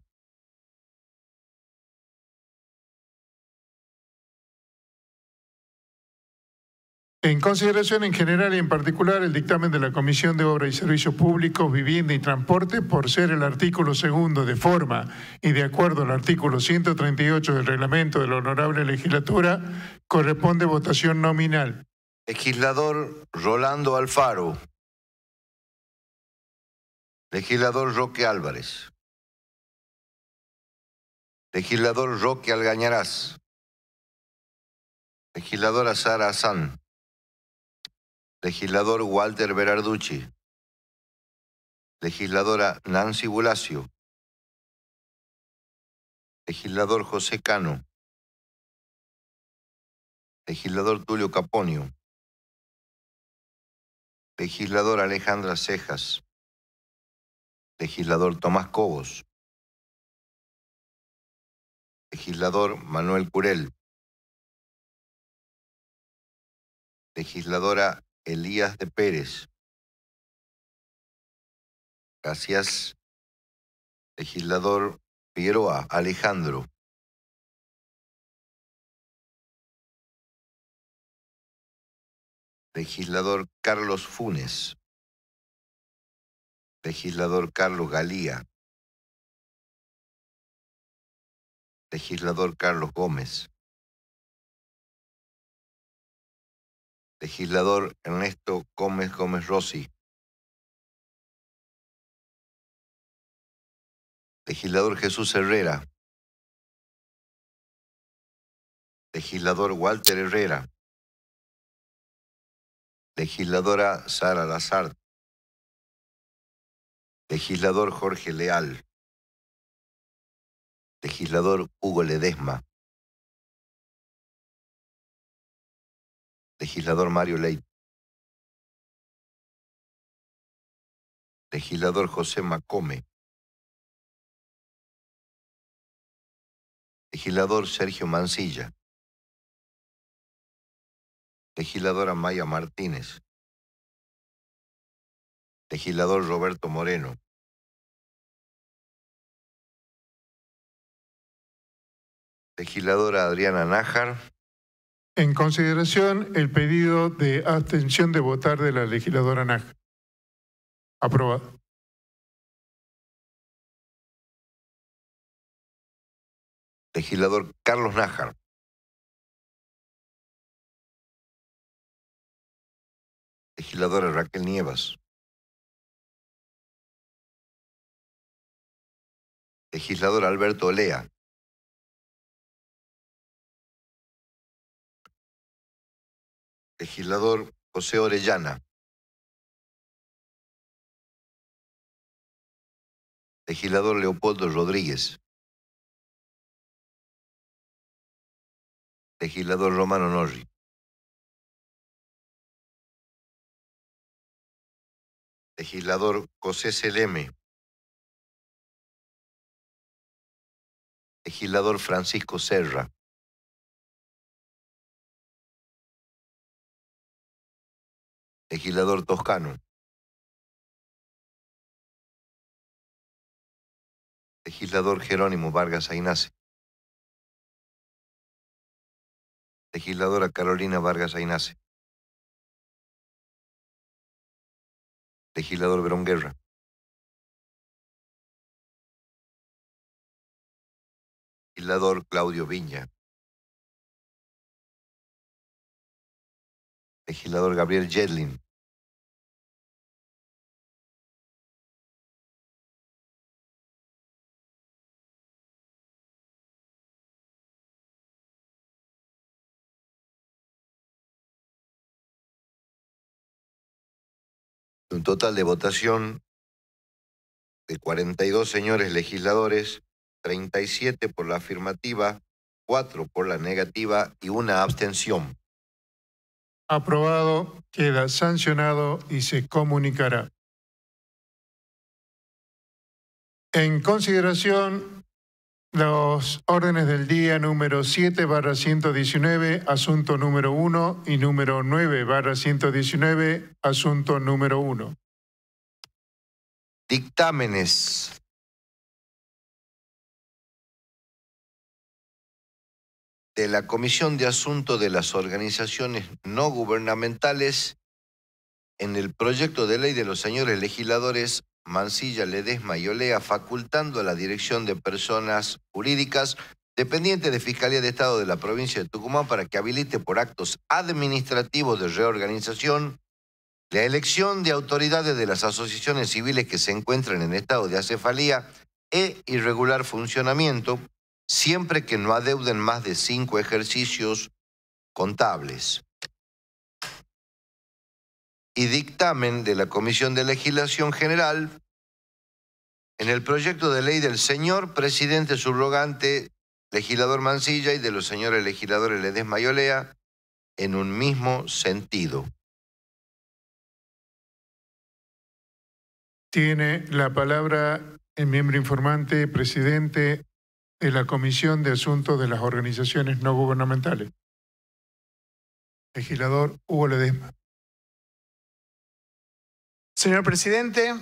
En consideración en general y en particular el dictamen de la Comisión de Obras y Servicios Públicos, Vivienda y Transporte, por ser el artículo segundo de forma y de acuerdo al artículo 138 del reglamento de la Honorable Legislatura, corresponde votación nominal. Legislador Rolando Alfaro. Legislador Roque Álvarez. Legislador Roque Algañarás. Legisladora Sara Azán. Legislador Walter Berarducci. Legisladora Nancy Bulacio. Legislador José Cano. Legislador Tulio Caponio. Legisladora Alejandra Cejas legislador Tomás Cobos, legislador Manuel Curel, legisladora Elías de Pérez. Gracias. Legislador Figueroa, Alejandro. Legislador Carlos Funes legislador Carlos Galía, legislador Carlos Gómez, legislador Ernesto Gómez Gómez Rossi, legislador Jesús Herrera, legislador Walter Herrera, legisladora Sara Lazar legislador Jorge Leal, legislador Hugo Ledesma, legislador Mario Ley, legislador José Macome, legislador Sergio Mancilla, legisladora Maya Martínez, legislador Roberto Moreno. Legisladora Adriana Nájar. En consideración el pedido de abstención de votar de la legisladora Nájar. Aprobado. Legislador Carlos Nájar. Legisladora Raquel Nievas. legislador Alberto Olea. Legislador José Orellana. Legislador Leopoldo Rodríguez. Legislador Romano Norri. Legislador José Seleme. legislador Francisco Serra. Legislador Toscano. Legislador Jerónimo Vargas Ainase. Legisladora Carolina Vargas Ainase. Legislador Verón Guerra. legislador Claudio Viña, legislador Gabriel Jedlin, un total de votación de 42 señores legisladores 37 por la afirmativa, 4 por la negativa y una abstención. Aprobado, queda sancionado y se comunicará. En consideración los órdenes del día número 7 barra 119, asunto número 1 y número 9 barra 119, asunto número 1. Dictámenes. de la Comisión de Asuntos de las Organizaciones No Gubernamentales en el proyecto de ley de los señores legisladores Mancilla, Ledesma y Olea, facultando a la Dirección de Personas Jurídicas dependiente de Fiscalía de Estado de la provincia de Tucumán para que habilite por actos administrativos de reorganización la elección de autoridades de las asociaciones civiles que se encuentran en estado de acefalía e irregular funcionamiento, siempre que no adeuden más de cinco ejercicios contables. Y dictamen de la Comisión de Legislación General en el proyecto de ley del señor presidente subrogante, legislador Mancilla, y de los señores legisladores Ledesma y en un mismo sentido. Tiene la palabra el miembro informante, presidente de la Comisión de Asuntos de las Organizaciones No Gubernamentales. Legislador Hugo Ledesma. Señor presidente,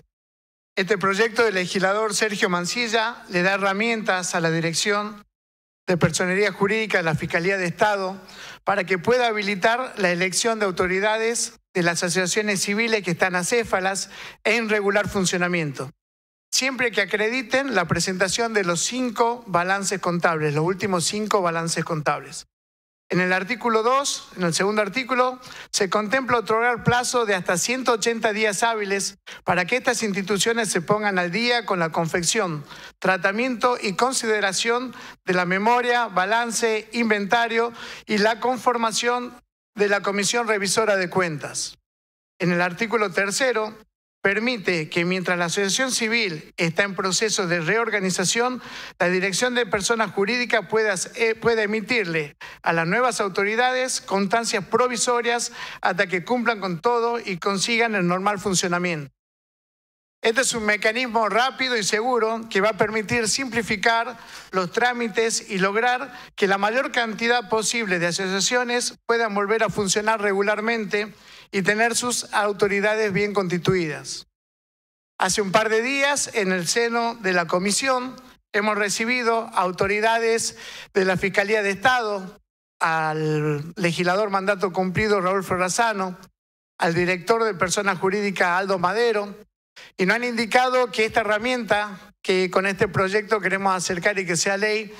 este proyecto del legislador Sergio Mancilla le da herramientas a la Dirección de Personería Jurídica de la Fiscalía de Estado para que pueda habilitar la elección de autoridades de las asociaciones civiles que están acéfalas en regular funcionamiento siempre que acrediten la presentación de los cinco balances contables, los últimos cinco balances contables. En el artículo 2, en el segundo artículo, se contempla otorgar plazo de hasta 180 días hábiles para que estas instituciones se pongan al día con la confección, tratamiento y consideración de la memoria, balance, inventario y la conformación de la Comisión Revisora de Cuentas. En el artículo tercero, permite que mientras la asociación civil está en proceso de reorganización, la Dirección de Personas Jurídicas eh, pueda, emitirle a las nuevas autoridades constancias provisorias hasta que cumplan con todo y consigan el normal funcionamiento. Este es un mecanismo rápido y seguro que va a permitir simplificar los trámites y lograr que la mayor cantidad posible de asociaciones puedan volver a funcionar regularmente y tener sus autoridades bien constituidas. Hace un par de días, en el seno de la comisión, hemos recibido autoridades de la Fiscalía de Estado, al legislador mandato cumplido Raúl Florazano, al director de Personas Jurídicas Aldo Madero, y nos han indicado que esta herramienta que con este proyecto queremos acercar y que sea ley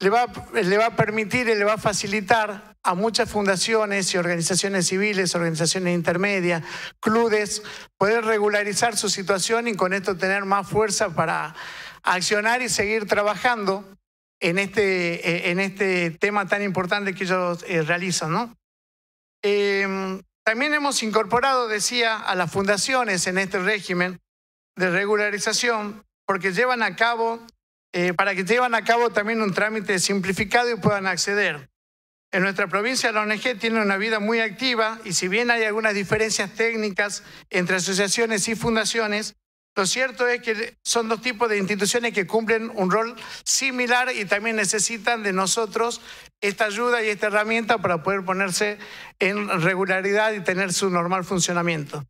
le va, a permitir y le va a facilitar a muchas fundaciones y organizaciones civiles, organizaciones intermedias, clubes, poder regularizar su situación y con esto tener más fuerza para accionar y seguir trabajando en este, eh, en este tema tan importante que ellos eh, realizan. Em, también hemos incorporado, decía, a las fundaciones en este régimen de regularización porque llevan a cabo eh, para que lleven a cabo también un trámite simplificado y puedan acceder. En nuestra provincia la ONG tiene una vida muy activa y si bien hay algunas diferencias técnicas entre asociaciones y fundaciones, lo cierto es que son dos tipos de instituciones que cumplen un rol similar y también necesitan de nosotros esta ayuda y esta herramienta para poder ponerse en regularidad y tener su normal funcionamiento.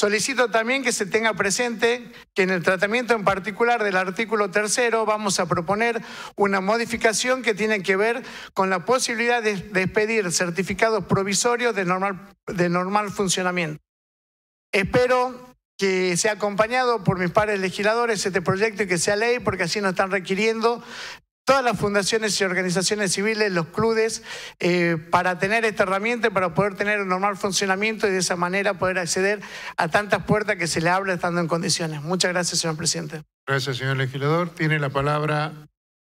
Solicito también que se tenga presente que en el tratamiento en particular del artículo tercero vamos a proponer una modificación que tiene que ver con la posibilidad de, despedir certificados provisorios de normal, de normal funcionamiento. Espero que sea acompañado por mis pares legisladores este proyecto y que sea ley, porque así nos están requiriendo todas las fundaciones y organizaciones civiles, los clubes, eh, para tener esta herramienta, para poder tener un normal funcionamiento y de esa manera poder acceder a tantas puertas que se le habla estando en condiciones. Muchas gracias, señor presidente. Gracias, señor legislador. Tiene la palabra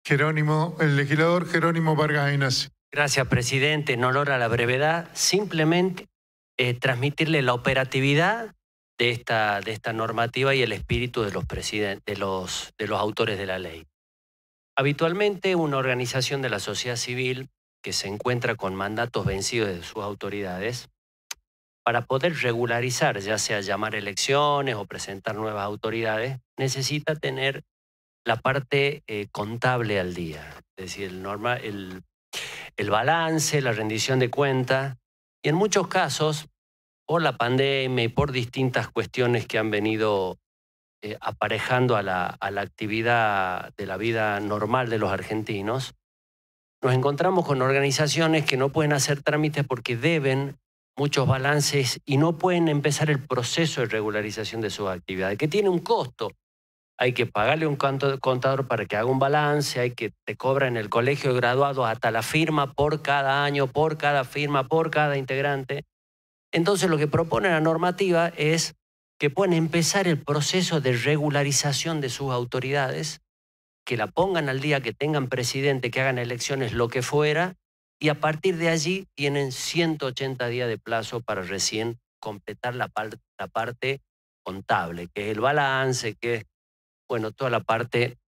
Jerónimo, el legislador Jerónimo Vargas Ignacio. Gracias, presidente. En honor a la brevedad, simplemente eh, transmitirle la operatividad de esta, de esta normativa y el espíritu de los, de los, de los autores de la ley. Habitualmente una organización de la sociedad civil que se encuentra con mandatos vencidos de sus autoridades, para poder regularizar, ya sea llamar elecciones o presentar nuevas autoridades, necesita tener la parte eh, contable al día, es decir, el, norma, el, el balance, la rendición de cuentas, y en muchos casos, por la pandemia y por distintas cuestiones que han venido eh, aparejando a la, actividad de la vida normal de los argentinos, nos encontramos con organizaciones que no pueden hacer trámites porque deben muchos balances y no pueden empezar el proceso de regularización de sus actividades, que tiene un costo. Hay que pagarle un contador para que haga un balance, hay que te cobra en el colegio de graduados hasta la firma por cada año, por cada firma, por cada integrante. Entonces lo que propone la normativa es que puedan empezar el proceso de regularización de sus autoridades, que la pongan al día, que tengan presidente, que hagan elecciones, lo que fuera, y a partir de allí tienen 180 días de plazo para recién completar la, la parte contable, que es el balance, que es, bueno, toda la parte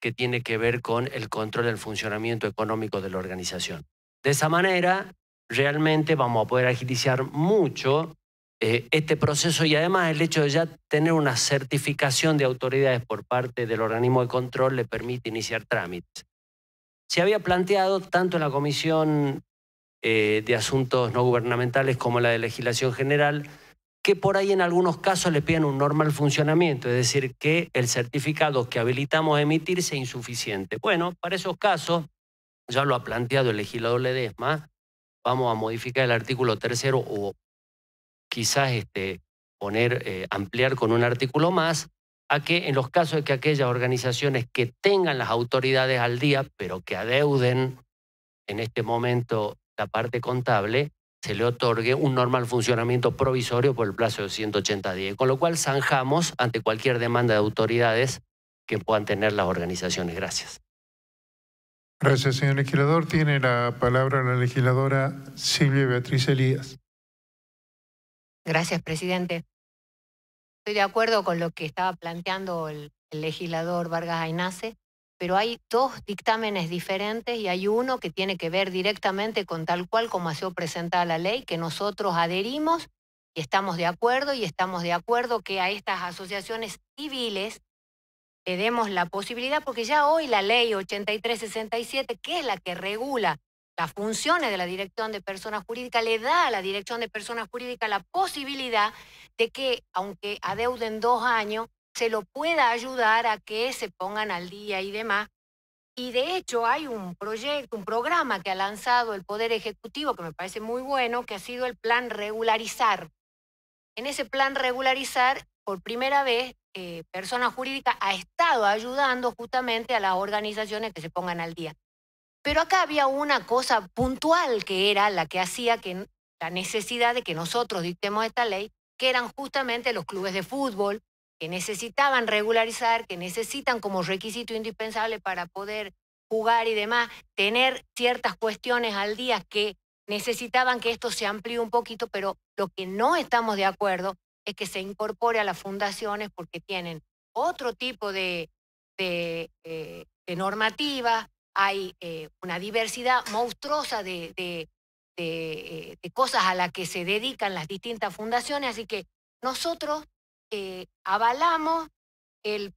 que tiene que ver con el control del funcionamiento económico de la organización. De esa manera, realmente vamos a poder agilizar mucho eh, este proceso y además el hecho de ya tener una certificación de autoridades por parte del organismo de control le permite iniciar trámites. Se había planteado tanto en la Comisión eh, de Asuntos No Gubernamentales como la de Legislación General que por ahí en algunos casos le piden un normal funcionamiento, es decir, que el certificado que habilitamos a emitir sea insuficiente. Bueno, para esos casos, ya lo ha planteado el legislador Ledesma, vamos a modificar el artículo tercero o quizás este, poner, eh, ampliar con un artículo más, a que en los casos de que aquellas organizaciones que tengan las autoridades al día, pero que adeuden en este momento la parte contable, se le otorgue un normal funcionamiento provisorio por el plazo de 180 días, con lo cual zanjamos ante cualquier demanda de autoridades que puedan tener las organizaciones. Gracias. Gracias, señor legislador. Tiene la palabra la legisladora Silvia Beatriz Elías. Gracias, presidente. Estoy de acuerdo con lo que estaba planteando el, legislador Vargas Ainace, pero hay dos dictámenes diferentes y hay uno que tiene que ver directamente con tal cual como ha sido presentada la ley, que nosotros adherimos y estamos de acuerdo y estamos de acuerdo que a estas asociaciones civiles le demos la posibilidad, porque ya hoy la ley 8367, que es la que regula las funciones de la dirección de personas jurídicas le da a la dirección de personas jurídicas la posibilidad de que, aunque adeuden dos años, se lo pueda ayudar a que se pongan al día y demás. Y de hecho hay un proyecto, un programa que ha lanzado el Poder Ejecutivo, que me parece muy bueno, que ha sido el plan regularizar. En ese plan regularizar, por primera vez, Personas eh, persona jurídica ha estado ayudando justamente a las organizaciones que se pongan al día. Pero acá había una cosa puntual que era la que hacía que la necesidad de que nosotros dictemos esta ley, que eran justamente los clubes de fútbol que necesitaban regularizar, que necesitan como requisito indispensable para poder jugar y demás, tener ciertas cuestiones al día que necesitaban que esto se amplíe un poquito, pero lo que no estamos de acuerdo es que se incorpore a las fundaciones porque tienen otro tipo de, de, eh, hay eh, una diversidad monstruosa eh, de, cosas a las que se dedican las distintas fundaciones, así que nosotros eh, avalamos el,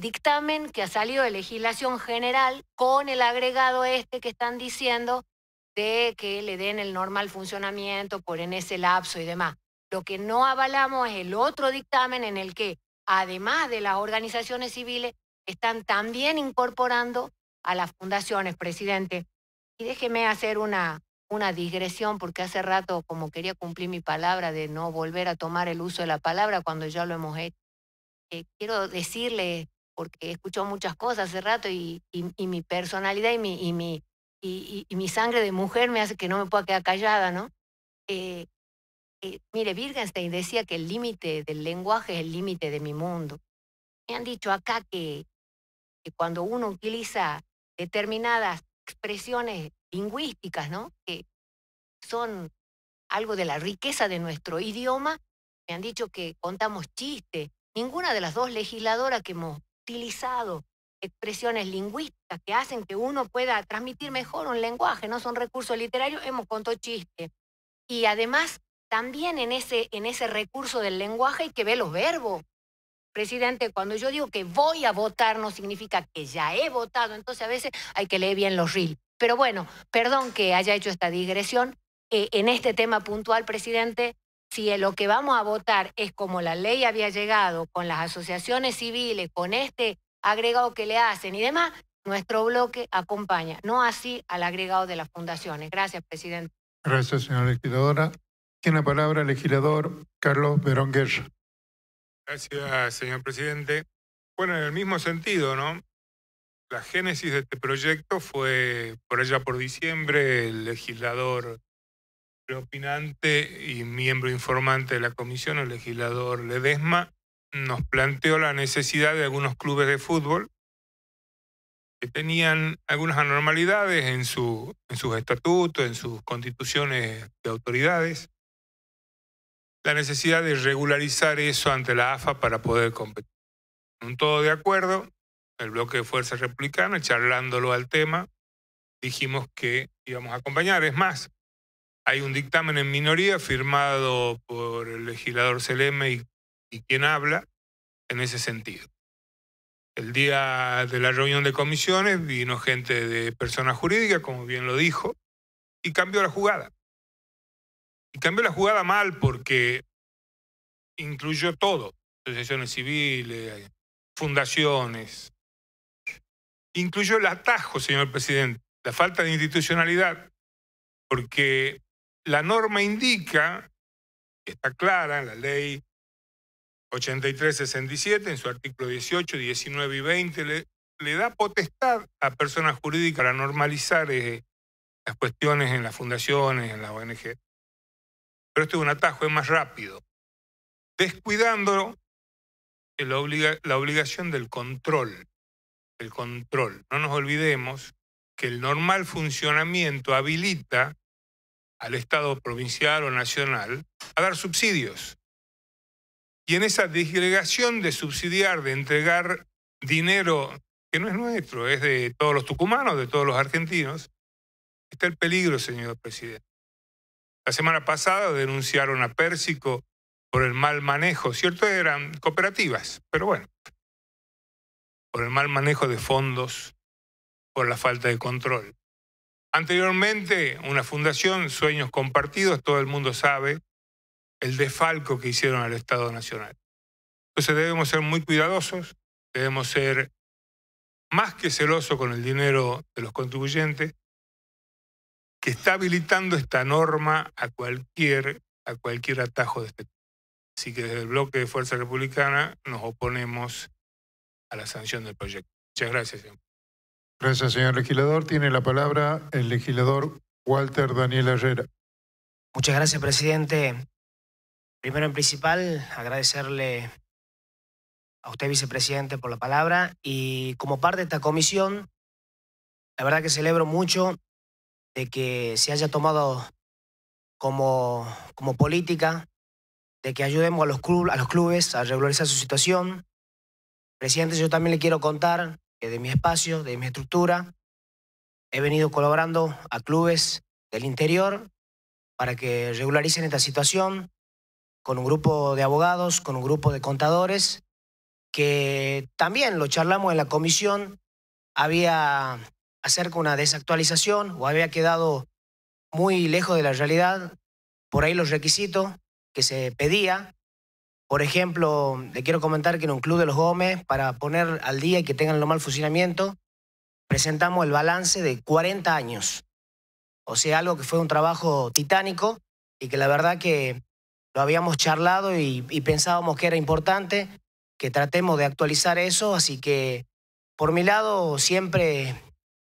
dictamen que ha salido de legislación general con el agregado este que están diciendo de que le den el normal funcionamiento por en ese lapso y demás. Lo que no avalamos es el otro dictamen en el que, además de las organizaciones civiles, están también incorporando a las fundaciones, presidente. Y déjeme hacer una, una digresión, porque hace rato, como quería cumplir mi palabra de no volver a tomar el uso de la palabra cuando ya lo hemos hecho, eh, quiero decirle, porque escuchó muchas cosas hace rato y, y, y mi personalidad y mi, y mi, y, mi sangre de mujer me hace que no me pueda quedar callada, ¿no? Eh, eh, mire, Wittgenstein decía que el límite del lenguaje es el límite de mi mundo. Me han dicho acá que que cuando uno utiliza determinadas expresiones lingüísticas, Que son algo de la riqueza de nuestro idioma, me han dicho que contamos chistes. Ninguna de las dos legisladoras que hemos utilizado expresiones lingüísticas que hacen que uno pueda transmitir mejor un lenguaje, no son recursos literarios, hemos contado chistes. Y además, también en ese, en ese recurso del lenguaje hay que ver los verbos. Presidente, cuando yo digo que voy a votar no significa que ya he votado, entonces a veces hay que leer bien los reels. Pero bueno, perdón que haya hecho esta digresión. Eh, en este tema puntual, presidente, si lo que vamos a votar es como la ley había llegado, con las asociaciones civiles, con este agregado que le hacen y demás, nuestro bloque acompaña, no así al agregado de las fundaciones. Gracias, presidente. Gracias, señora legisladora. Tiene la palabra el legislador Carlos Verón Guerra. Gracias, señor presidente. Bueno, en el mismo sentido, ¿no? La génesis de este proyecto fue por allá por diciembre, el legislador preopinante y miembro informante de la comisión, el legislador Ledesma, nos planteó la necesidad de algunos clubes de fútbol que tenían algunas anormalidades en, su, en sus estatutos, en sus constituciones de autoridades, la necesidad de regularizar eso ante la AFA para poder competir. Un todo de acuerdo, el bloque de Fuerza Republicana, charlándolo al tema, dijimos que íbamos a acompañar. Es más, hay un dictamen en minoría firmado por el legislador Seleme y, y quien habla en ese sentido. El día de la reunión de comisiones vino gente de personas jurídicas, como bien lo dijo, y cambió la jugada. Y cambió la jugada mal porque incluyó todo, asociaciones civiles, fundaciones, incluyó el atajo, señor presidente, la falta de institucionalidad, porque la norma indica, está clara en la ley 8367, en su artículo 18, 19 y 20, le, da potestad a personas jurídicas para normalizar eh, las cuestiones en las fundaciones, en la ONG pero este es un atajo, es más rápido. Descuidando la, la obligación del control. El control. No nos olvidemos que el normal funcionamiento habilita al Estado provincial o nacional a dar subsidios. Y en esa disgregación de subsidiar, de entregar dinero que no es nuestro, es de todos los tucumanos, de todos los argentinos, está el peligro, señor presidente. La semana pasada denunciaron a Pérsico por el mal manejo, cierto eran cooperativas, pero bueno, por el mal manejo de fondos, por la falta de control. Anteriormente, una fundación, Sueños Compartidos, todo el mundo sabe el desfalco que hicieron al Estado Nacional. Entonces debemos ser muy cuidadosos, debemos ser más que celosos con el dinero de los contribuyentes, que está habilitando esta norma a cualquier, a cualquier atajo de este Así que desde el bloque de Fuerza Republicana nos oponemos a la sanción del proyecto. Muchas gracias, señor. Gracias, señor legislador. Tiene la palabra el legislador Walter Daniel Herrera. Muchas gracias, presidente. Primero en principal, agradecerle a usted, vicepresidente, por la palabra. Y como parte de esta comisión, la verdad que celebro mucho de que se haya tomado como, como política de que ayudemos a los, a los clubes a regularizar su situación. Presidente, yo también le quiero contar que de mi espacio, de mi estructura, he venido colaborando a clubes del interior para que regularicen esta situación con un grupo de abogados, con un grupo de contadores, que también lo charlamos en la comisión, había acerca una desactualización o había quedado muy lejos de la realidad. Por ahí los requisitos que se pedía. Por ejemplo, le quiero comentar que en un club de los Gómez, para poner al día y que tengan lo mal funcionamiento, presentamos el balance de 40 años. O sea, algo que fue un trabajo titánico y que la verdad que lo habíamos charlado y pensábamos que era importante que tratemos de actualizar eso. Así que, por mi lado, siempre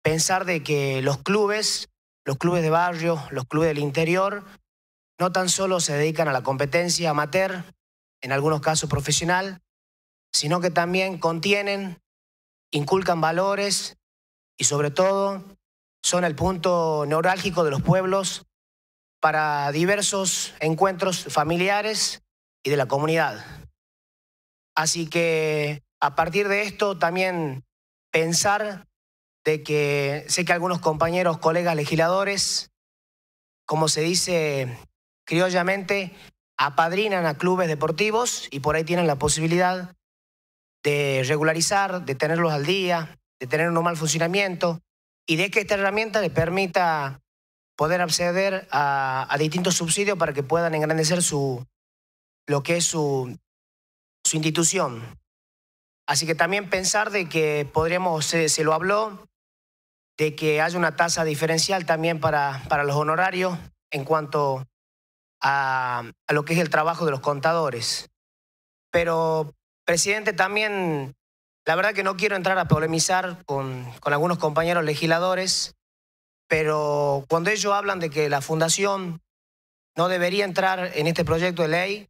pensar de que los clubes, los clubes de barrio, los clubes del interior, no tan solo se dedican a la competencia amateur, en algunos casos profesional, sino que también contienen, inculcan valores y sobre todo son el punto neurálgico de los pueblos para diversos encuentros familiares y de la comunidad. Así que a partir de esto también pensar de que sé que algunos compañeros, colegas legisladores, como se dice criollamente, apadrinan a clubes deportivos y por ahí tienen la posibilidad de regularizar, de tenerlos al día, de tener un normal funcionamiento y de que esta herramienta les permita poder acceder a, distintos subsidios para que puedan engrandecer su, lo que es su, su institución. Así que también pensar de que podríamos, se lo habló, de que haya una tasa diferencial también para, los honorarios en cuanto a, lo que es el trabajo de los contadores. Pero, presidente, también la verdad que no quiero entrar a polemizar con, con, algunos compañeros legisladores, pero cuando ellos hablan de que la fundación no debería entrar en este proyecto de ley,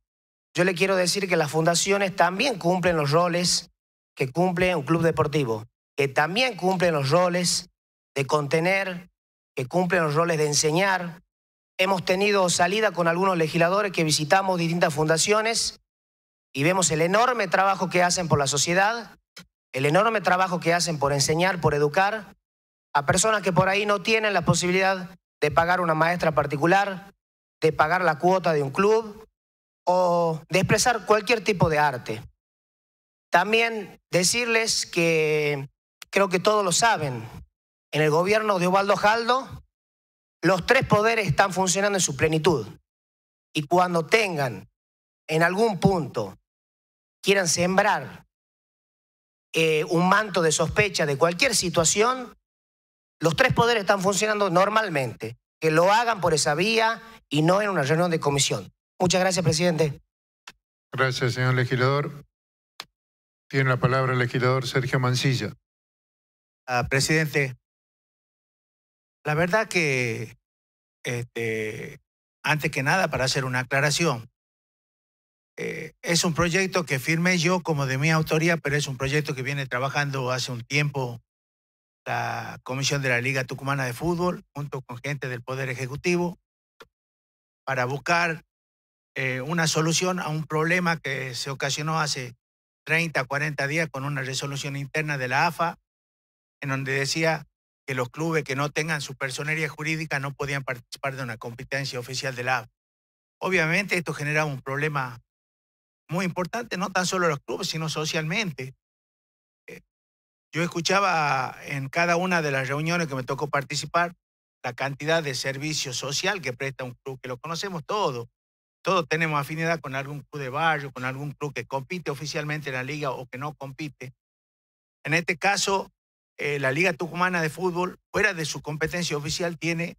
yo le quiero decir que las fundaciones también cumplen los roles que cumple un club deportivo, que también cumplen los roles de contener, que cumplen los roles de enseñar. Hemos tenido salida con algunos legisladores que visitamos distintas fundaciones y vemos el enorme trabajo que hacen por la sociedad, el enorme trabajo que hacen por enseñar, por educar a personas que por ahí no tienen la posibilidad de pagar una maestra particular, de pagar la cuota de un club o de expresar cualquier tipo de arte. También decirles que creo que todos lo saben, en el gobierno de Ubaldo Jaldo, los tres poderes están funcionando en su plenitud. Y cuando tengan en algún punto, quieran sembrar eh, un manto de sospecha de cualquier situación, los tres poderes están funcionando normalmente. Que lo hagan por esa vía y no en una reunión de comisión. Muchas gracias, presidente. Gracias, señor legislador. Tiene la palabra el legislador Sergio Mancilla. Ah, presidente, la verdad que, este, antes que nada, para hacer una aclaración, eh, es un proyecto que firmé yo como de mi autoría, pero es un proyecto que viene trabajando hace un tiempo la Comisión de la Liga Tucumana de Fútbol, junto con gente del Poder Ejecutivo, para buscar eh, una solución a un problema que se ocasionó hace 30, 40 días con una resolución interna de la AFA, en donde decía los clubes que no tengan su personería jurídica no podían participar de una competencia oficial de la Obviamente esto genera un problema muy importante, no tan solo los clubes, sino socialmente. Eh, yo escuchaba en cada una de las reuniones que me tocó participar la cantidad de servicio social que presta un club, que lo conocemos todos. Todos tenemos afinidad con algún club de barrio, con algún club que compite oficialmente en la liga o que no compite. En este caso, eh, la Liga Tucumana de Fútbol, fuera de su competencia oficial, tiene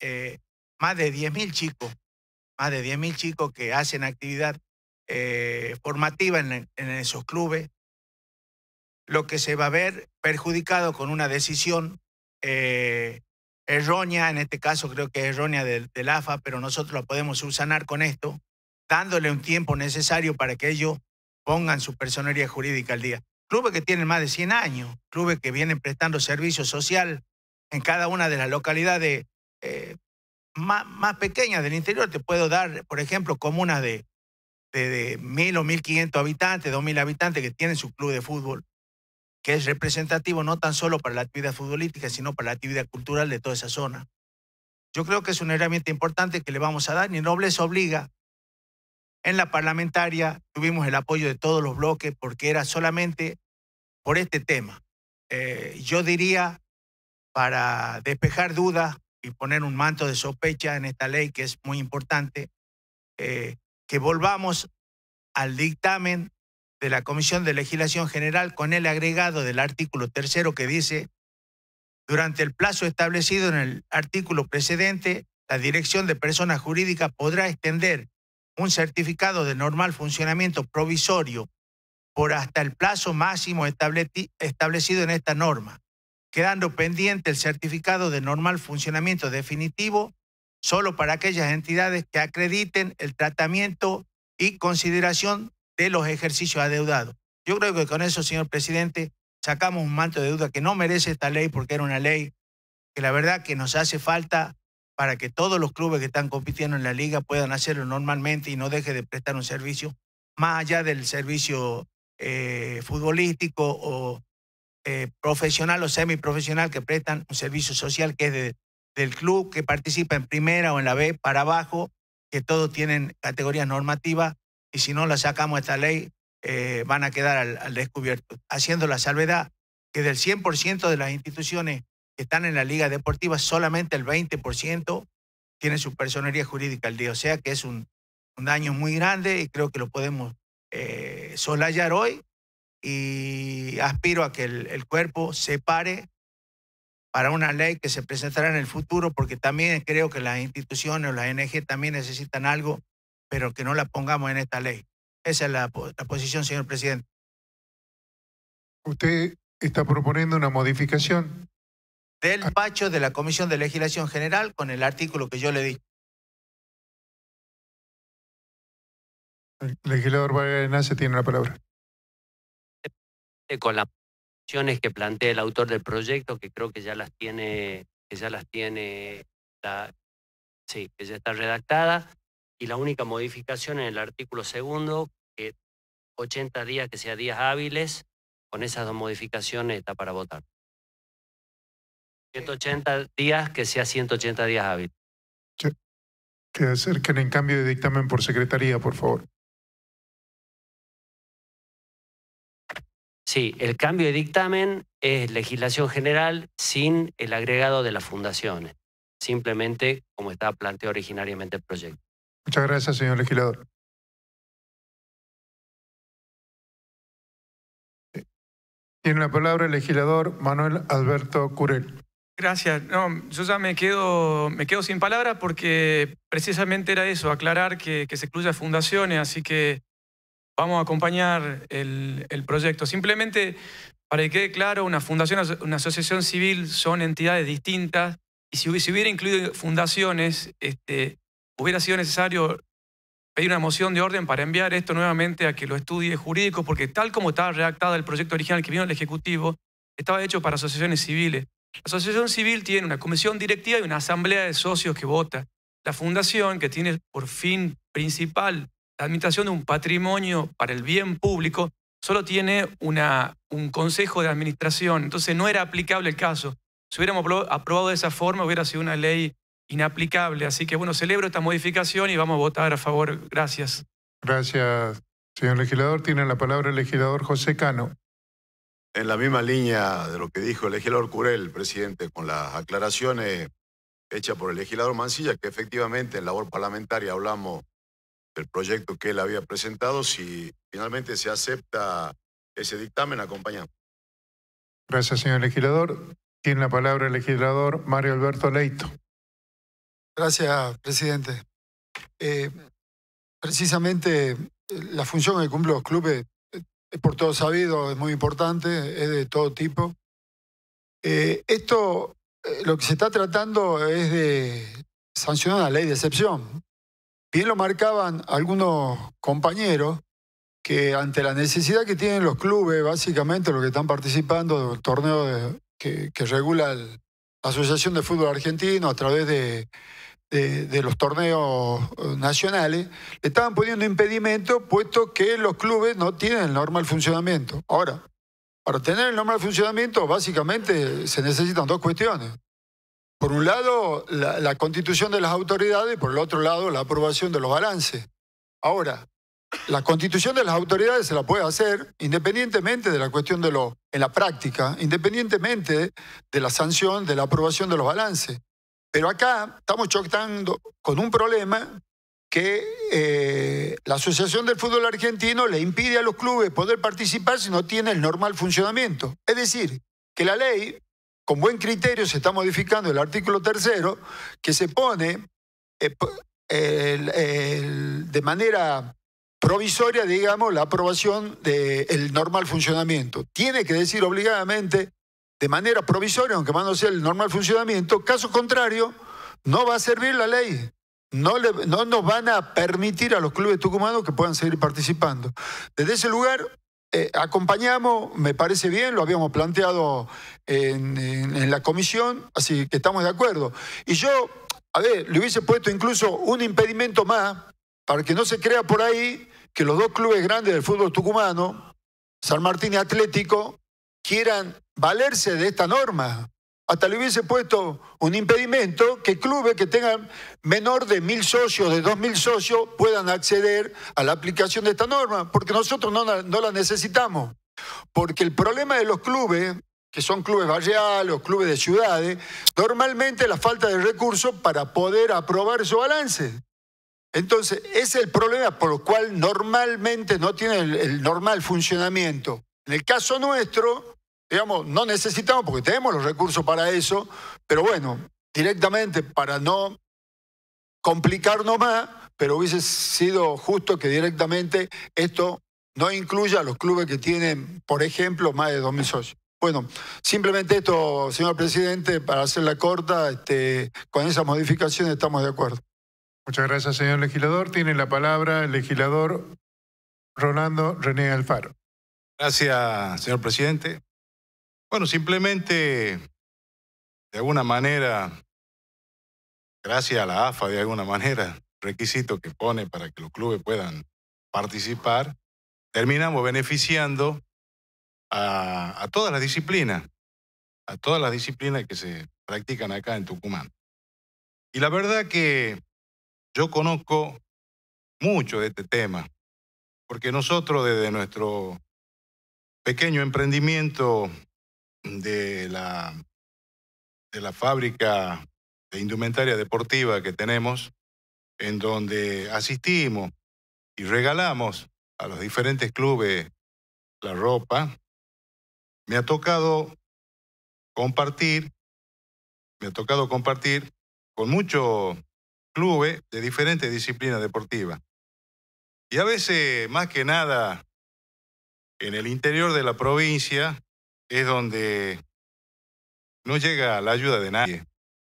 eh, más de 10.000 chicos, más de 10.000 chicos que hacen actividad eh, formativa en, esos clubes, lo que se va a ver perjudicado con una decisión errónea, en este caso creo que es errónea del, del, AFA, pero nosotros la podemos subsanar con esto, dándole un tiempo necesario para que ellos pongan su personería jurídica al día clubes que tienen más de 100 años, clubes que vienen prestando servicio social en cada una de las localidades eh, más, pequeñas del interior. Te puedo dar, por ejemplo, comunas de, de, 1.000 o 1.500 habitantes, 2.000 habitantes que tienen su club de fútbol, que es representativo no tan solo para la actividad futbolística, sino para la actividad cultural de toda esa zona. Yo creo que es una herramienta importante que le vamos a dar y les obliga en la parlamentaria tuvimos el apoyo de todos los bloques porque era solamente por este tema. Eh, yo diría, para despejar dudas y poner un manto de sospecha en esta ley que es muy importante, eh, que volvamos al dictamen de la Comisión de Legislación General con el agregado del artículo tercero que dice, durante el plazo establecido en el artículo precedente, la Dirección de Personas Jurídicas podrá extender un certificado de normal funcionamiento provisorio por hasta el plazo máximo establecido en esta norma, quedando pendiente el certificado de normal funcionamiento definitivo solo para aquellas entidades que acrediten el tratamiento y consideración de los ejercicios adeudados. Yo creo que con eso, señor presidente, sacamos un manto de deuda que no merece esta ley porque era una ley que la verdad que nos hace falta para que todos los clubes que están compitiendo en la liga puedan hacerlo normalmente y no deje de prestar un servicio más allá del servicio eh, futbolístico o eh, profesional o semiprofesional que prestan un servicio social que es del club que participa en primera o en la B para abajo, que todos tienen categorías normativas y si no la sacamos esta ley eh, van a quedar al, al descubierto, haciendo la salvedad que del 100% de las instituciones que están en la liga deportiva, solamente el 20% tiene su personería jurídica al día. O sea que es un, daño muy grande y creo que lo podemos eh, solayar hoy y aspiro a que el, cuerpo se pare para una ley que se presentará en el futuro, porque también creo que las instituciones o las NG también necesitan algo, pero que no la pongamos en esta ley. Esa es la, la posición, señor presidente. Usted está proponiendo una modificación del ah. pacho de la Comisión de Legislación General con el artículo que yo le di. El legislador Vargas tiene la palabra. Con las opciones que plantea el autor del proyecto, que creo que ya las tiene, que ya las tiene, sí, que ya está redactada, y la única modificación en el artículo segundo, que 80 días que sea días hábiles, con esas dos modificaciones está para votar. 180 días, que sea 180 días hábiles. Que acerquen en cambio de dictamen por secretaría, por favor. Sí, el cambio de dictamen es legislación general sin el agregado de las fundaciones, simplemente como estaba planteado originariamente el proyecto. Muchas gracias, señor legislador. Tiene la palabra el legislador Manuel Alberto Curel. Gracias. No, yo ya me quedo, me quedo sin palabras porque precisamente era eso, aclarar que, se excluya fundaciones, así que vamos a acompañar el, proyecto. Simplemente, para que quede claro, una fundación, una asociación civil son entidades distintas y si, hubiera incluido fundaciones, este, hubiera sido necesario pedir una moción de orden para enviar esto nuevamente a que lo estudie jurídico, porque tal como estaba redactado el proyecto original que vino el Ejecutivo, estaba hecho para asociaciones civiles. La asociación civil tiene una comisión directiva y una asamblea de socios que vota. La fundación, que tiene por fin principal la administración de un patrimonio para el bien público, solo tiene un consejo de administración. Entonces no era aplicable el caso. Si hubiéramos aprobado de esa forma, hubiera sido una ley inaplicable. Así que bueno, celebro esta modificación y vamos a votar a favor. Gracias. Gracias, señor legislador. Tiene la palabra el legislador José Cano. En la misma línea de lo que dijo el legislador Curel, presidente, con las aclaraciones hechas por el legislador Mancilla, que efectivamente en labor parlamentaria hablamos del proyecto que él había presentado, si finalmente se acepta ese dictamen, acompañamos. Gracias, señor legislador. Tiene la palabra el legislador Mario Alberto Leito. Gracias, presidente. Eh, precisamente eh, la función que cumplen los clubes por todo sabido, es muy importante, es de todo tipo. Eh, esto, eh, lo que se está tratando es de sancionar la ley de excepción. Bien lo marcaban algunos compañeros que ante la necesidad que tienen los clubes, básicamente los que están participando del torneo que, regula la Asociación de Fútbol Argentino a través de de, los torneos eh, nacionales, le estaban poniendo impedimento puesto que los clubes no tienen el normal funcionamiento. Ahora, para tener el normal funcionamiento básicamente se necesitan dos cuestiones. Por un lado, la, constitución de las autoridades y por el otro lado, la aprobación de los balances. Ahora, la constitución de las autoridades se la puede hacer independientemente de la cuestión de lo, en la práctica, independientemente de la sanción, de la aprobación de los balances. Pero acá estamos chocando con un problema que eh, la Asociación del Fútbol Argentino le impide a los clubes poder participar si no tiene el normal funcionamiento. Es decir, que la ley, con buen criterio, se está modificando el artículo tercero, que se pone eh, de manera provisoria, digamos, la aprobación del normal funcionamiento. Tiene que decir obligadamente de manera provisoria, aunque más a ser el normal funcionamiento, caso contrario, no va a servir la ley. No, no nos van a permitir a los clubes tucumanos que puedan seguir participando. Desde ese lugar, eh, acompañamos, me parece bien, lo habíamos planteado en, en, la comisión, así que estamos de acuerdo. Y yo, a ver, le hubiese puesto incluso un impedimento más para que no se crea por ahí que los dos clubes grandes del fútbol tucumano, San Martín y Atlético, quieran valerse de esta norma. Hasta le hubiese puesto un impedimento que clubes que tengan menor de mil socios, de dos mil socios, puedan acceder a la aplicación de esta norma, porque nosotros no, la necesitamos. Porque el problema de los clubes, que son clubes barriales o clubes de ciudades, normalmente la falta de recursos para poder aprobar su balance. Entonces, ese es el problema por el cual normalmente no tiene el normal funcionamiento. En el caso nuestro, digamos, no necesitamos, porque tenemos los recursos para eso, pero bueno, directamente para no complicarnos más, pero hubiese sido justo que directamente esto no incluya a los clubes que tienen, por ejemplo, más de 2.000 socios. Bueno, simplemente esto, señor presidente, para hacerla corta, este, con esa modificación estamos de acuerdo. Muchas gracias, señor legislador. Tiene la palabra el legislador Rolando René Alfaro. Gracias, señor presidente. Bueno, simplemente, de alguna manera, gracias a la AFA, de alguna manera, requisito que pone para que los clubes puedan participar, terminamos beneficiando a, a todas las disciplinas, a todas las disciplinas que se practican acá en Tucumán. Y la verdad que yo conozco mucho de este tema, porque nosotros desde nuestro pequeño emprendimiento de la, de la fábrica de indumentaria deportiva que tenemos, en donde asistimos y regalamos a los diferentes clubes la ropa, me ha tocado compartir, me ha tocado compartir con muchos clubes de diferentes disciplinas deportivas. Y a veces, más que nada, en el interior de la provincia, es donde no llega la ayuda de nadie.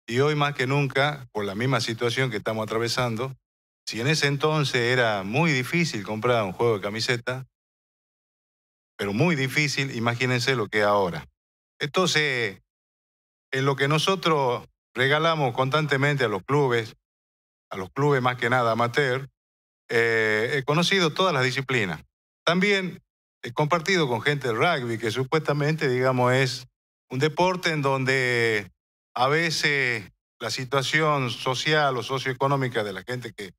Y hoy más que nunca, por la misma situación que estamos atravesando, si en ese entonces era muy difícil comprar un juego de camiseta, pero muy difícil, imagínense lo que es ahora. Entonces, en lo que nosotros regalamos constantemente a los clubes, a los clubes más que nada amateur, eh, he conocido todas las disciplinas. También compartido con gente del rugby, que supuestamente, digamos, es un deporte en donde a veces la situación social o socioeconómica de la gente que,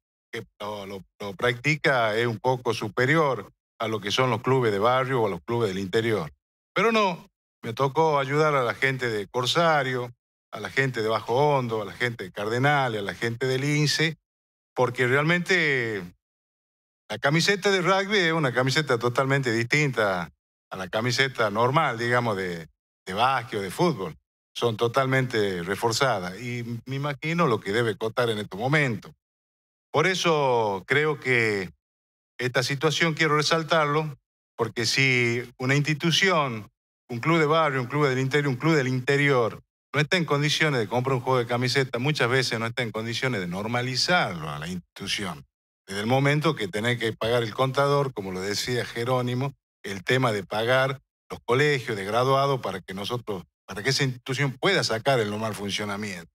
lo, practica es un poco superior a lo que son los clubes de barrio o los clubes del interior. Pero no, me tocó ayudar a la gente de Corsario, a la gente de Bajo Hondo, a la gente de Cardenal, a la gente del INSE, porque realmente la camiseta de rugby es una camiseta totalmente distinta a la camiseta normal, digamos, de, de básquet o de fútbol. Son totalmente reforzadas y me imagino lo que debe cotar en este momento. Por eso creo que esta situación quiero resaltarlo, porque si una institución, un club de barrio, un club del interior, un club del interior, no está en condiciones de comprar un juego de camiseta, muchas veces no está en condiciones de normalizarlo a la institución. Desde el momento que tenés que pagar el contador, como lo decía Jerónimo, el tema de pagar los colegios de graduado para que nosotros, para que esa institución pueda sacar el normal funcionamiento.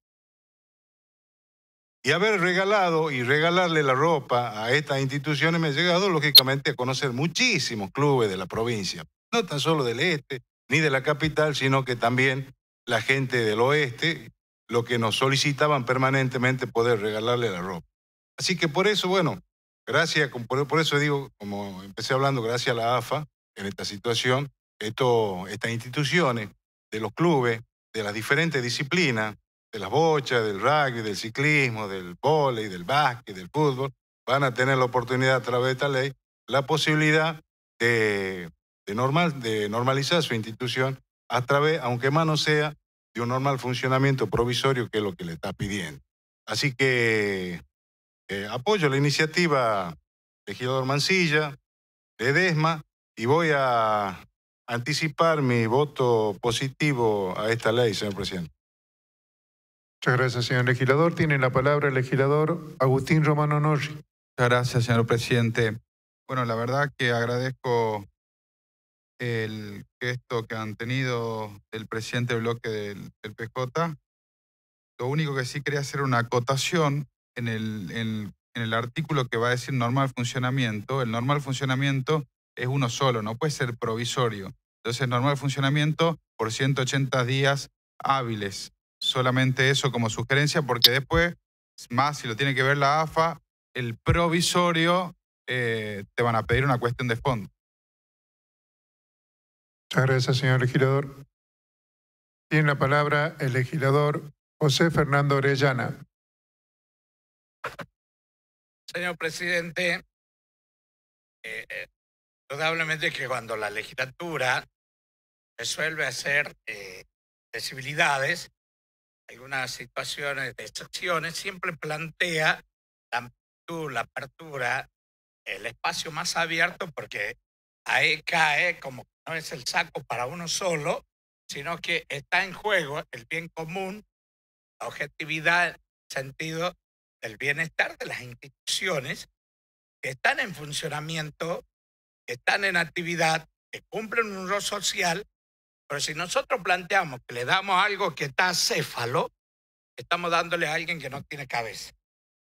Y haber regalado y regalarle la ropa a estas instituciones me ha llegado, lógicamente, a conocer muchísimos clubes de la provincia, no tan solo del este ni de la capital, sino que también la gente del oeste, lo que nos solicitaban permanentemente poder regalarle la ropa. Así que por eso, bueno, gracias, por eso digo, como empecé hablando, gracias a la AFA en esta situación, esto, estas instituciones de los clubes, de las diferentes disciplinas, de las bochas, del rugby, del ciclismo, del vóley, del básquet, del fútbol, van a tener la oportunidad a través de esta ley, la posibilidad de, de normalizar su institución a través, aunque más no sea, de un normal funcionamiento provisorio, que es lo que le está pidiendo. Así que eh, apoyo la iniciativa del legislador Mancilla, de Desma, y voy a anticipar mi voto positivo a esta ley, señor presidente. Muchas gracias, señor legislador. Tiene la palabra el legislador Agustín Romano Norri. Muchas gracias, señor presidente. Bueno, la verdad que agradezco el gesto que han tenido el presidente del bloque del, PJ. Lo único que sí quería hacer una acotación en el, artículo que va a decir normal funcionamiento, el normal funcionamiento es uno solo, no puede ser provisorio. Entonces, normal funcionamiento por 180 días hábiles. Solamente eso como sugerencia, porque después, más si lo tiene que ver la AFA, el provisorio eh, te van a pedir una cuestión de fondo. Muchas gracias, señor legislador. Tiene la palabra el legislador José Fernando Orellana. Señor presidente, eh, eh que cuando la legislatura resuelve hacer eh, algunas situaciones de excepciones, siempre plantea la la apertura, el espacio más abierto, porque ahí cae como no es el saco para uno solo, sino que está en juego el bien común, la objetividad, el sentido el bienestar de las instituciones que están en funcionamiento, que están en actividad, que cumplen un rol social, pero si nosotros planteamos que le damos algo que está céfalo, estamos dándole a alguien que no tiene cabeza,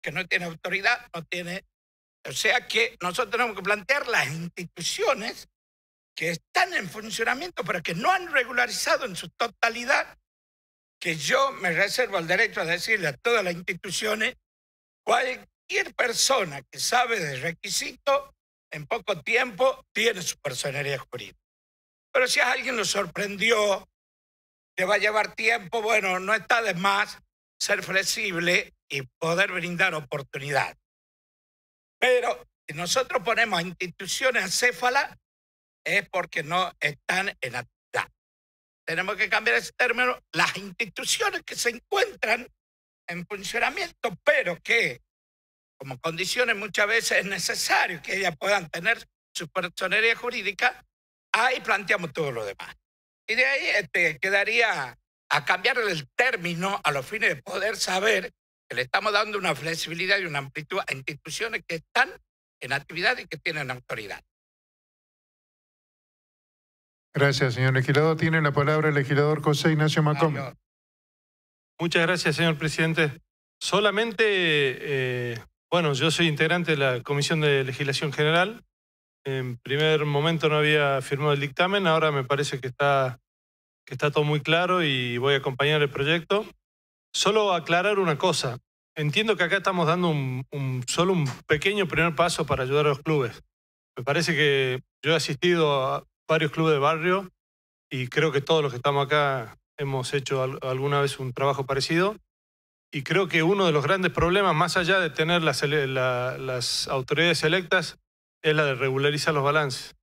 que no tiene autoridad, no tiene... O sea que nosotros tenemos que plantear las instituciones que están en funcionamiento, pero que no han regularizado en su totalidad, que yo me reservo el derecho a decirle a todas las instituciones Cualquier persona que sabe del requisito, en poco tiempo tiene su personería jurídica. Pero si a alguien lo sorprendió, le va a llevar tiempo, bueno, no está de más ser flexible y poder brindar oportunidad. Pero si nosotros ponemos instituciones acéfalas, es porque no están en actividad. Tenemos que cambiar ese término. Las instituciones que se encuentran en funcionamiento, pero que como condiciones muchas veces es necesario que ellas puedan tener su personería jurídica, ahí planteamos todo lo demás. Y de ahí este, quedaría a cambiar el término a los fines de poder saber que le estamos dando una flexibilidad y una amplitud a instituciones que están en actividad y que tienen autoridad. Gracias, señor legislador. Tiene la palabra el legislador José Ignacio Macón. Muchas gracias, señor presidente. Solamente, eh, bueno, yo soy integrante de la Comisión de Legislación General. En primer momento no había firmado el dictamen, ahora me parece que está, que está todo muy claro y voy a acompañar el proyecto. Solo aclarar una cosa. Entiendo que acá estamos dando un, solo un pequeño primer paso para ayudar a los clubes. Me parece que yo he asistido a varios clubes de barrio y creo que todos los que estamos acá hemos hecho alguna vez un trabajo parecido. Y creo que uno de los grandes problemas, más allá de tener las, autoridades electas, es la de regularizar los balances.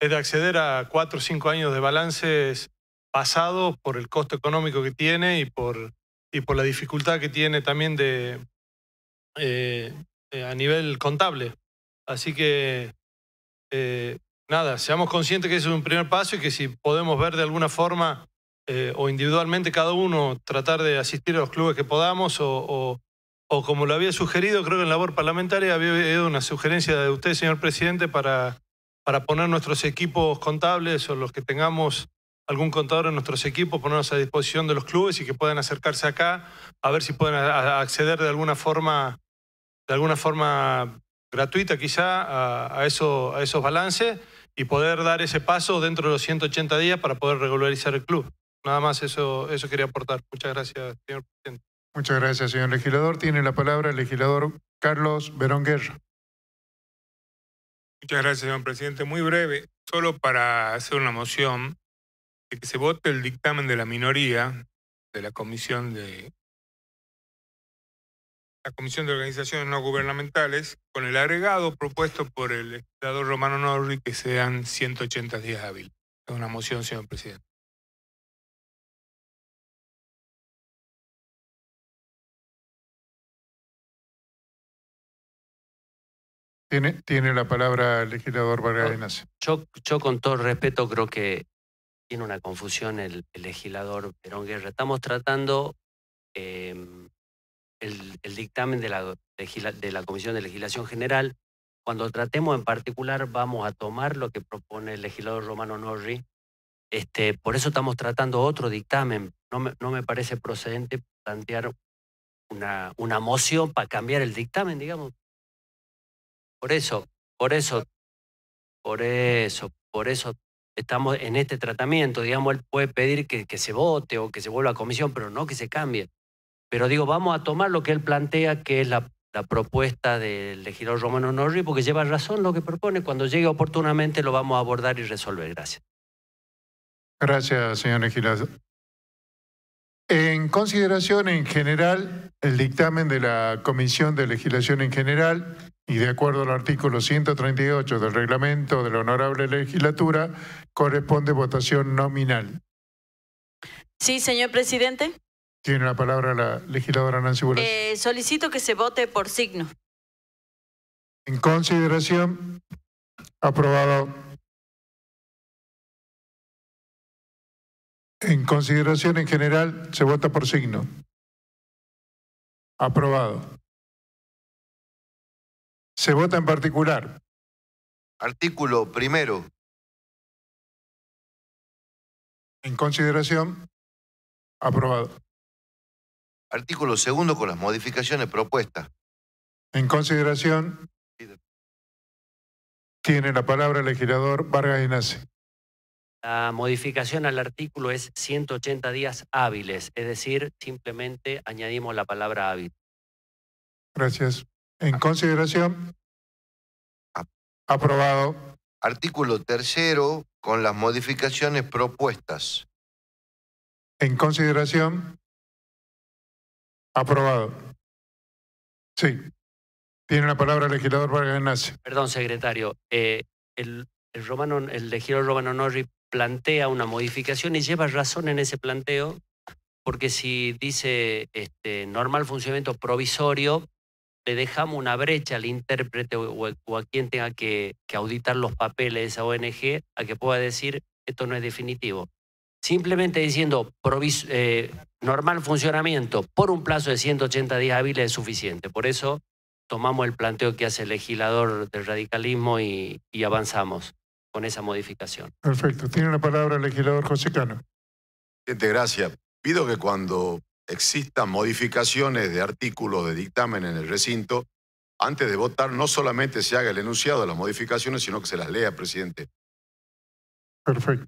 Es de acceder a cuatro o cinco años de balances pasados por el costo económico que tiene y por, y por la dificultad que tiene también de, eh, eh, a nivel contable. Así que, eh, nada, seamos conscientes que ese es un primer paso y que si podemos ver de alguna forma eh, o individualmente cada uno tratar de asistir a los clubes que podamos o, o, como lo había sugerido, creo que en labor parlamentaria había habido una sugerencia de usted, señor presidente, para, para poner nuestros equipos contables o los que tengamos algún contador en nuestros equipos, ponernos a disposición de los clubes y que puedan acercarse acá a ver si pueden acceder de alguna forma, de alguna forma gratuita quizá a, a esos balances y poder dar ese paso dentro de los 180 días para poder regularizar el club. Nada más eso, eso quería aportar. Muchas gracias, señor presidente. Muchas gracias, señor legislador. Tiene la palabra el legislador Carlos Verón Guerra. Muchas gracias, señor presidente. Muy breve, solo para hacer una moción de que se vote el dictamen de la minoría de la Comisión de la Comisión de Organizaciones No Gubernamentales con el agregado propuesto por el legislador Romano Norri que sean 180 días hábiles. Es una moción, señor presidente. Tiene, tiene la palabra el legislador Vargas yo, yo, con todo respeto, creo que tiene una confusión el, legislador Perón Guerra. Estamos tratando em, el, dictamen de la, de la Comisión de Legislación General. Cuando tratemos en particular, vamos a tomar lo que propone el legislador Romano Norri. Este, por eso estamos tratando otro dictamen. No me, no me parece procedente plantear una, una moción para cambiar el dictamen, digamos. Por eso, por eso, por eso, por eso estamos en este tratamiento. Digamos, él puede pedir que, se vote o que se vuelva a comisión, pero no que se cambie. Pero digo, vamos a tomar lo que él plantea, que es la, la propuesta del legislador Romano Norri, porque lleva razón lo que propone. Cuando llegue oportunamente lo vamos a abordar y resolver. Gracias. Gracias, señor legislador. En consideración en general, el dictamen de la Comisión de Legislación en general y de acuerdo al artículo 138 del reglamento de la honorable legislatura, corresponde votación nominal. Sí, señor presidente. Tiene la palabra la legisladora Nancy Bulas. Eh, solicito que se vote por signo. En consideración, aprobado. En consideración en general, se vota por signo. Aprobado. Se vota en particular. Artículo primero. En consideración. Aprobado. Artículo segundo con las modificaciones propuestas. En consideración. Tiene la palabra el legislador Vargas Inace. La modificación al artículo es 180 días hábiles, es decir, simplemente añadimos la palabra hábil. Gracias en consideración. Aprobado. Artículo tercero con las modificaciones propuestas. En consideración. Aprobado. Sí. Tiene la palabra el legislador Vargas Nace. Perdón, secretario. Eh, el, el, legislador Romano Norri plantea una modificación y lleva razón en ese planteo, porque si dice este, normal funcionamiento provisorio, le dejamos una brecha al intérprete o, a, quien tenga que, auditar los papeles de esa ONG a que pueda decir, esto no es definitivo. Simplemente diciendo eh, normal funcionamiento por un plazo de 180 días hábiles es suficiente. Por eso tomamos el planteo que hace el legislador del radicalismo y, avanzamos con esa modificación. Perfecto. Tiene la palabra el legislador José Cano. Gente, gracias. Pido que cuando existan modificaciones de artículos de dictamen en el recinto, antes de votar no solamente se haga el enunciado de las modificaciones, sino que se las lea, presidente. Perfecto.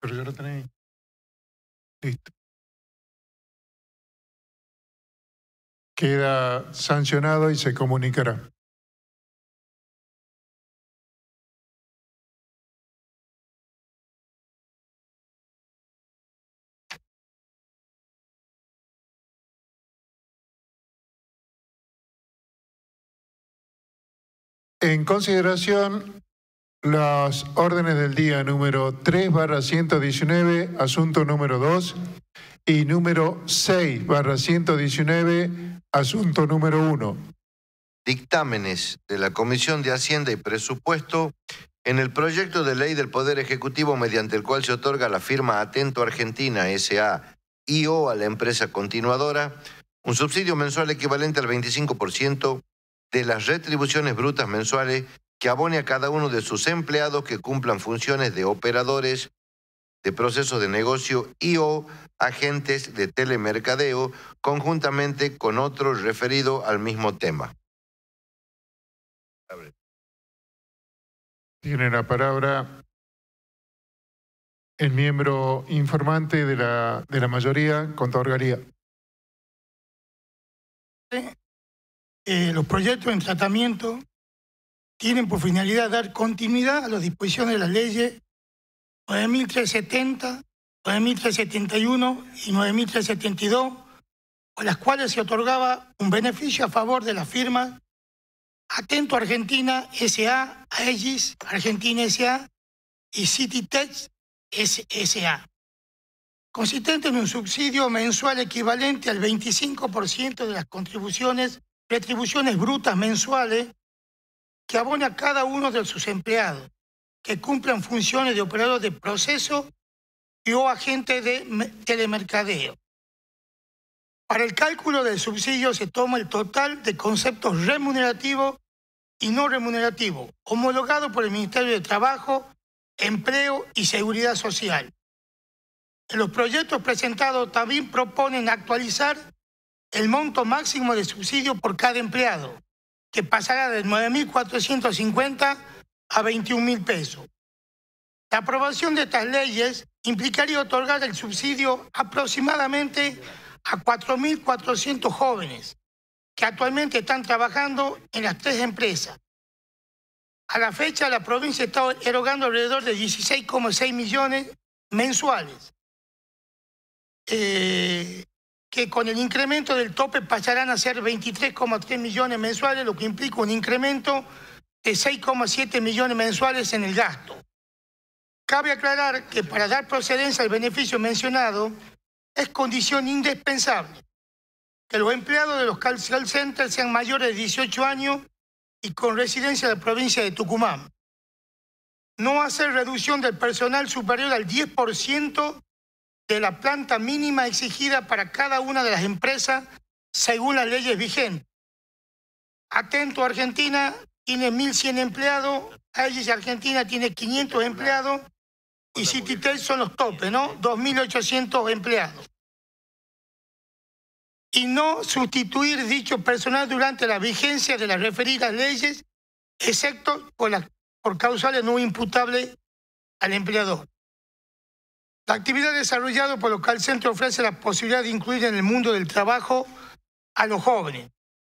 Pero ya lo tenéis. Listo. Queda sancionado y se comunicará. en consideración las órdenes del día número 3 barra 119, asunto número 2, y número 6 barra 119, asunto número 1. Dictámenes de la Comisión de Hacienda y Presupuesto en el proyecto de ley del Poder Ejecutivo mediante el cual se otorga la firma Atento Argentina S.A. o a la empresa continuadora un subsidio mensual equivalente al 25% de las retribuciones brutas mensuales que abone a cada uno de sus empleados que cumplan funciones de operadores de procesos de negocio y o agentes de telemercadeo conjuntamente con otro referido al mismo tema. Tiene la palabra el miembro informante de la, mayoría, Contador Galía. Eh, los proyectos en tratamiento tienen por finalidad dar continuidad a las disposiciones de las leyes 9370, 9371 y 9372, con las cuales se otorgaba un beneficio a favor de las firmas Atento Argentina SA, Aegis Argentina SA y CityTech S.S.A., consistente en un subsidio mensual equivalente al 25% de las contribuciones retribuciones brutas mensuales que abona a cada uno de sus empleados que cumplan funciones de operador de proceso y o agente de telemercadeo. Para el cálculo del subsidio se toma el total de conceptos remunerativos y no remunerativos, homologado por el Ministerio de Trabajo, Empleo y Seguridad Social. los proyectos presentados también proponen actualizar el monto máximo de subsidio por cada empleado, que pasará de 9.450 a 21.000 pesos. La aprobación de estas leyes implicaría otorgar el subsidio aproximadamente a 4.400 jóvenes que actualmente están trabajando en las tres empresas. A la fecha, la provincia está erogando alrededor de 16,6 millones mensuales. Eh, que con el incremento del tope pasarán a ser 23,3 millones mensuales, lo que implica un incremento de 6,7 millones mensuales en el gasto. Cabe aclarar que para dar procedencia al beneficio mencionado es condición indispensable que los empleados de los call centers sean mayores de 18 años y con residencia en la provincia de Tucumán. No hacer reducción del personal superior al 10% de la planta mínima exigida para cada una de las empresas según las leyes vigentes. Atento Argentina tiene 1.100 empleados, Aegis Argentina tiene 500 empleados y Cititel son los topes, ¿no? 2.800 empleados. Y no sustituir dicho personal durante la vigencia de las referidas leyes, excepto por, por causales no imputables al empleador. La actividad desarrollada por Local Centro ofrece la posibilidad de incluir en el mundo del trabajo a los jóvenes,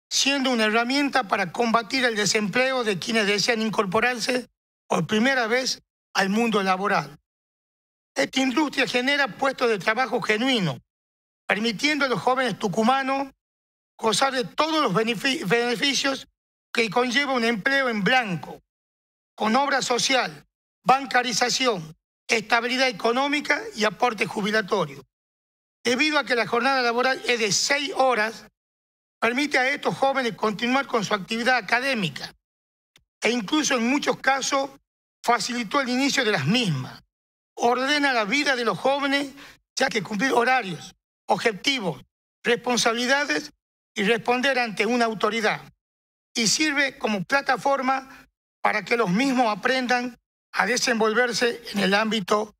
siendo una herramienta para combatir el desempleo de quienes desean incorporarse por primera vez al mundo laboral. Esta industria genera puestos de trabajo genuinos, permitiendo a los jóvenes tucumanos gozar de todos los beneficios que conlleva un empleo en blanco, con obra social, bancarización, estabilidad económica y aporte jubilatorio. Debido a que la jornada laboral es de seis horas, permite a estos jóvenes continuar con su actividad académica e incluso en muchos casos facilitó el inicio de las mismas. Ordena la vida de los jóvenes ya que cumplir horarios, objetivos, responsabilidades y responder ante una autoridad. Y sirve como plataforma para que los mismos aprendan a desenvolverse en el ámbito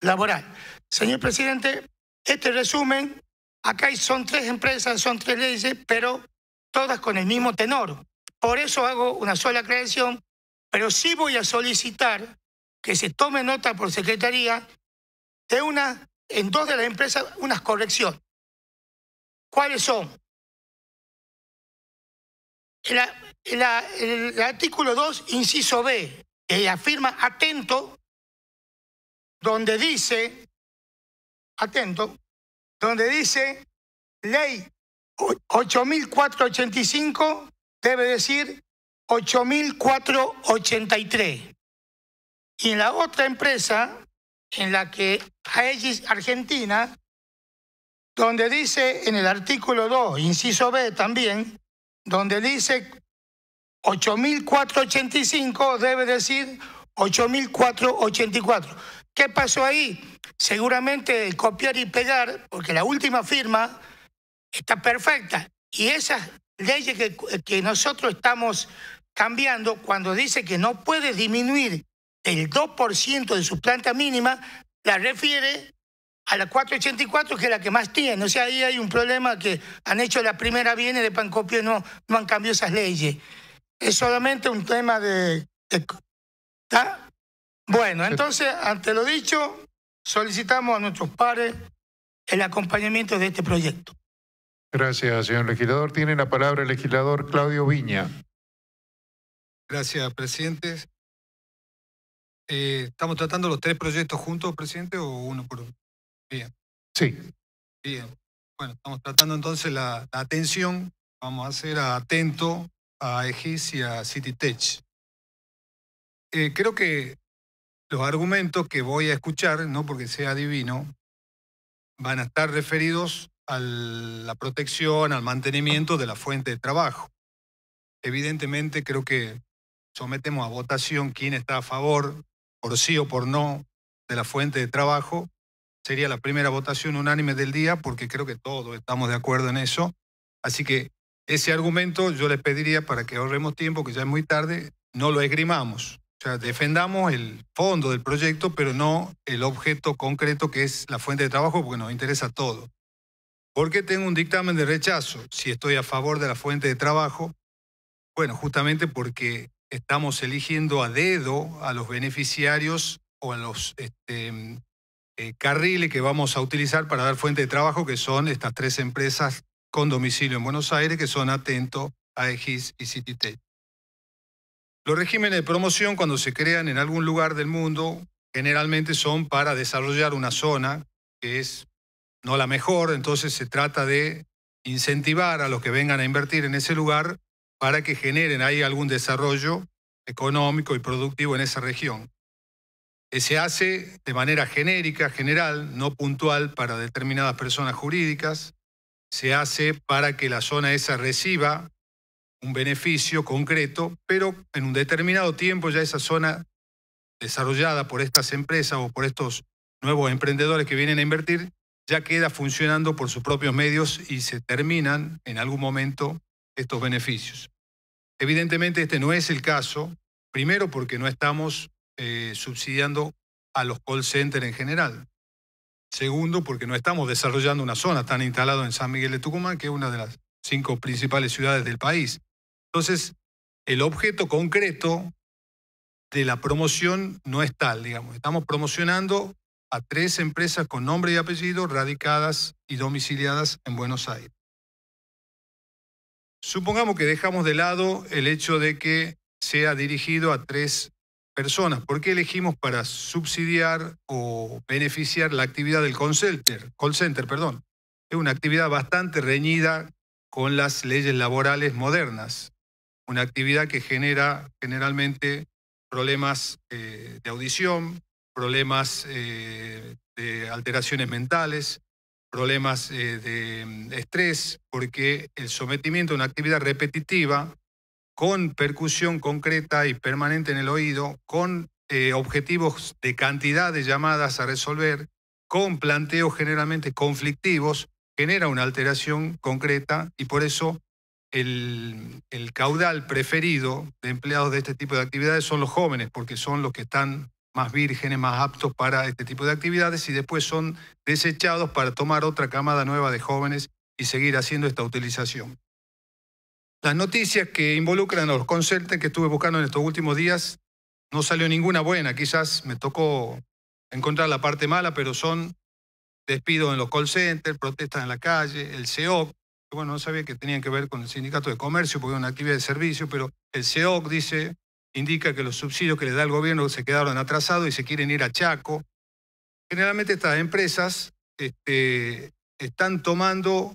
laboral. Señor presidente, este resumen, acá son tres empresas, son tres leyes, pero todas con el mismo tenor. Por eso hago una sola creación, pero sí voy a solicitar que se tome nota por secretaría de una, en dos de las empresas, unas correcciones. ¿Cuáles son? El, el artículo 2, inciso B, ella afirma atento, donde dice, atento, donde dice ley 8485, debe decir 8483. Y en la otra empresa, en la que Aegis Argentina, donde dice en el artículo 2, inciso B también, donde dice 8.485 debe decir 8.484. ¿Qué pasó ahí? Seguramente copiar y pegar, porque la última firma está perfecta. Y esas leyes que, nosotros estamos cambiando, cuando dice que no puede disminuir el 2% de su planta mínima, la refiere a la 484, que es la que más tiene. O sea, ahí hay un problema que han hecho la primera viene de Pancopio no, no han cambiado esas leyes es solamente un tema de... Bueno, entonces, ante lo dicho, solicitamos a nuestros pares el acompañamiento de este proyecto. Gracias, señor legislador. Tiene la palabra el legislador Claudio Viña. Gracias, presidente. Eh, ¿Estamos tratando los tres proyectos juntos, presidente, o uno por uno? Bien. Sí. Bien. Bueno, estamos tratando entonces la, atención. Vamos a ser atentos a Egis y a CityTech eh, creo que los argumentos que voy a escuchar, no porque sea divino, van a estar referidos a la protección, al mantenimiento de la fuente de trabajo. Evidentemente creo que sometemos a votación quién está a favor, por sí o por no, de la fuente de trabajo. Sería la primera votación unánime del día porque creo que todos estamos de acuerdo en eso. Así que ese argumento yo les pediría para que ahorremos tiempo, que ya es muy tarde, no lo esgrimamos. O sea, defendamos el fondo del proyecto, pero no el objeto concreto que es la fuente de trabajo, porque nos interesa todo. ¿Por qué tengo un dictamen de rechazo si estoy a favor de la fuente de trabajo? Bueno, justamente porque estamos eligiendo a dedo a los beneficiarios o a los este, eh, carriles que vamos a utilizar para dar fuente de trabajo, que son estas tres empresas con domicilio en Buenos Aires que son Atento, EGIS y Cititec. Los regímenes de promoción cuando se crean en algún lugar del mundo generalmente son para desarrollar una zona que es no la mejor, entonces se trata de incentivar a los que vengan a invertir en ese lugar para que generen ahí algún desarrollo económico y productivo en esa región. Eh, se hace de manera genérica, general, no puntual para determinadas personas jurídicas, se hace para que la zona esa reciba un beneficio concreto, pero en un determinado tiempo ya esa zona desarrollada por estas empresas o por estos nuevos emprendedores que vienen a invertir, ya queda funcionando por sus propios medios y se terminan en algún momento estos beneficios. Evidentemente este no es el caso, primero porque no estamos eh, subsidiando a los call centers en general. Segundo, porque no estamos desarrollando una zona tan instalada en San Miguel de Tucumán, que es una de las cinco principales ciudades del país. Entonces, el objeto concreto de la promoción no es tal, digamos. Estamos promocionando a tres empresas con nombre y apellido radicadas y domiciliadas en Buenos Aires. Supongamos que dejamos de lado el hecho de que sea dirigido a tres personas. ¿Por qué elegimos para subsidiar o beneficiar la actividad del call center? Call center perdón. Es una actividad bastante reñida con las leyes laborales modernas. Una actividad que genera generalmente problemas eh, de audición, problemas eh, de alteraciones mentales, problemas eh, de mm, estrés, porque el sometimiento a una actividad repetitiva con percusión concreta y permanente en el oído, con eh, objetivos de cantidad de llamadas a resolver, con planteos generalmente conflictivos, genera una alteración concreta y por eso el, caudal preferido de empleados de este tipo de actividades son los jóvenes, porque son los que están más vírgenes, más aptos para este tipo de actividades y después son desechados para tomar otra camada nueva de jóvenes y seguir haciendo esta utilización. Las noticias que involucran a los consultants que estuve buscando en estos últimos días, no salió ninguna buena. Quizás me tocó encontrar la parte mala, pero son despidos en los call centers, protestas en la calle, el CEOC, bueno, no sabía que tenían que ver con el sindicato de comercio porque es una actividad de servicio, pero el CEOC dice, indica que los subsidios que le da el gobierno se quedaron atrasados y se quieren ir a Chaco. Generalmente estas empresas este, están tomando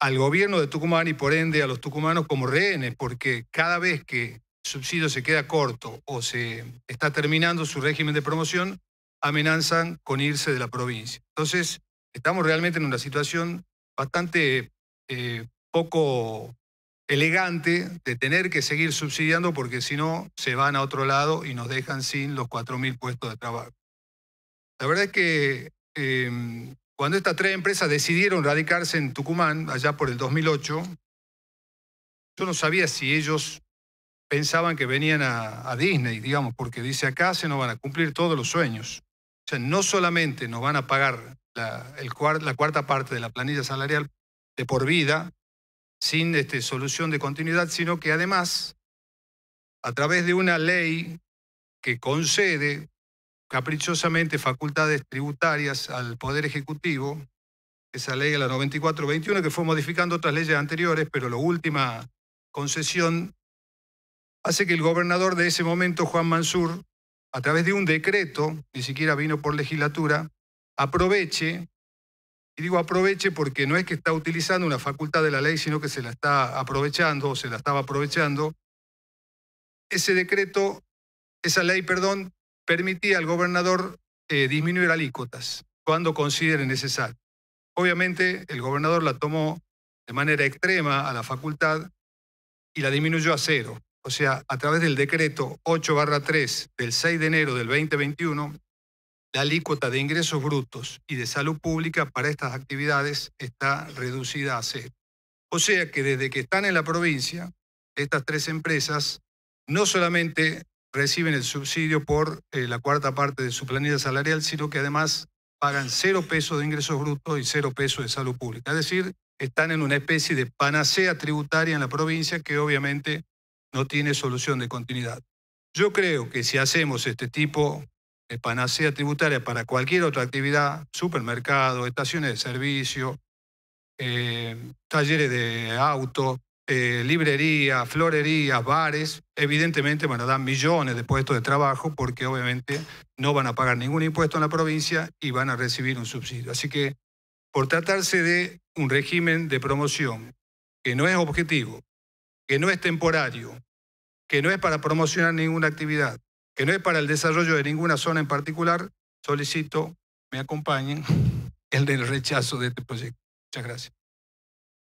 al gobierno de Tucumán y por ende a los tucumanos como rehenes, porque cada vez que el subsidio se queda corto o se está terminando su régimen de promoción, amenazan con irse de la provincia. Entonces, estamos realmente en una situación bastante eh, poco elegante de tener que seguir subsidiando porque si no se van a otro lado y nos dejan sin los 4.000 puestos de trabajo. La verdad es que em, cuando estas tres empresas decidieron radicarse en Tucumán, allá por el 2008, yo no sabía si ellos pensaban que venían a, Disney, digamos, porque dice acá se nos van a cumplir todos los sueños. O sea, no solamente nos van a pagar la, la cuarta parte de la planilla salarial de por vida, sin este, solución de continuidad, sino que además, a través de una ley que concede caprichosamente facultades tributarias al Poder Ejecutivo, esa ley de la 9421 que fue modificando otras leyes anteriores, pero la última concesión hace que el gobernador de ese momento, Juan Mansur, a través de un decreto, ni siquiera vino por legislatura, aproveche, y digo aproveche porque no es que está utilizando una facultad de la ley, sino que se la está aprovechando o se la estaba aprovechando, ese decreto, esa ley, perdón, permitía al gobernador eh, disminuir alícuotas cuando considere necesario. Obviamente el gobernador la tomó de manera extrema a la facultad y la disminuyó a cero. O sea, a través del decreto 8-3 del 6 de enero del 2021, la alícuota de ingresos brutos y de salud pública para estas actividades está reducida a cero. O sea que desde que están en la provincia, estas tres empresas no solamente reciben el subsidio por eh, la cuarta parte de su planilla salarial, sino que además pagan cero pesos de ingresos brutos y cero pesos de salud pública. Es decir, están en una especie de panacea tributaria en la provincia que obviamente no tiene solución de continuidad. Yo creo que si hacemos este tipo de panacea tributaria para cualquier otra actividad, supermercado, estaciones de servicio, eh, talleres de auto, eh, librería, florería, bares, evidentemente van a dar millones de puestos de trabajo porque obviamente no van a pagar ningún impuesto en la provincia y van a recibir un subsidio. Así que por tratarse de un régimen de promoción que no es objetivo, que no es temporario, que no es para promocionar ninguna actividad, que no es para el desarrollo de ninguna zona en particular, solicito me acompañen el del rechazo de este proyecto. Muchas gracias.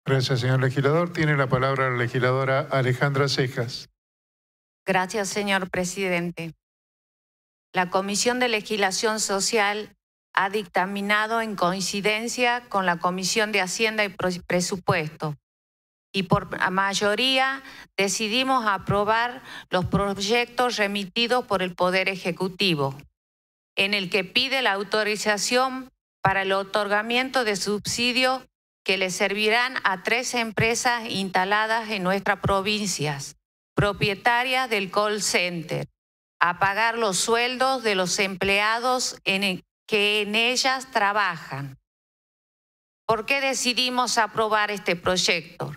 Gracias, señor legislador. Tiene la palabra la legisladora Alejandra Cejas. Gracias, señor presidente. La Comisión de Legislación Social ha dictaminado en coincidencia con la Comisión de Hacienda y Presupuesto y por mayoría decidimos aprobar los proyectos remitidos por el Poder Ejecutivo, en el que pide la autorización para el otorgamiento de subsidios que le servirán a tres empresas instaladas en nuestras provincias, propietarias del call center, a pagar los sueldos de los empleados en e, que en ellas trabajan. ¿Por qué decidimos aprobar este proyecto?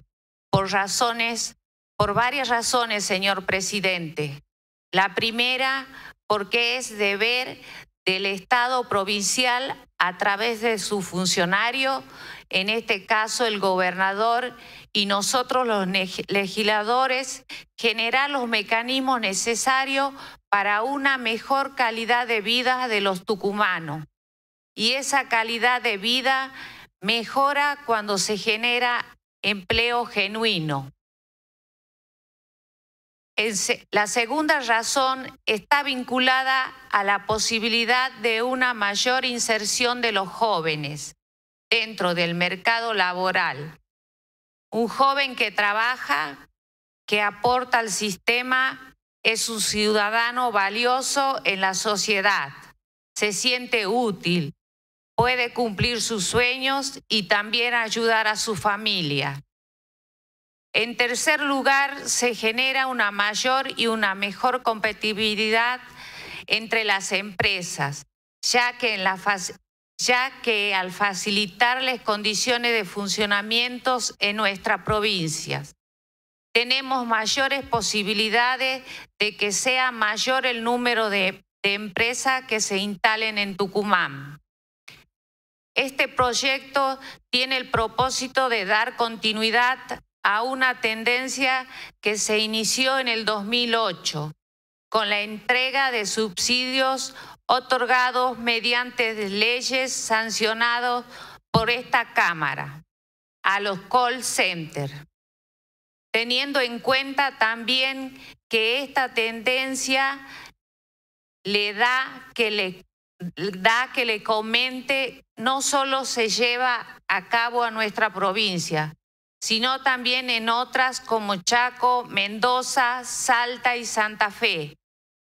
Por razones, por varias razones, señor presidente. La primera, porque es deber del Estado provincial, a través de su funcionario, en este caso el gobernador y nosotros los legisladores, generar los mecanismos necesarios para una mejor calidad de vida de los tucumanos. Y esa calidad de vida mejora cuando se genera empleo genuino. La segunda razón está vinculada a la posibilidad de una mayor inserción de los jóvenes dentro del mercado laboral. Un joven que trabaja, que aporta al sistema, es un ciudadano valioso en la sociedad, se siente útil, puede cumplir sus sueños y también ayudar a su familia. En tercer lugar, se genera una mayor y una mejor competitividad entre las empresas, ya que en la, fase ya que al facilitarles condiciones de funcionamiento en nuestras provincias, tenemos mayores posibilidades de que sea mayor el número de, de empresas que se instalen en Tucumán. Este proyecto tiene el propósito de dar continuidad a una tendencia que se inició en el 2008 con la entrega de subsidios otorgados mediante leyes sancionadas por esta Cámara a los call centers, teniendo en cuenta también que esta tendencia le da que le da que le comente no solo se lleva a cabo a nuestra provincia, sino también en otras como Chaco, Mendoza, Salta y Santa Fe,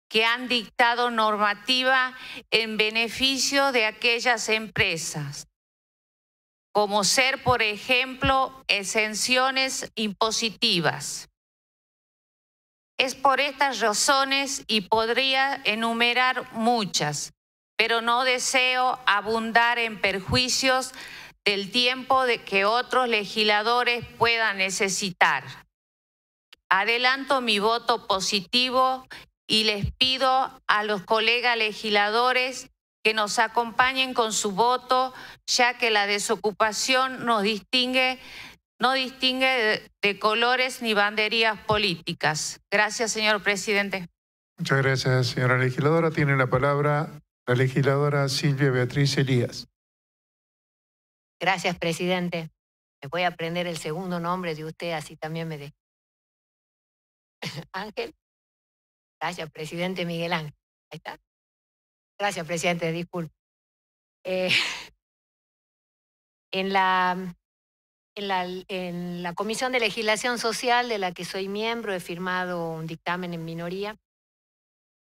que han dictado normativa en beneficio de aquellas empresas, como ser, por ejemplo, exenciones impositivas. Es por estas razones y podría enumerar muchas, pero no deseo abundar en perjuicios del tiempo de que otros legisladores puedan necesitar. Adelanto mi voto positivo y les pido a los colegas legisladores que nos acompañen con su voto, ya que la desocupación nos distingue, no distingue de, colores ni banderías políticas. Gracias, señor presidente. Muchas gracias, señora legisladora. Tiene la palabra la legisladora Silvia Beatriz Elías. Gracias, presidente. Me voy a aprender el segundo nombre de usted, así también me dé. Ángel. Gracias, presidente Miguel Ángel. Ahí está. Gracias, presidente, disculpe. Eh, en, la, mm, en, la, en la Comisión de Legislación Social, de la que soy miembro, he firmado un dictamen en minoría.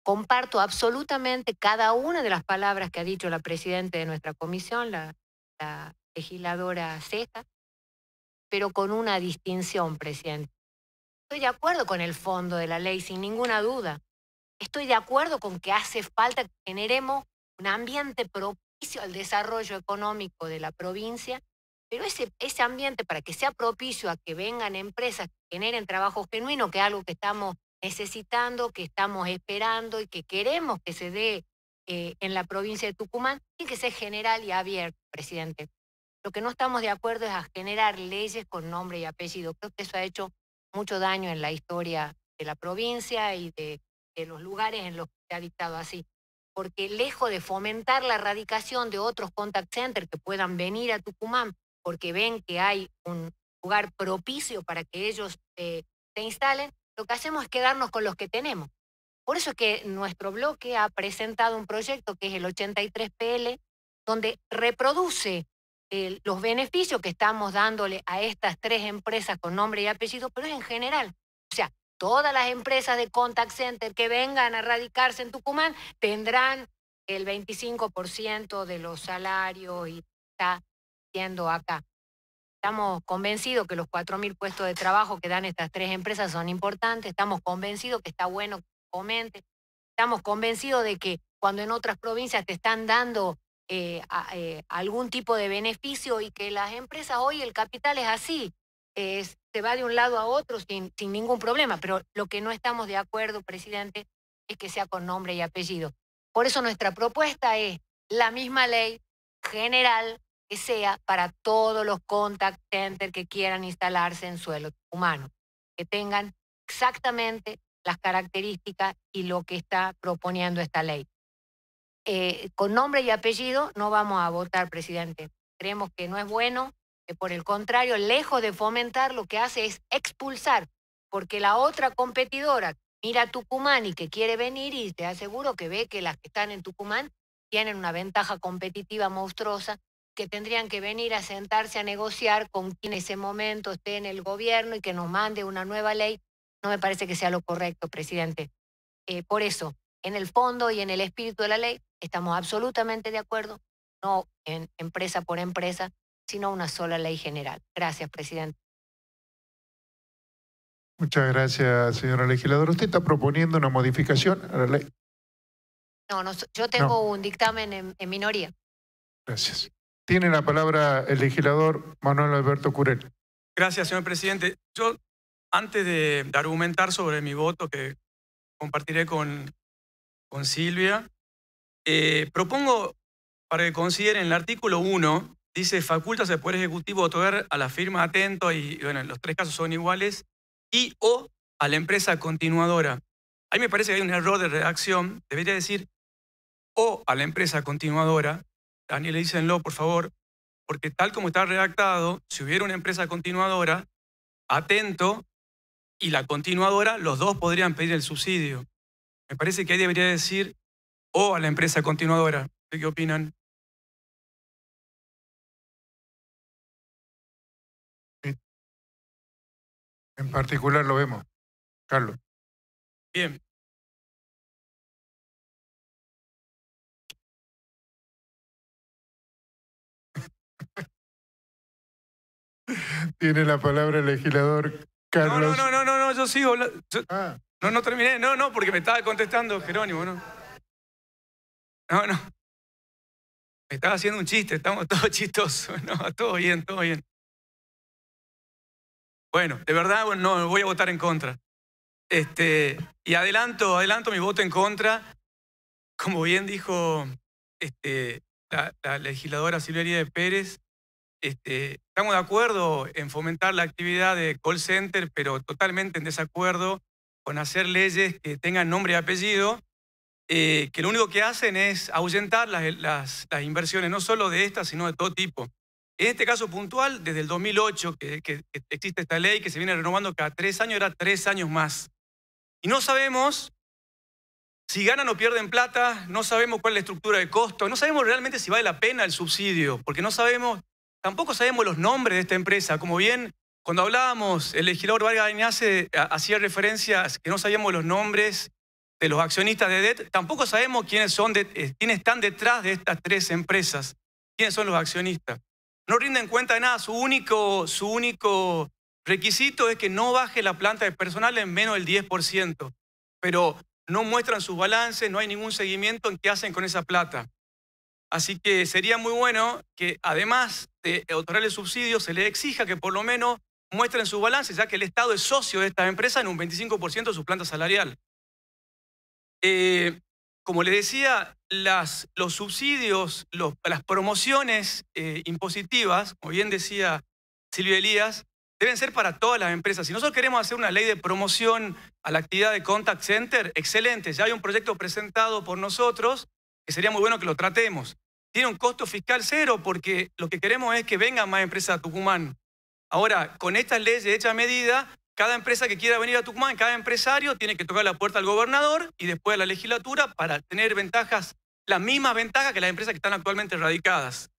Comparto absolutamente cada una de las palabras que ha dicho la presidenta de nuestra comisión, la, la legisladora Ceja, pero con una distinción, presidente. Estoy de acuerdo con el fondo de la ley, sin ninguna duda. Estoy de acuerdo con que hace falta que generemos un ambiente propicio al desarrollo económico de la provincia, pero ese, ese ambiente para que sea propicio a que vengan empresas que generen trabajo genuino, que es algo que estamos necesitando, que estamos esperando y que queremos que se dé eh, en la provincia de Tucumán, tiene que ser general y abierto, presidente. Lo que no estamos de acuerdo es a generar leyes con nombre y apellido. Creo que eso ha hecho mucho daño en la historia de la provincia y de, los lugares en los que se ha dictado así. Porque lejos de fomentar la erradicación de otros contact centers que puedan venir a Tucumán porque ven que hay un lugar propicio para que ellos eh, se instalen, lo que hacemos es quedarnos con los que tenemos. Por eso es que nuestro bloque ha presentado un proyecto que es el 83PL, donde reproduce los beneficios que estamos dándole a estas tres empresas con nombre y apellido, pero es en general. O sea, todas las empresas de contact center que vengan a radicarse en Tucumán tendrán el 25% de los salarios y está siendo acá. Estamos convencidos que los 4.000 puestos de trabajo que dan estas tres empresas son importantes, estamos convencidos que está bueno que comente, estamos convencidos de que cuando en otras provincias te están dando eh, eh, algún tipo de beneficio y que las empresas hoy el capital es así, se va de un lado a otro sin, sin ningún problema, pero lo que no estamos de acuerdo, presidente, es que sea con nombre y apellido. Por eso nuestra propuesta es la misma ley general que sea para todos los contact centers que quieran instalarse en suelo humano, que tengan exactamente las características y lo que está proponiendo esta ley. Eh, con nombre y apellido no vamos a votar, presidente. Creemos que no es bueno, que por el contrario, lejos de fomentar, lo que hace es expulsar, porque la otra competidora mira a Tucumán y que quiere venir y te aseguro que ve que las que están en Tucumán tienen una ventaja competitiva monstruosa que tendrían que venir a sentarse a negociar con quien en ese momento esté en el gobierno y que nos mande una nueva ley, no me parece que sea lo correcto, presidente. Eh, por eso, en el fondo y en el espíritu de la ley estamos absolutamente de acuerdo, no en empresa por empresa, sino una sola ley general. Gracias, presidente. Muchas gracias, señora legisladora. ¿Usted está proponiendo una modificación a la ley? No, yo tengo un dictamen en, en, minoría. Gracias. Tiene la palabra el legislador Manuel Alberto Curel. Gracias, señor presidente. Yo, antes de, argumentar sobre mi voto, que compartiré con con Silvia. Eh, propongo para que consideren el artículo 1, dice facultas al Poder Ejecutivo otorgar a la firma Atento, y bueno, los tres casos son iguales, y o a la empresa continuadora. Ahí me parece que hay un error de redacción, debería decir o a la empresa continuadora. Daniel, dícenlo, por favor, porque tal como está redactado, si hubiera una empresa continuadora, Atento y la continuadora, los dos podrían pedir el subsidio. Me parece que ahí debería decir, o oh, a la empresa continuadora. ¿Qué opinan? En particular lo vemos, Carlos. Bien. Tiene la palabra el legislador Carlos. No, no, no, no, no, yo sigo. ah. No, no terminé, no, no, porque me estaba contestando Jerónimo, ¿no? No, no. Me estaba haciendo un chiste, estamos todos chistosos, ¿no? Todo bien, todo bien. Bueno, de verdad, bueno, no, voy a votar en contra. Este, y adelanto, adelanto mi voto en contra. Como bien dijo este, la, legisladora Silvería de Pérez, este, estamos de acuerdo en fomentar la actividad de call center, pero totalmente en desacuerdo con hacer leyes que tengan nombre y apellido, eh, que lo único que hacen es ahuyentar las, inversiones, no solo de estas, sino de todo tipo. En este caso puntual, desde el 2008 que, que existe esta ley que se viene renovando cada tres años, era tres años más. Y no sabemos si ganan o pierden plata, no sabemos cuál es la estructura de costo, no sabemos realmente si vale la pena el subsidio, porque no sabemos, tampoco sabemos los nombres de esta empresa. Como bien cuando hablábamos, el legislador Vargas Añase hacía referencias que no sabíamos los nombres de los accionistas de DET, tampoco sabemos quiénes, son eh, quiénes están detrás de estas tres empresas, quiénes son los accionistas. No rinden cuenta de nada, su único, su único requisito es que no baje la planta de personal en menos del 10%, pero no muestran sus balances, no hay ningún seguimiento en qué hacen con esa plata. Así que sería muy bueno que además de otorgarle subsidios, se le exija que por lo menos muestren sus balances, ya que el Estado es socio de esta empresa en un 25% de su planta salarial. Eh, como le decía, las, los subsidios, las promociones eh, impositivas, como bien decía Silvia Elías, deben ser para todas las empresas. Si nosotros queremos hacer una ley de promoción a la actividad de contact center, excelente, ya hay un proyecto presentado por nosotros que sería muy bueno que lo tratemos. Tiene un costo fiscal cero porque lo que queremos es que vengan más empresas a Tucumán Ahora, con estas leyes hechas a medida, cada empresa que quiera venir a Tucumán, cada empresario tiene que tocar la puerta al gobernador y después a la legislatura para tener ventajas, las mismas ventajas que las empresas que están actualmente radicadas.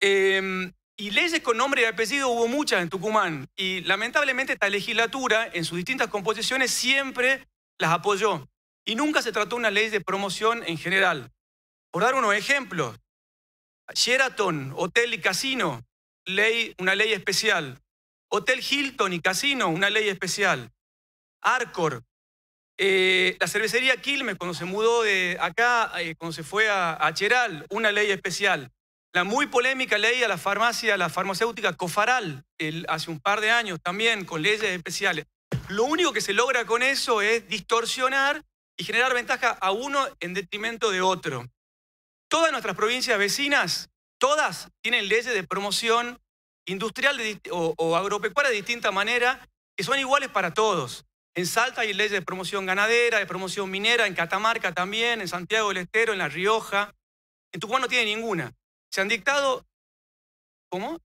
Em, y leyes con nombre y apellido hubo muchas en Tucumán y lamentablemente esta legislatura en sus distintas composiciones siempre las apoyó y nunca se trató una ley de promoción en general. Por dar unos ejemplos, Sheraton, Hotel y Casino, ley, una ley especial. Hotel Hilton y Casino, una ley especial. Arcor, eh, la cervecería Quilmes, cuando se mudó de acá, eh, cuando se fue a, Cheral, una ley especial. La muy polémica ley a la farmacia, a la farmacéutica Cofaral, hace un par de años también, con leyes especiales. Lo único que se logra con eso es distorsionar y generar ventaja a uno en detrimento de otro. Todas nuestras provincias vecinas Todas tienen leyes de promoción industrial o, agropecuaria de distinta manera, que son iguales para todos. En Salta hay leyes de promoción ganadera, de promoción minera, en Catamarca también, en Santiago del Estero, en La Rioja. En Tucumán no tiene ninguna. Se han dictado, ¿cómo?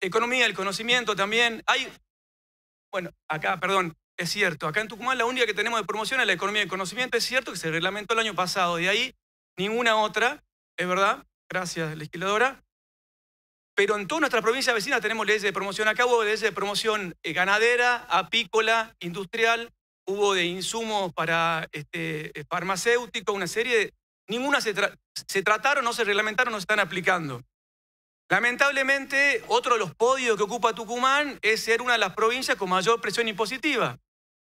Economía del conocimiento también. Hay, bueno, acá, perdón, es cierto, acá en Tucumán la única que tenemos de promoción es la economía del conocimiento. Es cierto que se reglamentó el año pasado, de ahí ninguna otra, es verdad. Gracias, legisladora. Pero en todas nuestras provincias vecinas tenemos leyes de promoción acá, hubo leyes de promoción eh, ganadera, apícola, industrial, hubo de insumos para este, eh, farmacéuticos, una serie de... Ninguna se, trataron, no se reglamentaron, no se están aplicando. Lamentablemente, otro de los podios que ocupa Tucumán es ser una de las provincias con mayor presión impositiva.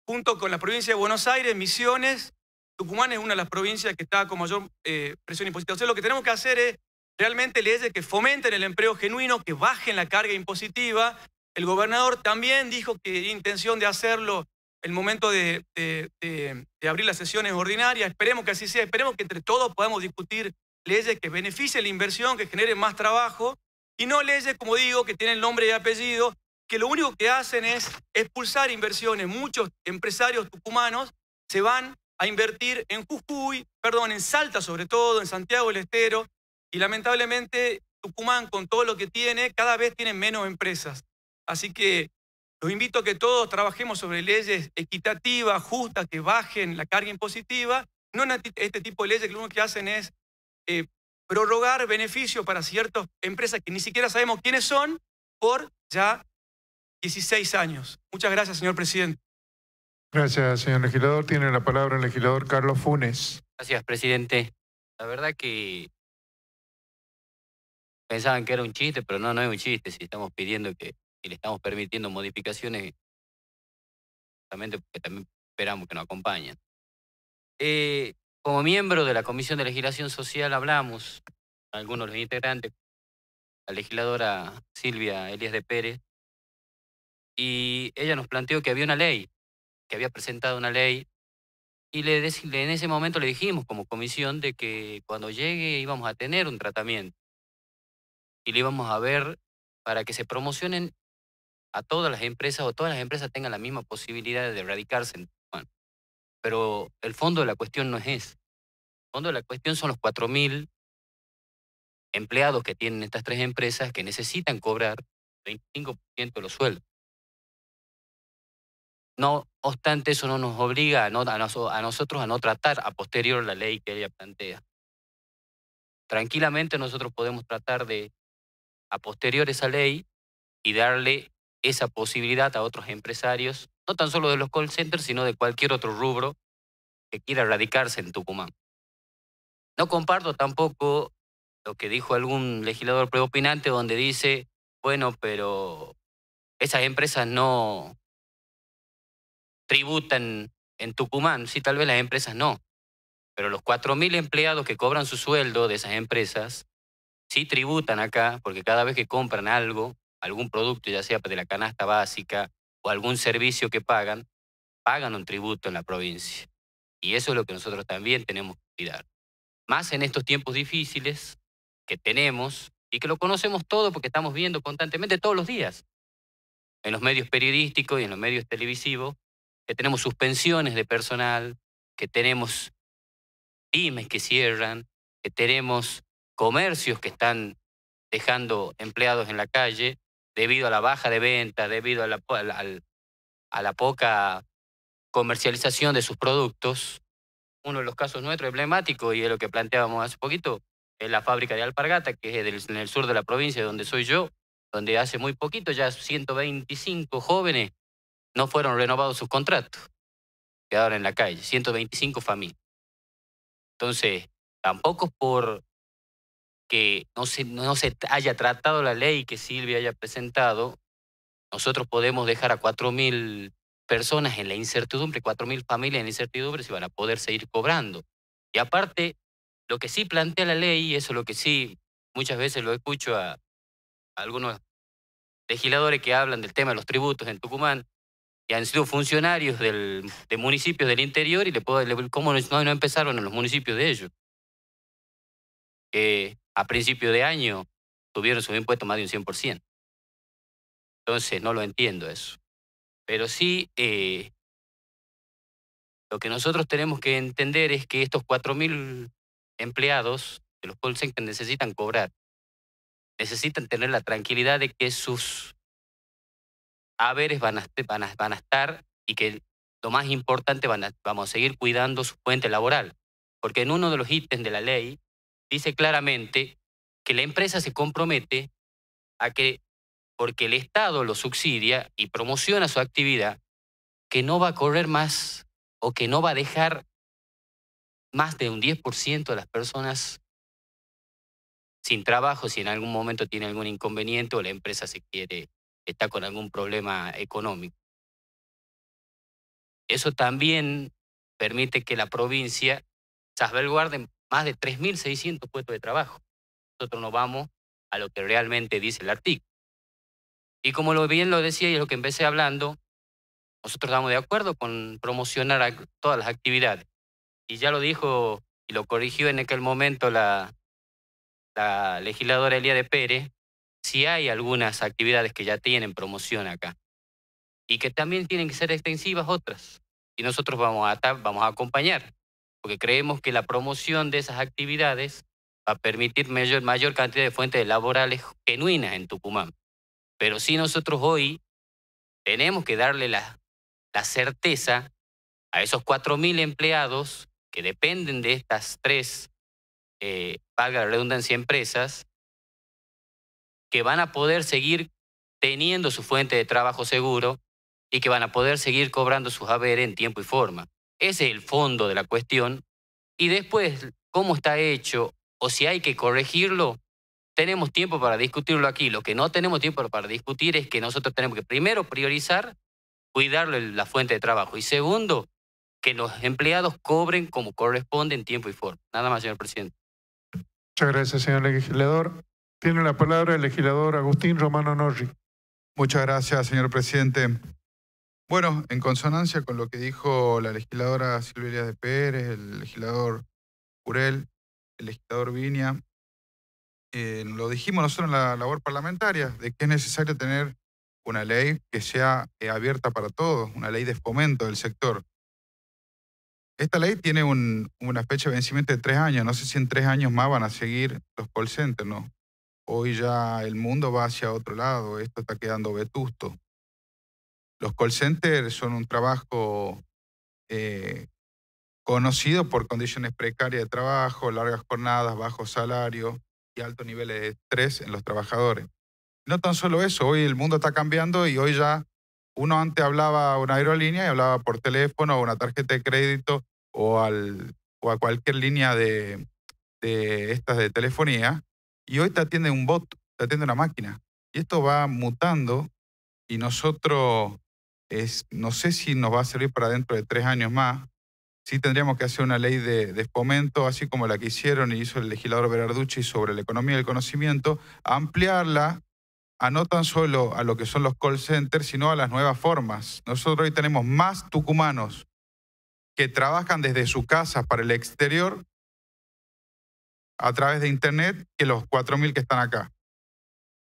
Junto con la provincia de Buenos Aires, Misiones, Tucumán es una de las provincias que está con mayor eh, presión impositiva. O sea, lo que tenemos que hacer es realmente leyes que fomenten el empleo genuino, que bajen la carga impositiva. El gobernador también dijo que intención de hacerlo el momento de, de, abrir las sesiones ordinarias. Esperemos que así sea, esperemos que entre todos podamos discutir leyes que beneficien la inversión, que generen más trabajo, y no leyes, como digo, que tienen nombre y apellido, que lo único que hacen es expulsar inversiones. Muchos empresarios tucumanos se van a invertir en Jujuy, perdón, en Salta sobre todo, en Santiago del Estero, y lamentablemente Tucumán, con todo lo que tiene, cada vez tiene menos empresas. Así que los invito a que todos trabajemos sobre leyes equitativas, justas, que bajen la carga impositiva, no este tipo de leyes que lo único que hacen es eh, prorrogar beneficios para ciertas empresas que ni siquiera sabemos quiénes son por ya 16 años. Muchas gracias, señor presidente. Gracias, señor legislador. Tiene la palabra el legislador Carlos Funes. Gracias, presidente. La verdad que pensaban que era un chiste, pero no, no es un chiste. Si estamos pidiendo que, y le estamos permitiendo modificaciones, justamente porque también esperamos que nos acompañen. Eh, como miembro de la Comisión de Legislación Social hablamos, algunos de los integrantes, la legisladora Silvia Elías de Pérez, y ella nos planteó que había una ley, que había presentado una ley, y en ese momento le dijimos como comisión de que cuando llegue íbamos a tener un tratamiento y le íbamos a ver para que se promocionen a todas las empresas o todas las empresas tengan la misma posibilidad de erradicarse. en Pero el fondo de la cuestión no es eso. El fondo de la cuestión son los 4.000 empleados que tienen estas tres empresas que necesitan cobrar 25% de los sueldos. No obstante, eso no nos obliga a, a, nosotros a no tratar a posterior la ley que ella plantea. Tranquilamente nosotros podemos tratar de a posterior esa ley y darle esa posibilidad a otros empresarios, no tan solo de los call centers, sino de cualquier otro rubro que quiera radicarse en Tucumán. No comparto tampoco lo que dijo algún legislador preopinante donde dice, bueno, pero esas empresas no tributan en Tucumán, sí, tal vez las empresas no, pero los 4.000 empleados que cobran su sueldo de esas empresas sí tributan acá, porque cada vez que compran algo, algún producto, ya sea de la canasta básica o algún servicio que pagan, pagan un tributo en la provincia. Y eso es lo que nosotros también tenemos que cuidar. Más en estos tiempos difíciles que tenemos y que lo conocemos todo porque estamos viendo constantemente todos los días en los medios periodísticos y en los medios televisivos, que tenemos suspensiones de personal, que tenemos pymes que cierran, que tenemos comercios que están dejando empleados en la calle debido a la baja de venta, debido a la, a poca comercialización de sus productos. Uno de los casos nuestros emblemático, y es lo que planteábamos hace poquito, es la fábrica de Alpargata, que es en el sur de la provincia donde soy yo, donde hace muy poquito ya 125 jóvenes no fueron renovados sus contratos, quedaron en la calle, 125 familias. Entonces, tampoco por que no se, no se haya tratado la ley que Silvia haya presentado, nosotros podemos dejar a 4.000 personas en la incertidumbre, 4.000 familias en la incertidumbre si van a poder seguir cobrando. Y aparte, lo que sí plantea la ley, y eso es lo que sí muchas veces lo escucho a, algunos legisladores que hablan del tema de los tributos en Tucumán, que han sido funcionarios del, de municipios del interior y le puedo, decir cómo no, no, empezaron en los municipios de ellos. Eh, a principio de año tuvieron su impuesto más de un 100%. Entonces, no lo entiendo eso. Pero sí, eh, lo que nosotros tenemos que entender es que estos 4.000 empleados de los call que necesitan cobrar, necesitan tener la tranquilidad de que sus haberes van a, van a, estar y que lo más importante van vamos a seguir cuidando su fuente laboral. Porque en uno de los ítems de la ley dice claramente que la empresa se compromete a que, porque el Estado lo subsidia y promociona su actividad, que no va a correr más o que no va a dejar más de un 10% de las personas sin trabajo, si en algún momento tiene algún inconveniente o la empresa se quiere, está con algún problema económico. Eso también permite que la provincia salvaguarde más de 3.600 puestos de trabajo. Nosotros nos vamos a lo que realmente dice el artículo. Y como lo bien lo decía y es lo que empecé hablando, nosotros estamos de acuerdo con promocionar todas las actividades. Y ya lo dijo y lo corrigió en aquel momento la, la legisladora Elía de Pérez, si hay algunas actividades que ya tienen promoción acá y que también tienen que ser extensivas otras. Y nosotros vamos a, vamos a acompañar porque creemos que la promoción de esas actividades va a permitir mayor, mayor cantidad de fuentes laborales genuinas en Tucumán. Pero si nosotros hoy tenemos que darle la, certeza a esos 4.000 empleados que dependen de estas tres, eh, la redundancia, empresas, que van a poder seguir teniendo su fuente de trabajo seguro y que van a poder seguir cobrando sus haberes en tiempo y forma. Ese es el fondo de la cuestión. Y después, cómo está hecho o si hay que corregirlo, tenemos tiempo para discutirlo aquí. Lo que no tenemos tiempo para discutir es que nosotros tenemos que primero priorizar, cuidar la fuente de trabajo. Y segundo, que los empleados cobren como corresponde en tiempo y forma. Nada más, señor presidente. Muchas gracias, señor legislador. Tiene la palabra el legislador Agustín Romano Norri. Muchas gracias, señor presidente. Bueno, en consonancia con lo que dijo la legisladora Silvia de Pérez, el legislador Purel, el legislador Viña, eh, lo dijimos nosotros en la labor parlamentaria, de que es necesario tener una ley que sea eh, abierta para todos, una ley de fomento del sector. Esta ley tiene una fecha de vencimiento de tres años, no sé si en tres años más van a seguir los call ¿no? Hoy ya el mundo va hacia otro lado, esto está quedando vetusto. Los call centers son un trabajo eh, conocido por condiciones precarias de trabajo, largas jornadas, bajos salarios y altos niveles de estrés en los trabajadores. No tan solo eso, hoy el mundo está cambiando y hoy ya uno antes hablaba a una aerolínea y hablaba por teléfono o una tarjeta de crédito o, al, o a cualquier línea de, de estas de telefonía y hoy te atiende un bot, te atiende una máquina. Y esto va mutando y nosotros no sé si nos va a servir para dentro de tres años más. si tendríamos que hacer una ley de, fomento, así como la que hicieron y hizo el legislador Berarducci sobre la economía del conocimiento, ampliarla a no tan solo a lo que son los call centers, sino a las nuevas formas. Nosotros hoy tenemos más tucumanos que trabajan desde su casa para el exterior a través de Internet que los 4.000 que están acá.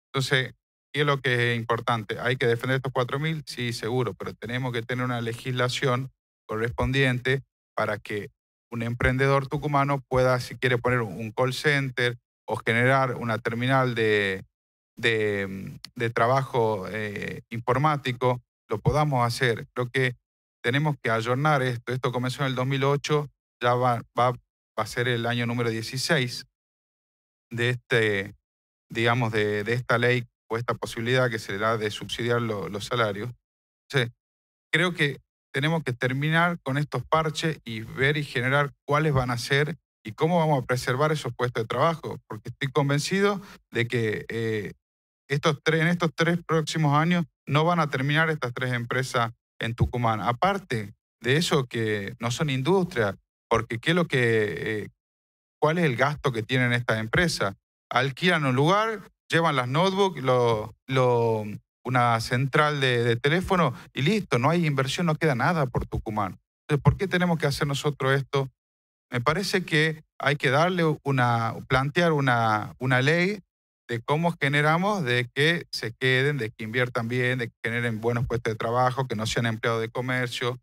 Entonces, y es lo que es importante. Hay que defender estos 4.000, sí, seguro, pero tenemos que tener una legislación correspondiente para que un emprendedor tucumano pueda, si quiere poner un call center o generar una terminal de, de, trabajo eh, informático, lo podamos hacer. Creo que tenemos que ayornar esto. Esto comenzó en el 2008, ya va, va, va a ser el año número 16 de, este, digamos, de, de esta ley esta posibilidad que se le da de subsidiar los salarios. creo que tenemos que terminar con estos parches y ver y generar cuáles van a ser y cómo vamos a preservar esos puestos de trabajo, porque estoy convencido de que eh, estos tres, en estos tres próximos años no van a terminar estas tres empresas en Tucumán. Aparte de eso que no son industrias, porque qué lo que, eh, cuál es el gasto que tienen estas empresas. Alquilan un lugar, llevan las notebooks, una central de, teléfono y listo, no hay inversión, no queda nada por Tucumán. Entonces, ¿por qué tenemos que hacer nosotros esto? Me parece que hay que darle una, plantear una, una ley de cómo generamos de que se queden, de que inviertan bien, de que generen buenos puestos de trabajo, que no sean empleados de comercio,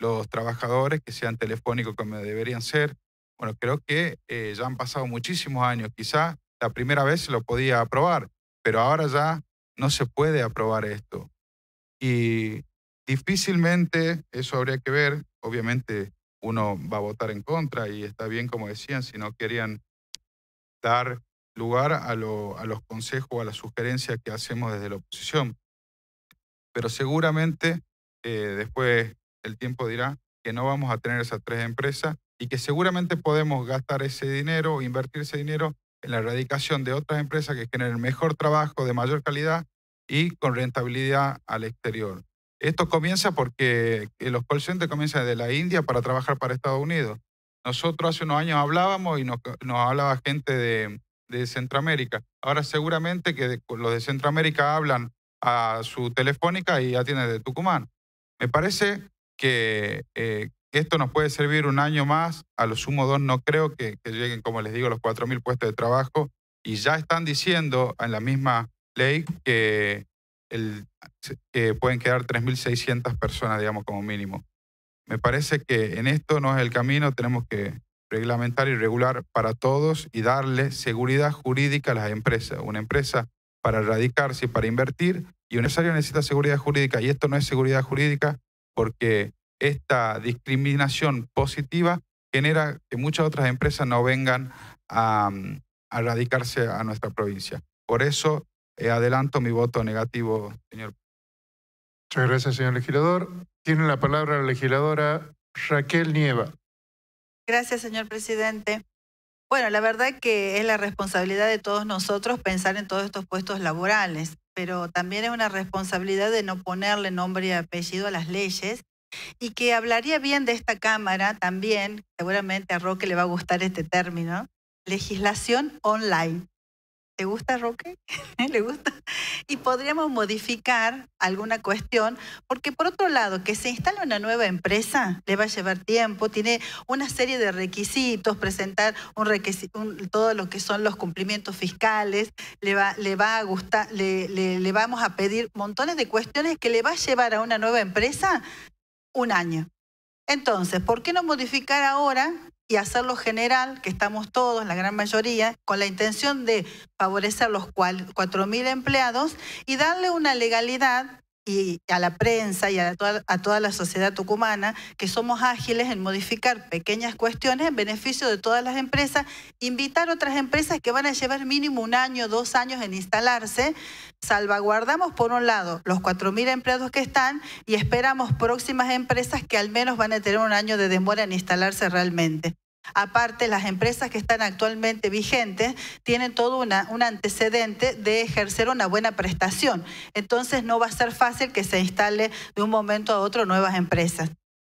los trabajadores que sean telefónicos como deberían ser. Bueno, creo que eh, ya han pasado muchísimos años. Quizá la primera vez se lo podía aprobar, pero ahora ya no se puede aprobar esto. Y difícilmente, eso habría que ver, obviamente uno va a votar en contra y está bien, como decían, si no querían dar lugar a, los consejos, a las sugerencias que hacemos desde la oposición. Pero seguramente eh, después el tiempo dirá que no vamos a tener esas tres empresas y que seguramente podemos gastar ese dinero, invertir ese dinero en la erradicación de otras empresas que generen mejor trabajo, de mayor calidad y con rentabilidad al exterior. Esto comienza porque los call centers comienzan desde la India para trabajar para Estados Unidos. Nosotros hace unos años hablábamos y nos, hablaba gente de, Centroamérica. Ahora seguramente que los de Centroamérica hablan a su telefónica y ya tiene de Tucumán. Me parece que eh, esto nos puede servir un año más, a lo sumo dos no creo que, lleguen, como les digo, los 4.000 puestos de trabajo, y ya están diciendo en la misma ley que, el, que pueden quedar 3.600 personas, digamos, como mínimo. Me parece que en esto no es el camino, tenemos que reglamentar y regular para todos y darle seguridad jurídica a las empresas. Una empresa para radicarse y para invertir, y un empresario necesita seguridad jurídica, y esto no es seguridad jurídica porque esta discriminación positiva genera que muchas otras empresas no vengan a, mm, radicarse a nuestra provincia. Por eso eh, adelanto mi voto negativo, señor. Muchas gracias, señor legislador. Tiene la palabra la legisladora Raquel Nieva. Gracias, señor presidente. Bueno, la verdad que es la responsabilidad de todos nosotros pensar en todos estos puestos laborales, pero también es una responsabilidad de no ponerle nombre y apellido a las leyes y que hablaría bien de esta Cámara también, seguramente a Roque le va a gustar este término, legislación online. ¿Te gusta, Roque? ¿Le gusta? Y podríamos modificar alguna cuestión, porque por otro lado, que se instale una nueva empresa le va a llevar tiempo, tiene una serie de requisitos, presentar un, requisito, todo lo que son los cumplimientos fiscales, le va, le va a gustar, le, le vamos a pedir montones de cuestiones que le va a llevar a una nueva empresa un año. Entonces, ¿por qué no modificar ahora y hacerlo general, que estamos todos, la gran mayoría, con la intención de favorecer los 4.000 empleados y darle una legalidad y a la prensa y a toda, a toda la sociedad tucumana que somos ágiles en modificar pequeñas cuestiones en beneficio de todas las empresas, invitar otras empresas que van a llevar mínimo un año, dos años en instalarse, salvaguardamos por un lado los 4.000 empleados que están y esperamos próximas empresas que al menos van a tener un año de demora en instalarse realmente. Aparte, las empresas que están actualmente vigentes tienen todo un antecedente de ejercer una buena prestación. Entonces, no va a ser fácil que se instale de un momento a otro nuevas empresas.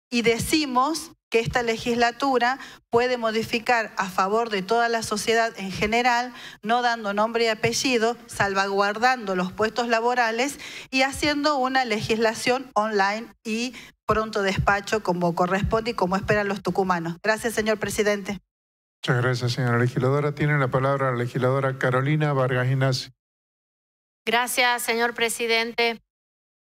Y decimos que esta legislatura puede modificar a favor de toda la sociedad en general, no dando nombre y apellido, salvaguardando los puestos laborales y haciendo una legislación online y pronto despacho como corresponde y como esperan los tucumanos. Gracias, señor presidente. Muchas gracias, señora legisladora. Tiene la palabra la legisladora Carolina Vargas Ignacio. Gracias, señor presidente.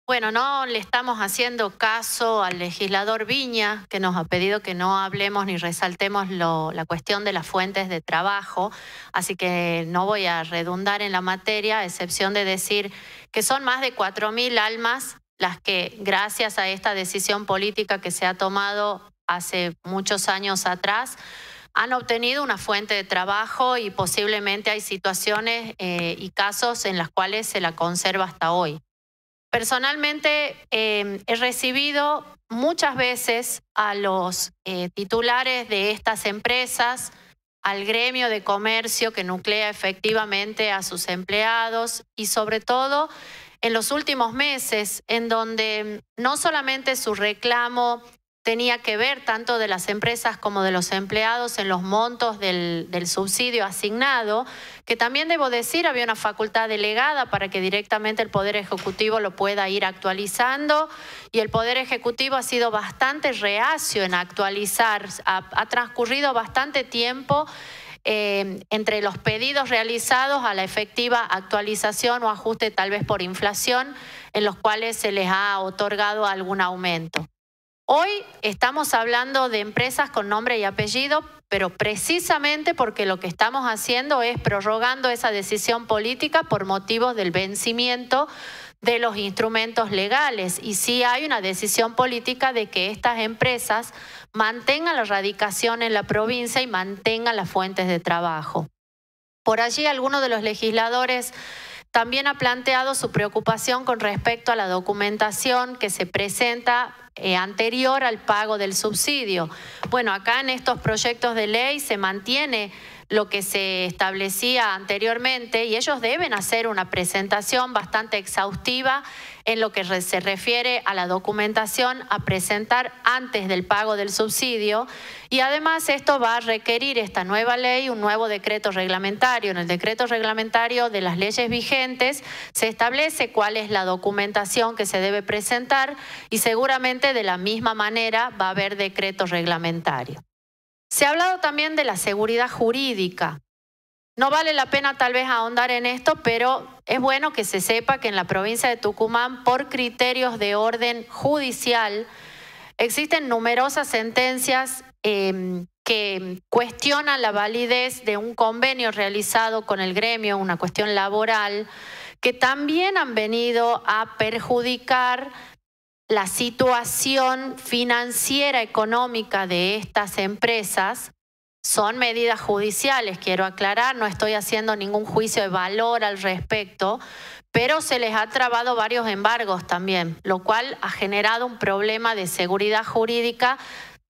Bueno, no le estamos haciendo caso al legislador Viña, que nos ha pedido que no hablemos ni resaltemos la cuestión de las fuentes de trabajo, así que no voy a redundar en la materia, a excepción de decir que son más de cuatro mil almas las que gracias a esta decisión política que se ha tomado hace muchos años atrás, han obtenido una fuente de trabajo y posiblemente hay situaciones eh, y casos en las cuales se la conserva hasta hoy. Personalmente em, he recibido muchas veces a los eh, titulares de estas empresas, al gremio de comercio que nuclea efectivamente a sus empleados y sobre todo en los últimos meses, en donde no solamente su reclamo tenía que ver tanto de las empresas como de los empleados en los montos del, subsidio asignado, que también debo decir había una facultad delegada para que directamente el Poder Ejecutivo lo pueda ir actualizando y el Poder Ejecutivo ha sido bastante reacio en actualizar, ha transcurrido bastante tiempo Em, entre los pedidos realizados a la efectiva actualización o ajuste tal vez por inflación, en los cuales se les ha otorgado algún aumento. Hoy estamos hablando de empresas con nombre y apellido, pero precisamente porque lo que estamos haciendo es prorrogando esa decisión política por motivos del vencimiento de los instrumentos legales y si hay una decisión política de que estas empresas mantengan la radicación en la provincia y mantengan las fuentes de trabajo. Por allí algunos de los legisladores también ha planteado su preocupación con respecto a la documentación que se presenta eh, anterior al pago del subsidio. Bueno, acá en estos proyectos de ley se mantiene lo que se establecía anteriormente y ellos deben hacer una presentación bastante exhaustiva en lo que se refiere a la documentación a presentar antes del pago del subsidio y además esto va a requerir esta nueva ley un nuevo decreto reglamentario. En el decreto reglamentario de las leyes vigentes se establece cuál es la documentación que se debe presentar y seguramente de la misma manera va a haber decreto reglamentario. Se ha hablado también de la seguridad jurídica. No vale la pena tal vez ahondar en esto, pero es bueno que se sepa que en la provincia de Tucumán, por criterios de orden judicial, existen numerosas sentencias em, que cuestionan la validez de un convenio realizado con el gremio, una cuestión laboral, que también han venido a perjudicar la situación financiera económica de estas empresas son medidas judiciales, quiero aclarar, no estoy haciendo ningún juicio de valor al respecto, pero se les ha trabado varios embargos también, lo cual ha generado un problema de seguridad jurídica,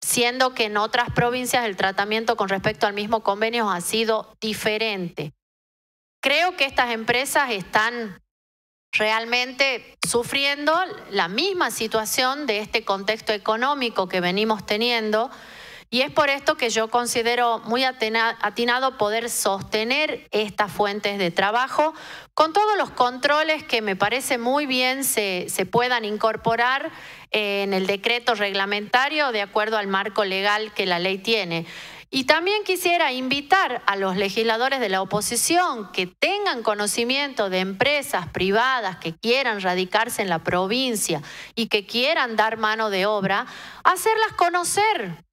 siendo que en otras provincias el tratamiento con respecto al mismo convenio ha sido diferente. Creo que estas empresas están realmente sufriendo la misma situación de este contexto económico que venimos teniendo. Y es por esto que yo considero muy atinado poder sostener estas fuentes de trabajo con todos los controles que me parece muy bien se, puedan incorporar eh, en el decreto reglamentario de acuerdo al marco legal que la ley tiene. Y también quisiera invitar a los legisladores de la oposición que tengan conocimiento de empresas privadas que quieran radicarse en la provincia y que quieran dar mano de obra, hacerlas conocer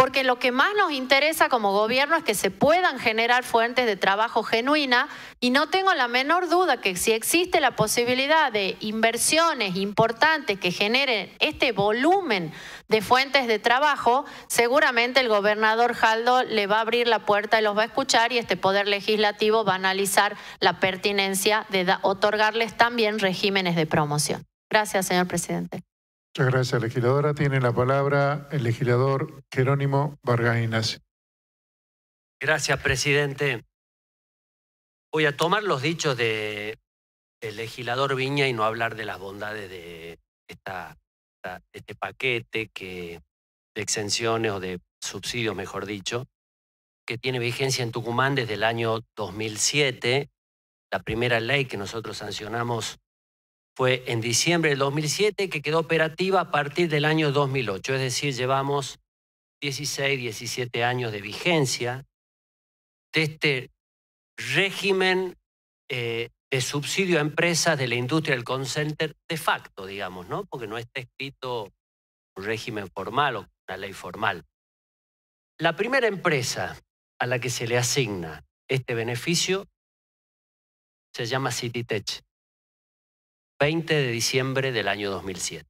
porque lo que más nos interesa como gobierno es que se puedan generar fuentes de trabajo genuina y no tengo la menor duda que si existe la posibilidad de inversiones importantes que generen este volumen de fuentes de trabajo, seguramente el gobernador Jaldo le va a abrir la puerta y los va a escuchar y este poder legislativo va a analizar la pertinencia de otorgarles también regímenes de promoción. Gracias, señor presidente. Muchas gracias, legisladora. Tiene la palabra el legislador Jerónimo Vargas Gracias, presidente. Voy a tomar los dichos del el legislador Viña y no hablar de las bondades de este paquete que, de exenciones o de subsidios, mejor dicho, que tiene vigencia en Tucumán desde el año 2007. La primera ley que nosotros sancionamos fue en diciembre del 2007 que quedó operativa a partir del año 2008, es decir, llevamos 16, 17 años de vigencia de este régimen eh, de subsidio a empresas de la industria del call de facto, digamos, ¿no? Porque no está escrito un régimen formal o una ley formal. La primera empresa a la que se le asigna este beneficio se llama CityTech. 20 de diciembre del año 2007.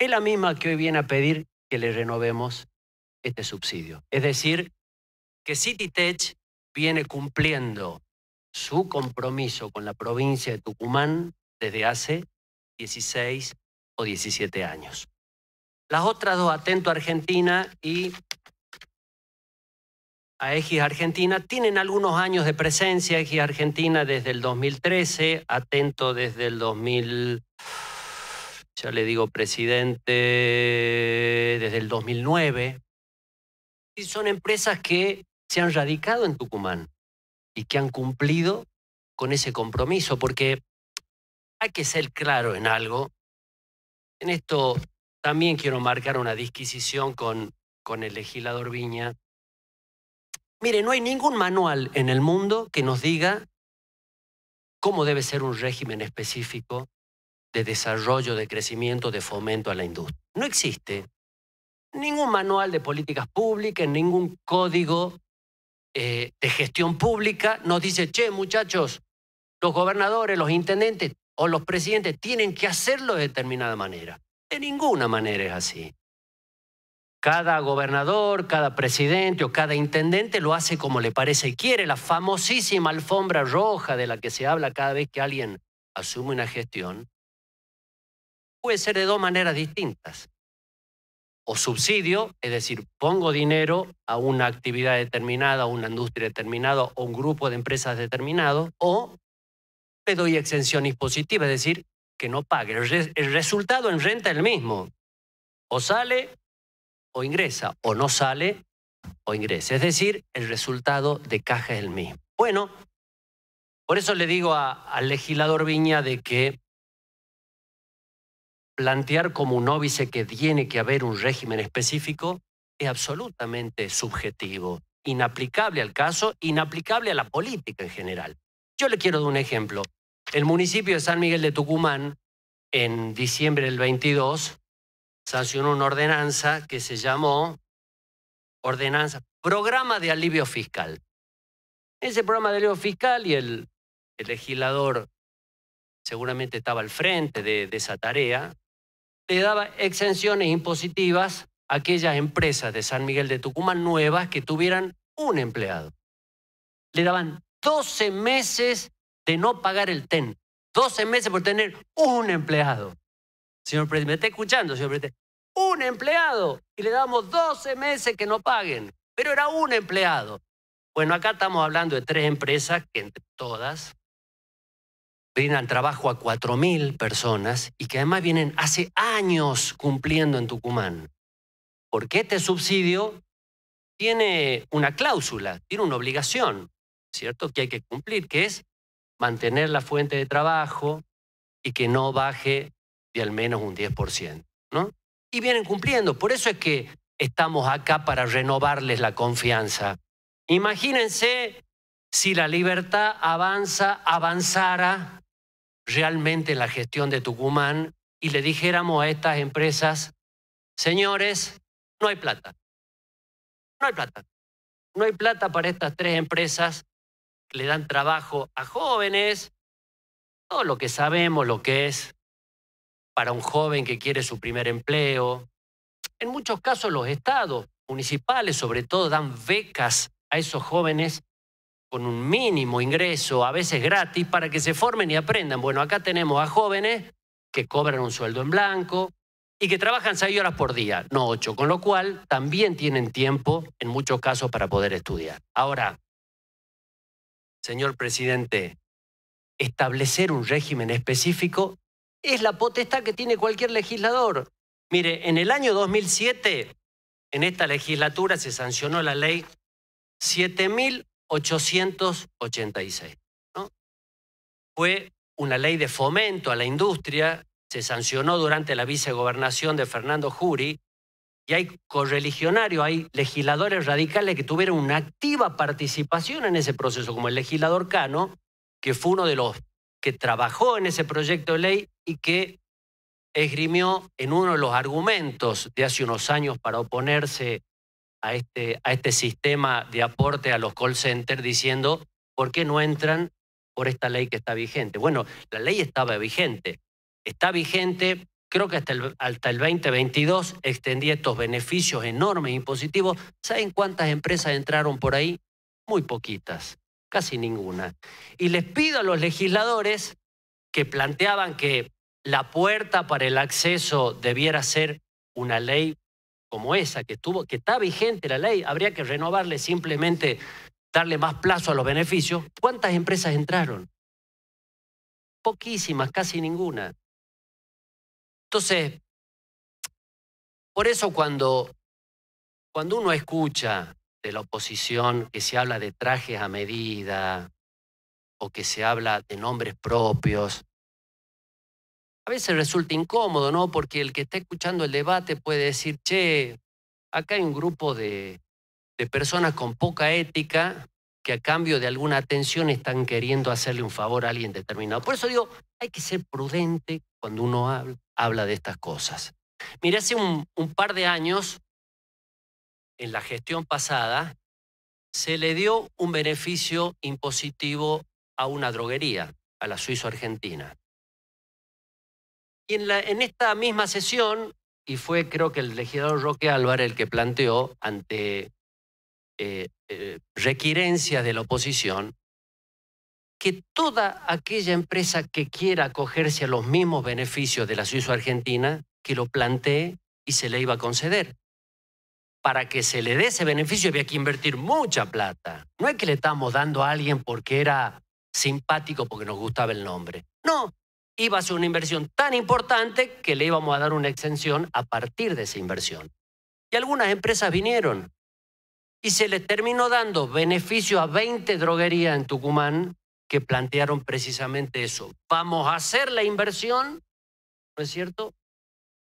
Es la misma que hoy viene a pedir que le renovemos este subsidio. Es decir, que CityTech viene cumpliendo su compromiso con la provincia de Tucumán desde hace 16 o 17 años. Las otras dos, Atento Argentina y a X Argentina tienen algunos años de presencia, X Argentina desde el 2013, Atento desde el 2000, ya le digo presidente, desde el 2009. Y son empresas que se han radicado en Tucumán y que han cumplido con ese compromiso, porque hay que ser claro en algo. En esto también quiero marcar una disquisición con, con el legislador Viña Mire, no hay ningún manual en el mundo que nos diga cómo debe ser un régimen específico de desarrollo, de crecimiento, de fomento a la industria. No existe ningún manual de políticas públicas, ningún código eh, de gestión pública nos dice, che, muchachos, los gobernadores, los intendentes o los presidentes tienen que hacerlo de determinada manera. De ninguna manera es así. Cada gobernador, cada presidente o cada intendente lo hace como le parece y quiere, la famosísima alfombra roja de la que se habla cada vez que alguien asume una gestión, puede ser de dos maneras distintas. O subsidio, es decir, pongo dinero a una actividad determinada, a una industria determinada o un grupo de empresas determinado, o le doy exención impositiva, es decir, que no pague. El, el resultado en renta es el mismo. O sale o ingresa, o no sale o ingresa. Es decir, el resultado de caja es el mismo. Bueno, por eso le digo al legislador Viña de que plantear como un óbice que tiene que haber un régimen específico es absolutamente subjetivo, inaplicable al caso, inaplicable a la política en general. Yo le quiero dar un ejemplo. El municipio de San Miguel de Tucumán, en diciembre del 22, sancionó una ordenanza que se llamó Ordenanza, Programa de Alivio Fiscal. Ese programa de alivio fiscal y el, legislador seguramente estaba al frente de, de esa tarea, le daba exenciones impositivas a aquellas empresas de San Miguel de Tucumán nuevas que tuvieran un empleado. Le daban 12 meses de no pagar el TEN. 12 meses por tener un empleado. Señor Presidente, me está escuchando, señor Presidente. Un empleado y le damos 12 meses que no paguen, pero era un empleado. Bueno, acá estamos hablando de tres empresas que entre todas brindan trabajo a 4.000 personas y que además vienen hace años cumpliendo en Tucumán. Porque este subsidio tiene una cláusula, tiene una obligación, ¿cierto? Que hay que cumplir, que es mantener la fuente de trabajo y que no baje de al menos un 10%. ¿no? Y vienen cumpliendo. Por eso es que estamos acá para renovarles la confianza. Imagínense si la libertad avanza, avanzara realmente en la gestión de Tucumán y le dijéramos a estas empresas, señores, no hay plata. No hay plata. No hay plata para estas tres empresas que le dan trabajo a jóvenes, todo lo que sabemos lo que es para un joven que quiere su primer empleo. En muchos casos los estados municipales sobre todo dan becas a esos jóvenes con un mínimo ingreso, a veces gratis, para que se formen y aprendan. Bueno, acá tenemos a jóvenes que cobran un sueldo en blanco y que trabajan seis horas por día, no ocho, con lo cual también tienen tiempo en muchos casos para poder estudiar. Ahora, señor presidente, establecer un régimen específico es la potestad que tiene cualquier legislador. Mire, en el año 2007, en esta legislatura se sancionó la ley 7.886. Fue una ley de fomento a la industria, se sancionó durante la vicegobernación de Fernando Juri, y hay correligionarios, hay legisladores radicales que tuvieron una activa participación en ese proceso, como el legislador Cano, que fue uno de los que trabajó en ese proyecto de ley y que esgrimió en uno de los argumentos de hace unos años para oponerse a este, a este sistema de aporte a los call centers, diciendo, ¿por qué no entran por esta ley que está vigente? Bueno, la ley estaba vigente, está vigente, creo que hasta el, hasta el 2022 extendía estos beneficios enormes impositivos. ¿Saben cuántas empresas entraron por ahí? Muy poquitas casi ninguna. Y les pido a los legisladores que planteaban que la puerta para el acceso debiera ser una ley como esa que estuvo, que está vigente la ley, habría que renovarle simplemente darle más plazo a los beneficios. ¿Cuántas empresas entraron? Poquísimas, casi ninguna. Entonces, por eso cuando, cuando uno escucha de la oposición que se habla de trajes a medida o que se habla de nombres propios. A veces resulta incómodo, ¿no? Porque el que está escuchando el debate puede decir, che, acá hay un grupo de, personas con poca ética que a cambio de alguna atención están queriendo hacerle un favor a alguien determinado. Por eso digo, hay que ser prudente cuando uno habla, de estas cosas. Mira, hace un par de años en la gestión pasada, se le dio un beneficio impositivo a una droguería, a la suizo-argentina. Y en, la, en esta misma sesión, y fue creo que el legislador Roque Álvarez el que planteó ante eh, eh de la oposición, que toda aquella empresa que quiera acogerse a los mismos beneficios de la Suizo Argentina, que lo plantee y se le iba a conceder para que se le dé ese beneficio había que invertir mucha plata. No es que le estábamos dando a alguien porque era simpático, porque nos gustaba el nombre. No, iba a ser una inversión tan importante que le íbamos a dar una exención a partir de esa inversión. Y algunas empresas vinieron y se le terminó dando beneficio a 20 droguerías en Tucumán que plantearon precisamente eso. Vamos a hacer la inversión, ¿no es cierto?,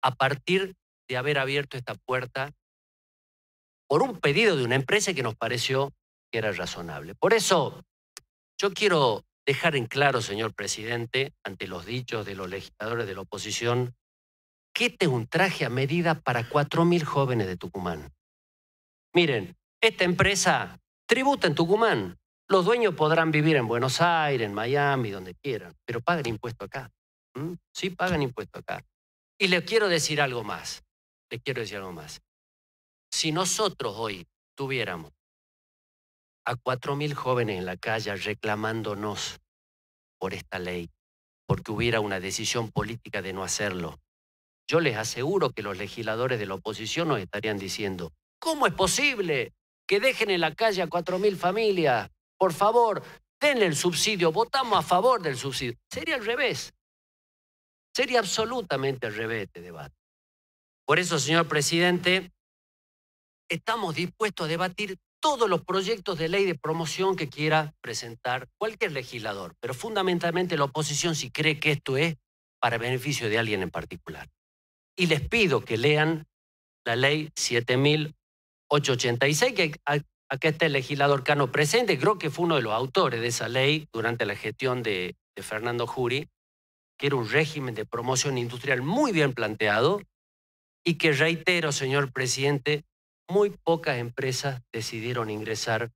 a partir de haber abierto esta puerta por un pedido de una empresa que nos pareció que era razonable. Por eso, yo quiero dejar en claro, señor presidente, ante los dichos de los legisladores de la oposición, que te este un traje a medida para 4.000 jóvenes de Tucumán. Miren, esta empresa tributa en Tucumán. Los dueños podrán vivir en Buenos Aires, en Miami, donde quieran, pero pagan impuesto acá. Sí, pagan impuesto acá. Y le quiero decir algo más. Le quiero decir algo más. Si nosotros hoy tuviéramos a cuatro mil jóvenes en la calle reclamándonos por esta ley, porque hubiera una decisión política de no hacerlo, yo les aseguro que los legisladores de la oposición nos estarían diciendo, ¿cómo es posible que dejen en la calle a cuatro mil familias? Por favor, denle el subsidio, votamos a favor del subsidio. Sería al revés. Sería absolutamente al revés este debate. Por eso, señor presidente, estamos dispuestos a debatir todos los proyectos de ley de promoción que quiera presentar cualquier legislador, pero fundamentalmente la oposición si cree que esto es para beneficio de alguien en particular. Y les pido que lean la ley 7886, que acá está el legislador Cano presente, creo que fue uno de los autores de esa ley durante la gestión de, Fernando Jury, que era un régimen de promoción industrial muy bien planteado y que, reitero, señor presidente, muy pocas empresas decidieron ingresar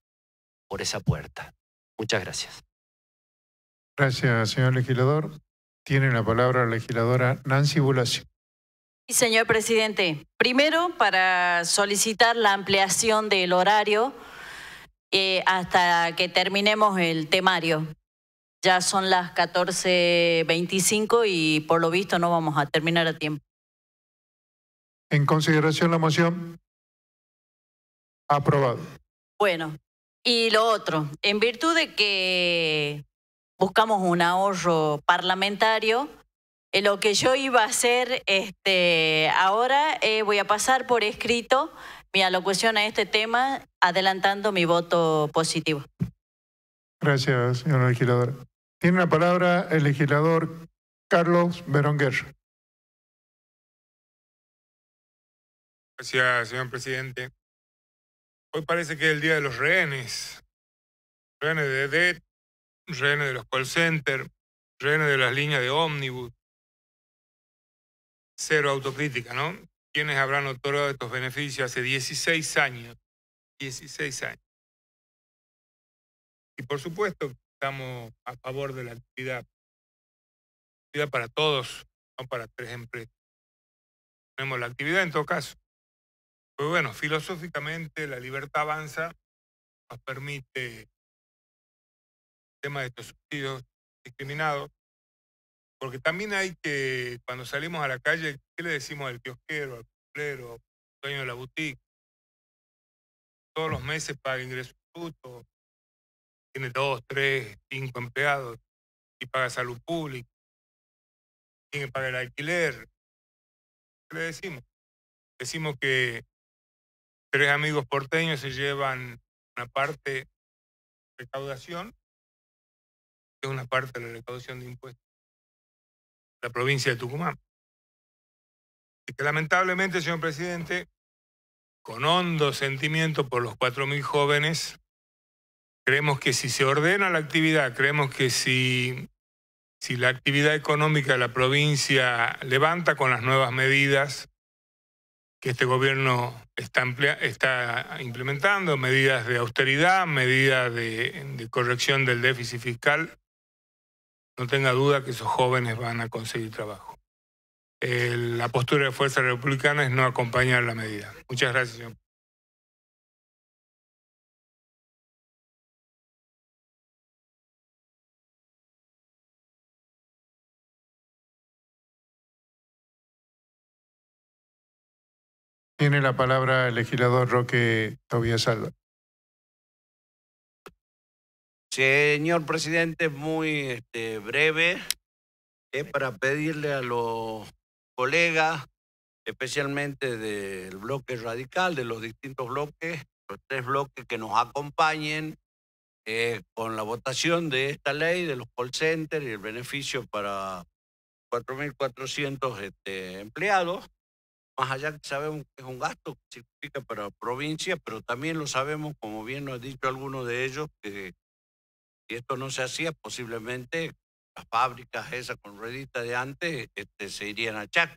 por esa puerta. Muchas gracias. Gracias, señor legislador. Tiene la palabra la legisladora Nancy Bulacio. señor presidente. Primero, para solicitar la ampliación del horario eh, hasta que terminemos el temario. Ya son las 14.25 y por lo visto no vamos a terminar a tiempo. En consideración la moción. Aprobado. Bueno, y lo otro, en virtud de que buscamos un ahorro parlamentario, eh, lo que yo iba a hacer este, ahora, eh, voy a pasar por escrito mi alocución a este tema, adelantando mi voto positivo. Gracias, señor legislador. Tiene la palabra el legislador Carlos Beronguer. Gracias, señor presidente. Hoy parece que es el día de los rehenes. Rehenes de EDET, rehenes de los call center, rehenes de las líneas de ómnibus. Cero autocrítica, ¿no? ¿Quiénes habrán otorgado estos beneficios hace 16 años? 16 años. Y por supuesto estamos a favor de la actividad. Actividad para todos, no para tres empresas. Tenemos la actividad en todo caso. Pues bueno, filosóficamente la libertad avanza, nos permite el tema de estos subsidios discriminados, porque también hay que, cuando salimos a la calle, ¿qué le decimos al kiosquero, al cumplero, al dueño de la boutique? Todos los meses paga ingresos brutos, tiene dos, tres, cinco empleados y paga salud pública, tiene que pagar el alquiler. ¿Qué le decimos? Decimos que tres amigos porteños se llevan una parte de recaudación, que es una parte de la recaudación de impuestos, la provincia de Tucumán. Y que lamentablemente, señor presidente, con hondo sentimiento por los 4.000 jóvenes, creemos que si se ordena la actividad, creemos que si, si la actividad económica de la provincia levanta con las nuevas medidas, que este gobierno está, implementando, medidas de austeridad, medidas de, corrección del déficit fiscal, no tenga duda que esos jóvenes van a conseguir trabajo. la postura de Fuerza Republicana es no acompañar la medida. Muchas gracias, señor. Tiene la palabra el legislador Roque Tobías Salva. Señor presidente, muy este, breve, es eh, para pedirle a los colegas, especialmente del bloque radical, de los distintos bloques, los tres bloques que nos acompañen eh, con la votación de esta ley de los call centers y el beneficio para 4.400 este, empleados más allá que sabemos que es un gasto que significa para la provincia, pero también lo sabemos, como bien nos ha dicho alguno de ellos, que si esto no se hacía, posiblemente las fábricas esas con rueditas de antes este, se irían a Chaco.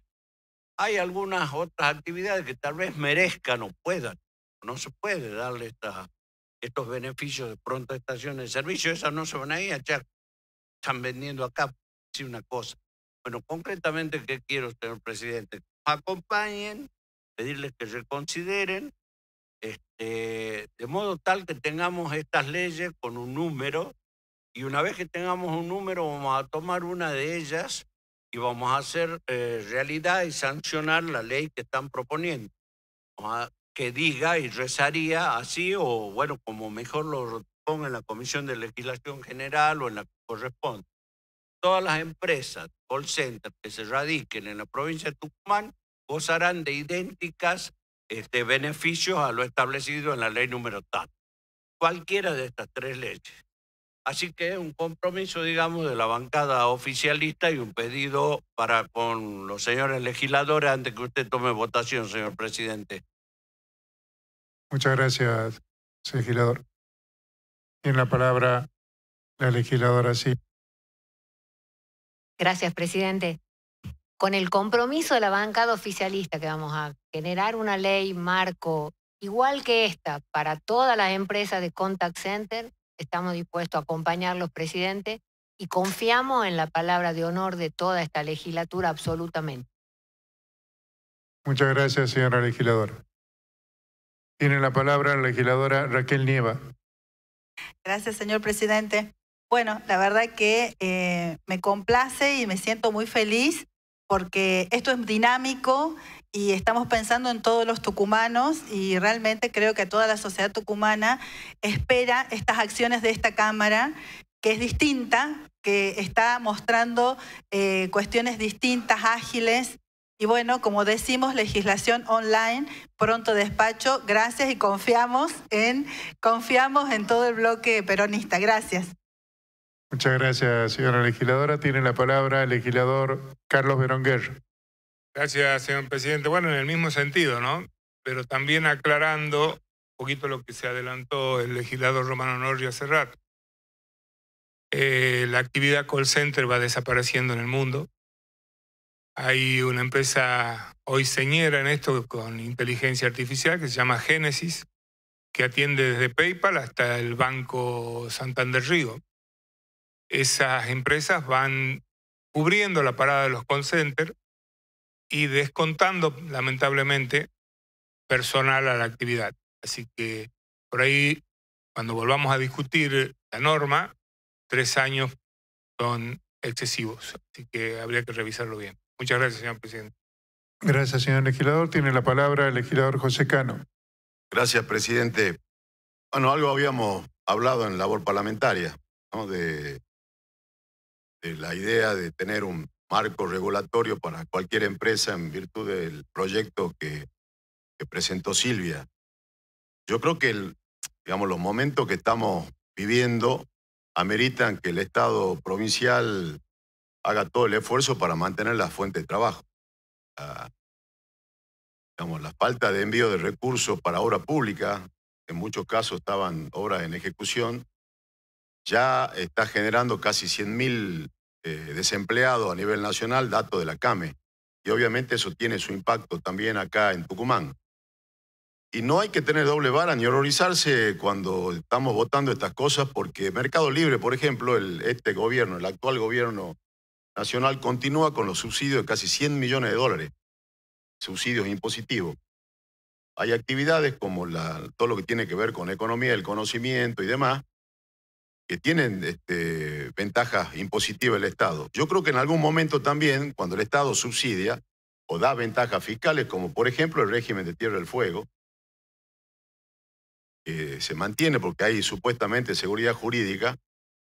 Hay algunas otras actividades que tal vez merezcan o puedan. No se puede darle estas estos beneficios de pronto estación de servicio, esas no se van a ir a Chaco. Están vendiendo acá, sí, una cosa. Bueno, concretamente, ¿qué quiero, señor presidente? acompañen, pedirles que reconsideren, este, de modo tal que tengamos estas leyes con un número y una vez que tengamos un número vamos a tomar una de ellas y vamos a hacer eh, realidad y sancionar la ley que están proponiendo. que diga y rezaría así o bueno, como mejor lo ponga en la Comisión de Legislación General o en la que corresponde. Todas las empresas, call center, que se radiquen en la provincia de Tucumán gozarán de idénticas este, beneficios a lo establecido en la ley número tal. Cualquiera de estas tres leyes. Así que es un compromiso, digamos, de la bancada oficialista y un pedido para con los señores legisladores antes que usted tome votación, señor presidente. Muchas gracias, legislador. Tiene la palabra la legisladora, sí. Gracias, presidente con el compromiso de la bancada oficialista que vamos a generar una ley marco igual que esta para todas las empresas de contact center, estamos dispuestos a acompañar los presidentes y confiamos en la palabra de honor de toda esta legislatura absolutamente. Muchas gracias, señora legisladora. Tiene la palabra la legisladora Raquel Nieva. Gracias, señor presidente. Bueno, la verdad que eh, me complace y me siento muy feliz porque esto es dinámico y estamos pensando en todos los tucumanos y realmente creo que toda la sociedad tucumana espera estas acciones de esta Cámara que es distinta, que está mostrando eh, cuestiones distintas, ágiles. Y bueno, como decimos, legislación online, pronto despacho. Gracias y confiamos en, confiamos en todo el bloque peronista. Gracias. Muchas gracias, señora legisladora. Tiene la palabra el legislador Carlos Beronguer. Gracias, señor presidente. Bueno, en el mismo sentido, ¿no? Pero también aclarando un poquito lo que se adelantó el legislador Romano Norri hace rato. Eh, la actividad call center va desapareciendo en el mundo. Hay una empresa hoy señera en esto con inteligencia artificial que se llama Génesis, que atiende desde PayPal hasta el Banco Santander Río esas empresas van cubriendo la parada de los call centers y descontando, lamentablemente, personal a la actividad. Así que por ahí, cuando volvamos a discutir la norma, tres años son excesivos. Así que habría que revisarlo bien. Muchas gracias, señor presidente. Gracias, señor legislador. Tiene la palabra el legislador José Cano. Gracias, presidente. Bueno, algo habíamos hablado en labor parlamentaria, ¿no? de la idea de tener un marco regulatorio para cualquier empresa en virtud del proyecto que, presentó Silvia. Yo creo que digamos, los momentos que estamos viviendo ameritan que el Estado provincial haga todo el esfuerzo para mantener la fuente de trabajo. Ah, digamos, la falta de envío de recursos para obra pública, en muchos casos estaban obras en ejecución, ya está generando casi 100.000 eh, desempleados a nivel nacional, dato de la CAME. Y obviamente eso tiene su impacto también acá en Tucumán. Y no hay que tener doble vara ni horrorizarse cuando estamos votando estas cosas, porque Mercado Libre, por ejemplo, este gobierno, el actual gobierno nacional, continúa con los subsidios de casi 100 millones de dólares, subsidios impositivos. Hay actividades como todo lo que tiene que ver con economía, el conocimiento y demás, que tienen este, ventajas impositivas el Estado. Yo creo que en algún momento también, cuando el Estado subsidia o da ventajas fiscales, como por ejemplo el régimen de Tierra del Fuego, que eh, se mantiene porque hay supuestamente seguridad jurídica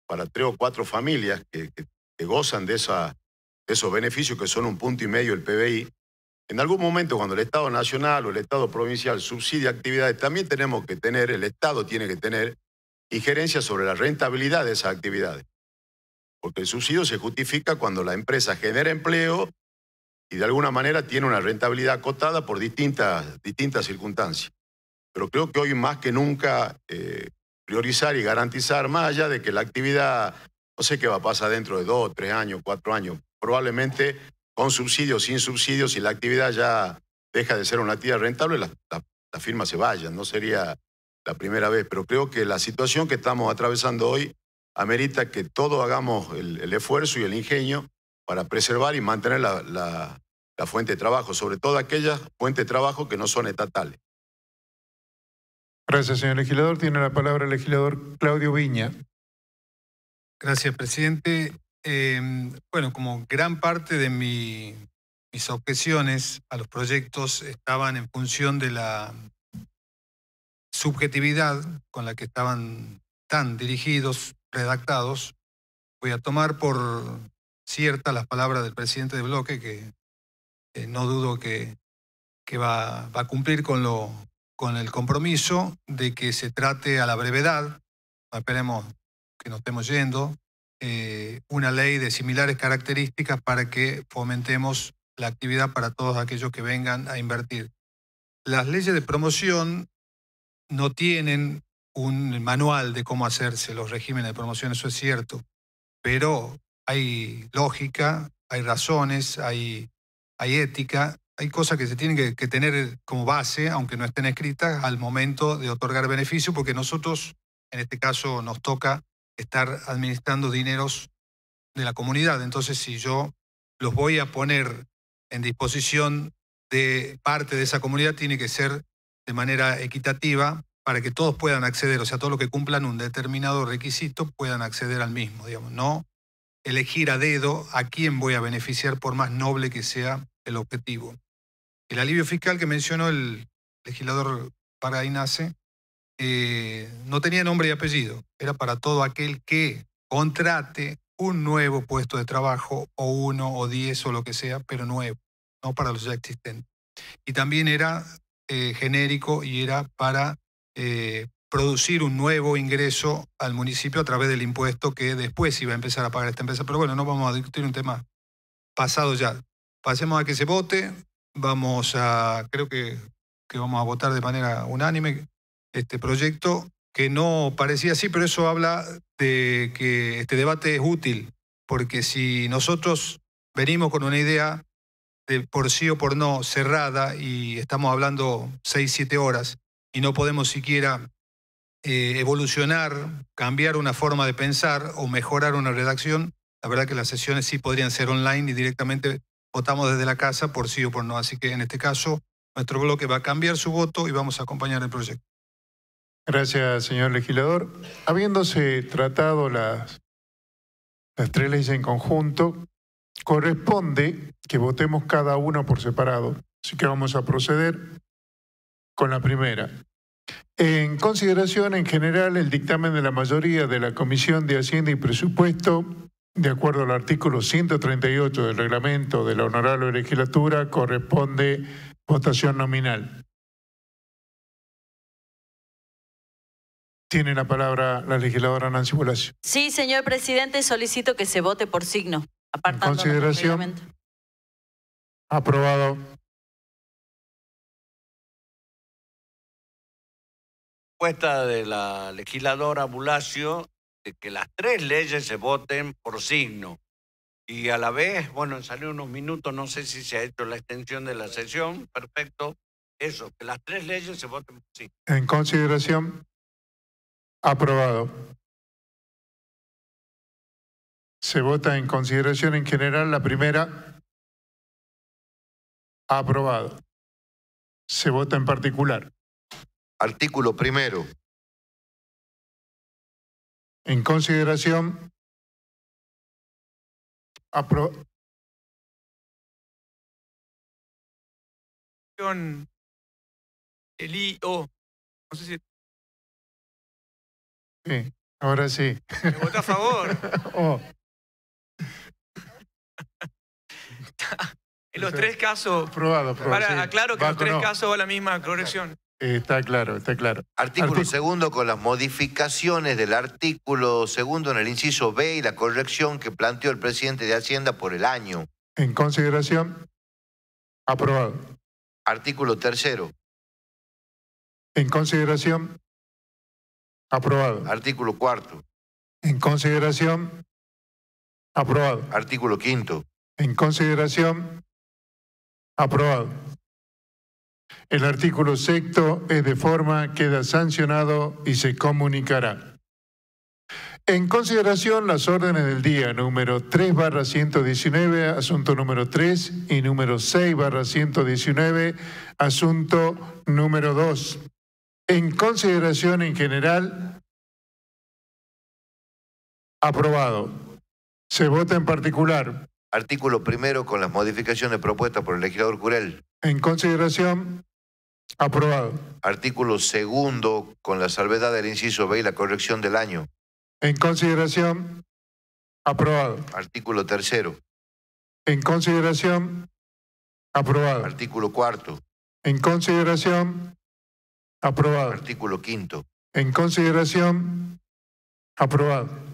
para tres o cuatro familias que, gozan de, de esos beneficios que son un punto y medio el PBI, en algún momento, cuando el Estado nacional o el Estado provincial subsidia actividades, también tenemos que tener, el Estado tiene que tener y gerencia sobre la rentabilidad de esas actividades. Porque el subsidio se justifica cuando la empresa genera empleo y de alguna manera tiene una rentabilidad acotada por distintas, distintas circunstancias. Pero creo que hoy más que nunca eh, priorizar y garantizar, más allá de que la actividad, no sé qué va a pasar dentro de dos, tres años, cuatro años, probablemente con subsidios, sin subsidios, si la actividad ya deja de ser una actividad rentable, la, firma se vaya no sería la primera vez, pero creo que la situación que estamos atravesando hoy amerita que todos hagamos el, esfuerzo y el ingenio para preservar y mantener la, fuente de trabajo, sobre todo aquellas fuentes de trabajo que no son estatales. Gracias, señor legislador. Tiene la palabra el legislador Claudio Viña. Gracias, presidente. Em, bueno, como gran parte de mis objeciones a los proyectos estaban en función de la subjetividad con la que estaban tan dirigidos, redactados, voy a tomar por cierta las palabras del presidente de bloque que no dudo que, que va, va, a cumplir con, lo, con el compromiso de que se trate a la brevedad, esperemos que nos estemos yendo, eh, una ley de similares características para que fomentemos la actividad para todos aquellos que vengan a invertir. Las leyes de promoción no tienen un manual de cómo hacerse los regímenes de promoción, eso es cierto, pero hay lógica, hay razones, hay, hay ética, hay cosas que se tienen que, que tener como base, aunque no estén escritas, al momento de otorgar beneficio, porque nosotros, en este caso, nos toca estar administrando dineros de la comunidad. Entonces, si yo los voy a poner en disposición de parte de esa comunidad, tiene que ser de manera equitativa para que todos puedan acceder, o sea, todos los que cumplan un determinado requisito puedan acceder al mismo, digamos, no elegir a dedo a quién voy a beneficiar por más noble que sea el objetivo. El alivio fiscal que mencionó el legislador para eh, no tenía nombre y apellido, era para todo aquel que contrate un nuevo puesto de trabajo, o uno, o diez, o lo que sea, pero nuevo, no para los ya existentes. Y también era eh, genérico y era para eh, producir un nuevo ingreso al municipio a través del impuesto que después iba a empezar a pagar esta empresa. Pero bueno, no vamos a discutir un tema pasado ya. Pasemos a que se vote. Vamos a, creo que, que vamos a votar de manera unánime este proyecto, que no parecía así, pero eso habla de que este debate es útil, porque si nosotros venimos con una idea por sí o por no cerrada y estamos hablando seis, siete horas y no podemos siquiera eh, evolucionar, cambiar una forma de pensar o mejorar una redacción, la verdad que las sesiones sí podrían ser online y directamente votamos desde la casa por sí o por no. Así que en este caso, nuestro bloque va a cambiar su voto y vamos a acompañar el proyecto. Gracias, señor legislador. Habiéndose tratado las, las tres leyes en conjunto, corresponde que votemos cada uno por separado. Así que vamos a proceder con la primera. En consideración en general el dictamen de la mayoría de la Comisión de Hacienda y Presupuesto, de acuerdo al artículo 138 del reglamento de la honorable legislatura, corresponde votación nominal. Tiene la palabra la legisladora Nancy Bulacio. Sí, señor presidente, solicito que se vote por signo. En consideración. Aprobado. Propuesta de la legisladora Bulacio de que las tres leyes se voten por signo. Y a la vez, bueno, salió unos minutos, no sé si se ha hecho la extensión de la sesión, perfecto. Eso, que las tres leyes se voten por signo. En consideración. Aprobado. Se vota en consideración en general la primera. Aprobado. Se vota en particular. Artículo primero. En consideración. Apro el IO. No sé si... Sí, ahora sí. Se vota a favor. oh. en los tres casos. Aprobado, probado. Aclaro que en los tres casos va la misma corrección. Eh, está claro, está claro. Artículo segundo con las modificaciones del artículo segundo en el inciso B y la corrección que planteó el presidente de Hacienda por el año. En consideración, aprobado. Artículo tercero. En consideración, aprobado. Artículo cuarto. En consideración, aprobado. Artículo quinto. En consideración, aprobado. El artículo sexto es de forma, queda sancionado y se comunicará. En consideración las órdenes del día número 3 barra 119, asunto número 3 y número 6 barra 119, asunto número 2. En consideración en general, aprobado. Se vota en particular Artículo primero con las modificaciones propuestas por el legislador Curel. En consideración. Aprobado. Artículo segundo con la salvedad del inciso B y la corrección del año. En consideración. Aprobado. Artículo tercero. En consideración. Aprobado. Artículo cuarto. En consideración. Aprobado. Artículo quinto. En consideración. Aprobado.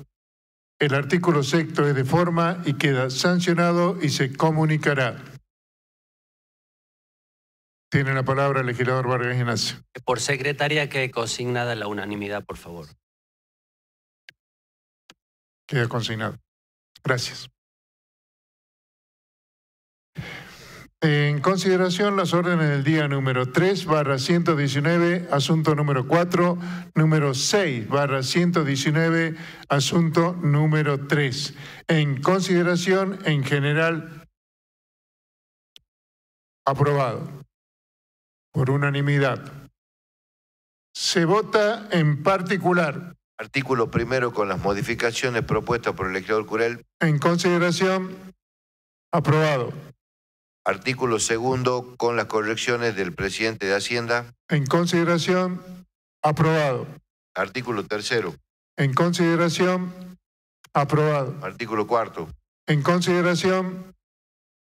El artículo sexto es de forma y queda sancionado y se comunicará. Tiene la palabra el legislador Vargas Ignacio. Por secretaria que consignada la unanimidad, por favor. Queda consignado. Gracias. En consideración las órdenes del día número 3 barra 119, asunto número 4, número 6 barra 119, asunto número 3. En consideración en general, aprobado por unanimidad. Se vota en particular. Artículo primero con las modificaciones propuestas por el legislador Curel. En consideración, aprobado. Artículo segundo, con las correcciones del presidente de Hacienda. En consideración, aprobado. Artículo tercero. En consideración, aprobado. Artículo cuarto. En consideración,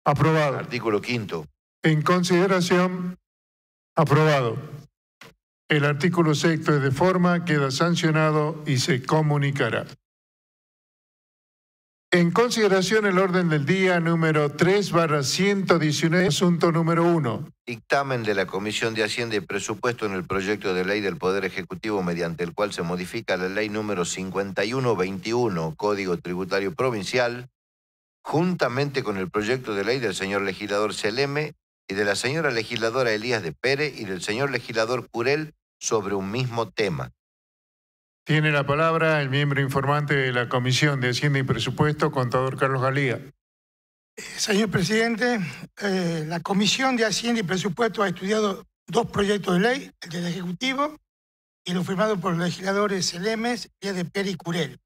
aprobado. Artículo quinto. En consideración, aprobado. El artículo sexto es de forma, queda sancionado y se comunicará. En consideración el orden del día número 3 barra 119, asunto número 1. Dictamen de la Comisión de Hacienda y Presupuesto en el proyecto de ley del Poder Ejecutivo mediante el cual se modifica la ley número 5121, Código Tributario Provincial, juntamente con el proyecto de ley del señor legislador Seleme y de la señora legisladora Elías de Pérez y del señor legislador Curel sobre un mismo tema tiene la palabra el miembro informante de la Comisión de Hacienda y Presupuesto, contador Carlos Galía. Eh, señor presidente, eh, la Comisión de Hacienda y Presupuesto ha estudiado dos proyectos de ley, el del Ejecutivo y lo firmado por los legisladores y de Peri Curel.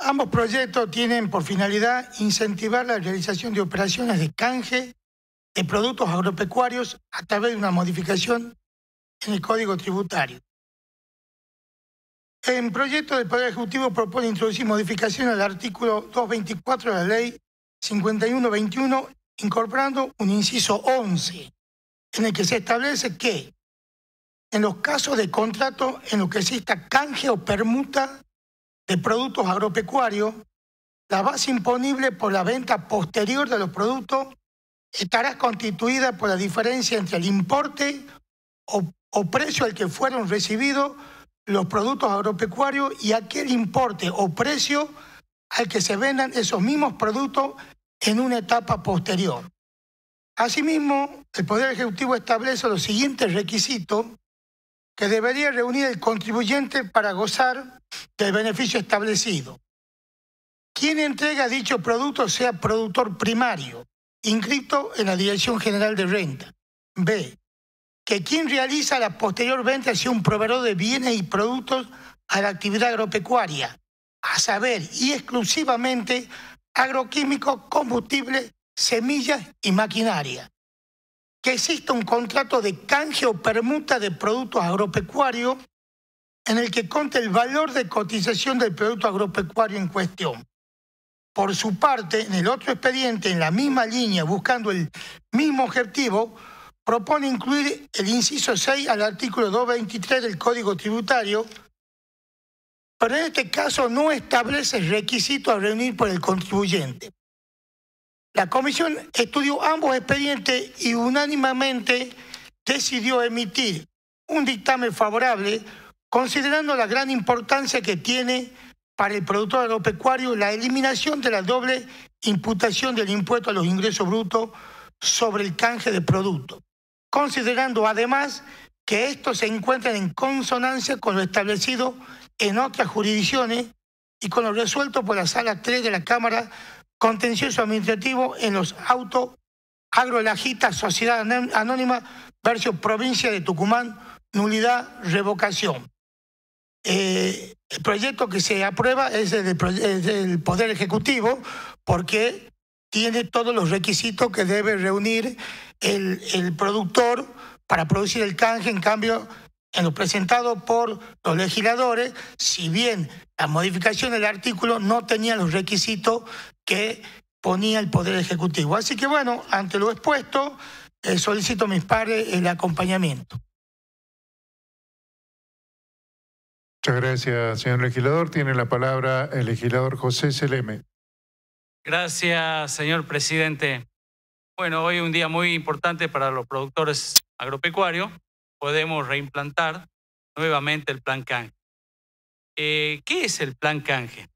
Ambos proyectos tienen por finalidad incentivar la realización de operaciones de canje de productos agropecuarios a través de una modificación en el Código Tributario. En proyecto del Poder Ejecutivo propone introducir modificación al artículo 224 de la Ley 5121, incorporando un inciso 11, en el que se establece que en los casos de contrato en los que exista canje o permuta de productos agropecuarios, la base imponible por la venta posterior de los productos estará constituida por la diferencia entre el importe o precio al que fueron recibidos los productos agropecuarios y aquel importe o precio al que se vendan esos mismos productos en una etapa posterior. Asimismo, el Poder Ejecutivo establece los siguientes requisitos que debería reunir el contribuyente para gozar del beneficio establecido. Quien entrega dicho producto sea productor primario, inscrito en la Dirección General de Renta. B que quien realiza la posterior venta sea un proveedor de bienes y productos a la actividad agropecuaria, a saber, y exclusivamente agroquímicos, combustibles, semillas y maquinaria. Que exista un contrato de canje o permuta de productos agropecuarios en el que conte el valor de cotización del producto agropecuario en cuestión. Por su parte, en el otro expediente, en la misma línea, buscando el mismo objetivo, propone incluir el inciso 6 al artículo 223 del Código Tributario, pero en este caso no establece requisito a reunir por el contribuyente. La comisión estudió ambos expedientes y unánimemente decidió emitir un dictamen favorable considerando la gran importancia que tiene para el productor agropecuario la eliminación de la doble imputación del impuesto a los ingresos brutos sobre el canje de productos considerando además que esto se encuentran en consonancia con lo establecido en otras jurisdicciones y con lo resuelto por la Sala 3 de la Cámara Contencioso Administrativo en los autos Agrolajita Sociedad Anónima versus Provincia de Tucumán, nulidad, revocación. Eh, el proyecto que se aprueba es el del Poder Ejecutivo porque tiene todos los requisitos que debe reunir el, productor para producir el canje. En cambio, en lo presentado por los legisladores, si bien la modificación del artículo no tenía los requisitos que ponía el Poder Ejecutivo. Así que bueno, ante lo expuesto, eh, solicito a mis pares el acompañamiento. Muchas gracias, señor legislador. Tiene la palabra el legislador José Seleme. Gracias, señor presidente. Bueno, hoy un día muy importante para los productores agropecuarios. Podemos reimplantar nuevamente el plan canje. Eh, ¿Qué es el plan canje?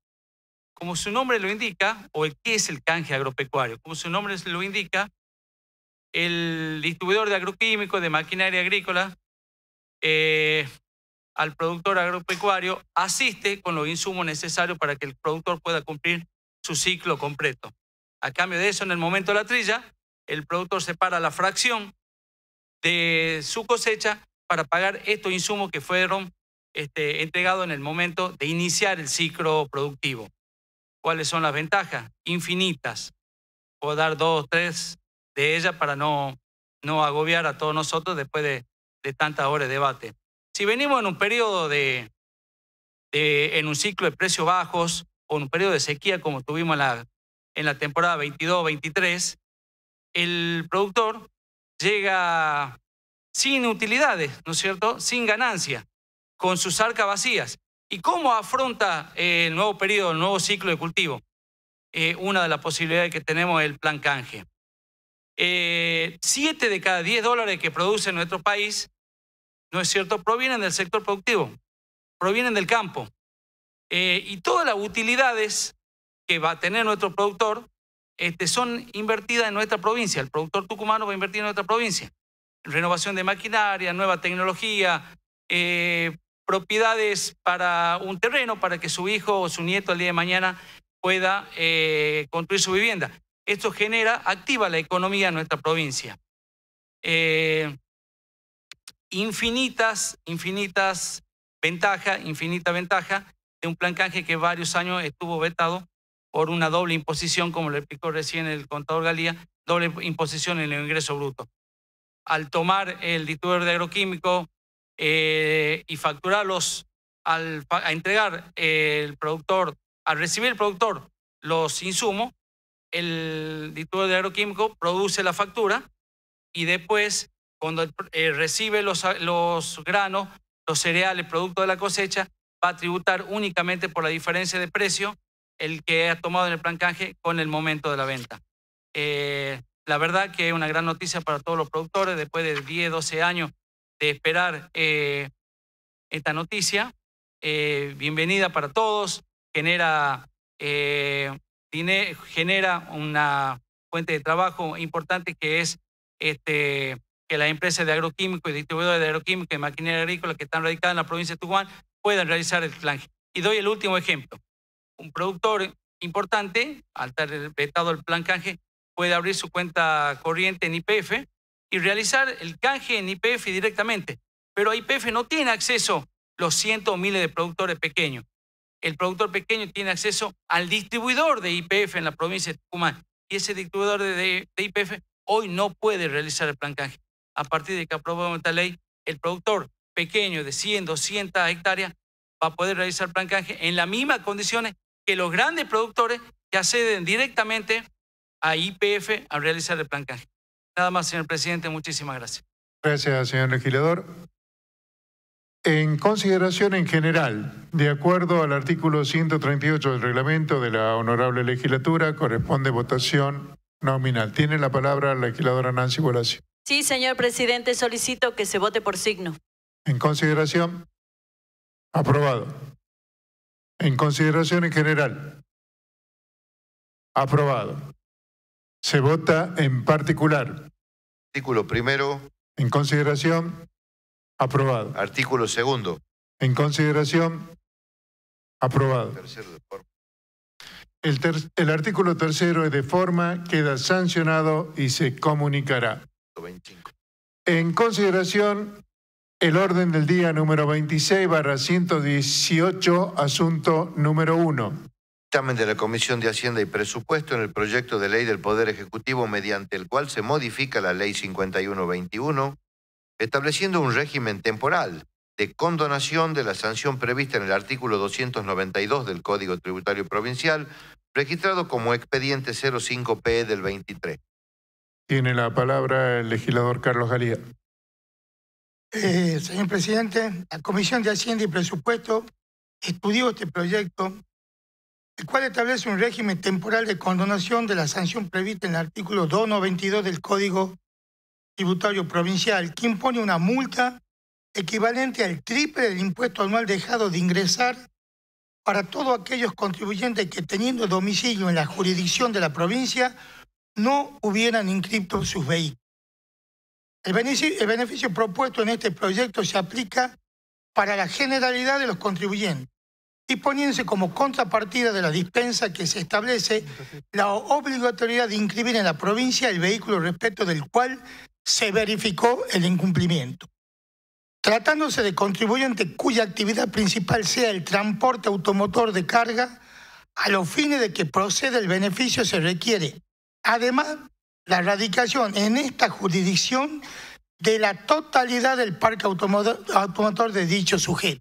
Como su nombre lo indica, o el qué es el canje agropecuario, como su nombre lo indica, el distribuidor de agroquímicos, de maquinaria agrícola, eh, al productor agropecuario asiste con los insumos necesarios para que el productor pueda cumplir su ciclo completo. A cambio de eso, en el momento de la trilla, el productor separa la fracción de su cosecha para pagar estos insumos que fueron este, entregados en el momento de iniciar el ciclo productivo. ¿Cuáles son las ventajas? Infinitas. Puedo dar dos o tres de ellas para no, no agobiar a todos nosotros después de, de tantas horas de debate. Si venimos en un periodo de, en un ciclo de precios bajos, un periodo de sequía como tuvimos en la, temporada 22-23, el productor llega sin utilidades, ¿no es cierto? Sin ganancia, con sus arcas vacías. ¿Y cómo afronta el nuevo periodo, el nuevo ciclo de cultivo? Eh, una de las posibilidades que tenemos es el plan canje. Eh, siete de cada diez dólares que produce nuestro país, ¿no es cierto?, provienen del sector productivo, provienen del campo. Eh, y todas las utilidades que va a tener nuestro productor este, son invertidas en nuestra provincia. El productor tucumano va a invertir en nuestra provincia. Renovación de maquinaria, nueva tecnología, eh, propiedades para un terreno para que su hijo o su nieto el día de mañana pueda eh, construir su vivienda. Esto genera, activa la economía en nuestra provincia. infinitas, infinitas ventajas, infinita ventaja de un plan canje que varios años estuvo vetado por una doble imposición, como lo explicó recién el contador Galía, doble imposición en el ingreso bruto. Al tomar el distribuidor de agroquímico eh, y facturarlos, al, a entregar el productor, al recibir el productor los insumos, el distribuidor de agroquímico produce la factura y después, cuando eh, recibe los, los granos, los cereales, producto de la cosecha, va a tributar únicamente por la diferencia de precio el que ha tomado en el plan canje con el momento de la venta. Eh, la verdad que es una gran noticia para todos los productores después de 10, 12 años de esperar eh, esta noticia. Eh, bienvenida para todos, genera, genera una fuente de trabajo importante que es este, que las empresas de agroquímicos y distribuidores de agroquímicos y maquinaria agrícola que están radicadas en la provincia de Tucumán puedan realizar el plan. Y doy el último ejemplo. Un productor importante, al estar vetado el plan canje, puede abrir su cuenta corriente en IPF y realizar el canje en IPF directamente. Pero IPF no tiene acceso los cientos o miles de productores pequeños. El productor pequeño tiene acceso al distribuidor de IPF en la provincia de Tucumán. Y ese distribuidor de IPF hoy no puede realizar el plan canje. A partir de que aprobamos esta ley, el productor pequeño de 100, 200 hectáreas va a poder realizar plancaje en las mismas condiciones que los grandes productores que acceden directamente a IPF a realizar el plancaje. Nada más, señor presidente, muchísimas gracias. Gracias, señor legislador. En consideración en general, de acuerdo al artículo 138 del reglamento de la honorable legislatura, corresponde votación nominal. Tiene la palabra la legisladora Nancy Bolasio. Sí, señor presidente, solicito que se vote por signo. En consideración, aprobado. En consideración en general, aprobado. Se vota en particular. Artículo primero. En consideración, aprobado. Artículo segundo. En consideración, aprobado. Tercero El, artículo tercero es de forma, queda sancionado y se comunicará. En consideración, el orden del día número 26 barra 118, asunto número 1. Dictamen de la Comisión de Hacienda y Presupuesto en el proyecto de ley del Poder Ejecutivo mediante el cual se modifica la Ley 5121, estableciendo un régimen temporal de condonación de la sanción prevista en el artículo 292 del Código Tributario Provincial, registrado como expediente 05P del 23. Tiene la palabra el legislador Carlos Galía. Eh, señor presidente, la Comisión de Hacienda y Presupuesto estudió este proyecto, el cual establece un régimen temporal de condonación de la sanción prevista en el artículo 292 del Código Tributario Provincial, que impone una multa equivalente al triple del impuesto anual dejado de ingresar para todos aquellos contribuyentes que teniendo domicilio en la jurisdicción de la provincia no hubieran inscrito sus vehículos. El beneficio, propuesto en este proyecto se aplica para la generalidad de los contribuyentes, y poniéndose como contrapartida de la dispensa que se establece la obligatoriedad de inscribir en la provincia el vehículo respecto del cual se verificó el incumplimiento. Tratándose de contribuyentes cuya actividad principal sea el transporte automotor de carga, a los fines de que proceda el beneficio se requiere, además la radicación en esta jurisdicción de la totalidad del parque automotor, de dicho sujeto.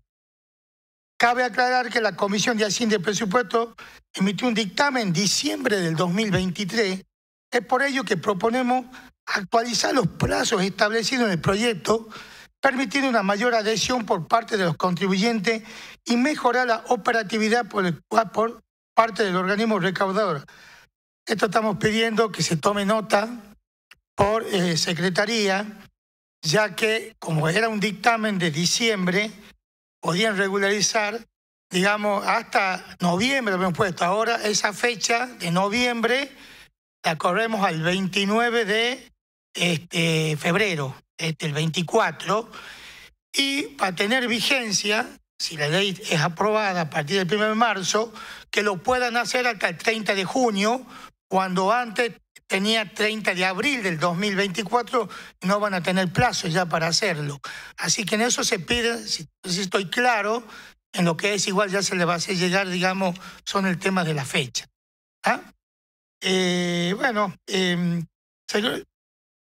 Cabe aclarar que la Comisión de Hacienda y Presupuesto emitió un dictamen en diciembre del 2023. Es por ello que proponemos actualizar los plazos establecidos en el proyecto, permitiendo una mayor adhesión por parte de los contribuyentes y mejorar la operatividad por parte del organismo recaudador. Esto estamos pidiendo que se tome nota por eh, Secretaría, ya que como era un dictamen de diciembre, podían regularizar, digamos, hasta noviembre, lo hemos puesto. Ahora esa fecha de noviembre la corremos al 29 de este, febrero, este, el 24, y para tener vigencia, si la ley es aprobada a partir del 1 de marzo, que lo puedan hacer hasta el 30 de junio cuando antes tenía 30 de abril del 2024, no van a tener plazo ya para hacerlo. Así que en eso se pide, si, estoy claro, en lo que es igual ya se le va a hacer llegar, digamos, son el tema de la fecha. ¿Ah? Eh, bueno, eh,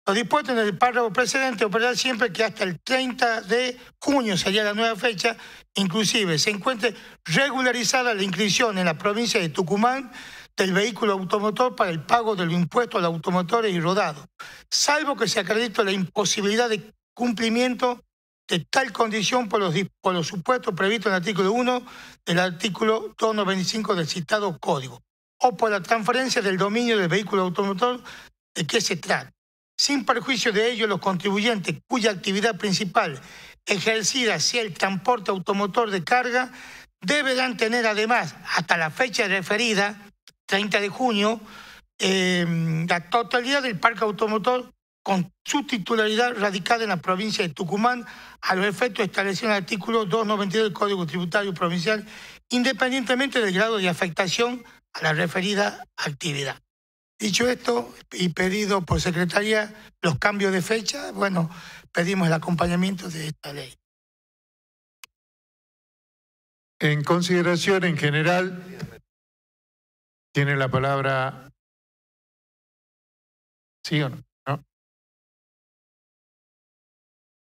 lo dispuesto en el párrafo precedente operar siempre que hasta el 30 de junio sería la nueva fecha, inclusive se encuentre regularizada la inscripción en la provincia de Tucumán del vehículo automotor para el pago del impuesto al automotor y rodado, salvo que se acredite la imposibilidad de cumplimiento de tal condición por los, por los supuestos previstos en el artículo 1 del artículo 295 del citado código, o por la transferencia del dominio del vehículo automotor de que se trata. Sin perjuicio de ello, los contribuyentes cuya actividad principal ejercida sea el transporte automotor de carga deberán tener además, hasta la fecha referida, 30 de junio, em, la totalidad del parque automotor con su titularidad radicada en la provincia de Tucumán, a los efectos establecidos en el artículo 292 del Código Tributario Provincial, independientemente del grado de afectación a la referida actividad. Dicho esto, y pedido por Secretaría los cambios de fecha, bueno, pedimos el acompañamiento de esta ley. En consideración en general, tiene la palabra sí o no,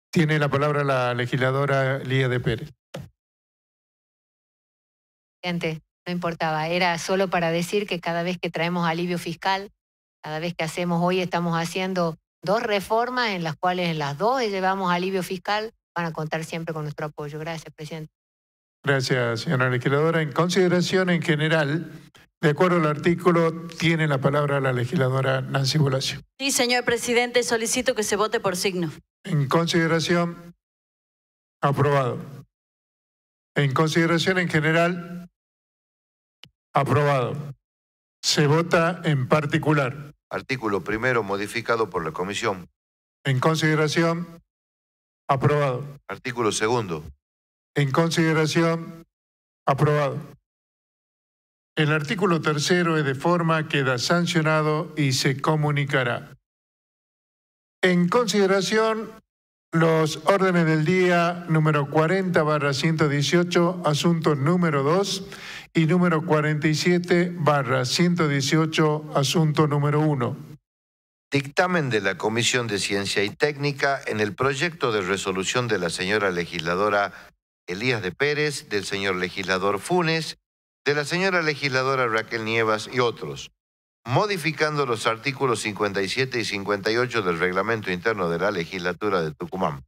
Tiene la palabra la legisladora Lía de Pérez. Presidente, no importaba, era solo para decir que cada vez que traemos alivio fiscal, cada vez que hacemos hoy estamos haciendo dos reformas en las cuales en las dos llevamos alivio fiscal, van a contar siempre con nuestro apoyo. Gracias, presidente. Gracias, señora legisladora. En consideración en general de acuerdo al artículo, tiene la palabra la legisladora Nancy Bulacio. Sí, señor presidente, solicito que se vote por signo. En consideración, aprobado. En consideración en general, aprobado. Se vota en particular. Artículo primero modificado por la comisión. En consideración, aprobado. Artículo segundo. En consideración, aprobado. El artículo tercero es de forma queda sancionado y se comunicará. En consideración los órdenes del día número 40 barra 118, asunto número 2 y número 47 barra 118, asunto número 1. Dictamen de la Comisión de Ciencia y Técnica en el proyecto de resolución de la señora legisladora Elías de Pérez, del señor legislador Funes de la señora legisladora Raquel Nievas y otros, modificando los artículos 57 y 58 del reglamento interno de la legislatura de Tucumán.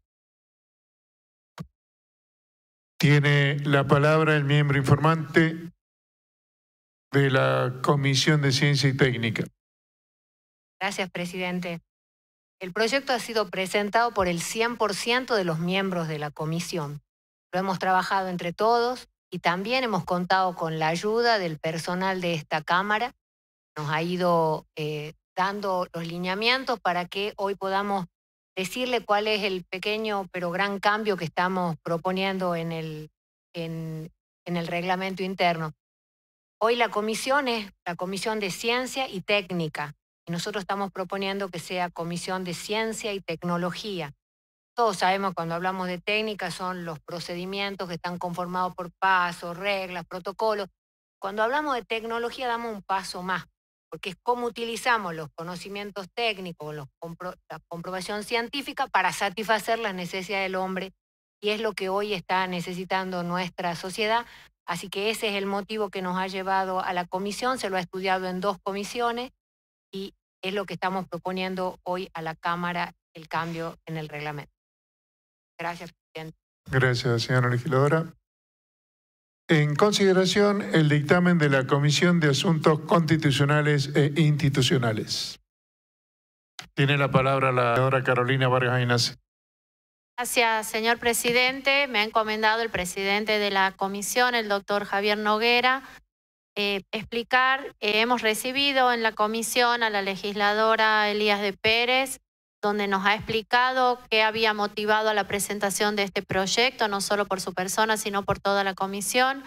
Tiene la palabra el miembro informante de la Comisión de Ciencia y Técnica. Gracias, presidente. El proyecto ha sido presentado por el 100% de los miembros de la comisión. Lo hemos trabajado entre todos, y también hemos contado con la ayuda del personal de esta Cámara. Nos ha ido eh, dando los lineamientos para que hoy podamos decirle cuál es el pequeño pero gran cambio que estamos proponiendo en el, en el reglamento interno. Hoy la comisión es la Comisión de Ciencia y Técnica. Y nosotros estamos proponiendo que sea Comisión de Ciencia y Tecnología todos sabemos cuando hablamos de técnica son los procedimientos que están conformados por pasos, reglas, protocolos. Cuando hablamos de tecnología damos un paso más, porque es cómo utilizamos los conocimientos técnicos, la comprobación científica para satisfacer las necesidades del hombre y es lo que hoy está necesitando nuestra sociedad. Así que ese es el motivo que nos ha llevado a la comisión, se lo ha estudiado en dos comisiones y es lo que estamos proponiendo hoy a la Cámara, el cambio en el reglamento. Gracias, presidente. Gracias, señora legisladora. En consideración el dictamen de la Comisión de Asuntos Constitucionales e Institucionales. Tiene la palabra la señora Carolina Vargas Ainás. Gracias, señor presidente. Me ha encomendado el presidente de la comisión, el doctor Javier Noguera, eh, explicar. hemos recibido en la comisión a la legisladora Elías de Pérez donde nos ha explicado qué había motivado a la presentación de este proyecto, no solo por su persona, sino por toda la comisión.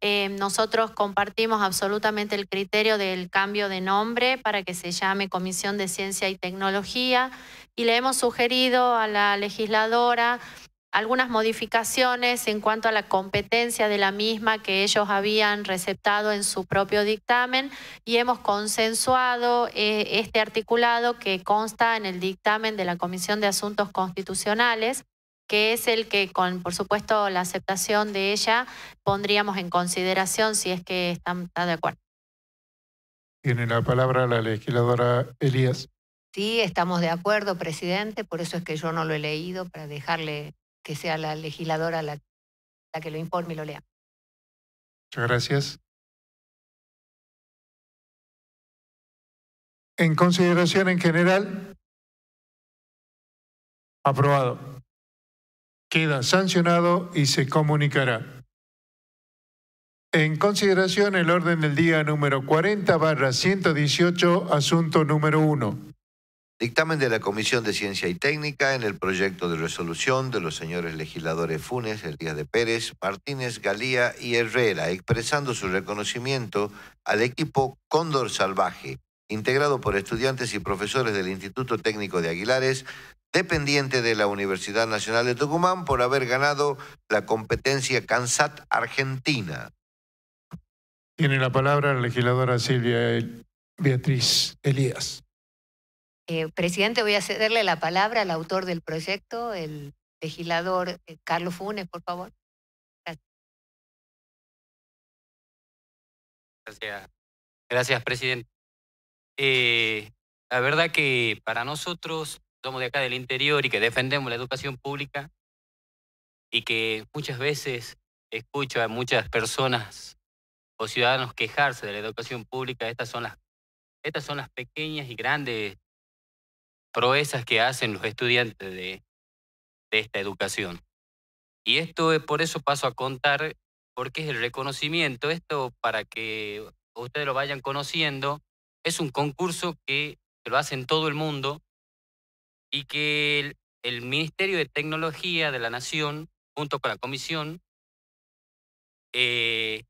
Eh, nosotros compartimos absolutamente el criterio del cambio de nombre para que se llame Comisión de Ciencia y Tecnología y le hemos sugerido a la legisladora algunas modificaciones en cuanto a la competencia de la misma que ellos habían receptado en su propio dictamen y hemos consensuado eh, este articulado que consta en el dictamen de la Comisión de Asuntos Constitucionales, que es el que con, por supuesto, la aceptación de ella pondríamos en consideración si es que están, de acuerdo. Tiene la palabra la legisladora Elías. Sí, estamos de acuerdo, presidente, por eso es que yo no lo he leído, para dejarle que sea la legisladora la, que lo informe y lo lea. Muchas gracias. En consideración en general, aprobado. Queda sancionado y se comunicará. En consideración el orden del día número 40 barra 118, asunto número 1. Dictamen de la Comisión de Ciencia y Técnica en el proyecto de resolución de los señores legisladores Funes, Elías de Pérez, Martínez, Galía y Herrera, expresando su reconocimiento al equipo Cóndor Salvaje, integrado por estudiantes y profesores del Instituto Técnico de Aguilares, dependiente de la Universidad Nacional de Tucumán, por haber ganado la competencia CANSAT Argentina. Tiene la palabra la legisladora Silvia Beatriz Elías. Eh, presidente, voy a cederle la palabra al autor del proyecto, el legislador eh, Carlos Funes, por favor. Gracias. Gracias, presidente. Eh, la verdad que para nosotros, somos de acá del interior y que defendemos la educación pública y que muchas veces escucho a muchas personas o ciudadanos quejarse de la educación pública, estas son estas son las pequeñas y grandes proezas que hacen los estudiantes de, esta educación. Y esto es eh, por eso paso a contar, porque es el reconocimiento, esto para que ustedes lo vayan conociendo, es un concurso que, lo hace en todo el mundo y que el, Ministerio de Tecnología de la Nación, junto con la Comisión eh,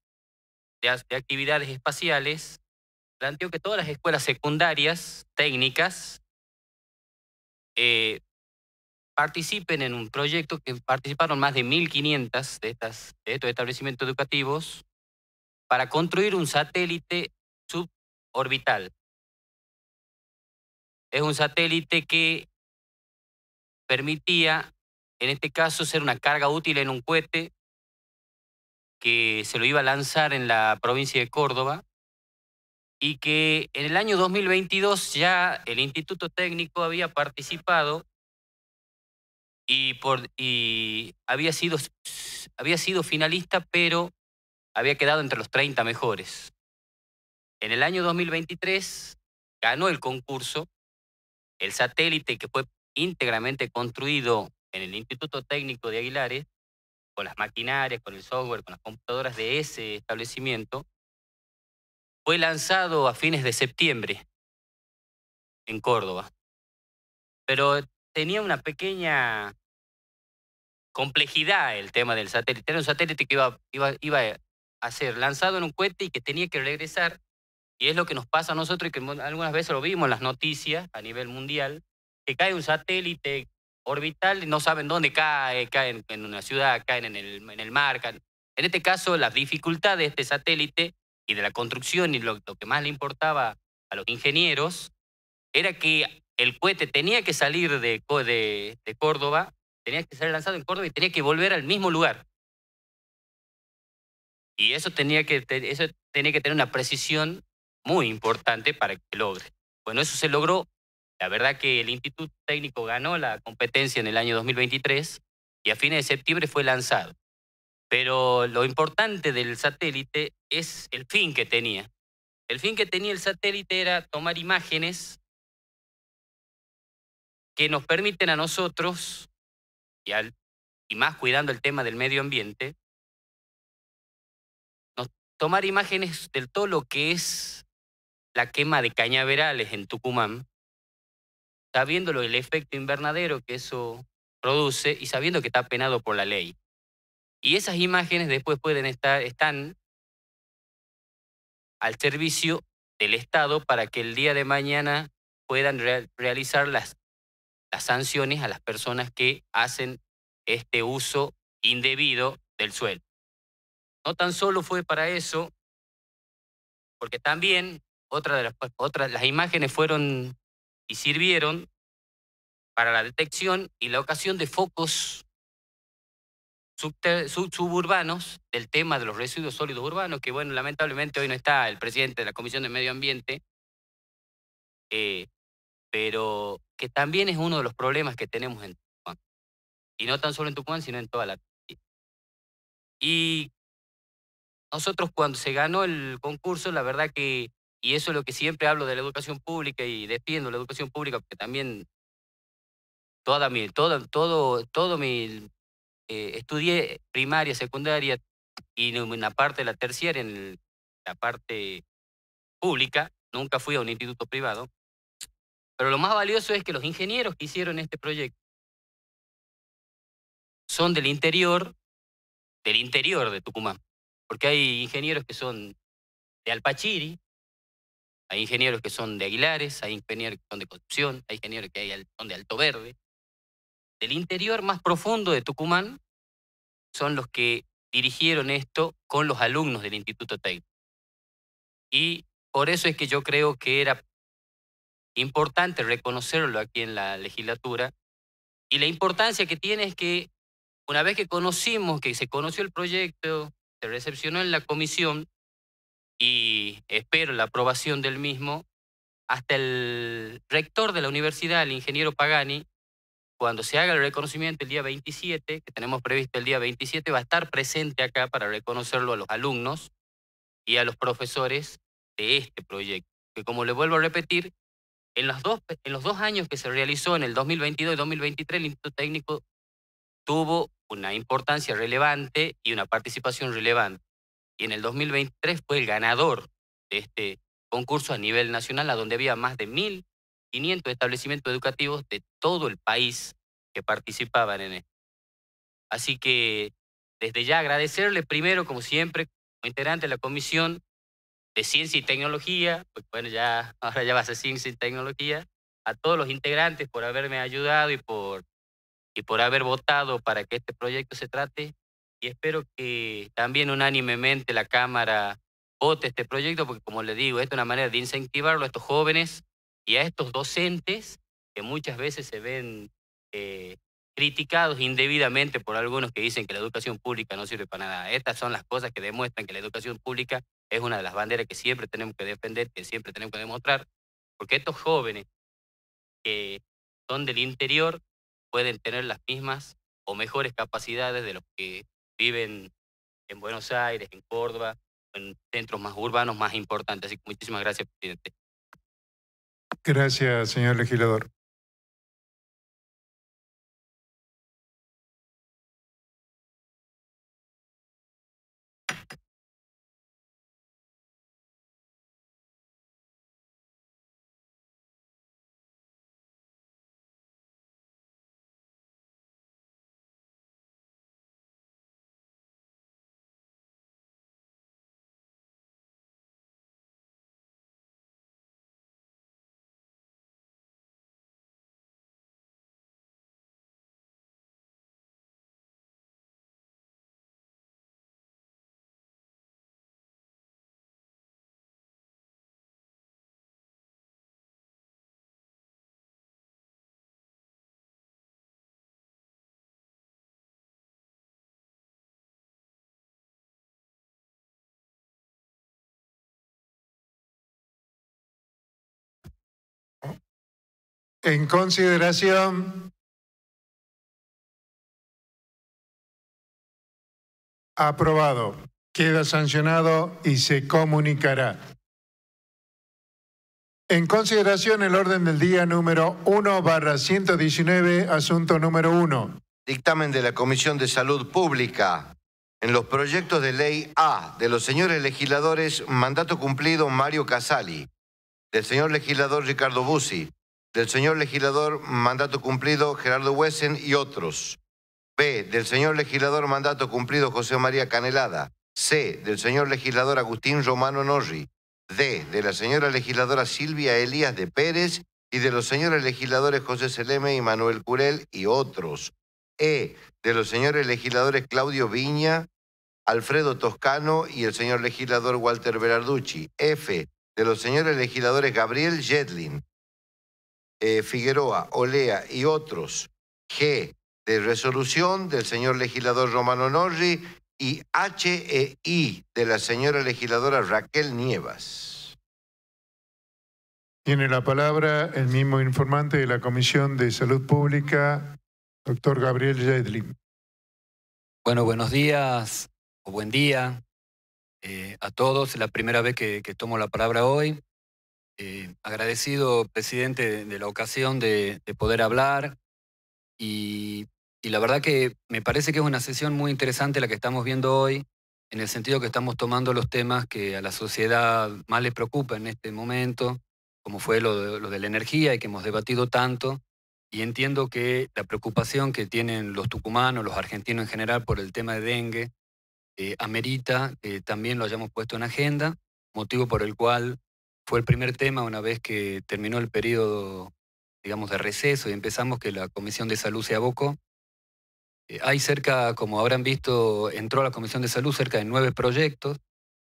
de Actividades Espaciales, planteó que todas las escuelas secundarias técnicas eh, participen en un proyecto que participaron más de 1.500 de, estas, de estos establecimientos educativos para construir un satélite suborbital. Es un satélite que permitía, en este caso, ser una carga útil en un cohete que se lo iba a lanzar en la provincia de Córdoba y que en el año 2022 ya el Instituto Técnico había participado y, por, y había, sido, había sido finalista, pero había quedado entre los 30 mejores. En el año 2023 ganó el concurso. El satélite que fue íntegramente construido en el Instituto Técnico de Aguilares, con las maquinarias, con el software, con las computadoras de ese establecimiento, fue lanzado a fines de septiembre en Córdoba, pero tenía una pequeña complejidad el tema del satélite. Era un satélite que iba, iba, a ser lanzado en un cohete y que tenía que regresar, y es lo que nos pasa a nosotros y que algunas veces lo vimos en las noticias a nivel mundial, que cae un satélite orbital, y no saben dónde cae, caen en una ciudad, caen en el, mar. En este caso, las dificultades de este satélite y de la construcción y lo, que más le importaba a los ingenieros era que el cohete tenía que salir de, de, de, Córdoba, tenía que ser lanzado en Córdoba y tenía que volver al mismo lugar. Y eso tenía que, eso tenía que tener una precisión muy importante para que logre. Bueno, eso se logró. La verdad que el Instituto Técnico ganó la competencia en el año 2023 y a fines de septiembre fue lanzado. Pero lo importante del satélite es el fin que tenía. El fin que tenía el satélite era tomar imágenes que nos permiten a nosotros, y, al, y más cuidando el tema del medio ambiente, tomar imágenes del todo lo que es la quema de cañaverales en Tucumán, sabiendo el efecto invernadero que eso produce y sabiendo que está penado por la ley. Y esas imágenes después pueden estar, están al servicio del Estado para que el día de mañana puedan realizar las, las sanciones a las personas que hacen este uso indebido del suelo. No tan solo fue para eso, porque también otra de las, otras, las imágenes fueron y sirvieron para la detección y la ocasión de focos suburbanos del tema de los residuos sólidos urbanos, que bueno, lamentablemente hoy no está el presidente de la Comisión de Medio Ambiente, eh, pero que también es uno de los problemas que tenemos en Tucumán. Y no tan solo en Tucumán, sino en toda la... Y nosotros cuando se ganó el concurso, la verdad que, y eso es lo que siempre hablo de la educación pública y defiendo la educación pública, porque también toda mi, todo, todo, todo mi, eh, estudié primaria, secundaria y una parte de la terciaria en la parte pública, nunca fui a un instituto privado, pero lo más valioso es que los ingenieros que hicieron este proyecto son del interior, del interior de Tucumán, porque hay ingenieros que son de Alpachiri, hay ingenieros que son de Aguilares, hay ingenieros que son de Construcción hay ingenieros que son de Alto Verde, el interior más profundo de Tucumán son los que dirigieron esto con los alumnos del Instituto Técnico. Y por eso es que yo creo que era importante reconocerlo aquí en la legislatura. Y la importancia que tiene es que una vez que conocimos, que se conoció el proyecto, se recepcionó en la comisión y espero la aprobación del mismo, hasta el rector de la universidad, el ingeniero Pagani, cuando se haga el reconocimiento el día 27, que tenemos previsto el día 27, va a estar presente acá para reconocerlo a los alumnos y a los profesores de este proyecto. Que como le vuelvo a repetir, en los, dos, en los dos años que se realizó, en el 2022 y 2023, el Instituto Técnico tuvo una importancia relevante y una participación relevante. Y en el 2023 fue el ganador de este concurso a nivel nacional, a donde había más de mil 500 establecimientos educativos de todo el país que participaban en esto. Así que desde ya agradecerle primero, como siempre, como integrante de la Comisión de Ciencia y Tecnología, pues bueno, ya, ahora ya va a ser Ciencia y Tecnología, a todos los integrantes por haberme ayudado y por, y por haber votado para que este proyecto se trate. Y espero que también unánimemente la Cámara vote este proyecto, porque como le digo, es una manera de incentivarlo a estos jóvenes y a estos docentes que muchas veces se ven eh, criticados indebidamente por algunos que dicen que la educación pública no sirve para nada. Estas son las cosas que demuestran que la educación pública es una de las banderas que siempre tenemos que defender, que siempre tenemos que demostrar, porque estos jóvenes que son del interior pueden tener las mismas o mejores capacidades de los que viven en Buenos Aires, en Córdoba, en centros más urbanos más importantes. Así que muchísimas gracias, presidente. Gracias, señor legislador. en consideración aprobado. Queda sancionado y se comunicará. En consideración el orden del día número 1 barra 119, asunto número 1. Dictamen de la Comisión de Salud Pública. En los proyectos de ley A de los señores legisladores, mandato cumplido Mario Casali, del señor legislador Ricardo Bussi, del señor legislador mandato cumplido Gerardo Huesen y otros. B. Del señor legislador mandato cumplido José María Canelada. C. Del señor legislador Agustín Romano Norri. D. De la señora legisladora Silvia Elías de Pérez y de los señores legisladores José Seleme y Manuel Curel y otros. E. De los señores legisladores Claudio Viña, Alfredo Toscano y el señor legislador Walter Berarducci. F. De los señores legisladores Gabriel Jedlin, eh, Figueroa, Olea y otros. G, de resolución del señor legislador Romano Norri y H HEI de la señora legisladora Raquel Nievas. Tiene la palabra el mismo informante de la Comisión de Salud Pública, doctor Gabriel Jaidlin. Bueno, buenos días o buen día eh, a todos. Es la primera vez que tomo la palabra hoy. Eh, agradecido, presidente, de la ocasión de, poder hablar y, la verdad que me parece que es una sesión muy interesante la que estamos viendo hoy, en el sentido que estamos tomando los temas que a la sociedad más les preocupa en este momento, como fue lo de, la energía y que hemos debatido tanto, y entiendo que la preocupación que tienen los tucumanos, los argentinos en general por el tema de dengue, eh, amerita que también lo hayamos puesto en agenda, motivo por el cual fue el primer tema una vez que terminó el periodo, digamos, de receso y empezamos que la Comisión de Salud se abocó. Eh, hay cerca, como habrán visto, entró la Comisión de Salud cerca de nueve proyectos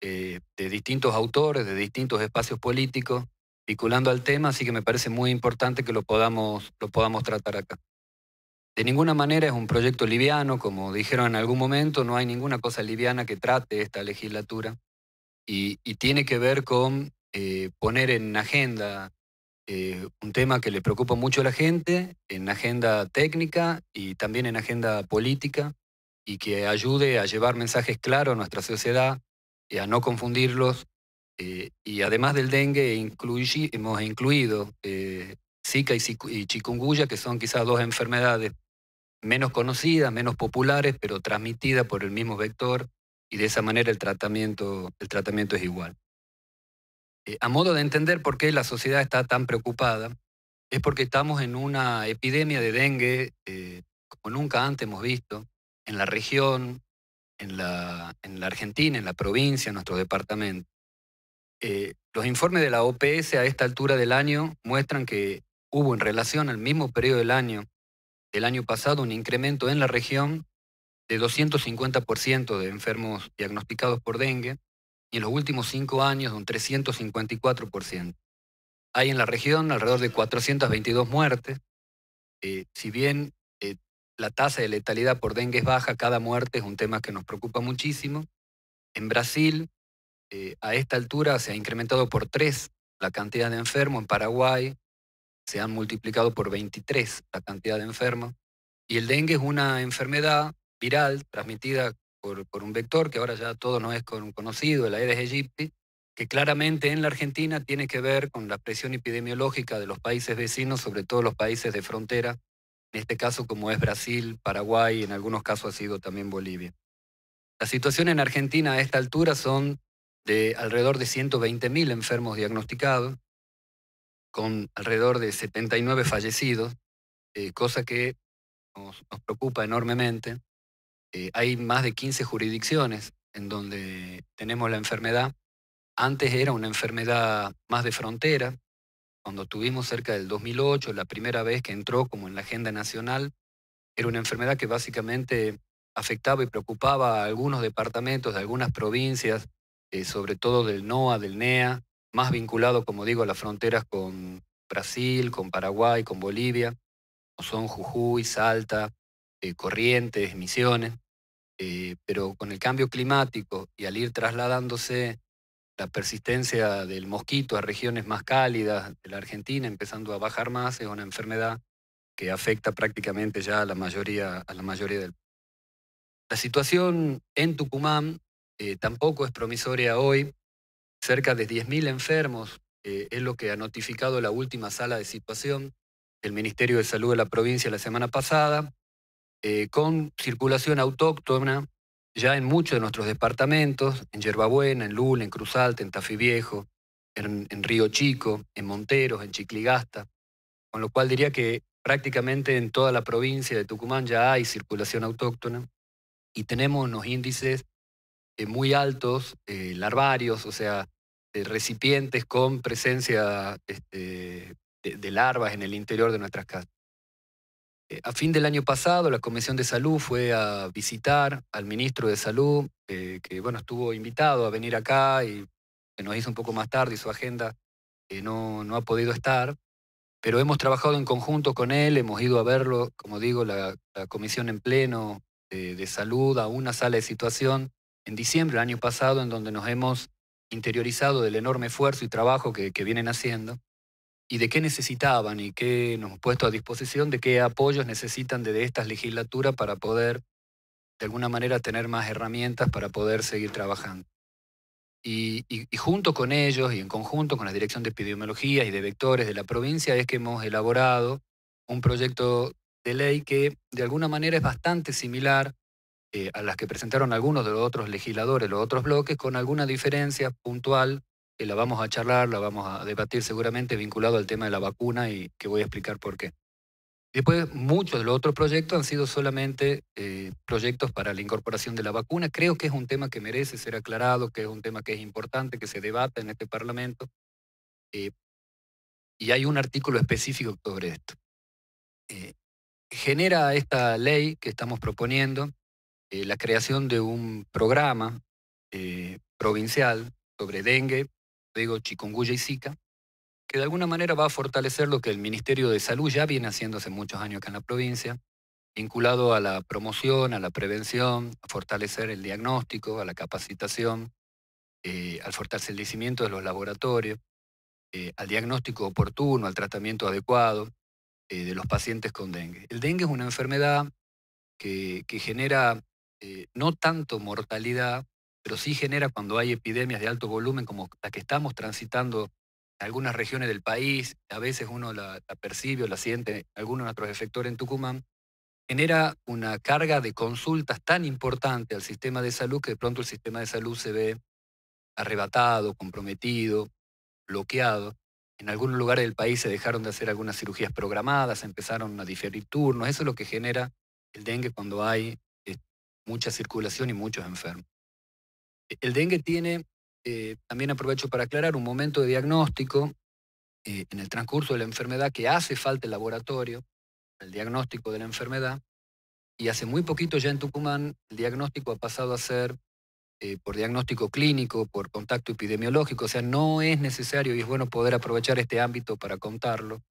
eh, de distintos autores, de distintos espacios políticos, vinculando al tema, así que me parece muy importante que lo podamos, lo podamos tratar acá. De ninguna manera es un proyecto liviano, como dijeron en algún momento, no hay ninguna cosa liviana que trate esta legislatura y tiene que ver con eh, poner en agenda eh, un tema que le preocupa mucho a la gente, en agenda técnica y también en agenda política, y que ayude a llevar mensajes claros a nuestra sociedad, y eh, a no confundirlos. y además del dengue, hemos incluido Zika y, chikunguya chikungunya, que son quizás dos enfermedades menos conocidas, menos populares, pero transmitidas por el mismo vector, y de esa manera el el tratamiento es igual. Eh, a modo de entender por qué la sociedad está tan preocupada, es porque estamos en una epidemia de dengue eh, como nunca antes hemos visto, en la región, en la, Argentina, en la provincia, en nuestro departamento. Eh, los informes de la OPS a esta altura del año muestran que hubo en relación al mismo periodo del año, del año pasado, un incremento en la región de 250% de enfermos diagnosticados por dengue y en los últimos cinco años un 354%. Hay en la región alrededor de 422 muertes. Eh, si bien eh, la tasa de letalidad por dengue es baja, cada muerte es un tema que nos preocupa muchísimo. En Brasil, eh, a esta altura se ha incrementado por tres la cantidad de enfermos. En Paraguay se han multiplicado por 23 la cantidad de enfermos. Y el dengue es una enfermedad viral transmitida por, un vector que ahora ya todo no es conocido, el Aedes aegypti, que claramente en la Argentina tiene que ver con la presión epidemiológica de los países vecinos, sobre todo los países de frontera, en este caso como es Brasil, Paraguay, y en algunos casos ha sido también Bolivia. La situación en Argentina a esta altura son de alrededor de 120.000 enfermos diagnosticados, con alrededor de 79 fallecidos, eh, cosa que nos preocupa enormemente. Eh, hay más de 15 jurisdicciones en donde tenemos la enfermedad. Antes era una enfermedad más de frontera. Cuando tuvimos cerca del 2008, la primera vez que entró como en la agenda nacional, era una enfermedad que básicamente afectaba y preocupaba a algunos departamentos de algunas provincias, eh, sobre todo del NOA, del NEA, más vinculado, como digo, a las fronteras con Brasil, con Paraguay, con Bolivia, son Jujuy, Salta, eh, corrientes, emisiones, eh, pero con el cambio climático y al ir trasladándose la persistencia del mosquito a regiones más cálidas de la Argentina, empezando a bajar más, es una enfermedad que afecta prácticamente ya a la mayoría, a la mayoría del La situación en Tucumán eh, tampoco es promisoria hoy. Cerca de 10.000 enfermos es lo que ha notificado la última sala de situación del Ministerio de Salud de la provincia la semana pasada. Eh, con circulación autóctona ya en muchos de nuestros departamentos, en Yerbabuena, en Lula, en Cruzalte, en Tafí Viejo, en, Río Chico, en Monteros, en Chicligasta, con lo cual diría que prácticamente en toda la provincia de Tucumán ya hay circulación autóctona y tenemos unos índices eh, muy altos, eh, larvarios, o sea, recipientes con presencia este, de larvas en el interior de nuestras casas. Eh, a fin del año pasado, la Comisión de Salud fue a visitar al ministro de Salud, eh, que bueno, estuvo invitado a venir acá y que nos hizo un poco más tarde y su agenda eh, no, no ha podido estar. Pero hemos trabajado en conjunto con él, hemos ido a verlo, como digo, la, Comisión en Pleno de Salud a una sala de situación en diciembre del año pasado, en donde nos hemos interiorizado del enorme esfuerzo y trabajo que vienen haciendo y de qué necesitaban y qué nos hemos puesto a disposición, de qué apoyos necesitan desde estas legislaturas para poder, de alguna manera, tener más herramientas para poder seguir trabajando. Y, junto con ellos y en conjunto con la Dirección de Epidemiología y de Vectores de la provincia es que hemos elaborado un proyecto de ley que de alguna manera es bastante similar eh, a las que presentaron algunos de los otros legisladores, los otros bloques, con alguna diferencia puntual que la vamos a charlar, la vamos a debatir seguramente vinculado al tema de la vacuna y que voy a explicar por qué. Después, muchos de los otros proyectos han sido solamente eh, proyectos para la incorporación de la vacuna. Creo que es un tema que merece ser aclarado, que es un tema que es importante, que se debata en este Parlamento. Eh, y hay un artículo específico sobre esto. Eh, genera esta ley que estamos proponiendo la creación de un programa provincial sobre dengue digo chikungunya y Zika, que de alguna manera va a fortalecer lo que el Ministerio de Salud ya viene haciendo hace muchos años acá en la provincia, vinculado a la promoción, a la prevención, a fortalecer el diagnóstico, a la capacitación, eh, al fortalecimiento de los laboratorios, eh, al diagnóstico oportuno, al tratamiento adecuado eh, de los pacientes con dengue. El dengue es una enfermedad que genera eh, no tanto mortalidad, pero sí genera cuando hay epidemias de alto volumen como la que estamos transitando en algunas regiones del país, a veces uno la, percibe o la siente, algunos de nuestros efectores en Tucumán, genera una carga de consultas tan importante al sistema de salud que de pronto el sistema de salud se ve arrebatado, comprometido, bloqueado. En algunos lugares del país se dejaron de hacer algunas cirugías programadas, empezaron a diferir turnos. Eso es lo que genera el dengue cuando hay eh, mucha circulación y muchos enfermos. E-, el dengue tiene, eh, también aprovecho para aclarar, un momento de diagnóstico eh, en el transcurso de la enfermedad que hace falta el laboratorio, el diagnóstico de la enfermedad, y hace muy poquito ya en Tucumán el diagnóstico ha pasado a ser eh, por diagnóstico clínico, por contacto epidemiológico, o sea, no es necesario, y es bueno poder aprovechar este ámbito para contarlo,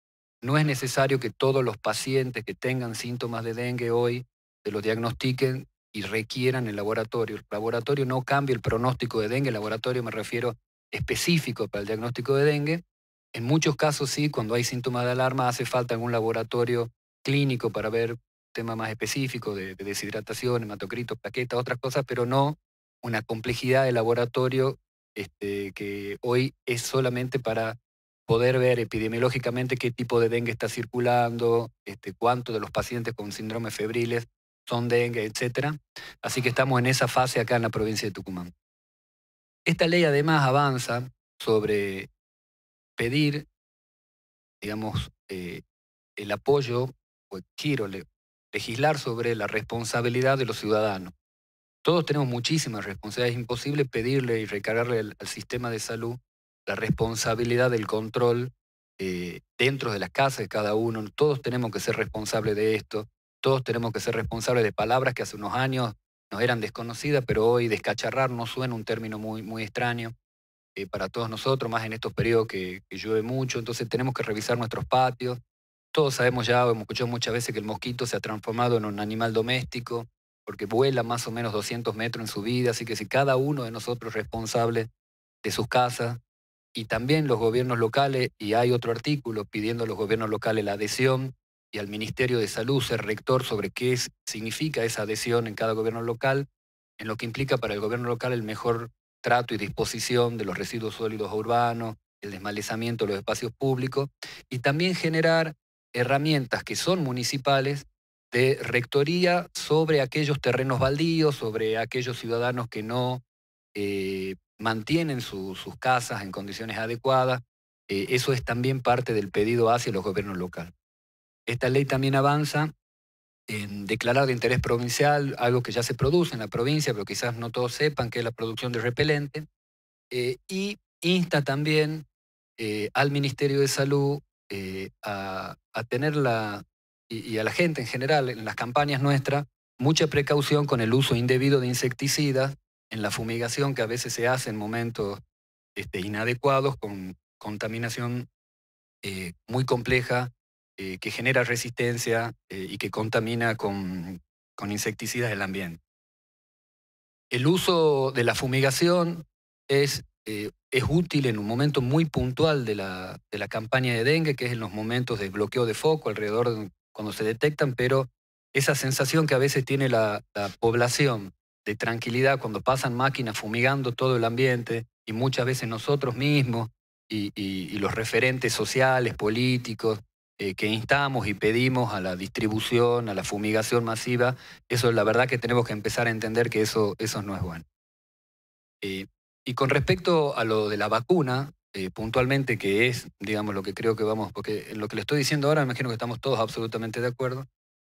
no es necesario que todos los pacientes que tengan síntomas de dengue hoy se los diagnostiquen y requieran el laboratorio. El laboratorio no cambia el pronóstico de dengue, el laboratorio me refiero específico para el diagnóstico de dengue. En muchos casos sí, cuando hay síntomas de alarma hace falta algún laboratorio clínico para ver temas más específicos de, deshidratación, hematocritos, plaquetas, otras cosas, pero no una complejidad de laboratorio este, que hoy es solamente para poder ver epidemiológicamente qué tipo de dengue está circulando, este, cuánto de los pacientes con síndromes febriles dengue, etcétera. Así que estamos en esa fase acá en la provincia de Tucumán. Esta ley además avanza sobre pedir, digamos, eh, el apoyo o quiero legislar sobre la responsabilidad de los ciudadanos. Todos tenemos muchísimas responsabilidades, es imposible pedirle y recargarle al, sistema de salud la responsabilidad del control eh, dentro de las casas de cada uno, todos tenemos que ser responsables de esto, todos tenemos que ser responsables de palabras que hace unos años nos eran desconocidas, pero hoy descacharrar no suena un término muy, muy extraño eh, para todos nosotros, más en estos periodos que, que, llueve mucho. Entonces tenemos que revisar nuestros patios. Todos sabemos ya, hemos escuchado muchas veces que el mosquito se ha transformado en un animal doméstico, porque vuela más o menos 200 metros en su vida. Así que si cada uno de nosotros es responsable de sus casas, y también los gobiernos locales, y hay otro artículo pidiendo a los gobiernos locales la adhesión y al Ministerio de Salud ser rector sobre qué significa esa adhesión en cada gobierno local, en lo que implica para el gobierno local el mejor trato y disposición de los residuos sólidos urbanos, el desmalezamiento de los espacios públicos y también generar herramientas que son municipales de rectoría sobre aquellos terrenos baldíos, sobre aquellos ciudadanos que no eh, mantienen sus casas en condiciones adecuadas. Eh, eso es también parte del pedido hacia los gobiernos locales. Esta ley también avanza en declarar de interés provincial algo que ya se produce en la provincia, pero quizás no todos sepan, que es la producción de repelente, eh, y insta también eh, al Ministerio de Salud eh, a, tenerla tener y, a la gente en general, en las campañas nuestras, mucha precaución con el uso indebido de insecticidas, en la fumigación que a veces se hace en momentos este, inadecuados, con contaminación muy compleja eh, que genera resistencia eh, y que contamina con, insecticidas el ambiente. El uso de la fumigación es, eh, útil en un momento muy puntual de la, campaña de dengue, que es en los momentos de bloqueo de foco, alrededor de cuando se detectan, pero esa sensación que a veces tiene la, población de tranquilidad cuando pasan máquinas fumigando todo el ambiente y muchas veces nosotros mismos y los referentes sociales, políticos, eh, que instamos y pedimos a la distribución, a la fumigación masiva, eso es la verdad que tenemos que empezar a entender que eso, eso no es bueno. Eh, y con respecto a lo de la vacuna, eh, puntualmente, que es, digamos, lo que creo que vamos, porque en lo que le estoy diciendo ahora, me imagino que estamos todos absolutamente de acuerdo.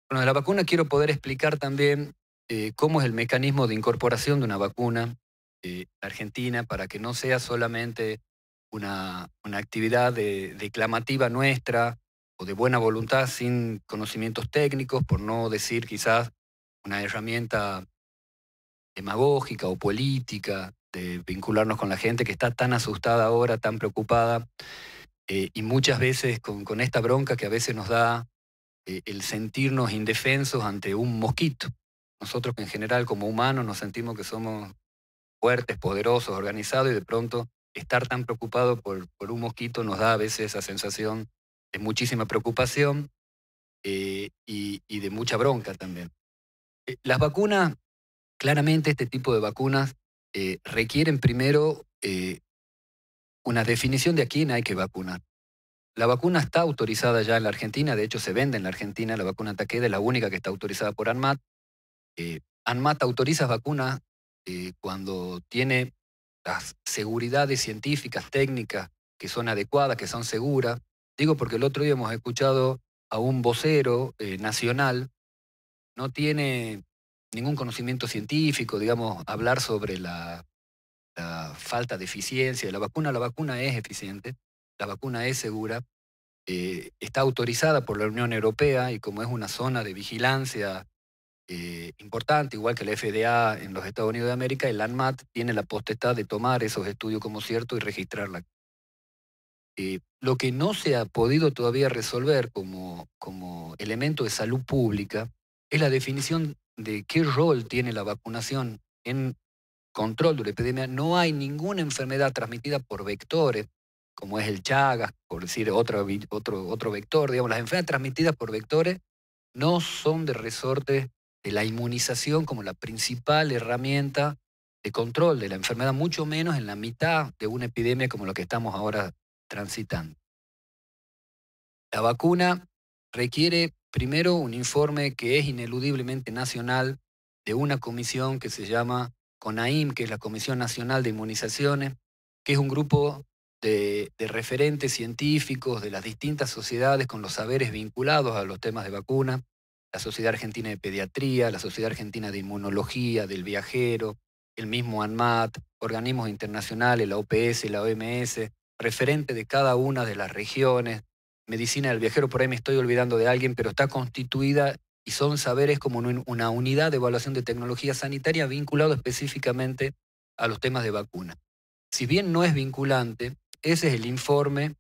Bueno, de la vacuna quiero poder explicar también cómo es el mecanismo de incorporación de una vacuna en argentina para que no sea solamente una, actividad de, declamativa nuestra, o de buena voluntad sin conocimientos técnicos, por no decir quizás una herramienta demagógica o política de vincularnos con la gente que está tan asustada ahora, tan preocupada, eh, y muchas veces con, esta bronca que a veces nos da eh, el sentirnos indefensos ante un mosquito. Nosotros en general como humanos nos sentimos que somos fuertes, poderosos, organizados, y de pronto estar tan preocupado por, por un mosquito nos da a veces esa sensación de muchísima preocupación eh, y, de mucha bronca también. Eh, las vacunas, claramente este tipo de vacunas eh, requieren primero una definición de a quién hay que vacunar. La vacuna está autorizada ya en la Argentina, de hecho se vende en la Argentina, la vacuna Taqueda es la única que está autorizada por ANMAT. ANMAT autoriza vacunas cuando tiene las seguridades científicas, técnicas que son adecuadas, que son seguras, Digo porque el otro día hemos escuchado a un vocero eh, nacional, no tiene ningún conocimiento científico, digamos, hablar sobre la, falta de eficiencia de la vacuna. La vacuna es eficiente, la vacuna es segura, eh, está autorizada por la Unión Europea y como es una zona de vigilancia eh, importante, igual que la FDA en los Estados Unidos de América, el ANMAT tiene la potestad de tomar esos estudios como cierto y registrarla eh, lo que no se ha podido todavía resolver como, como elemento de salud pública es la definición de qué rol tiene la vacunación en control de la epidemia. No hay ninguna enfermedad transmitida por vectores, como es el Chagas, por decir otro, otro, otro vector, digamos, las enfermedades transmitidas por vectores no son de resorte de la inmunización como la principal herramienta de control de la enfermedad, mucho menos en la mitad de una epidemia como la que estamos ahora transitante. La vacuna requiere primero un informe que es ineludiblemente nacional de una comisión que se llama CONAIM, que es la Comisión Nacional de Inmunizaciones, que es un grupo de, referentes científicos de las distintas sociedades con los saberes vinculados a los temas de vacuna, la Sociedad Argentina de Pediatría, la Sociedad Argentina de Inmunología, del Viajero, el mismo ANMAT, organismos internacionales, la OPS, la OMS, referente de cada una de las regiones. Medicina del viajero, por ahí me estoy olvidando de alguien, pero está constituida y son saberes como una unidad de evaluación de tecnología sanitaria vinculado específicamente a los temas de vacuna. Si bien no es vinculante, ese es el informe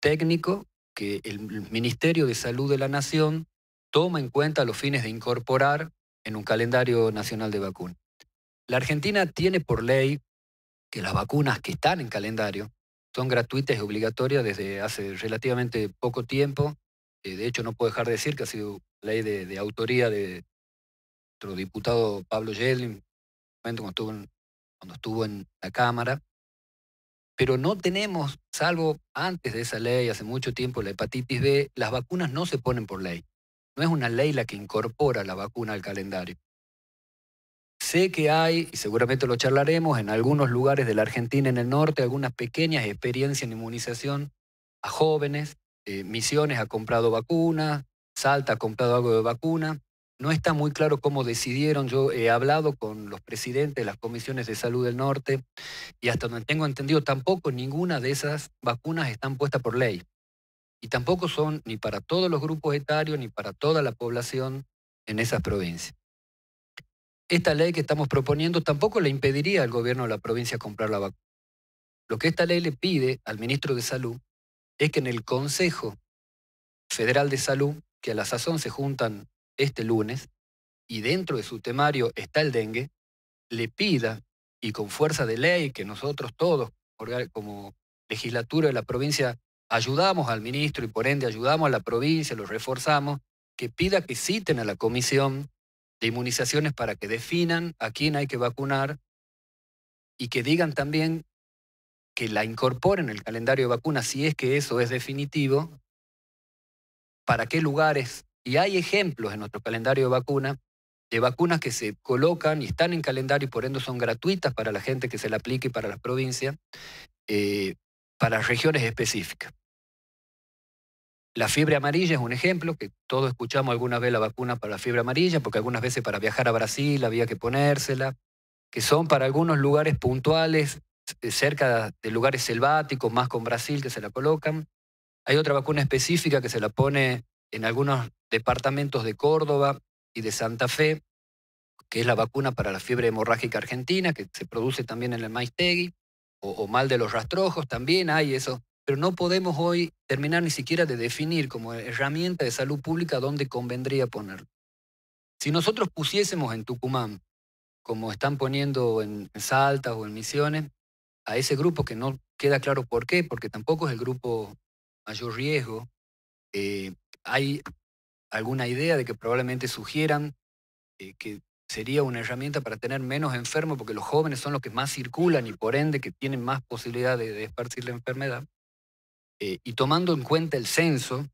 técnico que el Ministerio de Salud de la Nación toma en cuenta a los fines de incorporar en un calendario nacional de vacunas. La Argentina tiene por ley que las vacunas que están en calendario son gratuitas y obligatorias desde hace relativamente poco tiempo. Eh, de hecho, no puedo dejar de decir que ha sido ley de, autoría de nuestro diputado Pablo momento cuando cuando estuvo en la Cámara. Pero no tenemos, salvo antes de esa ley, hace mucho tiempo, la hepatitis B, las vacunas no se ponen por ley. No es una ley la que incorpora la vacuna al calendario. Sé que hay, y seguramente lo charlaremos, en algunos lugares de la Argentina en el norte, algunas pequeñas experiencias en inmunización a jóvenes. Eh, Misiones ha comprado vacunas, Salta ha comprado algo de vacuna. No está muy claro cómo decidieron. Yo he hablado con los presidentes de las comisiones de salud del norte y hasta donde tengo entendido, tampoco ninguna de esas vacunas están puestas por ley. Y tampoco son ni para todos los grupos etarios ni para toda la población en esas provincias esta ley que estamos proponiendo tampoco le impediría al gobierno de la provincia comprar la vacuna. Lo que esta ley le pide al ministro de Salud es que en el Consejo Federal de Salud, que a la sazón se juntan este lunes, y dentro de su temario está el dengue, le pida, y con fuerza de ley, que nosotros todos, como legislatura de la provincia, ayudamos al ministro y por ende ayudamos a la provincia, lo reforzamos, que pida que citen a la comisión de inmunizaciones para que definan a quién hay que vacunar y que digan también que la incorporen en el calendario de vacunas, si es que eso es definitivo, para qué lugares. Y hay ejemplos en nuestro calendario de vacunas de vacunas que se colocan y están en calendario y por ende son gratuitas para la gente que se la aplique y para las provincias, eh, para regiones específicas. La fiebre amarilla es un ejemplo, que todos escuchamos alguna vez la vacuna para la fiebre amarilla, porque algunas veces para viajar a Brasil había que ponérsela, que son para algunos lugares puntuales, eh, cerca de lugares selváticos, más con Brasil, que se la colocan. Hay otra vacuna específica que se la pone en algunos departamentos de Córdoba y de Santa Fe, que es la vacuna para la fiebre hemorrágica argentina, que se produce también en el maistegui, o, o mal de los rastrojos, también hay esos pero no podemos hoy terminar ni siquiera de definir como herramienta de salud pública dónde convendría ponerlo. Si nosotros pusiésemos en Tucumán, como están poniendo en Salta o en Misiones, a ese grupo que no queda claro por qué, porque tampoco es el grupo mayor riesgo, eh, hay alguna idea de que probablemente sugieran eh, que sería una herramienta para tener menos enfermos, porque los jóvenes son los que más circulan y por ende que tienen más posibilidad de esparcir la enfermedad. Eh, y tomando en cuenta el censo,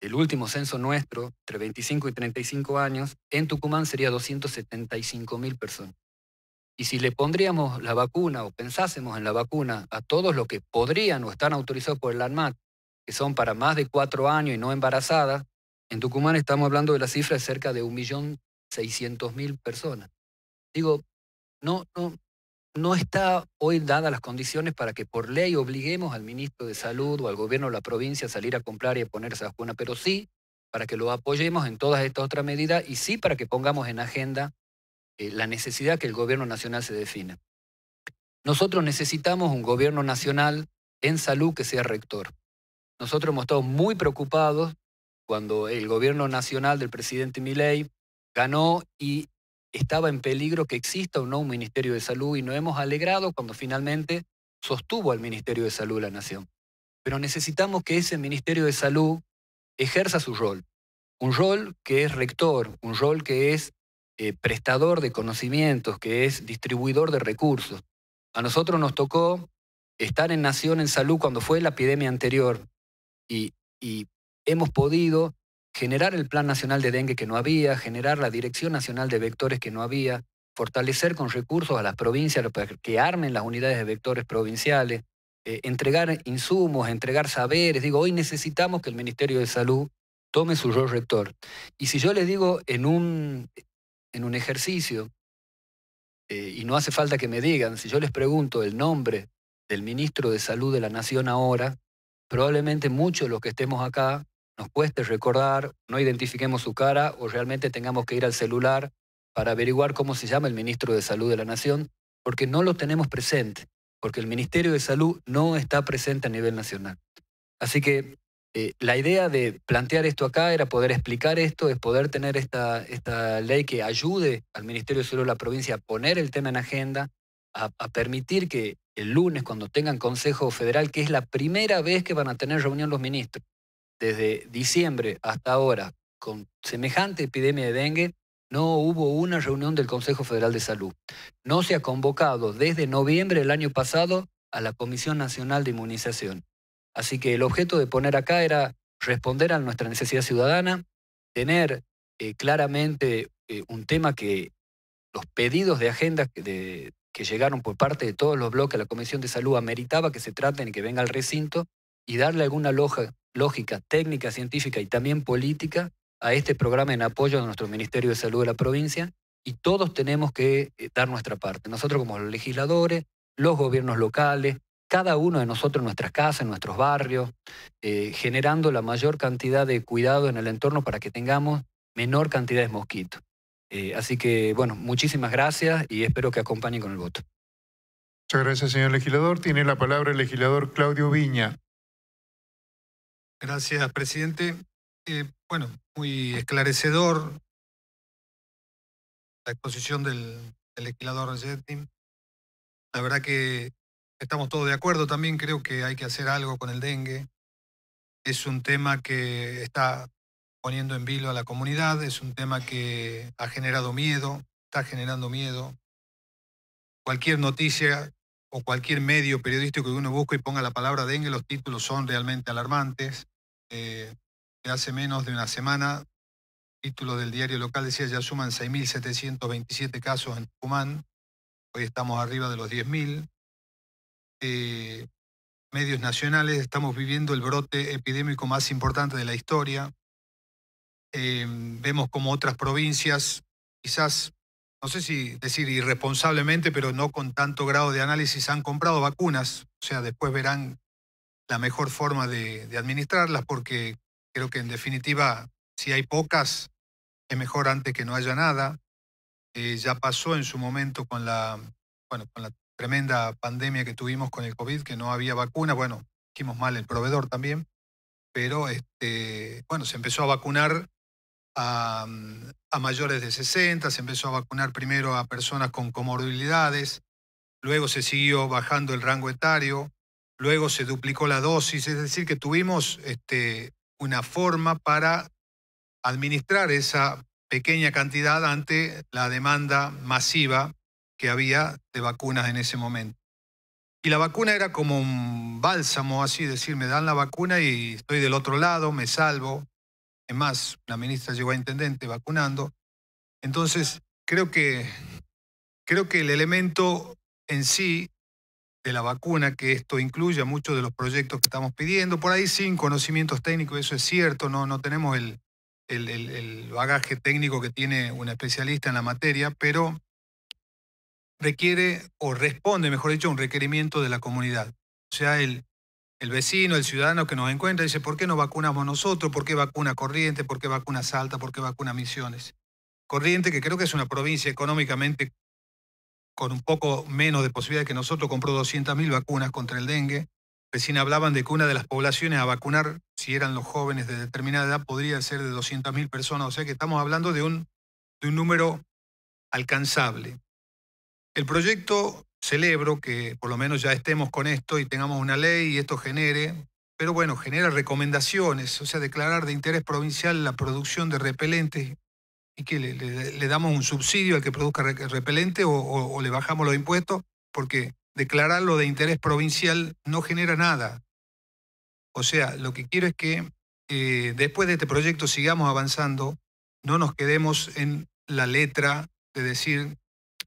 el último censo nuestro, entre 25 y 35 años, en Tucumán sería 275 mil personas. Y si le pondríamos la vacuna o pensásemos en la vacuna a todos los que podrían o están autorizados por el ANMAT, que son para más de cuatro años y no embarazadas, en Tucumán estamos hablando de la cifra de cerca de 1.600.000 personas. Digo, no, no, no está hoy dadas las condiciones para que por ley obliguemos al ministro de Salud o al gobierno de la provincia a salir a comprar y a ponerse a vacuna, pero sí para que lo apoyemos en todas estas otras medidas y sí para que pongamos en agenda eh, la necesidad que el gobierno nacional se defina. Nosotros necesitamos un gobierno nacional en salud que sea rector. Nosotros hemos estado muy preocupados cuando el gobierno nacional del presidente Milei ganó y estaba en peligro que exista o no un Ministerio de Salud y nos hemos alegrado cuando finalmente sostuvo al Ministerio de Salud la Nación. Pero necesitamos que ese Ministerio de Salud ejerza su rol, un rol que es rector, un rol que es eh, prestador de conocimientos, que es distribuidor de recursos. A nosotros nos tocó estar en Nación en Salud cuando fue la epidemia anterior y, y hemos podido generar el Plan Nacional de Dengue que no había, generar la Dirección Nacional de Vectores que no había, fortalecer con recursos a las provincias para que armen las unidades de vectores provinciales, eh, entregar insumos, entregar saberes. Digo, hoy necesitamos que el Ministerio de Salud tome su rol rector. Y si yo les digo en un, en un ejercicio, eh, y no hace falta que me digan, si yo les pregunto el nombre del ministro de Salud de la Nación ahora, probablemente muchos de los que estemos acá nos cueste recordar, no identifiquemos su cara o realmente tengamos que ir al celular para averiguar cómo se llama el ministro de Salud de la Nación, porque no lo tenemos presente, porque el Ministerio de Salud no está presente a nivel nacional. Así que eh, la idea de plantear esto acá era poder explicar esto, es poder tener esta, esta ley que ayude al Ministerio de Salud de la provincia a poner el tema en agenda, a permitir que el lunes, cuando tengan Consejo Federal, que es la primera vez que van a tener reunión los ministros, desde diciembre hasta ahora con semejante epidemia de dengue, no hubo una reunión del Consejo Federal de Salud. No se ha convocado desde noviembre del año pasado a la Comisión Nacional de Inmunización. Así que el objeto de poner acá era responder a nuestra necesidad ciudadana, tener eh, claramente eh, un tema que los pedidos de agenda que, llegaron por parte de todos los bloques a la Comisión de Salud ameritaba que se traten y que venga al recinto y darle alguna loja lógica, técnica, científica y también política a este programa en apoyo de nuestro Ministerio de Salud de la provincia y todos tenemos que eh, dar nuestra parte. Nosotros como los legisladores, los gobiernos locales, cada uno de nosotros en nuestras casas, en nuestros barrios, eh, generando la mayor cantidad de cuidado en el entorno para que tengamos menor cantidad de mosquitos. Eh, así que, bueno, muchísimas gracias y espero que acompañen con el voto. Muchas gracias, señor legislador. Tiene la palabra el legislador Claudio Viña. Gracias, presidente. Eh, bueno, muy esclarecedor la exposición del, del legislador La verdad que estamos todos de acuerdo también, creo que hay que hacer algo con el dengue. Es un tema que está poniendo en vilo a la comunidad, es un tema que ha generado miedo, está generando miedo. Cualquier noticia o cualquier medio periodístico que uno busque y ponga la palabra dengue, los títulos son realmente alarmantes. Eh, hace menos de una semana, título del diario local decía ya suman 6.727 casos en Tucumán, hoy estamos arriba de los 10.000. Eh, medios nacionales, estamos viviendo el brote epidémico más importante de la historia. Eh, vemos como otras provincias, quizás, no sé si decir irresponsablemente, pero no con tanto grado de análisis, han comprado vacunas. O sea, después verán la mejor forma de, administrarlas, porque creo que en definitiva, si hay pocas, es mejor antes que no haya nada. Eh, ya pasó en su momento con la, bueno, con la tremenda pandemia que tuvimos con el COVID, que no había vacuna. Bueno, dijimos mal el proveedor también, pero este, bueno, se empezó a vacunar a, mm, a mayores de 60, se empezó a vacunar primero a personas con comorbilidades, luego se siguió bajando el rango etario, Luego se duplicó la dosis, es decir, que tuvimos este, una forma para administrar esa pequeña cantidad ante la demanda masiva que había de vacunas en ese momento. Y la vacuna era como un bálsamo, así decir, me dan la vacuna y estoy del otro lado, me salvo. Es más, la ministra llegó a intendente vacunando. Entonces, creo que, creo que el elemento en sí de la vacuna, que esto incluya muchos de los proyectos que estamos pidiendo. Por ahí sin conocimientos técnicos, eso es cierto, no, no tenemos el, el, bagaje técnico que tiene un especialista en la materia, pero requiere o responde, mejor dicho, un requerimiento de la comunidad. O sea, el, el vecino, el ciudadano que nos encuentra dice, ¿por qué no vacunamos nosotros? ¿Por qué vacuna Corriente? ¿Por qué vacuna Salta? ¿Por qué vacuna Misiones? Corriente, que creo que es una provincia económicamente con un poco menos de posibilidad que nosotros, compró 200.000 vacunas contra el dengue. Recién hablaban de que una de las poblaciones a vacunar, si eran los jóvenes de determinada edad, podría ser de 200.000 personas. O sea que estamos hablando de un, de un número alcanzable. El proyecto celebro que por lo menos ya estemos con esto y tengamos una ley y esto genere, pero bueno, genera recomendaciones, o sea, declarar de interés provincial la producción de repelentes y que le, damos un subsidio al que produzca repelente o, le bajamos los impuestos, porque declararlo de interés provincial no genera nada. O sea, lo que quiero es que eh, después de este proyecto sigamos avanzando, no nos quedemos en la letra de decir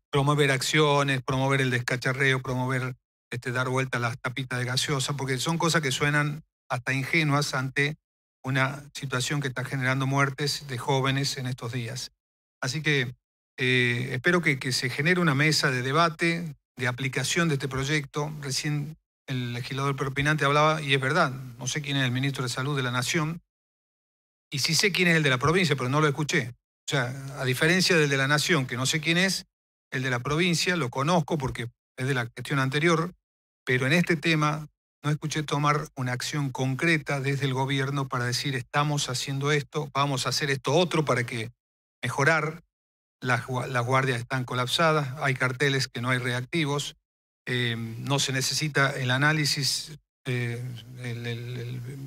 promover acciones, promover el descacharreo, promover este, dar vuelta a las tapitas de gaseosa, porque son cosas que suenan hasta ingenuas ante una situación que está generando muertes de jóvenes en estos días. Así que eh, espero que, se genere una mesa de debate, de aplicación de este proyecto. Recién el legislador propinante hablaba, y es verdad, no sé quién es el ministro de Salud de la Nación, y sí sé quién es el de la provincia, pero no lo escuché. O sea, a diferencia del de la Nación, que no sé quién es, el de la provincia lo conozco porque es de la gestión anterior, pero en este tema no escuché tomar una acción concreta desde el gobierno para decir estamos haciendo esto, vamos a hacer esto otro para que mejorar. Las, guardias están colapsadas, hay carteles que no hay reactivos, em, no se necesita el análisis eh,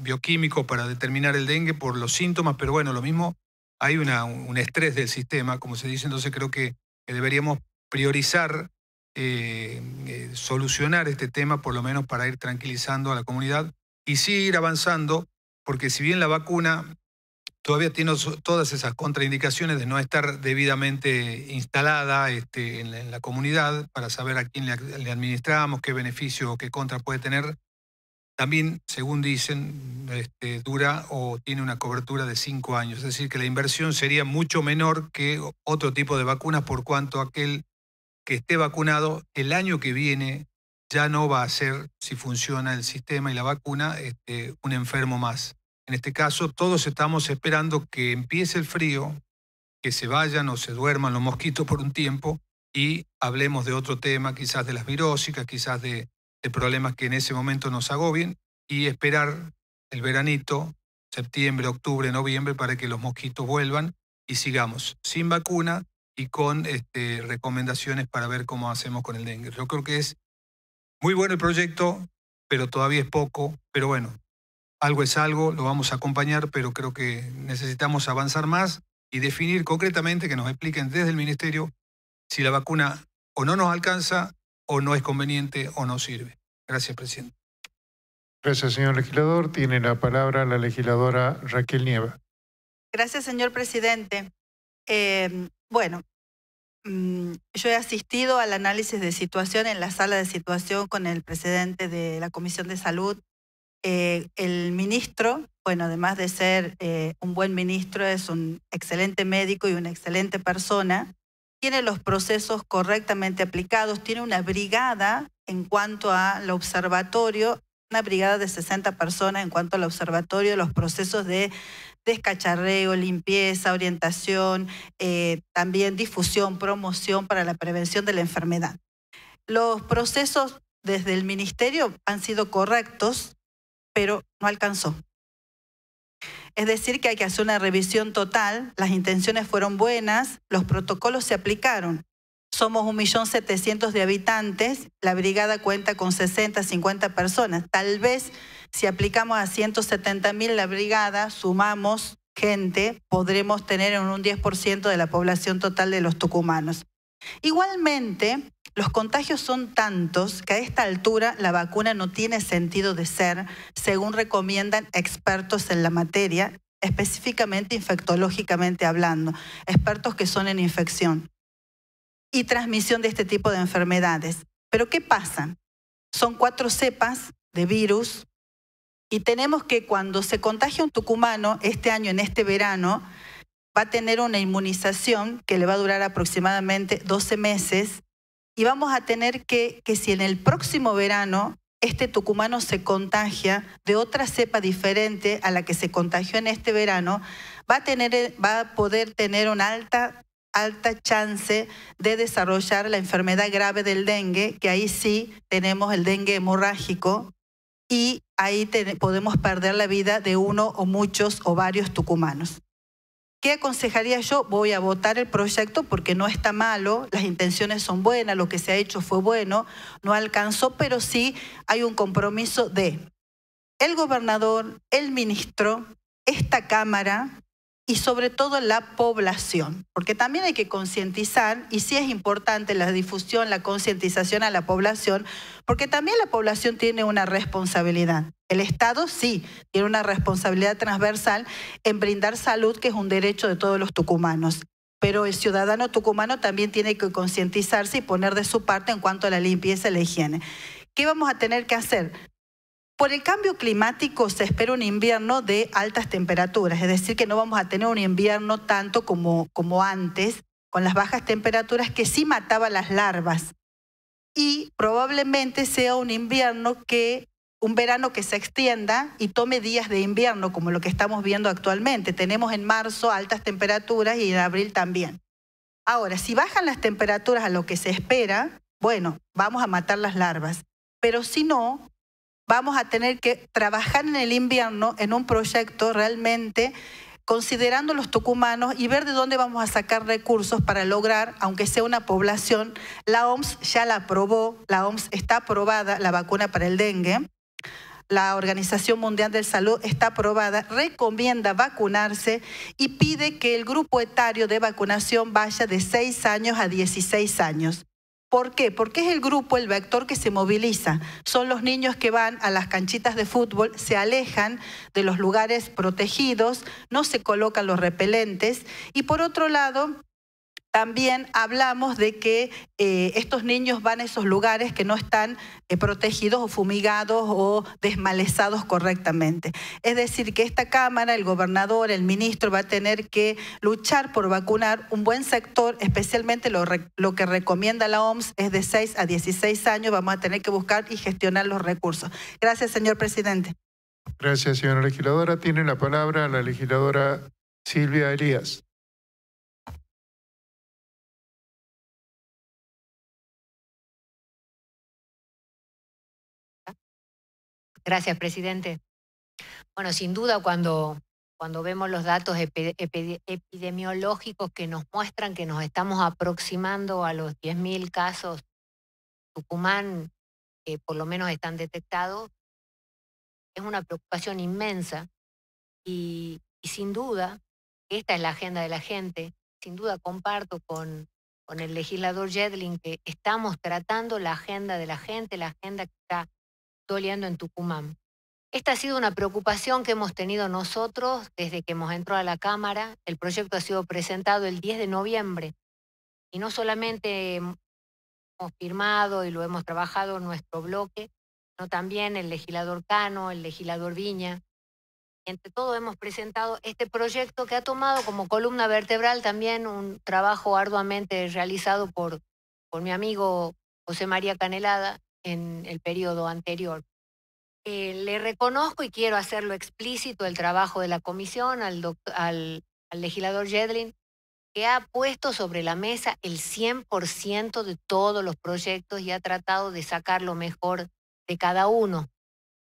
bioquímico para determinar el dengue por los síntomas, pero bueno, lo mismo hay una, un estrés del sistema, como se dice, entonces creo que deberíamos priorizar eh, eh, solucionar este tema, por lo menos para ir tranquilizando a la comunidad y sí ir avanzando, porque si bien la vacuna todavía tiene todas esas contraindicaciones de no estar debidamente instalada este, en, la, comunidad para saber a quién le, administramos, qué beneficio o qué contra puede tener, también, según dicen, este, dura o tiene una cobertura de cinco años. Es decir, que la inversión sería mucho menor que otro tipo de vacunas por cuanto aquel que esté vacunado el año que viene ya no va a ser, si funciona el sistema y la vacuna, este, un enfermo más. En este caso, todos estamos esperando que empiece el frío, que se vayan o se duerman los mosquitos por un tiempo y hablemos de otro tema, quizás de las virósicas, quizás de, de problemas que en ese momento nos agobien y esperar el veranito, septiembre, octubre, noviembre, para que los mosquitos vuelvan y sigamos sin vacuna, y con este, recomendaciones para ver cómo hacemos con el dengue. Yo creo que es muy bueno el proyecto, pero todavía es poco, pero bueno, algo es algo, lo vamos a acompañar, pero creo que necesitamos avanzar más y definir concretamente que nos expliquen desde el ministerio si la vacuna o no nos alcanza o no es conveniente o no sirve. Gracias, presidente. Gracias, señor legislador. Tiene la palabra la legisladora Raquel Nieva. Gracias, señor presidente. Em, bueno, mm, yo he asistido al análisis de situación en la sala de situación con el presidente de la Comisión de Salud. Eh, el ministro, bueno, además de ser eh, un buen ministro, es un excelente médico y una excelente persona. Tiene los procesos correctamente aplicados, tiene una brigada en cuanto al observatorio una brigada de 60 personas en cuanto al observatorio, los procesos de descacharreo, limpieza, orientación, eh, también difusión, promoción para la prevención de la enfermedad. Los procesos desde el ministerio han sido correctos, pero no alcanzó. Es decir, que hay que hacer una revisión total, las intenciones fueron buenas, los protocolos se aplicaron, somos setecientos de habitantes, la brigada cuenta con 60, 50 personas. Tal vez si aplicamos a 170.000 la brigada, sumamos gente, podremos tener un 10% de la población total de los tucumanos. Igualmente, los contagios son tantos que a esta altura la vacuna no tiene sentido de ser, según recomiendan expertos en la materia, específicamente infectológicamente hablando, expertos que son en infección y transmisión de este tipo de enfermedades. Pero ¿qué pasa? Son cuatro cepas de virus y tenemos que cuando se contagia un tucumano este año, en este verano, va a tener una inmunización que le va a durar aproximadamente 12 meses y vamos a tener que, que si en el próximo verano este tucumano se contagia de otra cepa diferente a la que se contagió en este verano, va a, tener, va a poder tener una alta alta chance de desarrollar la enfermedad grave del dengue, que ahí sí tenemos el dengue hemorrágico y ahí podemos perder la vida de uno o muchos o varios tucumanos. ¿Qué aconsejaría yo? Voy a votar el proyecto porque no está malo, las intenciones son buenas, lo que se ha hecho fue bueno, no alcanzó, pero sí hay un compromiso de el gobernador, el ministro, esta Cámara, y sobre todo la población, porque también hay que concientizar, y sí es importante la difusión, la concientización a la población, porque también la población tiene una responsabilidad. El Estado sí tiene una responsabilidad transversal en brindar salud, que es un derecho de todos los tucumanos pero el ciudadano tucumano también tiene que concientizarse y poner de su parte en cuanto a la limpieza y la higiene. ¿Qué vamos a tener que hacer? Por el cambio climático se espera un invierno de altas temperaturas, es decir, que no vamos a tener un invierno tanto como, antes, con las bajas temperaturas que sí mataba las larvas. Y probablemente sea un invierno que, un verano que se extienda y tome días de invierno, como lo que estamos viendo actualmente. Tenemos en marzo altas temperaturas y en abril también. Ahora, si bajan las temperaturas a lo que se espera, bueno, vamos a matar las larvas. Pero si no, vamos a tener que trabajar en el invierno en un proyecto realmente considerando los tucumanos y ver de dónde vamos a sacar recursos para lograr, aunque sea una población, la OMS ya la aprobó, la OMS está aprobada la vacuna para el dengue, la Organización Mundial de Salud está aprobada, recomienda vacunarse y pide que el grupo etario de vacunación vaya de 6 años a 16 años. ¿Por qué? Porque es el grupo, el vector que se moviliza. Son los niños que van a las canchitas de fútbol, se alejan de los lugares protegidos, no se colocan los repelentes y por otro lado también hablamos de que eh, estos niños van a esos lugares que no están eh, protegidos o fumigados o desmalezados correctamente. Es decir, que esta Cámara, el gobernador, el ministro va a tener que luchar por vacunar un buen sector, especialmente lo, que recomienda la OMS es de 6 a 16 años, vamos a tener que buscar y gestionar los recursos. Gracias, señor presidente. Gracias, señora legisladora. Tiene la palabra la legisladora Silvia Elías. Gracias, presidente. Bueno, sin duda cuando, cuando vemos los datos epidemiológicos que nos muestran que nos estamos aproximando a los 10.000 casos, Tucumán que por lo menos están detectados, es una preocupación inmensa y, sin duda, esta es la agenda de la gente, sin duda comparto con, con el legislador Jedlin que estamos tratando la agenda de la gente, la agenda que está oliendo en Tucumán. Esta ha sido una preocupación que hemos tenido nosotros desde que hemos entrado a la Cámara. El proyecto ha sido presentado el 10 de noviembre y no solamente hemos firmado y lo hemos trabajado en nuestro bloque, sino también el legislador Cano, el legislador Viña. Entre todos hemos presentado este proyecto que ha tomado como columna vertebral también un trabajo arduamente realizado por, por mi amigo José María Canelada, en el periodo anterior. Eh, le reconozco y quiero hacerlo explícito el trabajo de la comisión al, legislador Jedlin, que ha puesto sobre la mesa el 100% de todos los proyectos y ha tratado de sacar lo mejor de cada uno.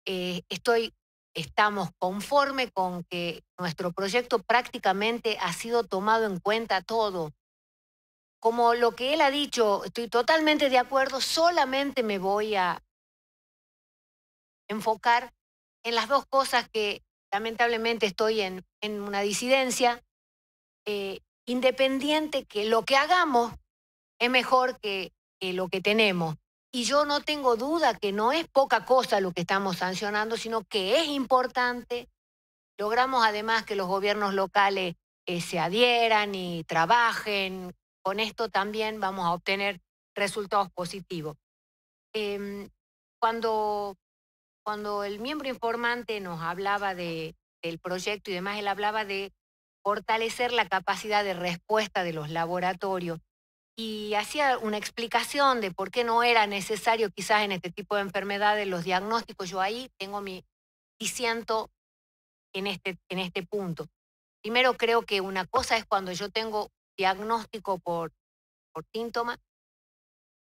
Eh, estoy, estamos conforme con que nuestro proyecto prácticamente ha sido tomado en cuenta todo como lo que él ha dicho, estoy totalmente de acuerdo, solamente me voy a enfocar en las dos cosas que lamentablemente estoy en, una disidencia, eh, independiente que lo que hagamos es mejor que, lo que tenemos. Y yo no tengo duda que no es poca cosa lo que estamos sancionando, sino que es importante. Logramos además que los gobiernos locales eh, se adhieran y trabajen con esto también vamos a obtener resultados positivos. Em, cuando, cuando el miembro informante nos hablaba del proyecto y demás, él hablaba de fortalecer la capacidad de respuesta de los laboratorios y hacía una explicación de por qué no era necesario quizás en este tipo de enfermedades los diagnósticos. Yo ahí tengo mi y en este, en este punto. Primero creo que una cosa es cuando yo tengo diagnóstico por, por síntoma,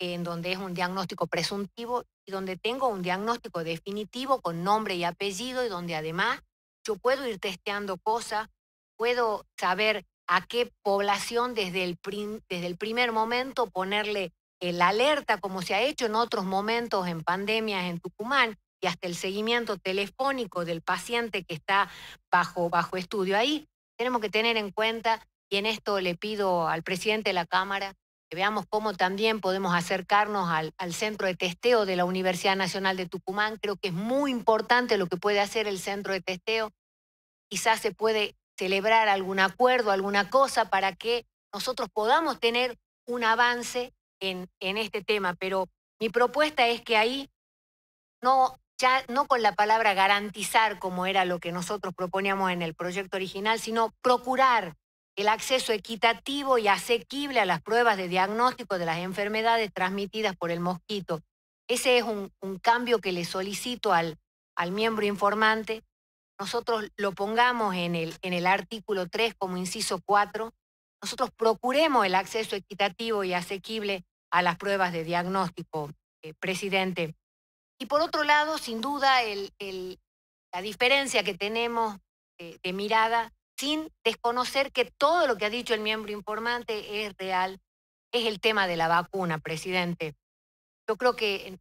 en donde es un diagnóstico presuntivo y donde tengo un diagnóstico definitivo con nombre y apellido y donde además yo puedo ir testeando cosas, puedo saber a qué población desde el, desde el primer momento ponerle la alerta, como se ha hecho en otros momentos en pandemias en Tucumán, y hasta el seguimiento telefónico del paciente que está bajo, bajo estudio. Ahí tenemos que tener en cuenta y en esto le pido al presidente de la Cámara que veamos cómo también podemos acercarnos al, centro de testeo de la Universidad Nacional de Tucumán. Creo que es muy importante lo que puede hacer el centro de testeo. Quizás se puede celebrar algún acuerdo, alguna cosa para que nosotros podamos tener un avance en, en este tema. Pero mi propuesta es que ahí no ya no con la palabra garantizar como era lo que nosotros proponíamos en el proyecto original, sino procurar el acceso equitativo y asequible a las pruebas de diagnóstico de las enfermedades transmitidas por el mosquito. Ese es un, cambio que le solicito al, miembro informante. Nosotros lo pongamos en el, en el artículo 3 como inciso 4. Nosotros procuremos el acceso equitativo y asequible a las pruebas de diagnóstico, eh, presidente. Y por otro lado, sin duda, la diferencia que tenemos eh, de mirada sin desconocer que todo lo que ha dicho el miembro informante es real, es el tema de la vacuna, presidente. Yo creo que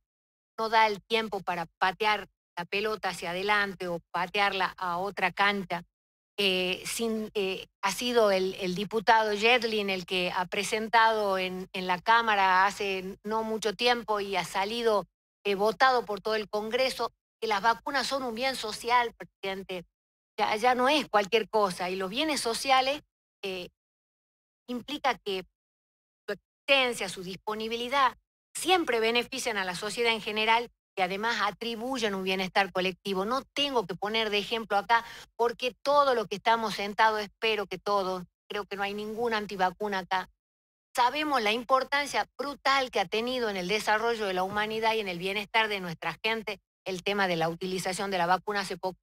no da el tiempo para patear la pelota hacia adelante o patearla a otra cancha. Eh, sin, eh, ha sido el, diputado Jedlin el que ha presentado en, la Cámara hace no mucho tiempo y ha salido eh, votado por todo el Congreso que las vacunas son un bien social, presidente ya, no es cualquier cosa. Y los bienes sociales eh, implica que su existencia, su disponibilidad, siempre benefician a la sociedad en general y además atribuyen un bienestar colectivo. No tengo que poner de ejemplo acá porque todo lo que estamos sentados, espero que todos, creo que no hay ninguna antivacuna acá, sabemos la importancia brutal que ha tenido en el desarrollo de la humanidad y en el bienestar de nuestra gente el tema de la utilización de la vacuna hace poco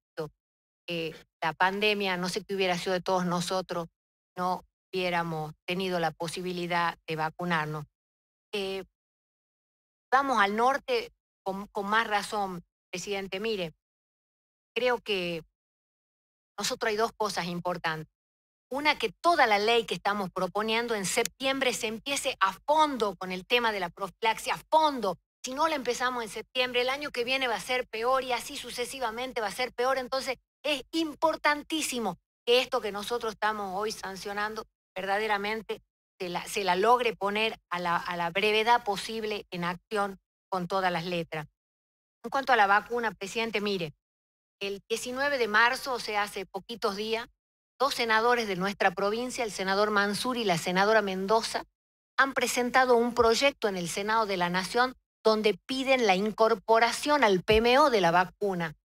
la pandemia, no sé qué hubiera sido de todos nosotros, no hubiéramos tenido la posibilidad de vacunarnos. Eh, vamos al norte con, con, más razón, presidente. Mire, creo que nosotros hay dos cosas importantes. Una, que toda la ley que estamos proponiendo en septiembre se empiece a fondo con el tema de la profilaxia, a fondo. Si no la empezamos en septiembre, el año que viene va a ser peor y así sucesivamente va a ser peor. Entonces, es importantísimo que esto que nosotros estamos hoy sancionando verdaderamente se la, logre poner a la, a la brevedad posible en acción con todas las letras. En cuanto a la vacuna, presidente, mire, el 19 de marzo, o sea, hace poquitos días, dos senadores de nuestra provincia, el senador Mansur y la senadora Mendoza, han presentado un proyecto en el Senado de la Nación donde piden la incorporación al PMO de la vacuna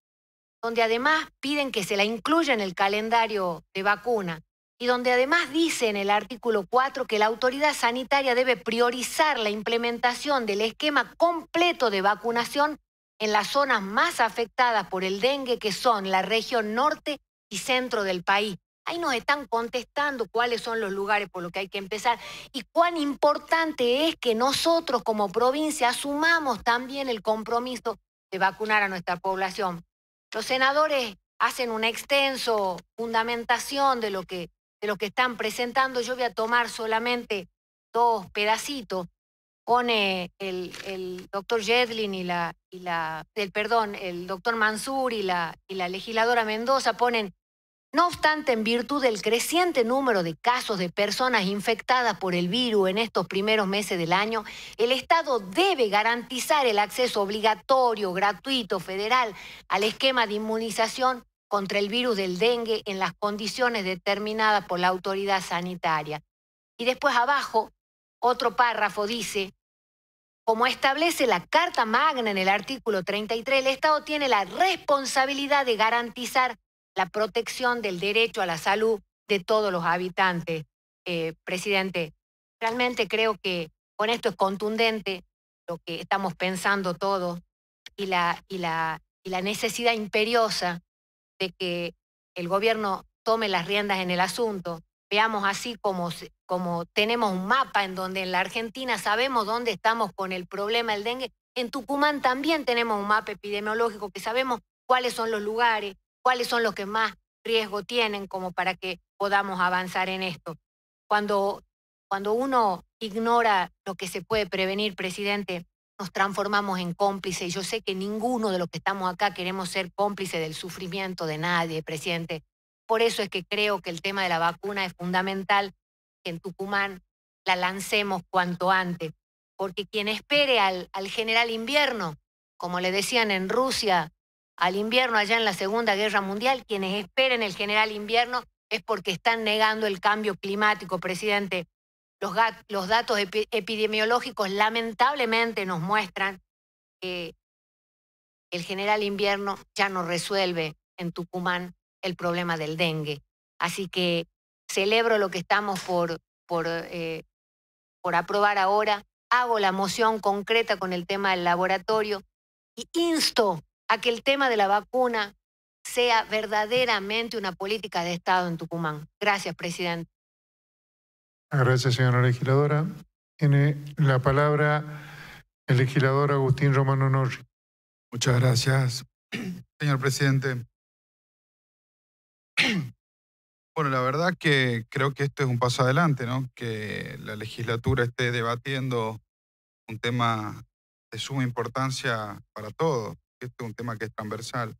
donde además piden que se la incluya en el calendario de vacuna y donde además dice en el artículo 4 que la autoridad sanitaria debe priorizar la implementación del esquema completo de vacunación en las zonas más afectadas por el dengue, que son la región norte y centro del país. Ahí nos están contestando cuáles son los lugares por los que hay que empezar y cuán importante es que nosotros como provincia asumamos también el compromiso de vacunar a nuestra población. Los senadores hacen una extenso fundamentación de lo que, de lo que están presentando. Yo voy a tomar solamente dos pedacitos. Pone eh, el, el doctor Jedlin y la, y la, el, perdón, el doctor Mansur y la, y la legisladora Mendoza ponen no obstante, en virtud del creciente número de casos de personas infectadas por el virus en estos primeros meses del año, el Estado debe garantizar el acceso obligatorio, gratuito, federal al esquema de inmunización contra el virus del dengue en las condiciones determinadas por la autoridad sanitaria. Y después abajo, otro párrafo dice, como establece la Carta Magna en el artículo 33, el Estado tiene la responsabilidad de garantizar la protección del derecho a la salud de todos los habitantes. Eh, presidente, realmente creo que con esto es contundente lo que estamos pensando todos y la, y la, la necesidad imperiosa de que el gobierno tome las riendas en el asunto. Veamos así como, como tenemos un mapa en donde en la Argentina sabemos dónde estamos con el problema del dengue. En Tucumán también tenemos un mapa epidemiológico que sabemos cuáles son los lugares, cuáles son los que más riesgo tienen como para que podamos avanzar en esto. Cuando, cuando uno ignora lo que se puede prevenir, presidente, nos transformamos en cómplices. Yo sé que ninguno de los que estamos acá queremos ser cómplices del sufrimiento de nadie, presidente. Por eso es que creo que el tema de la vacuna es fundamental que en Tucumán la lancemos cuanto antes, porque quien espere al, al general invierno, como le decían en Rusia, al invierno allá en la Segunda Guerra Mundial, quienes esperen el general invierno es porque están negando el cambio climático, presidente. Los, datos epidemiológicos lamentablemente nos muestran que el general invierno ya no resuelve en Tucumán el problema del dengue. Así que celebro lo que estamos por, por, eh, por aprobar ahora, hago la moción concreta con el tema del laboratorio y insto a que el tema de la vacuna sea verdaderamente una política de Estado en Tucumán. Gracias, presidente. Gracias, señora legisladora. Tiene la palabra el legislador Agustín Romano Norri. Muchas gracias, señor presidente. Bueno, la verdad que creo que esto es un paso adelante, ¿no? Que la legislatura esté debatiendo un tema de suma importancia para todos. Este es un tema que es transversal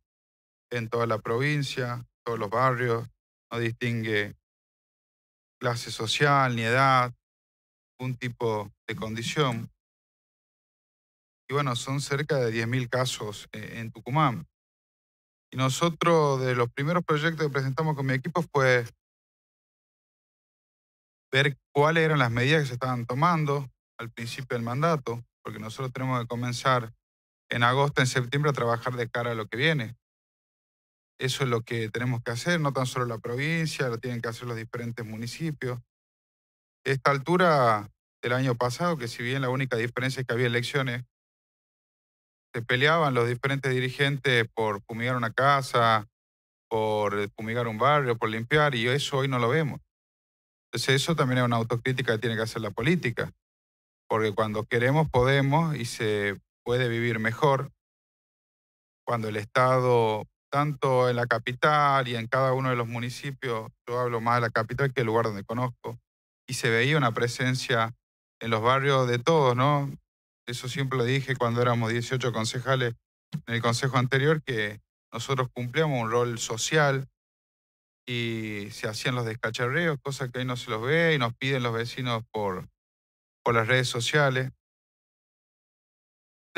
en toda la provincia, todos los barrios, no distingue clase social ni edad, un tipo de condición. Y bueno, son cerca de 10.000 casos eh, en Tucumán. Y nosotros, de los primeros proyectos que presentamos con mi equipo, fue ver cuáles eran las medidas que se estaban tomando al principio del mandato, porque nosotros tenemos que comenzar en agosto, en septiembre, a trabajar de cara a lo que viene. Eso es lo que tenemos que hacer, no tan solo la provincia, lo tienen que hacer los diferentes municipios. Esta altura del año pasado, que si bien la única diferencia es que había elecciones, se peleaban los diferentes dirigentes por fumigar una casa, por eh, fumigar un barrio, por limpiar, y eso hoy no lo vemos. Entonces eso también es una autocrítica que tiene que hacer la política, porque cuando queremos podemos y se puede vivir mejor cuando el Estado, tanto en la capital y en cada uno de los municipios, yo hablo más de la capital que el lugar donde conozco, y se veía una presencia en los barrios de todos, ¿no? Eso siempre lo dije cuando éramos 18 concejales en el consejo anterior, que nosotros cumplíamos un rol social y se hacían los descacharreos, cosas que hoy no se los ve y nos piden los vecinos por, por las redes sociales.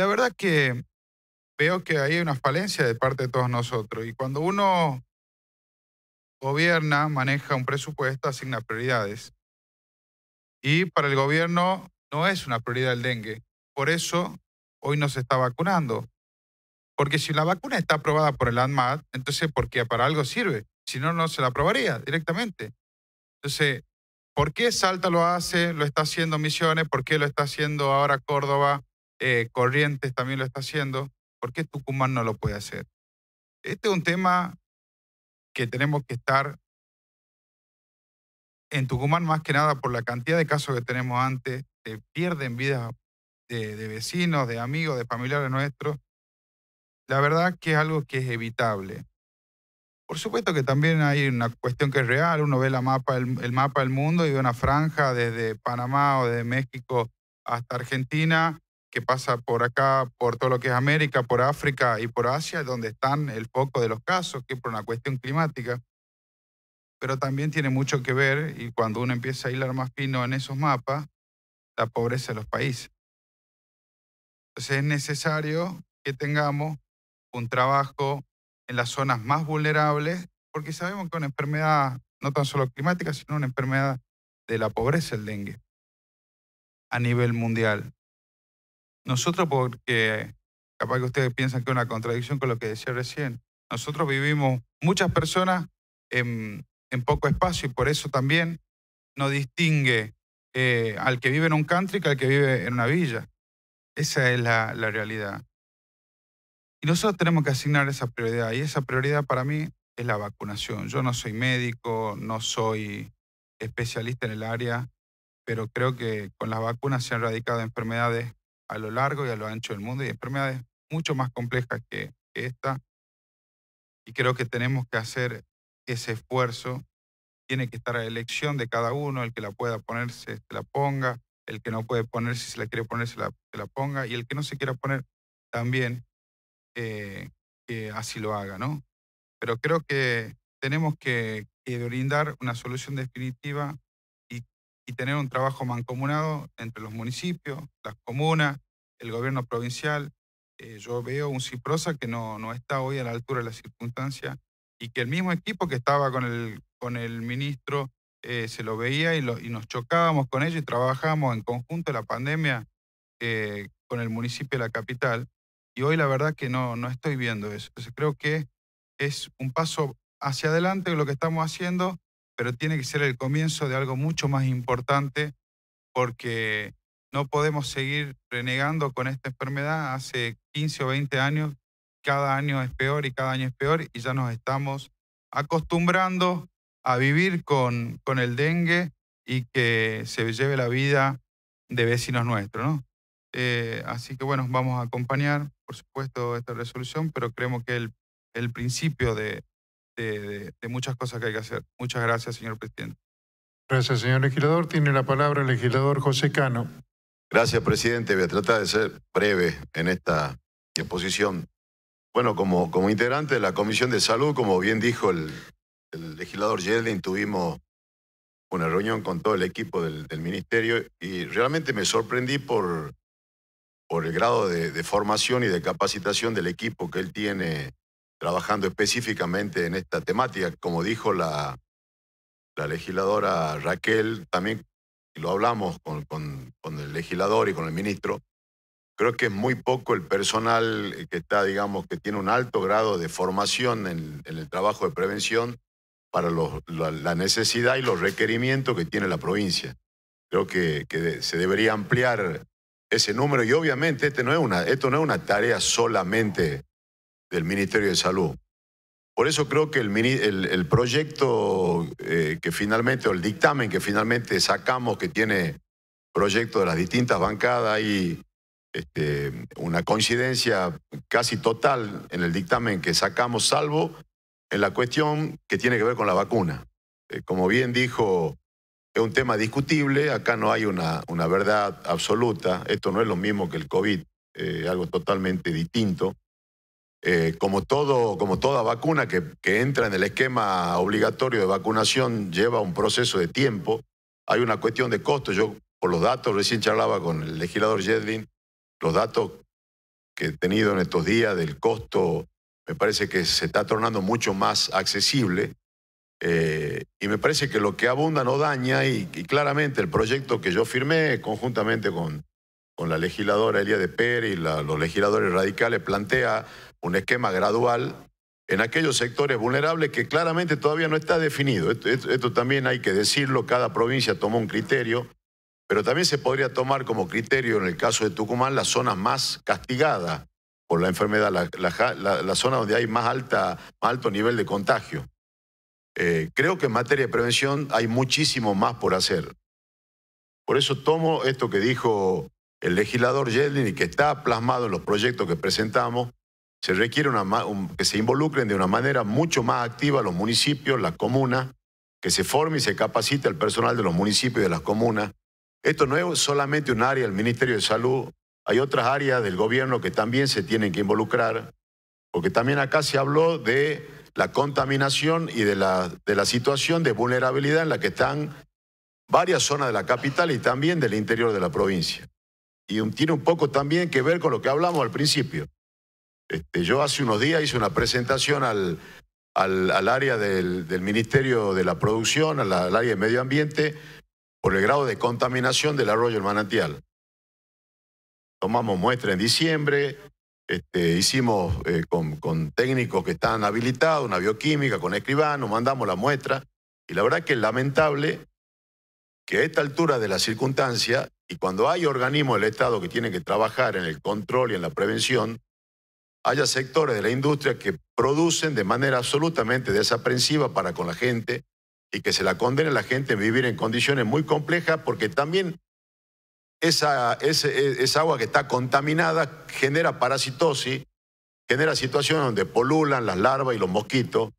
La verdad que veo que hay una falencia de parte de todos nosotros y cuando uno gobierna, maneja un presupuesto, asigna prioridades. Y para el gobierno no es una prioridad el dengue. Por eso hoy no se está vacunando. Porque si la vacuna está aprobada por el ANMAT, entonces ¿por qué? para algo sirve. Si no, no se la aprobaría directamente. Entonces, ¿por qué Salta lo hace? Lo está haciendo Misiones, ¿por qué lo está haciendo ahora Córdoba? Eh, Corrientes también lo está haciendo, ¿por qué Tucumán no lo puede hacer? Este es un tema que tenemos que estar en Tucumán más que nada por la cantidad de casos que tenemos antes, se pierden vidas de, vecinos, de amigos, de familiares nuestros. La verdad que es algo que es evitable. Por supuesto que también hay una cuestión que es real, uno ve la mapa, el, el mapa del mundo y ve una franja desde Panamá o desde México hasta Argentina que pasa por acá, por todo lo que es América, por África y por Asia, donde están el foco de los casos, que por una cuestión climática. Pero también tiene mucho que ver, y cuando uno empieza a hilar más fino en esos mapas, la pobreza de los países. Entonces es necesario que tengamos un trabajo en las zonas más vulnerables, porque sabemos que una enfermedad, no tan solo climática, sino una enfermedad de la pobreza, el dengue, a nivel mundial. Nosotros, porque capaz que ustedes piensan que es una contradicción con lo que decía recién, nosotros vivimos muchas personas en, poco espacio y por eso también no distingue eh, al que vive en un country que al que vive en una villa. Esa es la, la realidad. Y nosotros tenemos que asignar esa prioridad. Y esa prioridad para mí es la vacunación. Yo no soy médico, no soy especialista en el área, pero creo que con las vacunas se han erradicado enfermedades a lo largo y a lo ancho del mundo y enfermedades mucho más complejas que, esta. Y creo que tenemos que hacer ese esfuerzo. Tiene que estar a elección de cada uno, el que la pueda ponerse, se la ponga, el que no puede ponerse, si se la quiere ponerse, se la, ponga, y el que no se quiera poner también, eh, que así lo haga, ¿no? Pero creo que tenemos que, que brindar una solución definitiva tener un trabajo mancomunado entre los municipios, las comunas, el gobierno provincial. Eh, yo veo un CIPROSA que no, está hoy a la altura de las circunstancia y que el mismo equipo que estaba con el, con el ministro eh, se lo veía y, nos chocábamos con ellos y trabajábamos en conjunto la pandemia eh, con el municipio de la capital. Y hoy la verdad que no, no estoy viendo eso. Entonces creo que es un paso hacia adelante lo que estamos haciendo pero tiene que ser el comienzo de algo mucho más importante porque no podemos seguir renegando con esta enfermedad. Hace 15 o 20 años, cada año es peor y cada año es peor y ya nos estamos acostumbrando a vivir con, con el dengue y que se lleve la vida de vecinos nuestros. ¿no? Eh, así que bueno, vamos a acompañar, por supuesto, esta resolución, pero creemos que el, el principio de, de, muchas cosas que hay que hacer. Muchas gracias, señor presidente. Gracias, señor legislador. Tiene la palabra el legislador José Cano. Gracias, presidente. Voy a tratar de ser breve en esta exposición. Bueno, como, como integrante de la Comisión de Salud, como bien dijo el, legislador Yeldin, tuvimos una reunión con todo el equipo del, ministerio y realmente me sorprendí por, por el grado de, de, formación y de capacitación del equipo que él tiene trabajando específicamente en esta temática. Como dijo la, legisladora Raquel, también lo hablamos con, el legislador y con el ministro, creo que es muy poco el personal que está, digamos, que tiene un alto grado de formación en, el trabajo de prevención para la, necesidad y los requerimientos que tiene la provincia. Creo que, se debería ampliar ese número y obviamente este no es una, esto no es una tarea solamente del Ministerio de Salud. Por eso creo que el, proyecto eh, que finalmente, o el dictamen que finalmente sacamos, que tiene proyecto de las distintas bancadas, hay este, una coincidencia casi total en el dictamen que sacamos, salvo en la cuestión que tiene que ver con la vacuna. Eh, como bien dijo, es un tema discutible, acá no hay una, una verdad absoluta, esto no es lo mismo que el COVID, es eh, algo totalmente distinto. Eh, como, todo, como toda vacuna que, entra en el esquema obligatorio de vacunación lleva un proceso de tiempo, hay una cuestión de costo. Yo, por los datos, recién charlaba con el legislador Jedlin, los datos que he tenido en estos días del costo, me parece que se está tornando mucho más accesible. Eh, y me parece que lo que abunda no daña y, claramente el proyecto que yo firmé conjuntamente con, con la legisladora Elia de Pérez y los legisladores radicales plantea un esquema gradual en aquellos sectores vulnerables que claramente todavía no está definido. Esto, también hay que decirlo, cada provincia tomó un criterio, pero también se podría tomar como criterio, en el caso de Tucumán, las zonas más castigadas por la enfermedad, la, zona donde hay más, alta, alto nivel de contagio. Eh, creo que en materia de prevención hay muchísimo más por hacer. Por eso tomo esto que dijo el legislador Yedlin y que está plasmado en los proyectos que presentamos, se requiere que se involucren de una manera mucho más activa los municipios, las comunas, que se forme y se capacite el personal de los municipios y de las comunas. Esto no es solamente un área del Ministerio de Salud, hay otras áreas del gobierno que también se tienen que involucrar, porque también acá se habló de la contaminación y de la, situación de vulnerabilidad en la que están varias zonas de la capital y también del interior de la provincia. Y tiene un poco también que ver con lo que hablamos al principio. Este, yo hace unos días hice una presentación al, área del, Ministerio de la Producción, al, área de Medio Ambiente, por el grado de contaminación del arroyo El Manantial. Tomamos muestra en diciembre, este, hicimos eh, con, técnicos que están habilitados, una bioquímica, con escribanos, mandamos la muestra. Y la verdad que es lamentable que a esta altura de la circunstancia, y cuando hay organismos del Estado que tienen que trabajar en el control y en la prevención, haya sectores de la industria que producen de manera absolutamente desaprensiva para con la gente y que se la condene a la gente a vivir en condiciones muy complejas porque también esa, agua que está contaminada genera parasitosis, genera situaciones donde polulan las larvas y los mosquitos.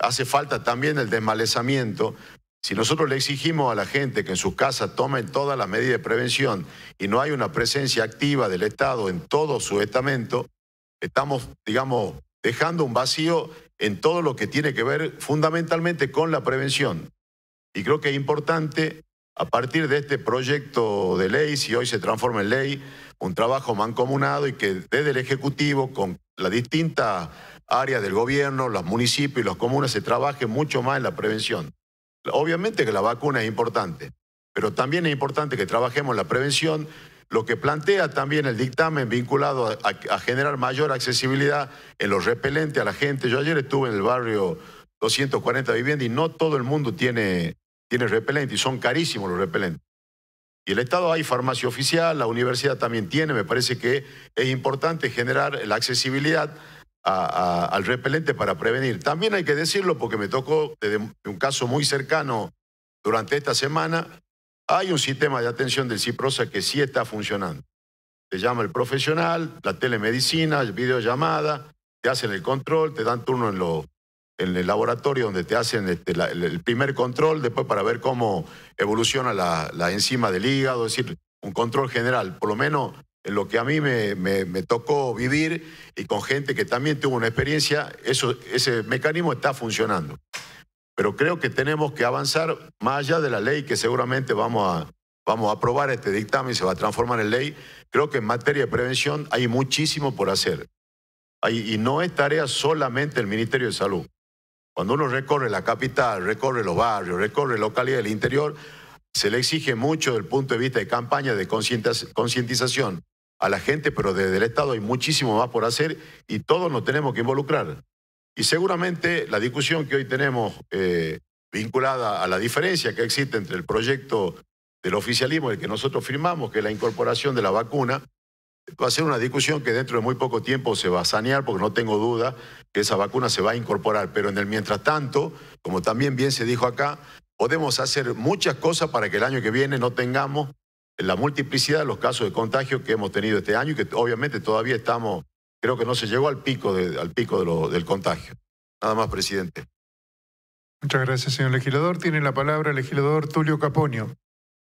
Hace falta también el desmalezamiento. Si nosotros le exigimos a la gente que en sus casa tomen todas las medidas de prevención y no hay una presencia activa del Estado en todo su estamento, estamos, digamos, dejando un vacío en todo lo que tiene que ver fundamentalmente con la prevención. Y creo que es importante, a partir de este proyecto de ley, si hoy se transforma en ley, un trabajo mancomunado y que desde el Ejecutivo, con las distintas áreas del gobierno, los municipios y las comunas, se trabaje mucho más en la prevención. Obviamente que la vacuna es importante, pero también es importante que trabajemos en la prevención lo que plantea también el dictamen vinculado a, generar mayor accesibilidad en los repelentes a la gente. Yo ayer estuve en el barrio 240 viviendas y no todo el mundo tiene, tiene repelente y son carísimos los repelentes. Y el Estado hay farmacia oficial, la universidad también tiene, me parece que es importante generar la accesibilidad al repelente para prevenir. También hay que decirlo porque me tocó un caso muy cercano durante esta semana, hay un sistema de atención del CIPROSA que sí está funcionando. Te llama el profesional, la telemedicina, videollamada, te hacen el control, te dan turno en, el laboratorio donde te hacen este, el primer control, después para ver cómo evoluciona la, enzima del hígado, es decir, un control general, por lo menos en lo que a mí me, tocó vivir y con gente que también tuvo una experiencia, ese mecanismo está funcionando. Pero creo que tenemos que avanzar más allá de la ley que seguramente vamos a, aprobar este dictamen y se va a transformar en ley. Creo que en materia de prevención hay muchísimo por hacer. y no es tarea solamente del Ministerio de Salud. Cuando uno recorre la capital, recorre los barrios, recorre localidades del interior, se le exige mucho desde el punto de vista de campaña de concientización a la gente, pero desde el Estado hay muchísimo más por hacer y todos nos tenemos que involucrar. Y seguramente la discusión que hoy tenemos eh, vinculada a la diferencia que existe entre el proyecto del oficialismo, el que nosotros firmamos, que es la incorporación de la vacuna, va a ser una discusión que dentro de muy poco tiempo se va a sanear, porque no tengo duda que esa vacuna se va a incorporar. Pero en el mientras tanto, como también bien se dijo acá, podemos hacer muchas cosas para que el año que viene no tengamos la multiplicidad de los casos de contagio que hemos tenido este año y que obviamente todavía estamos Creo que no se llegó al pico, de, al pico del contagio. Nada más, presidente. Muchas gracias, señor legislador. Tiene la palabra el legislador Tulio Caponio.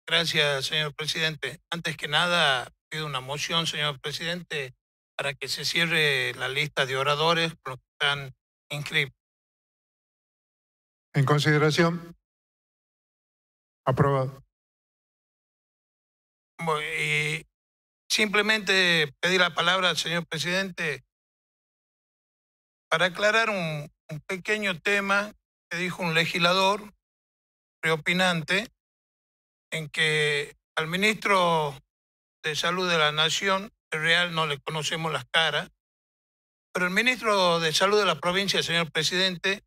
Gracias, señor presidente. Antes que nada, pido una moción, señor presidente, para que se cierre la lista de oradores los que están inscritos. En consideración. Aprobado. Bueno, Simplemente pedí la palabra al señor presidente para aclarar un, un pequeño tema que dijo un legislador preopinante en que al ministro de Salud de la Nación, el Real, no le conocemos las caras, pero el ministro de Salud de la provincia, señor presidente,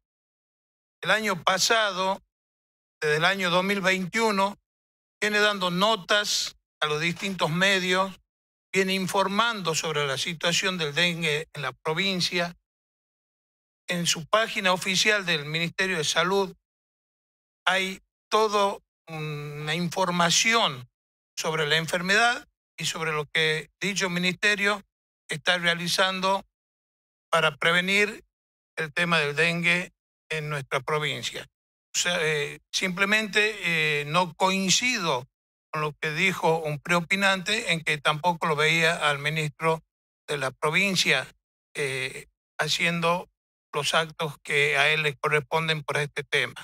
el año pasado, desde el año 2021, viene dando notas a los distintos medios viene informando sobre la situación del dengue en la provincia. En su página oficial del Ministerio de Salud hay toda una información sobre la enfermedad y sobre lo que dicho ministerio está realizando para prevenir el tema del dengue en nuestra provincia. O sea, eh, simplemente eh, no coincido con lo que dijo un preopinante en que tampoco lo veía al ministro de la provincia eh, haciendo los actos que a él le corresponden por este tema.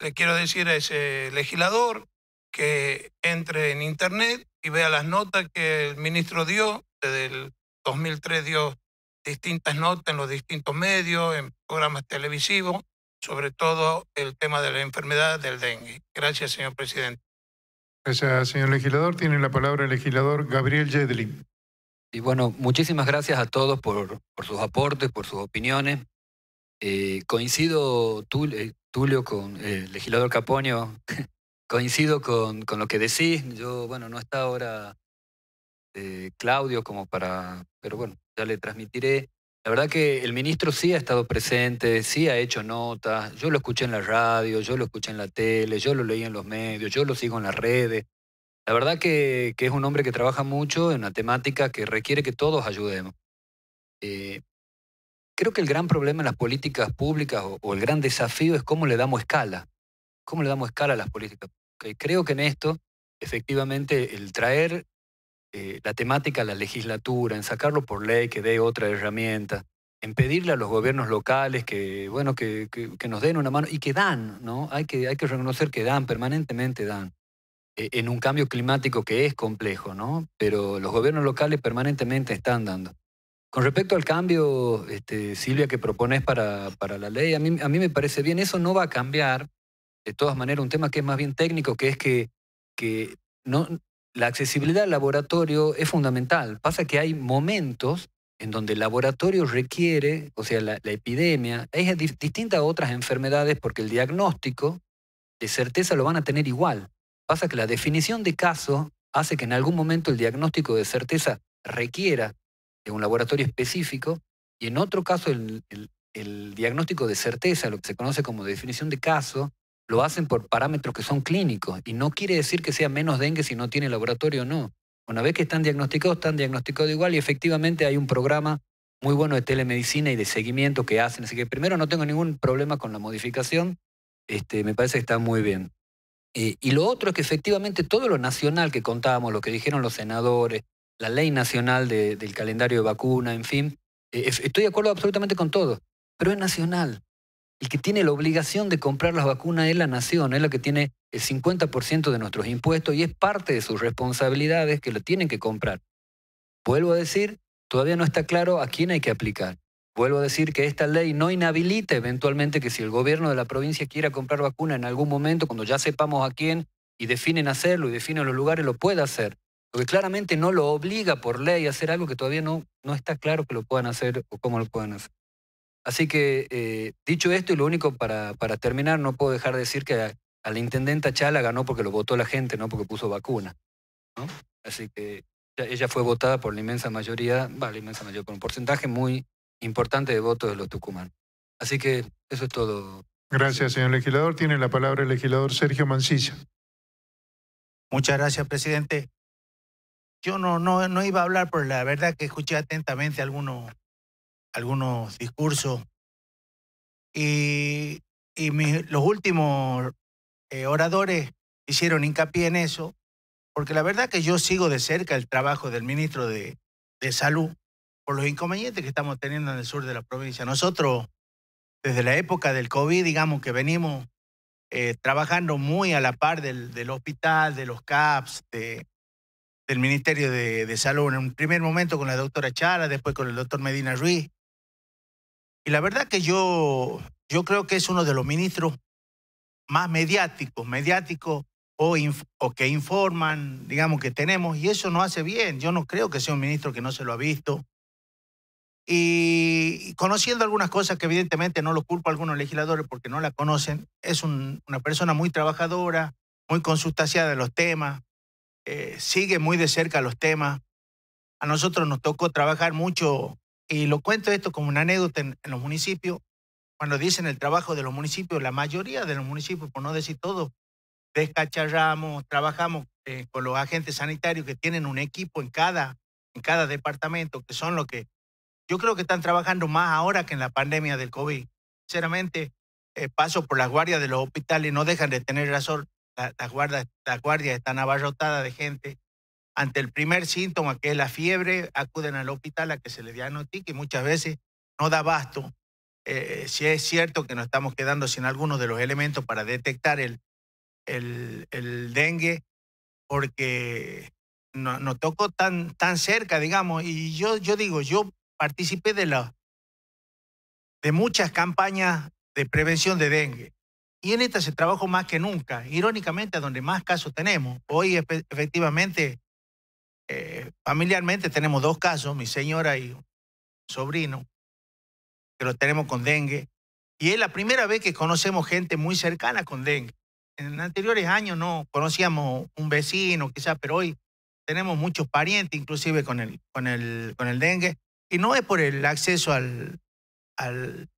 Le quiero decir a ese legislador que entre en internet y vea las notas que el ministro dio, desde el 2003 dio distintas notas en los distintos medios, en programas televisivos, sobre todo el tema de la enfermedad del dengue. Gracias, señor presidente. Gracias, señor legislador. Tiene la palabra el legislador Gabriel Yedlin. Y bueno, muchísimas gracias a todos por, por sus aportes, por sus opiniones. Eh, coincido, eh, Tulio, con el legislador Caponio, coincido con, con, lo que decís. Yo, bueno, no está ahora eh, Claudio como para, pero bueno, ya le transmitiré. La verdad que el ministro sí ha estado presente, sí ha hecho notas, yo lo escuché en la radio, yo lo escuché en la tele, yo lo leí en los medios, yo lo sigo en las redes. La verdad que, que es un hombre que trabaja mucho en una temática que requiere que todos ayudemos. Eh, creo que el gran problema en las políticas públicas o, el gran desafío es cómo le damos escala, cómo le damos escala a las políticas Creo que en esto, efectivamente, el traer eh, la temática la legislatura, en sacarlo por ley que dé otra herramienta, en pedirle a los gobiernos locales que, bueno, que, nos den una mano y que dan, ¿no? Hay que, hay que reconocer que dan, permanentemente dan eh, en un cambio climático que es complejo, ¿no? Pero los gobiernos locales permanentemente están dando. Con respecto al cambio, este, Silvia, que propones para, para la ley, a mí, a mí, me parece bien, eso no va a cambiar, de todas maneras, un tema que es más bien técnico, que es que, que no, la accesibilidad al laboratorio es fundamental. Pasa que hay momentos en donde el laboratorio requiere, o sea, la, epidemia, es distinta a otras enfermedades porque el diagnóstico de certeza lo van a tener igual. Pasa que la definición de caso hace que en algún momento el diagnóstico de certeza requiera de un laboratorio específico y en otro caso el diagnóstico de certeza, lo que se conoce como definición de caso, lo hacen por parámetros que son clínicos y no quiere decir que sea menos dengue si no tiene laboratorio o no. Una vez que están diagnosticados, están diagnosticados igual y efectivamente hay un programa muy bueno de telemedicina y de seguimiento que hacen. Así que primero no tengo ningún problema con la modificación, este, me parece que está muy bien. Eh, y lo otro es que efectivamente todo lo nacional que contábamos, lo que dijeron los senadores, la ley nacional del calendario de vacuna, en fin, eh, estoy de acuerdo absolutamente con todo, pero es nacional el que tiene la obligación de comprar las vacunas es la nación, es la que tiene el 50% de nuestros impuestos y es parte de sus responsabilidades que lo tienen que comprar. Vuelvo a decir, todavía no está claro a quién hay que aplicar. Vuelvo a decir que esta ley no inhabilita eventualmente que si el gobierno de la provincia quiera comprar vacuna en algún momento, cuando ya sepamos a quién y definen hacerlo y definen los lugares, lo pueda hacer. Porque claramente no lo obliga por ley a hacer algo que todavía no, no está claro que lo puedan hacer o cómo lo puedan hacer. Así que, eh, dicho esto, y lo único para, terminar, no puedo dejar de decir que a, la intendenta Chala ganó porque lo votó la gente, no porque puso vacuna. ¿no? Así que ella fue votada por la inmensa mayoría, vale inmensa mayoría, por un porcentaje muy importante de votos de los tucumanos. Así que eso es todo. Gracias, señor legislador. Tiene la palabra el legislador Sergio Mancilla. Muchas gracias, presidente. Yo no, no, no iba a hablar, pero la verdad que escuché atentamente algunos algunos discursos. Y, y los últimos eh, oradores hicieron hincapié en eso, porque la verdad que yo sigo de cerca el trabajo del ministro de, de Salud por los inconvenientes que estamos teniendo en el sur de la provincia. Nosotros, desde la época del COVID, digamos que venimos eh, trabajando muy a la par del, del hospital, de los CAPS, de, del Ministerio de, de, Salud. En un primer momento con la doctora Chara, después con el doctor Medina Ruiz, y la verdad que yo, yo creo que es uno de los ministros más mediáticos, mediáticos o, que informan, digamos, que tenemos, y eso no hace bien. Yo no creo que sea un ministro que no se lo ha visto. Y conociendo algunas cosas que evidentemente no lo culpo a algunos legisladores porque no la conocen, es una persona muy trabajadora, muy consustanciada de los temas, eh, sigue muy de cerca los temas. A nosotros nos tocó trabajar mucho y lo cuento esto como una anécdota en, los municipios. Cuando dicen el trabajo de los municipios, la mayoría de los municipios, por no decir todos, descacharramos, trabajamos eh, con los agentes sanitarios que tienen un equipo en cada, en cada departamento, que son los que yo creo que están trabajando más ahora que en la pandemia del COVID. Sinceramente, eh, paso por las guardias de los hospitales, no dejan de tener razón, las guardias están abarrotadas de gente, ante el primer síntoma, que es la fiebre, acuden al hospital a que se les diagnostique y muchas veces no da abasto. Eh, si es cierto que nos estamos quedando sin algunos de los elementos para detectar el, el, dengue, porque nos no tocó tan, tan cerca, digamos, y yo, yo digo, yo participé de, la, de muchas campañas de prevención de dengue. Y en esta se trabajó más que nunca, irónicamente, a donde más casos tenemos. Hoy efectivamente eh, familiarmente tenemos dos casos, mi señora y sobrino, que lo tenemos con dengue. Y es la primera vez que conocemos gente muy cercana con dengue. En anteriores años no conocíamos un vecino, quizás, pero hoy tenemos muchos parientes, inclusive con el, con el, con el dengue. Y no es por el acceso al, al,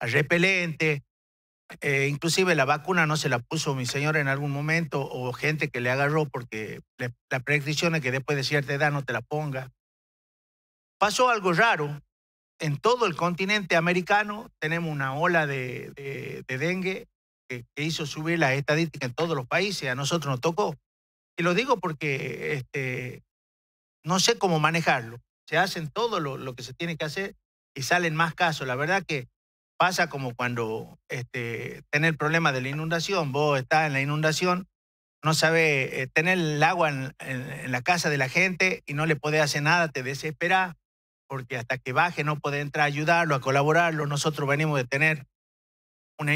al repelente, eh, inclusive la vacuna no se la puso mi señora en algún momento o gente que le agarró porque la prescripción es que después de cierta edad no te la ponga. Pasó algo raro. En todo el continente americano tenemos una ola de, dengue que, hizo subir la estadística en todos los países. A nosotros nos tocó. Y lo digo porque este, no sé cómo manejarlo. Se hacen todo lo que se tiene que hacer y salen más casos. La verdad que Pasa como cuando este, tenés el problema de la inundación, vos estás en la inundación, no sabes eh, tener el agua en, la casa de la gente y no le podés hacer nada, te desesperás, porque hasta que baje no podés entrar a ayudarlo, a colaborarlo. Nosotros venimos de tener una,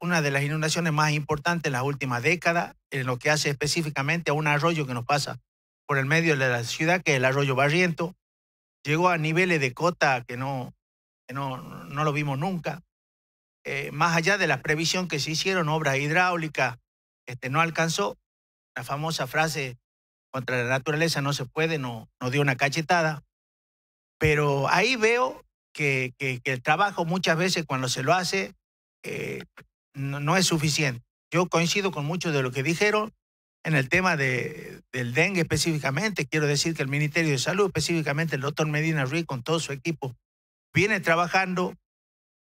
una de las inundaciones más importantes en las últimas décadas, en lo que hace específicamente a un arroyo que nos pasa por el medio de la ciudad, que es el arroyo Barriento, llegó a niveles de cota que no, no, no lo vimos nunca. Eh, más allá de la previsión que se hicieron, obras hidráulicas, este, no alcanzó. La famosa frase contra la naturaleza no se puede, no, dio una cachetada. Pero ahí veo que, el trabajo muchas veces cuando se lo hace eh, no, es suficiente. Yo coincido con mucho de lo que dijeron en el tema de, del dengue específicamente. Quiero decir que el Ministerio de Salud, específicamente el doctor Medina Ruiz con todo su equipo, viene trabajando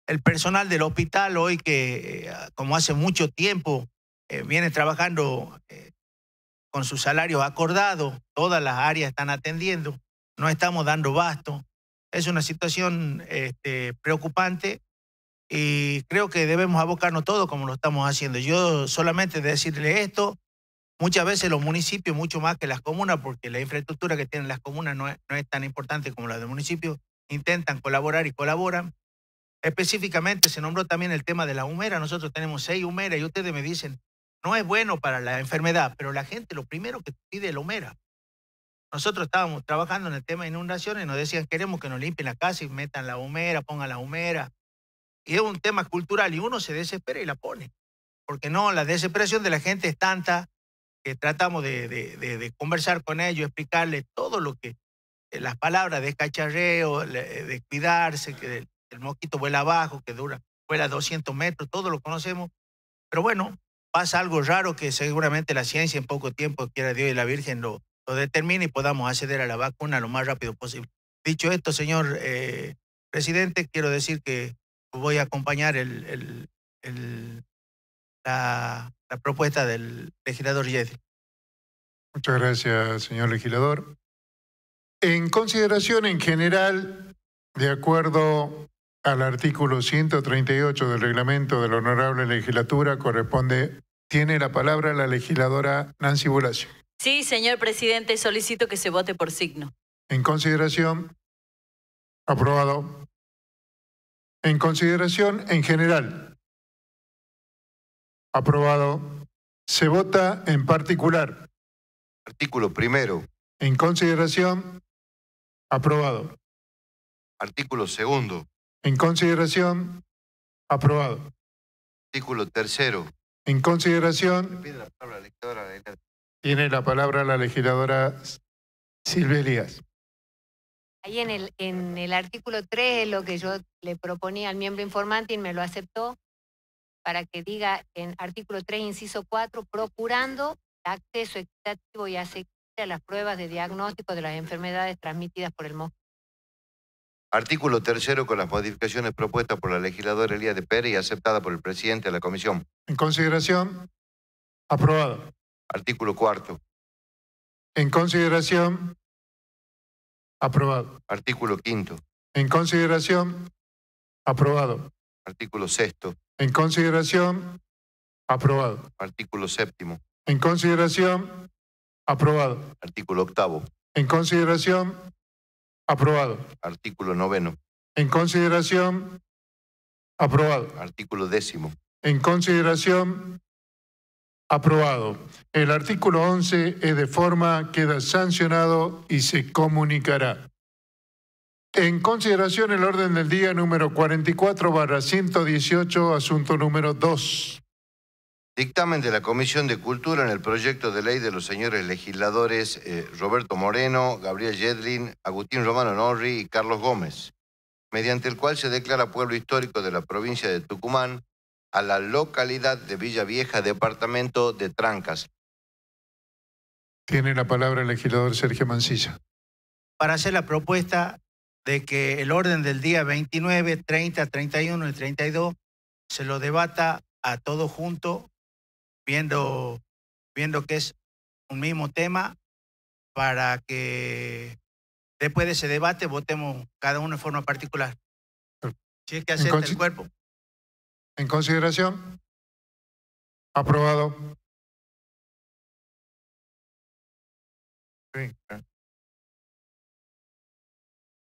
el personal del hospital hoy que, eh, como hace mucho tiempo, eh, viene trabajando eh, con su salario acordado, todas las áreas están atendiendo, no estamos dando basto. Es una situación este, preocupante y creo que debemos abocarnos todo como lo estamos haciendo. Yo solamente decirle esto, muchas veces los municipios, mucho más que las comunas, porque la infraestructura que tienen las comunas no es, no es tan importante como la del municipio, intentan colaborar y colaboran, Específicamente se nombró también el tema de la humera. Nosotros tenemos seis humeras y ustedes me dicen, no es bueno para la enfermedad, pero la gente lo primero que pide es la humera. Nosotros estábamos trabajando en el tema de inundaciones y nos decían, queremos que nos limpien la casa y metan la humera, pongan la humera. Y es un tema cultural y uno se desespera y la pone. Porque no, la desesperación de la gente es tanta que tratamos de, conversar con ellos, explicarles todo lo que, eh, las palabras de cacharreo, eh, de cuidarse, el mosquito vuela abajo, que dura, vuela 200 metros, todos lo conocemos. Pero bueno, pasa algo raro que seguramente la ciencia en poco tiempo, quiera Dios y la Virgen, lo, lo determine y podamos acceder a la vacuna lo más rápido posible. Dicho esto, señor eh, presidente, quiero decir que voy a acompañar el, la, propuesta del legislador Yedri. Muchas gracias, señor legislador. En consideración en general, de acuerdo al artículo 138 del reglamento de la Honorable Legislatura corresponde, tiene la palabra la legisladora Nancy Bulacio. Sí, señor presidente, solicito que se vote por signo. En consideración, aprobado. En consideración, en general, aprobado. Se vota en particular. Artículo primero. En consideración, aprobado. Artículo segundo. En consideración, aprobado. Artículo tercero. En consideración. tiene la palabra la legisladora Silvia Elías. Ahí en el, en el artículo 3 es lo que yo le proponía al miembro informante y me lo aceptó para que diga en artículo 3, inciso 4, procurando acceso equitativo y asequible a las pruebas de diagnóstico de las enfermedades transmitidas por el mosquito. Artículo tercero con las modificaciones propuestas por la legisladora Elías de Pérez y aceptada por el presidente de la comisión. En consideración. Aprobado. Artículo cuarto. En consideración. Aprobado. Artículo quinto. En consideración. Aprobado. Artículo sexto. En consideración. Aprobado. Artículo séptimo. En consideración. Aprobado. Artículo octavo. En consideración. Aprobado. Artículo noveno. En consideración. Aprobado. Artículo décimo. En consideración. Aprobado. El artículo once es de forma, queda sancionado y se comunicará. En consideración el orden del día número 44 barra 118, asunto número dos Dictamen de la Comisión de Cultura en el proyecto de ley de los señores legisladores eh, Roberto Moreno, Gabriel Yedlin, Agustín Romano Norri y Carlos Gómez, mediante el cual se declara pueblo histórico de la provincia de Tucumán a la localidad de Villa Vieja, departamento de Trancas. Tiene la palabra el legislador Sergio Mancilla. Para hacer la propuesta de que el orden del día 29, 30, 31 y 32 se lo debata a todos juntos viendo, viendo que es un mismo tema para que después pues, de ese debate votemos cada uno de forma particular. Si es que acepta el cuerpo. En consideración. Aprobado.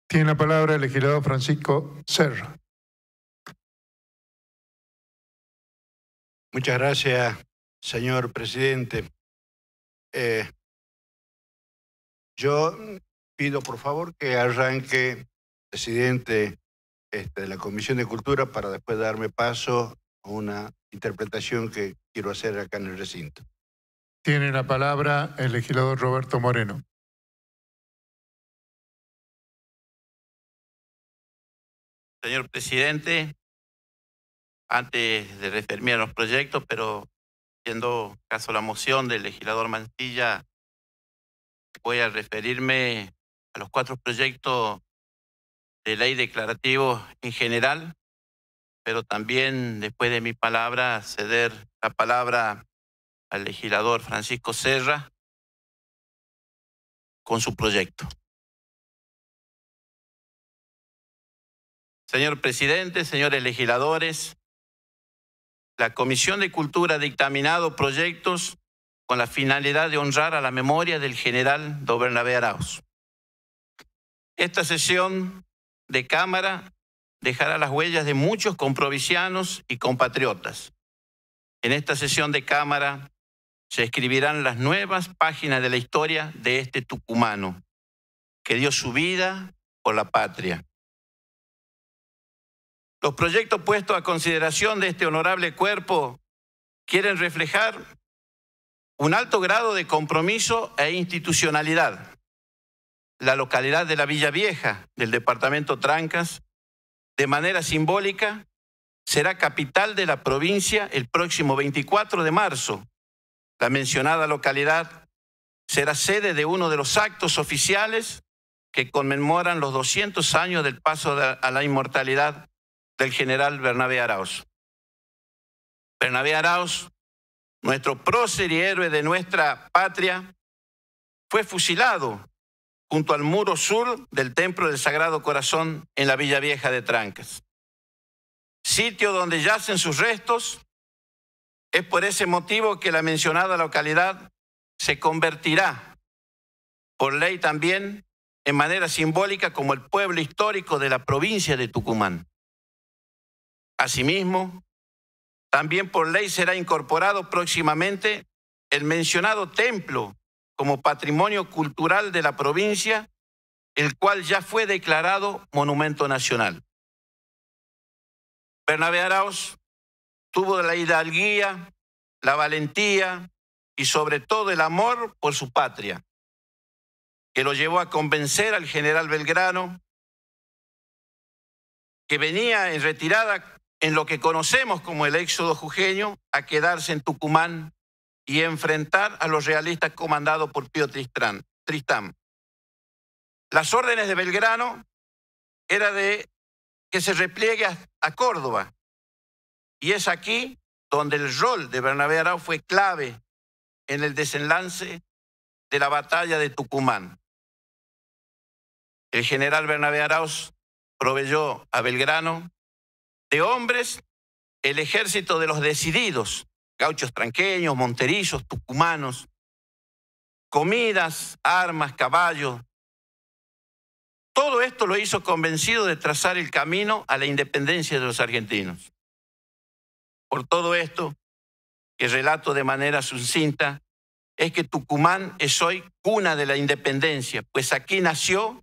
Tiene la palabra el legislador Francisco Serra. Muchas gracias, señor presidente. Eh, yo pido por favor que arranque presidente este, de la Comisión de Cultura para después darme paso a una interpretación que quiero hacer acá en el recinto. Tiene la palabra el legislador Roberto Moreno. Señor presidente, antes de referirme a los proyectos, pero siendo caso la moción del legislador Mancilla, voy a referirme a los cuatro proyectos de ley declarativo en general, pero también después de mi palabra ceder la palabra al legislador Francisco Serra con su proyecto. Señor presidente, señores legisladores, la Comisión de Cultura ha dictaminado proyectos con la finalidad de honrar a la memoria del general do Arauz. Esta sesión de Cámara dejará las huellas de muchos comprovisianos y compatriotas. En esta sesión de Cámara se escribirán las nuevas páginas de la historia de este tucumano, que dio su vida por la patria. Los proyectos puestos a consideración de este honorable cuerpo quieren reflejar un alto grado de compromiso e institucionalidad. La localidad de la Villa Vieja, del departamento Trancas, de manera simbólica, será capital de la provincia el próximo 24 de marzo. La mencionada localidad será sede de uno de los actos oficiales que conmemoran los 200 años del paso a la inmortalidad el general Bernabé Arauz. Bernabé Arauz, nuestro prócer y héroe de nuestra patria, fue fusilado junto al muro sur del Templo del Sagrado Corazón en la Villa Vieja de Trancas. Sitio donde yacen sus restos, es por ese motivo que la mencionada localidad se convertirá por ley también en manera simbólica como el pueblo histórico de la provincia de Tucumán. Asimismo, también por ley será incorporado próximamente el mencionado templo como patrimonio cultural de la provincia, el cual ya fue declarado monumento nacional. Bernabé Arauz tuvo la hidalguía, la valentía y sobre todo el amor por su patria, que lo llevó a convencer al general Belgrano, que venía en retirada en lo que conocemos como el éxodo jujeño a quedarse en Tucumán y enfrentar a los realistas comandados por Pío Tristán. Tristán. Las órdenes de Belgrano era de que se repliegue a, Córdoba. Y es aquí donde el rol de Bernabé Arau fue clave en el desenlace de la batalla de Tucumán. El general Bernabé Arauz proveyó a Belgrano de hombres, el ejército de los decididos, gauchos tranqueños, monterizos, tucumanos, comidas, armas, caballos. Todo esto lo hizo convencido de trazar el camino a la independencia de los argentinos. Por todo esto, que relato de manera sucinta, es que Tucumán es hoy cuna de la independencia, pues aquí nació,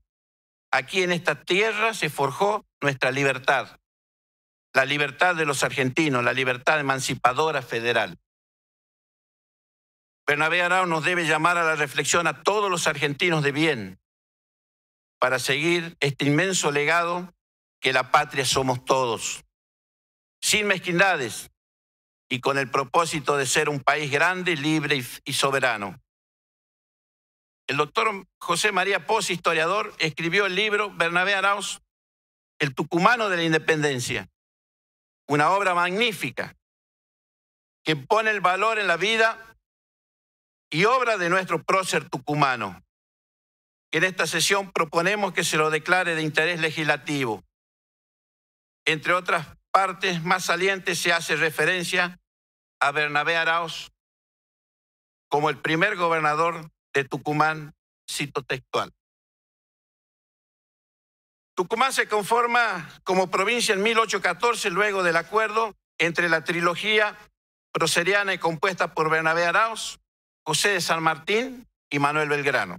aquí en esta tierra se forjó nuestra libertad la libertad de los argentinos, la libertad emancipadora federal. Bernabé Arau nos debe llamar a la reflexión a todos los argentinos de bien para seguir este inmenso legado que la patria somos todos, sin mezquindades y con el propósito de ser un país grande, libre y soberano. El doctor José María Pos, historiador, escribió el libro Bernabé Arauz, El Tucumano de la Independencia, una obra magnífica que pone el valor en la vida y obra de nuestro prócer tucumano. En esta sesión proponemos que se lo declare de interés legislativo. Entre otras partes más salientes se hace referencia a Bernabé Arauz como el primer gobernador de Tucumán, cito textual. Tucumán se conforma como provincia en 1814 luego del acuerdo entre la trilogía proseriana y compuesta por Bernabé Arauz, José de San Martín y Manuel Belgrano.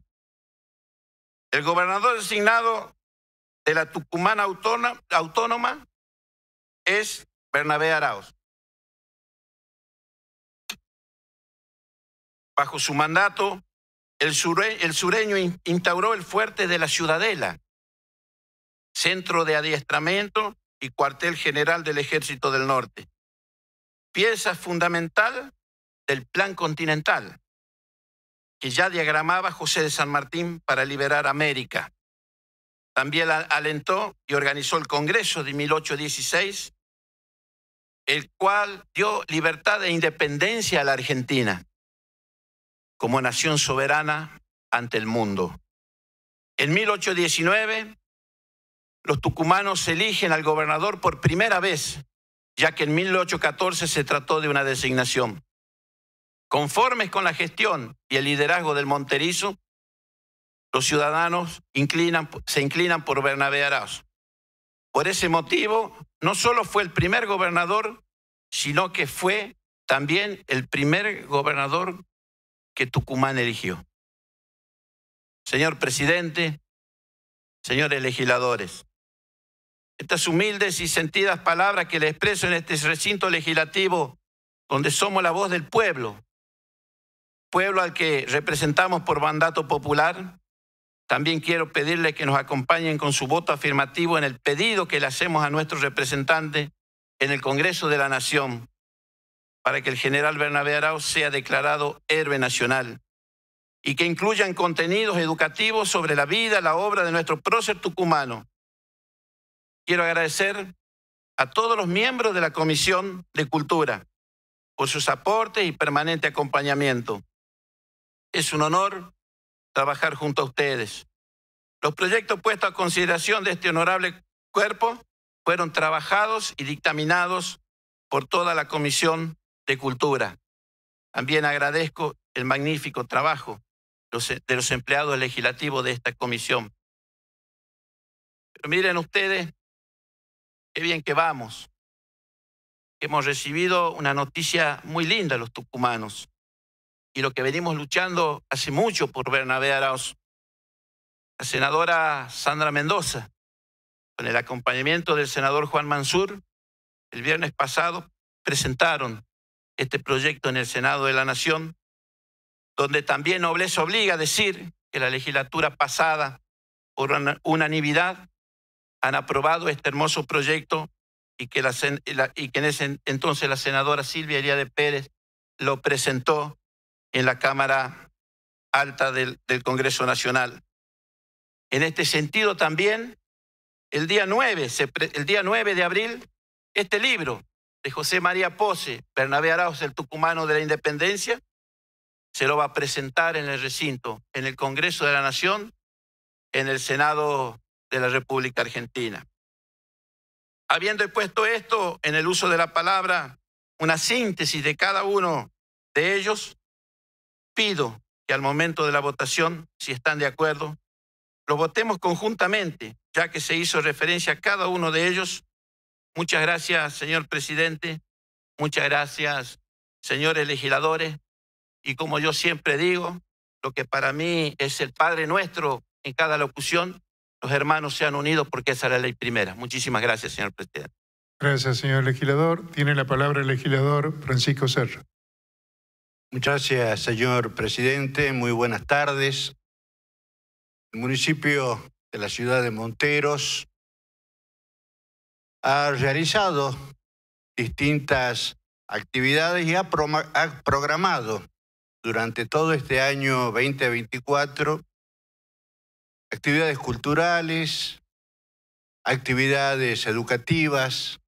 El gobernador designado de la Tucumán Autónoma es Bernabé Arauz. Bajo su mandato, el, sureño instauró el fuerte de la Ciudadela, Centro de Adiestramiento y Cuartel General del Ejército del Norte. Pieza fundamental del Plan Continental, que ya diagramaba José de San Martín para liberar América. También alentó y organizó el Congreso de 1816, el cual dio libertad e independencia a la Argentina como nación soberana ante el mundo. En 1819 los tucumanos eligen al gobernador por primera vez, ya que en 1814 se trató de una designación. Conformes con la gestión y el liderazgo del Monterizo, los ciudadanos se inclinan por Bernabé Arauz. Por ese motivo, no solo fue el primer gobernador, sino que fue también el primer gobernador que Tucumán eligió. Señor presidente, señores legisladores, estas humildes y sentidas palabras que le expreso en este recinto legislativo, donde somos la voz del pueblo, pueblo al que representamos por mandato popular, también quiero pedirle que nos acompañen con su voto afirmativo en el pedido que le hacemos a nuestro representante en el Congreso de la Nación para que el general Bernabé Arau sea declarado héroe nacional y que incluyan contenidos educativos sobre la vida, la obra de nuestro prócer tucumano, Quiero agradecer a todos los miembros de la Comisión de Cultura por sus aportes y permanente acompañamiento. Es un honor trabajar junto a ustedes. Los proyectos puestos a consideración de este honorable cuerpo fueron trabajados y dictaminados por toda la Comisión de Cultura. También agradezco el magnífico trabajo de los empleados legislativos de esta comisión. Pero miren ustedes, qué bien que vamos. Hemos recibido una noticia muy linda los tucumanos y lo que venimos luchando hace mucho por Bernabé Arauz. La senadora Sandra Mendoza, con el acompañamiento del senador Juan Mansur, el viernes pasado presentaron este proyecto en el Senado de la Nación, donde también nobleza obliga a decir que la legislatura pasada, por unanimidad, han aprobado este hermoso proyecto y que, la, en ese entonces la senadora Silvia de Pérez lo presentó en la Cámara Alta del, Congreso Nacional. En este sentido también, el día 9, el día 9 de abril, este libro de José María Pose, Bernabé Arauz, el tucumano de la independencia, se lo va a presentar en el recinto, en el Congreso de la Nación, en el Senado de la República Argentina. Habiendo expuesto esto en el uso de la palabra, una síntesis de cada uno de ellos, pido que al momento de la votación, si están de acuerdo, lo votemos conjuntamente, ya que se hizo referencia a cada uno de ellos. Muchas gracias, señor presidente. Muchas gracias, señores legisladores. Y como yo siempre digo, lo que para mí es el Padre nuestro en cada locución, los hermanos se han unido porque esa es la ley primera. Muchísimas gracias, señor presidente. Gracias, señor legislador. Tiene la palabra el legislador Francisco Serra. Muchas gracias, señor presidente. Muy buenas tardes. El municipio de la ciudad de Monteros ha realizado distintas actividades y ha, programado durante todo este año 2024 actividades culturales, actividades educativas,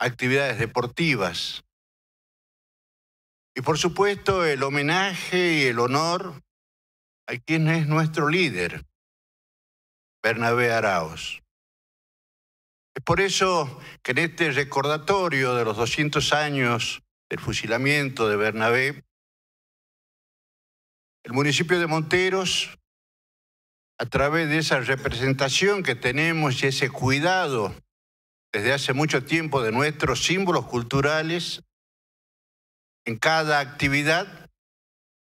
actividades deportivas. Y por supuesto el homenaje y el honor a quien es nuestro líder, Bernabé Araos. Es por eso que en este recordatorio de los 200 años del fusilamiento de Bernabé, el municipio de Monteros a través de esa representación que tenemos y ese cuidado desde hace mucho tiempo de nuestros símbolos culturales, en cada actividad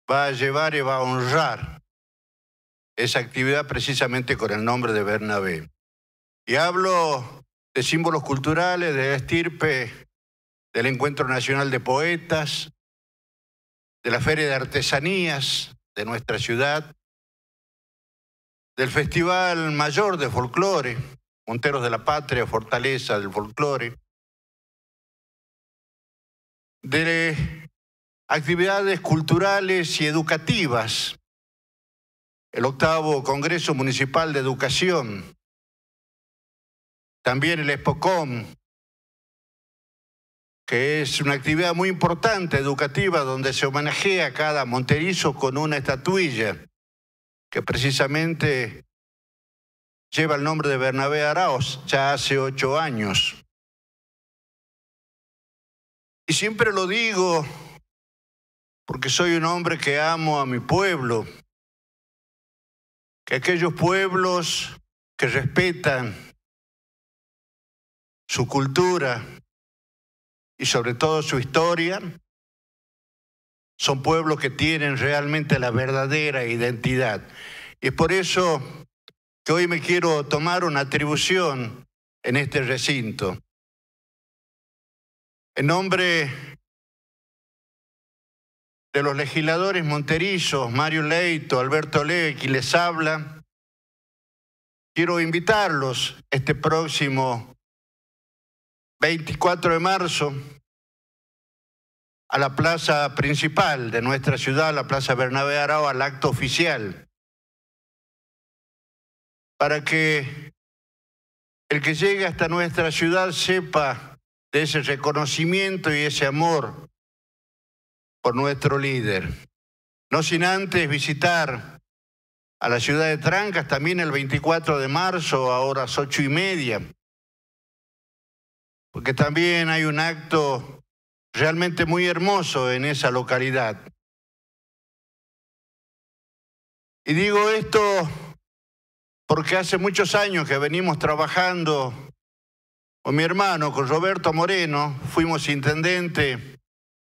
va a llevar y va a honrar esa actividad precisamente con el nombre de Bernabé. Y hablo de símbolos culturales, de estirpe del Encuentro Nacional de Poetas, de la Feria de Artesanías de nuestra ciudad, del Festival Mayor de Folclore, Monteros de la Patria, Fortaleza del Folclore, de actividades culturales y educativas, el octavo Congreso Municipal de Educación, también el ESPOCOM, que es una actividad muy importante educativa donde se homenajea cada monterizo con una estatuilla que precisamente lleva el nombre de Bernabé Araos ya hace ocho años. Y siempre lo digo porque soy un hombre que amo a mi pueblo, que aquellos pueblos que respetan su cultura y sobre todo su historia, son pueblos que tienen realmente la verdadera identidad. Y es por eso que hoy me quiero tomar una atribución en este recinto. En nombre de los legisladores monterizos, Mario Leito, Alberto Leck, y les habla, quiero invitarlos este próximo 24 de marzo a la plaza principal de nuestra ciudad, la plaza Bernabé Arao, al acto oficial, para que el que llegue hasta nuestra ciudad sepa de ese reconocimiento y ese amor por nuestro líder. No sin antes visitar a la ciudad de Trancas también el 24 de marzo a horas ocho y media, porque también hay un acto realmente muy hermoso en esa localidad. Y digo esto porque hace muchos años que venimos trabajando con mi hermano, con Roberto Moreno, fuimos intendente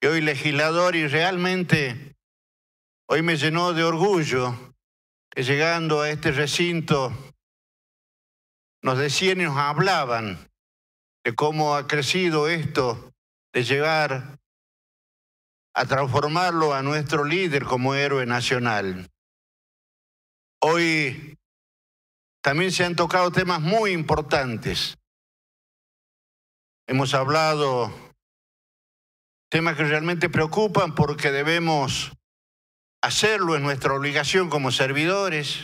y hoy legislador y realmente hoy me llenó de orgullo que llegando a este recinto nos decían y nos hablaban de cómo ha crecido esto de llegar a transformarlo a nuestro líder como héroe nacional. Hoy también se han tocado temas muy importantes. Hemos hablado temas que realmente preocupan porque debemos hacerlo, es nuestra obligación como servidores.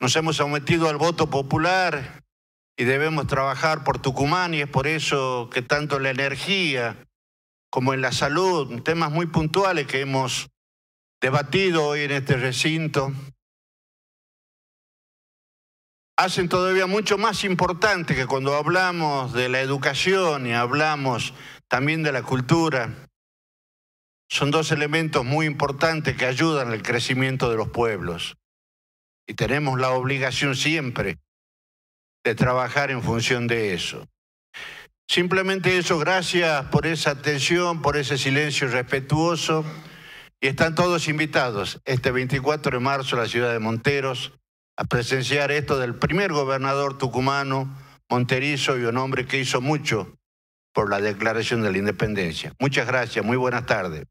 Nos hemos sometido al voto popular, y debemos trabajar por Tucumán y es por eso que tanto la energía como en la salud, temas muy puntuales que hemos debatido hoy en este recinto, hacen todavía mucho más importante que cuando hablamos de la educación y hablamos también de la cultura. Son dos elementos muy importantes que ayudan al crecimiento de los pueblos. Y tenemos la obligación siempre de trabajar en función de eso. Simplemente eso, gracias por esa atención, por ese silencio respetuoso. Y están todos invitados este 24 de marzo a la ciudad de Monteros a presenciar esto del primer gobernador tucumano, Monterizo, y un hombre que hizo mucho por la declaración de la independencia. Muchas gracias, muy buenas tardes.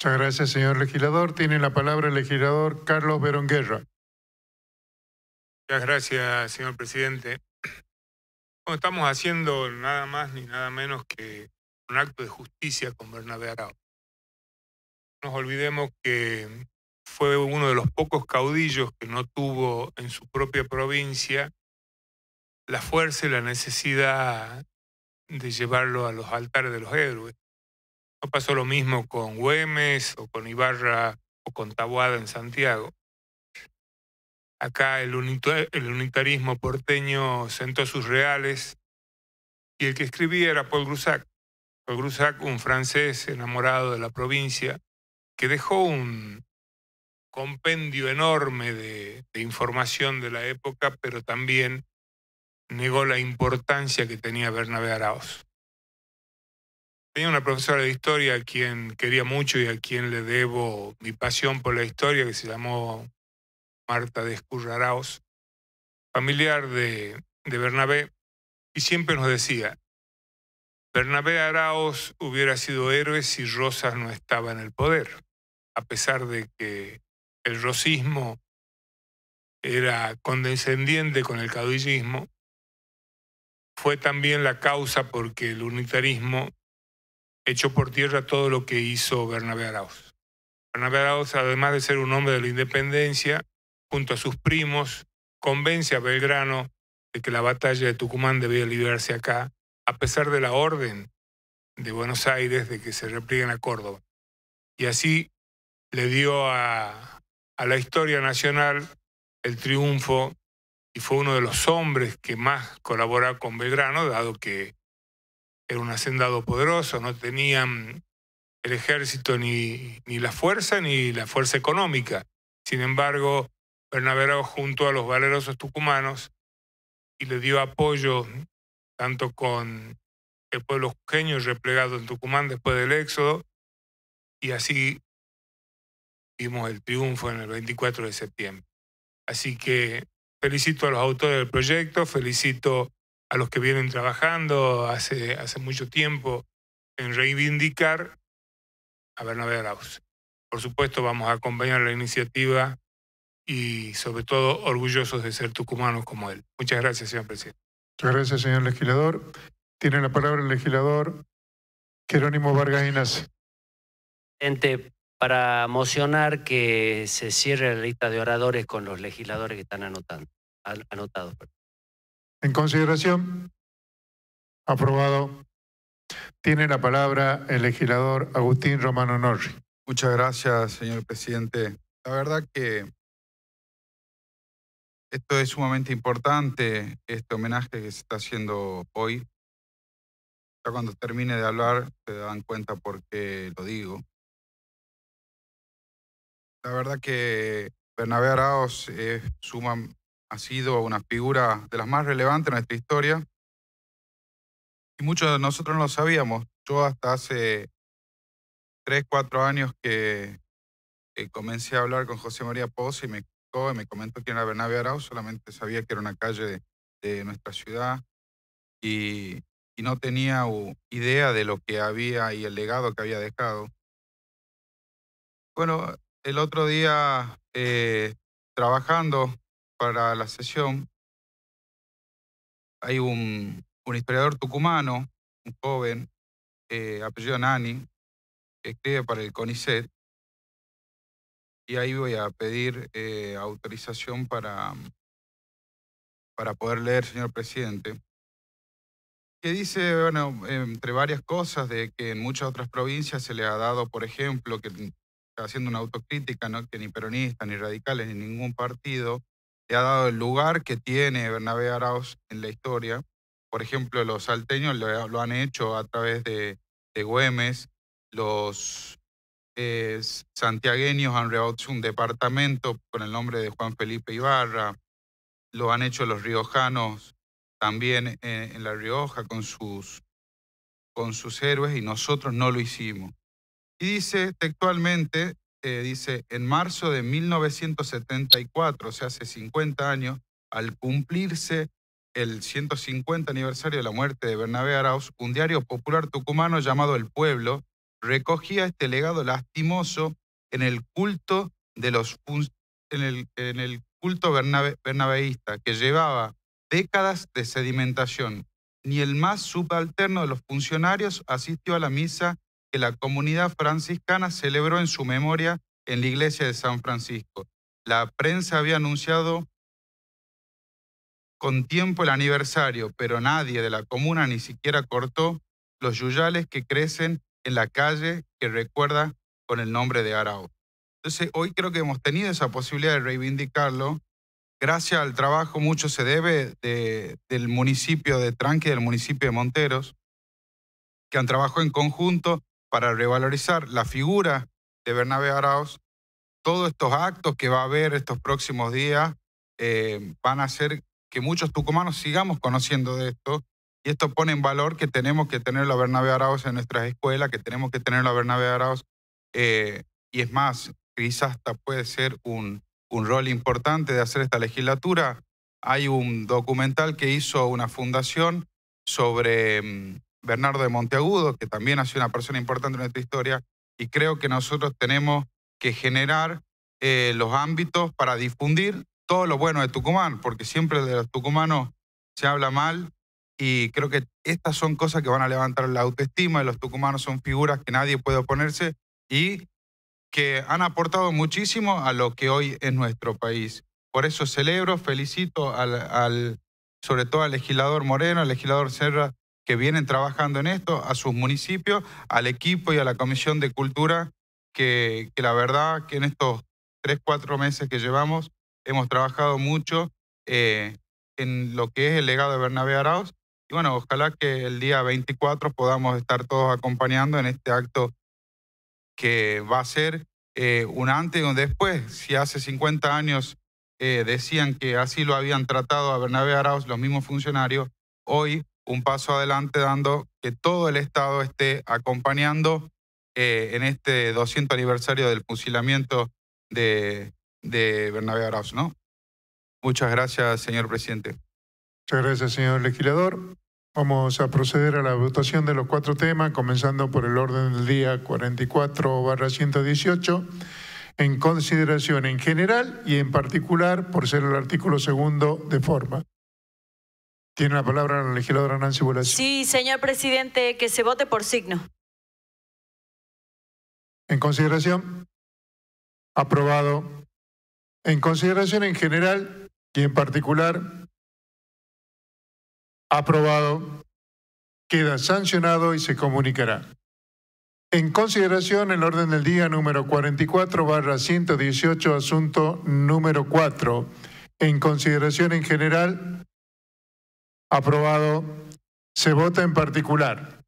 Muchas gracias, señor legislador. Tiene la palabra el legislador Carlos Verón Guerra. Muchas gracias, señor presidente. estamos haciendo nada más ni nada menos que un acto de justicia con Bernabé Arau. No nos olvidemos que fue uno de los pocos caudillos que no tuvo en su propia provincia la fuerza y la necesidad de llevarlo a los altares de los héroes. No pasó lo mismo con Güemes o con Ibarra o con Taboada en Santiago. Acá el, unitarismo porteño sentó sus reales y el que escribía era Paul Grusac. Paul Grusac, un francés enamorado de la provincia, que dejó un compendio enorme de, información de la época, pero también negó la importancia que tenía Bernabé Araoz. Tenía una profesora de historia a quien quería mucho y a quien le debo mi pasión por la historia, que se llamó Marta de Escurraraos, familiar de, Bernabé, y siempre nos decía, Bernabé Araos hubiera sido héroe si Rosas no estaba en el poder, a pesar de que el rosismo era condescendiente con el caudillismo, fue también la causa porque el unitarismo echó por tierra todo lo que hizo Bernabé Araos. Bernabé Araos, además de ser un hombre de la independencia, junto a sus primos, convence a Belgrano de que la batalla de Tucumán debía librarse acá, a pesar de la orden de Buenos Aires de que se replieguen a Córdoba. Y así le dio a, la historia nacional el triunfo y fue uno de los hombres que más colaboró con Belgrano, dado que era un hacendado poderoso, no tenían el ejército ni, ni la fuerza ni la fuerza económica. Sin embargo, Bernabéu junto a los valerosos tucumanos y le dio apoyo tanto con el pueblo jujeño replegado en Tucumán después del éxodo y así vimos el triunfo en el 24 de septiembre. Así que felicito a los autores del proyecto, felicito a los que vienen trabajando hace, hace mucho tiempo en reivindicar a Bernabé Arauz. Por supuesto, vamos a acompañar la iniciativa y sobre todo orgullosos de ser tucumanos como él. Muchas gracias, señor presidente. Muchas gracias, señor legislador. Tiene la palabra el legislador Jerónimo Vargas Inas Presidente, para mocionar que se cierre la lista de oradores con los legisladores que están anotando, anotados. En consideración, aprobado. Tiene la palabra el legislador Agustín Romano Norri. Muchas gracias, señor presidente. La verdad que esto es sumamente importante, este homenaje que se está haciendo hoy. Ya cuando termine de hablar se dan cuenta por qué lo digo. La verdad que Bernabé Araos ha sido una figura de las más relevantes en nuestra historia. Y muchos de nosotros no lo sabíamos. Yo hasta hace tres, cuatro años que eh, comencé a hablar con José María Pozo y me y me comentó que era Bernabé Arau, solamente sabía que era una calle de, nuestra ciudad y, no tenía idea de lo que había y el legado que había dejado. Bueno, el otro día, eh, trabajando para la sesión, hay un, un historiador tucumano, un joven, eh, apellido Nani, que escribe para el CONICET, y ahí voy a pedir eh, autorización para, mm, para poder leer, señor presidente, que dice, bueno, entre varias cosas, de que en muchas otras provincias se le ha dado, por ejemplo, que mm, está haciendo una autocrítica, ¿no? que ni peronistas, ni radicales, ni ningún partido le ha dado el lugar que tiene Bernabé Arauz en la historia. Por ejemplo, los salteños lo, lo han hecho a través de, de Güemes, los santiagueños han realizado un departamento con el nombre de Juan Felipe Ibarra, lo han hecho los riojanos también eh, en, La Rioja con sus, con sus héroes y nosotros no lo hicimos. Y dice textualmente, eh, dice, en marzo de 1974, o sea, hace 50 años, al cumplirse el 150 aniversario de la muerte de Bernabé Arauz, un diario popular tucumano llamado El Pueblo recogía este legado lastimoso en el culto de los en el, en bernabeísta que llevaba décadas de sedimentación. Ni el más subalterno de los funcionarios asistió a la misa que la comunidad franciscana celebró en su memoria en la iglesia de San Francisco. La prensa había anunciado con tiempo el aniversario, pero nadie de la comuna ni siquiera cortó los yuyales que crecen en la calle que recuerda con el nombre de Arau. Entonces, hoy creo que hemos tenido esa posibilidad de reivindicarlo. Gracias al trabajo, mucho se debe del municipio de Tranque, del municipio de Monteros, que han trabajado en conjunto para revalorizar la figura de Bernabé Arauz. Todos estos actos que va a haber estos próximos días eh, van a hacer que muchos tucumanos sigamos conociendo de esto y esto pone en valor que tenemos que tener la Bernabé Arauz en nuestras escuelas, que tenemos que tener la Bernabé Arauz. Eh, y es más, quizás hasta puede ser un, un rol importante de hacer esta legislatura. Hay un documental que hizo una fundación sobre mm, Bernardo de Monteagudo, que también ha sido una persona importante en nuestra historia, y creo que nosotros tenemos que generar eh, los ámbitos para difundir todo lo bueno de Tucumán, porque siempre de los tucumanos se habla mal y creo que estas son cosas que van a levantar la autoestima. Los tucumanos son figuras que nadie puede oponerse y que han aportado muchísimo a lo que hoy es nuestro país. Por eso celebro, felicito al, sobre todo al legislador Moreno, al legislador Serra, que vienen trabajando en esto, a sus municipios, al equipo y a la Comisión de Cultura, que, la verdad que en estos tres, cuatro meses que llevamos hemos trabajado mucho eh, en lo que es el legado de Bernabé Arauz y bueno, ojalá que el día 24 podamos estar todos acompañando en este acto que va a ser eh, un antes y un después. Si hace 50 años eh, decían que así lo habían tratado a Bernabé Arauz los mismos funcionarios, hoy un paso adelante dando que todo el Estado esté acompañando eh, en este 200 aniversario del fusilamiento de, de Bernabé Arauz. ¿no? Muchas gracias, señor presidente. Muchas gracias, señor legislador. Vamos a proceder a la votación de los cuatro temas, comenzando por el orden del día 44 118, en consideración en general y en particular por ser el artículo segundo de forma. Tiene la palabra la legisladora Nancy Sí, señor presidente, que se vote por signo. En consideración. Aprobado. En consideración en general y en particular Aprobado. Queda sancionado y se comunicará. En consideración el orden del día número 44 barra 118, asunto número 4. En consideración en general, aprobado. Se vota en particular.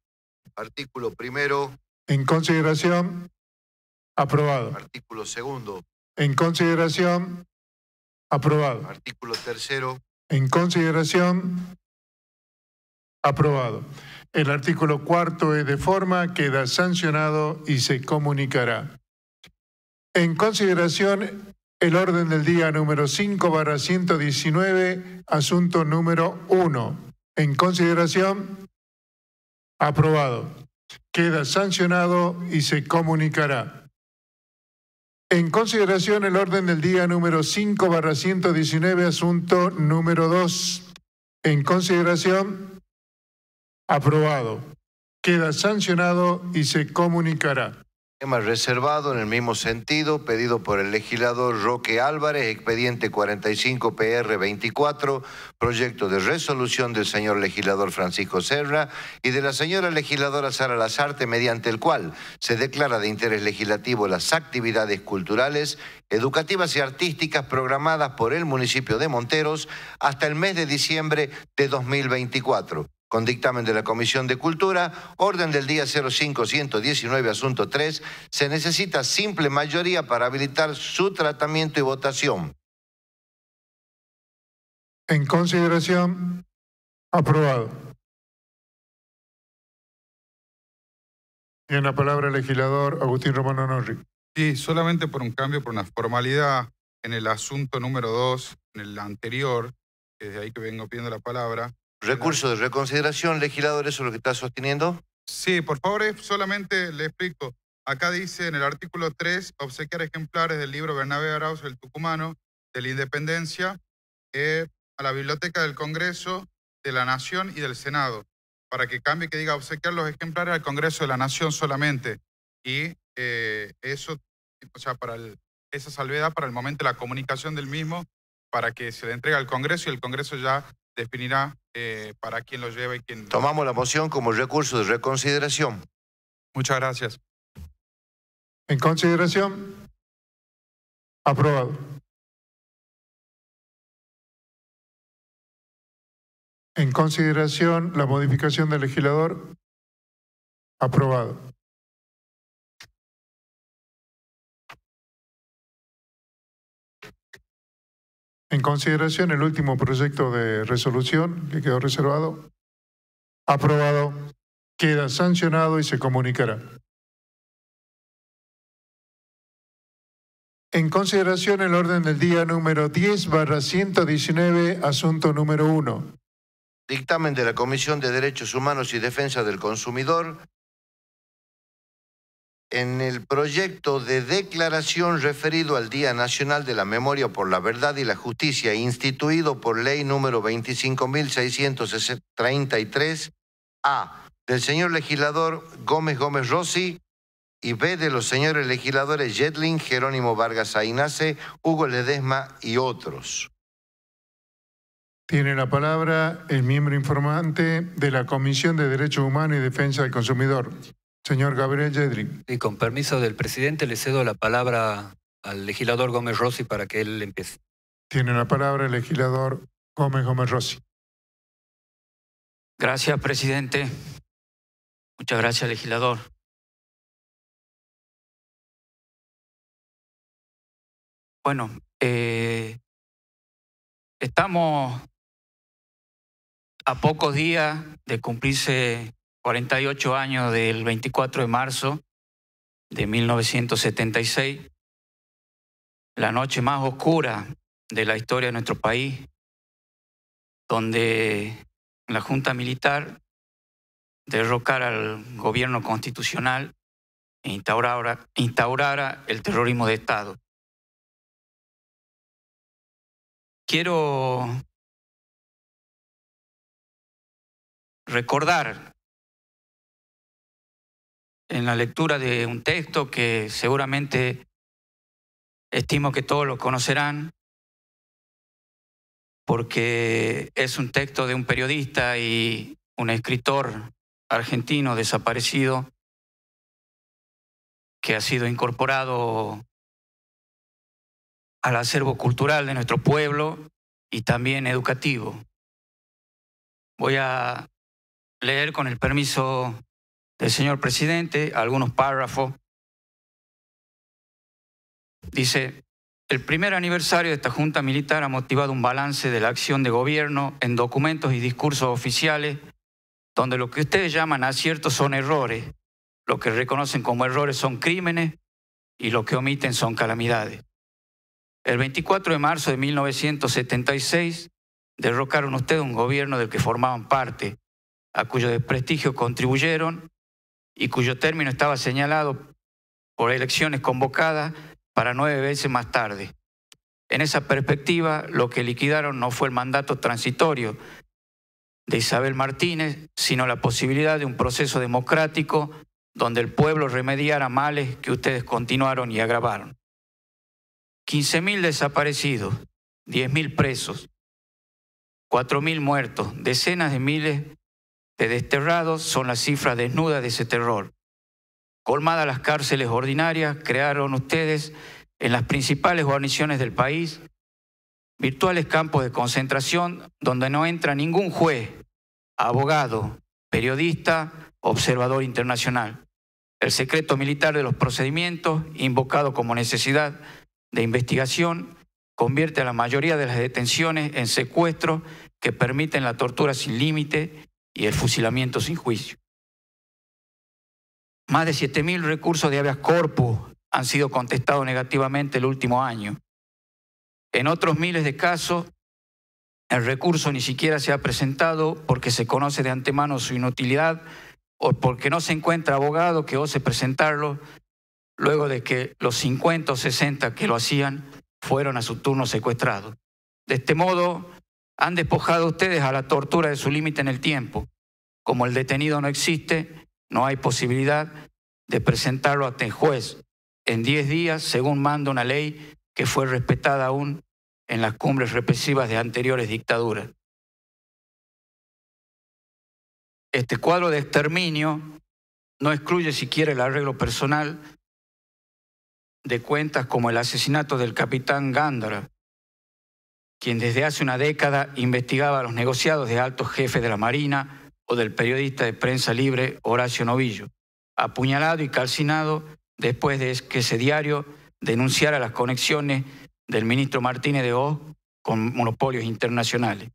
Artículo primero. En consideración, aprobado. Artículo segundo. En consideración, aprobado. Artículo tercero. En consideración, Aprobado. El artículo cuarto es de forma, queda sancionado y se comunicará. En consideración, el orden del día número 5 barra 119, asunto número 1. En consideración, aprobado. Queda sancionado y se comunicará. En consideración el orden del día número 5 barra 119, asunto número 2. En consideración, Aprobado. Queda sancionado y se comunicará. Tema reservado en el mismo sentido, pedido por el legislador Roque Álvarez, expediente 45 PR 24, proyecto de resolución del señor legislador Francisco Serra y de la señora legisladora Sara Lazarte, mediante el cual se declara de interés legislativo las actividades culturales, educativas y artísticas programadas por el municipio de Monteros hasta el mes de diciembre de 2024 con dictamen de la Comisión de Cultura, orden del día 05-119, asunto 3, se necesita simple mayoría para habilitar su tratamiento y votación. En consideración, aprobado. Tiene la palabra el legislador Agustín Romano Norri. Sí, solamente por un cambio, por una formalidad, en el asunto número 2, en el anterior, desde ahí que vengo pidiendo la palabra, Recurso de reconsideración, legislador, ¿eso es lo que está sosteniendo? Sí, por favor, eh, solamente le explico. Acá dice en el artículo 3, obsequiar ejemplares del libro Bernabé Arauz, el tucumano, de la Independencia, eh, a la Biblioteca del Congreso, de la Nación y del Senado, para que cambie que diga obsequiar los ejemplares al Congreso de la Nación solamente. Y eh, eso, o sea, para esa salvedad para el momento de la comunicación del mismo, para que se le entregue al Congreso y el Congreso ya definirá eh, para quién lo lleva y quién. Tomamos la moción como recurso de reconsideración. Muchas gracias. En consideración, aprobado. En consideración, la modificación del legislador, aprobado. en consideración el último proyecto de resolución que quedó reservado, aprobado, queda sancionado y se comunicará. En consideración el orden del día número 10 barra 119, asunto número 1. Dictamen de la Comisión de Derechos Humanos y Defensa del Consumidor en el proyecto de declaración referido al Día Nacional de la Memoria por la Verdad y la Justicia, instituido por ley número 25.633A del señor legislador Gómez Gómez Rossi y B de los señores legisladores jetlin Jerónimo Vargas Ainace, Hugo Ledesma y otros. Tiene la palabra el miembro informante de la Comisión de Derechos Humanos y Defensa del Consumidor, Señor Gabriel Yedri. Y con permiso del presidente le cedo la palabra al legislador Gómez Rossi para que él empiece. Tiene la palabra el legislador Gómez Gómez Rossi. Gracias, presidente. Muchas gracias, legislador. Bueno, eh, estamos a pocos días de cumplirse 48 años del 24 de marzo de 1976, la noche más oscura de la historia de nuestro país, donde la Junta Militar derrocara al gobierno constitucional e instaurara, instaurara el terrorismo de Estado. Quiero recordar en la lectura de un texto que seguramente estimo que todos lo conocerán, porque es un texto de un periodista y un escritor argentino desaparecido que ha sido incorporado al acervo cultural de nuestro pueblo y también educativo. Voy a leer con el permiso el señor presidente, algunos párrafos. Dice, el primer aniversario de esta Junta Militar ha motivado un balance de la acción de gobierno en documentos y discursos oficiales, donde lo que ustedes llaman aciertos son errores, lo que reconocen como errores son crímenes y lo que omiten son calamidades. El 24 de marzo de 1976 derrocaron ustedes un gobierno del que formaban parte, a cuyo desprestigio contribuyeron y cuyo término estaba señalado por elecciones convocadas para nueve veces más tarde. En esa perspectiva, lo que liquidaron no fue el mandato transitorio de Isabel Martínez, sino la posibilidad de un proceso democrático donde el pueblo remediara males que ustedes continuaron y agravaron. 15.000 desaparecidos, 10.000 presos, 4.000 muertos, decenas de miles de desterrados son las cifras desnudas de ese terror. Colmadas las cárceles ordinarias, crearon ustedes en las principales guarniciones del país virtuales campos de concentración donde no entra ningún juez, abogado, periodista, observador internacional. El secreto militar de los procedimientos, invocado como necesidad de investigación, convierte a la mayoría de las detenciones en secuestros que permiten la tortura sin límite y el fusilamiento sin juicio. Más de 7.000 recursos de habeas corpus han sido contestados negativamente el último año. En otros miles de casos, el recurso ni siquiera se ha presentado porque se conoce de antemano su inutilidad o porque no se encuentra abogado que ose presentarlo luego de que los 50 o 60 que lo hacían fueron a su turno secuestrados. De este modo, han despojado ustedes a la tortura de su límite en el tiempo. Como el detenido no existe, no hay posibilidad de presentarlo ante el juez en diez días, según manda una ley que fue respetada aún en las cumbres represivas de anteriores dictaduras. Este cuadro de exterminio no excluye siquiera el arreglo personal de cuentas como el asesinato del capitán Gándara, quien desde hace una década investigaba los negociados de altos jefes de la Marina o del periodista de prensa libre Horacio Novillo, apuñalado y calcinado después de que ese diario denunciara las conexiones del ministro Martínez de O con monopolios internacionales.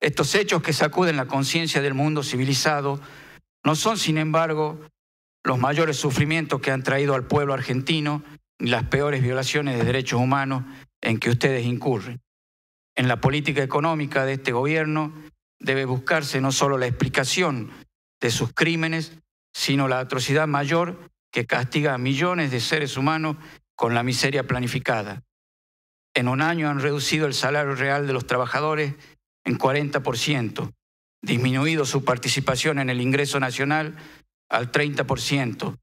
Estos hechos que sacuden la conciencia del mundo civilizado no son, sin embargo, los mayores sufrimientos que han traído al pueblo argentino ni las peores violaciones de derechos humanos en que ustedes incurren. En la política económica de este gobierno debe buscarse no solo la explicación de sus crímenes, sino la atrocidad mayor que castiga a millones de seres humanos con la miseria planificada. En un año han reducido el salario real de los trabajadores en 40%, disminuido su participación en el ingreso nacional al 30%,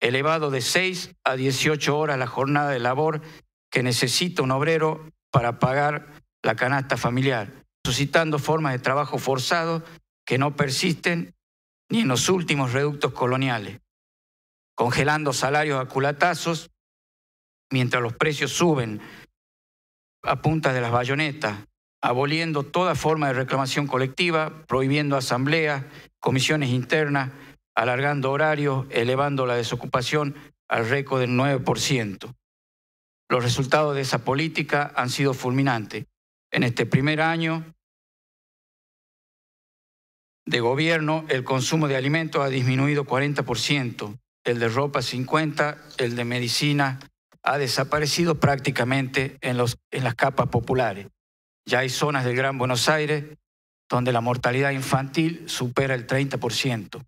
elevado de 6 a 18 horas la jornada de labor que necesita un obrero para pagar la canasta familiar, suscitando formas de trabajo forzado que no persisten ni en los últimos reductos coloniales, congelando salarios a culatazos mientras los precios suben a punta de las bayonetas, aboliendo toda forma de reclamación colectiva, prohibiendo asambleas, comisiones internas, alargando horarios, elevando la desocupación al récord del 9%. Los resultados de esa política han sido fulminantes. En este primer año de gobierno, el consumo de alimentos ha disminuido 40%, el de ropa 50%, el de medicina ha desaparecido prácticamente en, las capas populares. Ya hay zonas del Gran Buenos Aires donde la mortalidad infantil supera el 30%.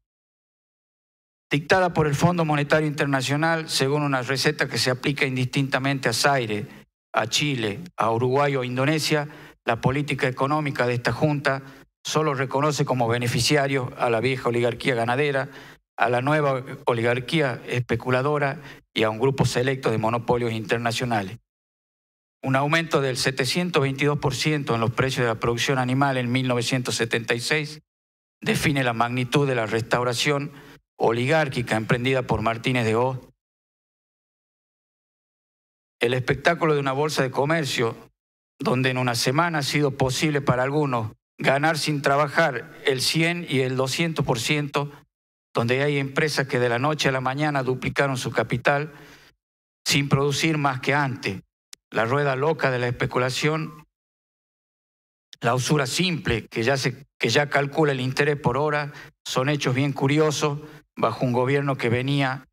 Dictada por el Fondo Monetario Internacional, según una receta que se aplica indistintamente a Zaire, a Chile, a Uruguay o a Indonesia, la política económica de esta Junta solo reconoce como beneficiarios a la vieja oligarquía ganadera, a la nueva oligarquía especuladora y a un grupo selecto de monopolios internacionales. Un aumento del 722% en los precios de la producción animal en 1976 define la magnitud de la restauración oligárquica emprendida por Martínez de Hoz el espectáculo de una bolsa de comercio, donde en una semana ha sido posible para algunos ganar sin trabajar el 100 y el 200%, donde hay empresas que de la noche a la mañana duplicaron su capital sin producir más que antes. La rueda loca de la especulación, la usura simple que ya, que ya calcula el interés por hora, son hechos bien curiosos bajo un gobierno que venía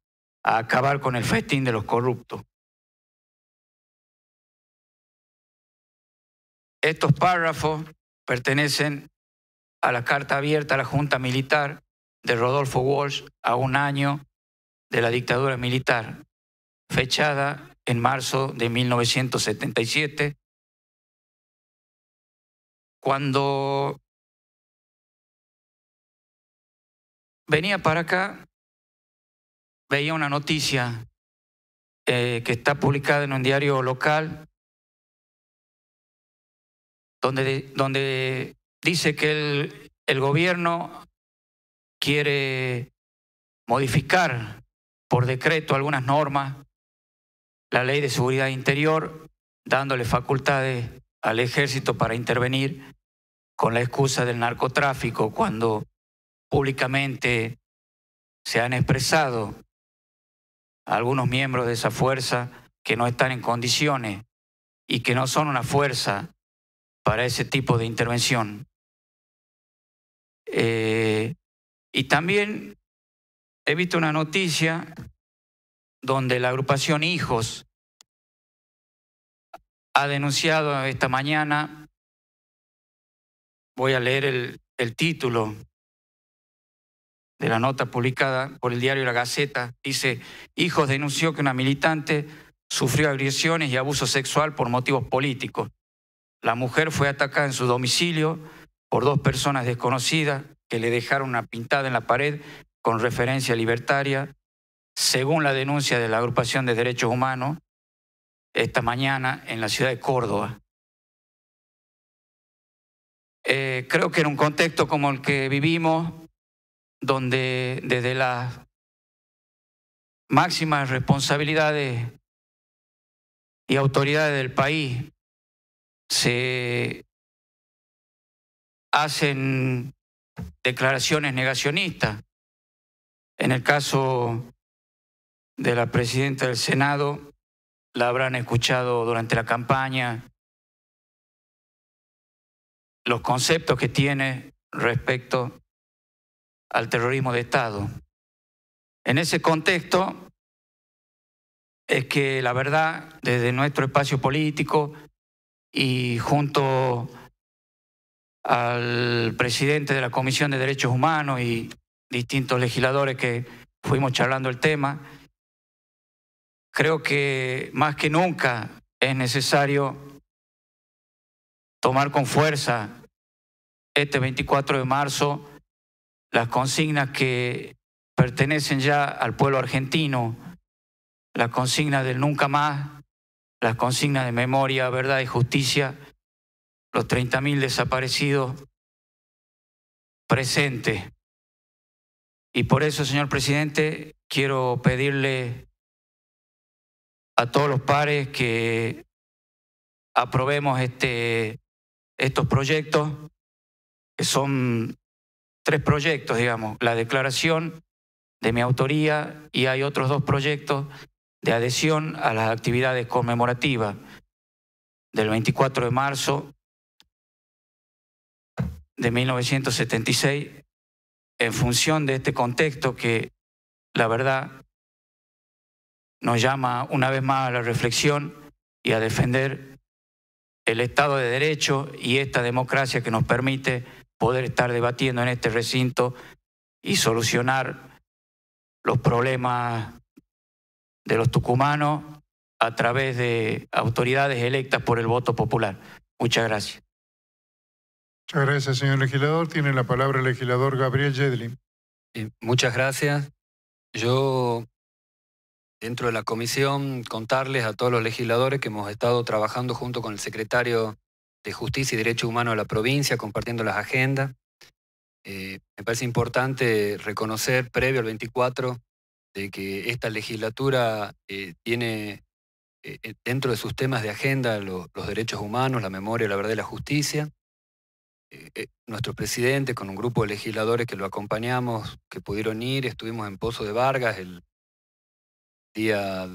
a acabar con el festín de los corruptos. Estos párrafos pertenecen a la carta abierta a la Junta Militar de Rodolfo Walsh a un año de la dictadura militar, fechada en marzo de 1977, cuando venía para acá, veía una noticia eh, que está publicada en un diario local donde, dice que el, el gobierno quiere modificar por decreto algunas normas, la ley de seguridad interior, dándole facultades al ejército para intervenir con la excusa del narcotráfico cuando públicamente se han expresado algunos miembros de esa fuerza que no están en condiciones y que no son una fuerza para ese tipo de intervención. Eh, y también he visto una noticia donde la agrupación Hijos ha denunciado esta mañana, voy a leer el, el título de la nota publicada por el diario La Gaceta, dice, Hijos denunció que una militante sufrió agresiones y abuso sexual por motivos políticos. La mujer fue atacada en su domicilio por dos personas desconocidas que le dejaron una pintada en la pared con referencia libertaria. Según la denuncia de la Agrupación de Derechos Humanos, esta mañana en la ciudad de Córdoba. Eh, creo que en un contexto como el que vivimos, donde desde las máximas responsabilidades y autoridades del país se hacen declaraciones negacionistas. En el caso de la presidenta del Senado, la habrán escuchado durante la campaña, los conceptos que tiene respecto al terrorismo de Estado. En ese contexto es que la verdad, desde nuestro espacio político, y junto al presidente de la Comisión de Derechos Humanos y distintos legisladores que fuimos charlando el tema, creo que más que nunca es necesario tomar con fuerza este 24 de marzo las consignas que pertenecen ya al pueblo argentino, la consigna del nunca más, las consignas de memoria, verdad y justicia, los 30.000 desaparecidos presentes. Y por eso, señor presidente, quiero pedirle a todos los pares que aprobemos este, estos proyectos, que son tres proyectos, digamos, la declaración de mi autoría y hay otros dos proyectos de adhesión a las actividades conmemorativas del 24 de marzo de 1976 en función de este contexto que la verdad nos llama una vez más a la reflexión y a defender el Estado de Derecho y esta democracia que nos permite poder estar debatiendo en este recinto y solucionar los problemas de los tucumanos a través de autoridades electas por el voto popular. Muchas gracias. Muchas gracias, señor legislador. Tiene la palabra el legislador Gabriel Yedlin. muchas gracias. Yo, dentro de la comisión, contarles a todos los legisladores que hemos estado trabajando junto con el secretario de Justicia y Derecho Humano de la provincia, compartiendo las agendas. Eh, me parece importante reconocer, previo al 24, de que esta legislatura eh, tiene eh, eh, dentro de sus temas de agenda los derechos humanos, la memoria, la verdad y la justicia. nuestro presidente, con un grupo de legisladores que lo acompañamos, que pudieron ir, estuvimos en Pozo de Vargas el día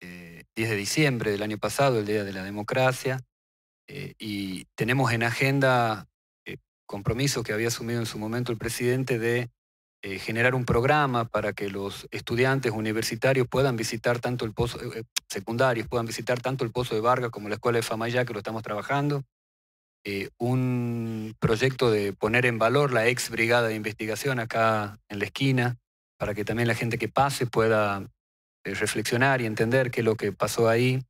10 de diciembre del año pasado, el Día de la Democracia, y tenemos en agenda compromisos que había asumido en su momento el presidente de eh, generar un programa para que los estudiantes universitarios puedan visitar tanto el pozo, secundario, eh, eh, secundarios, puedan visitar tanto el Pozo de Vargas como la Escuela de Famayá, que lo estamos trabajando. un proyecto de poner en valor la ex brigada de investigación acá en la esquina, para que también la gente que pase pueda reflexionar y entender qué es lo que pasó ahí.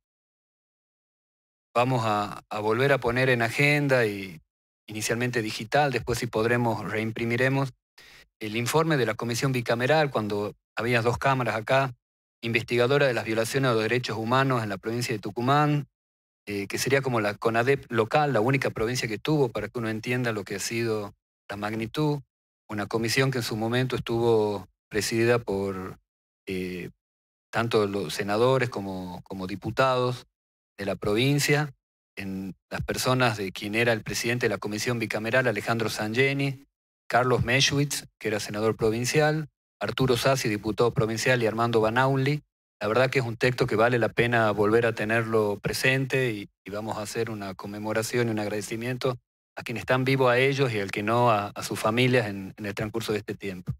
Vamos a, a volver a poner en agenda y inicialmente digital, después si podremos reimprimiremos el informe de la comisión bicameral, cuando había dos cámaras acá, investigadora de las violaciones de los derechos humanos en la provincia de Tucumán, eh, que sería como la CONADEP local, la única provincia que tuvo, para que uno entienda lo que ha sido la magnitud, una comisión que en su momento estuvo presidida por eh, tanto los senadores como, como diputados de la provincia, en las personas de quien era el presidente de la comisión bicameral, Alejandro Sangeni, Carlos Meschwitz, que era senador provincial, Arturo Sassi, diputado provincial, y Armando Banaunli. La verdad que es un texto que vale la pena volver a tenerlo presente y, vamos a hacer una conmemoración y un agradecimiento a quienes están vivos a ellos y al que no a, sus familias en, el transcurso de este tiempo.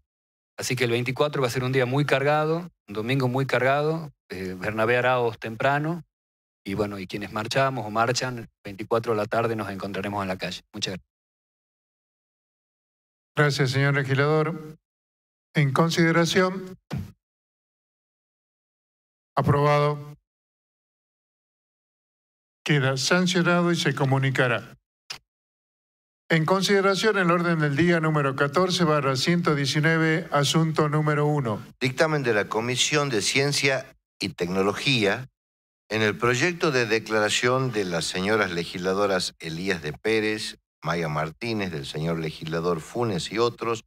Así que el 24 va a ser un día muy cargado, un domingo muy cargado, eh, Bernabé Araos temprano, y bueno, y quienes marchamos o marchan, 24 de la tarde nos encontraremos en la calle. Muchas gracias. Gracias, señor legislador. En consideración, aprobado, queda sancionado y se comunicará. En consideración el orden del día número 14 barra 119, asunto número 1. Dictamen de la Comisión de Ciencia y Tecnología en el proyecto de declaración de las señoras legisladoras Elías de Pérez, Maya Martínez, del señor legislador Funes y otros,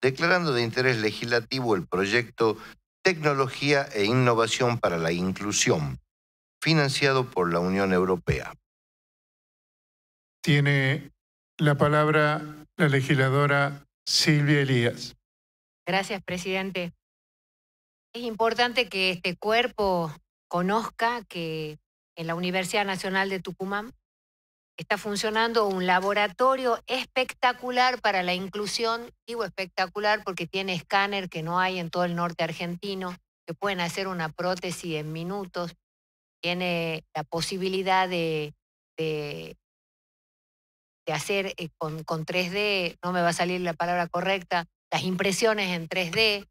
declarando de interés legislativo el proyecto Tecnología e Innovación para la Inclusión, financiado por la Unión Europea. Tiene la palabra la legisladora Silvia Elías. Gracias, presidente. Es importante que este cuerpo conozca que en la Universidad Nacional de Tucumán Está funcionando un laboratorio espectacular para la inclusión, digo espectacular porque tiene escáner que no hay en todo el norte argentino, que pueden hacer una prótesis en minutos, tiene la posibilidad de, de, hacer eh, con, con 3D, no me va a salir la palabra correcta, las impresiones en 3D,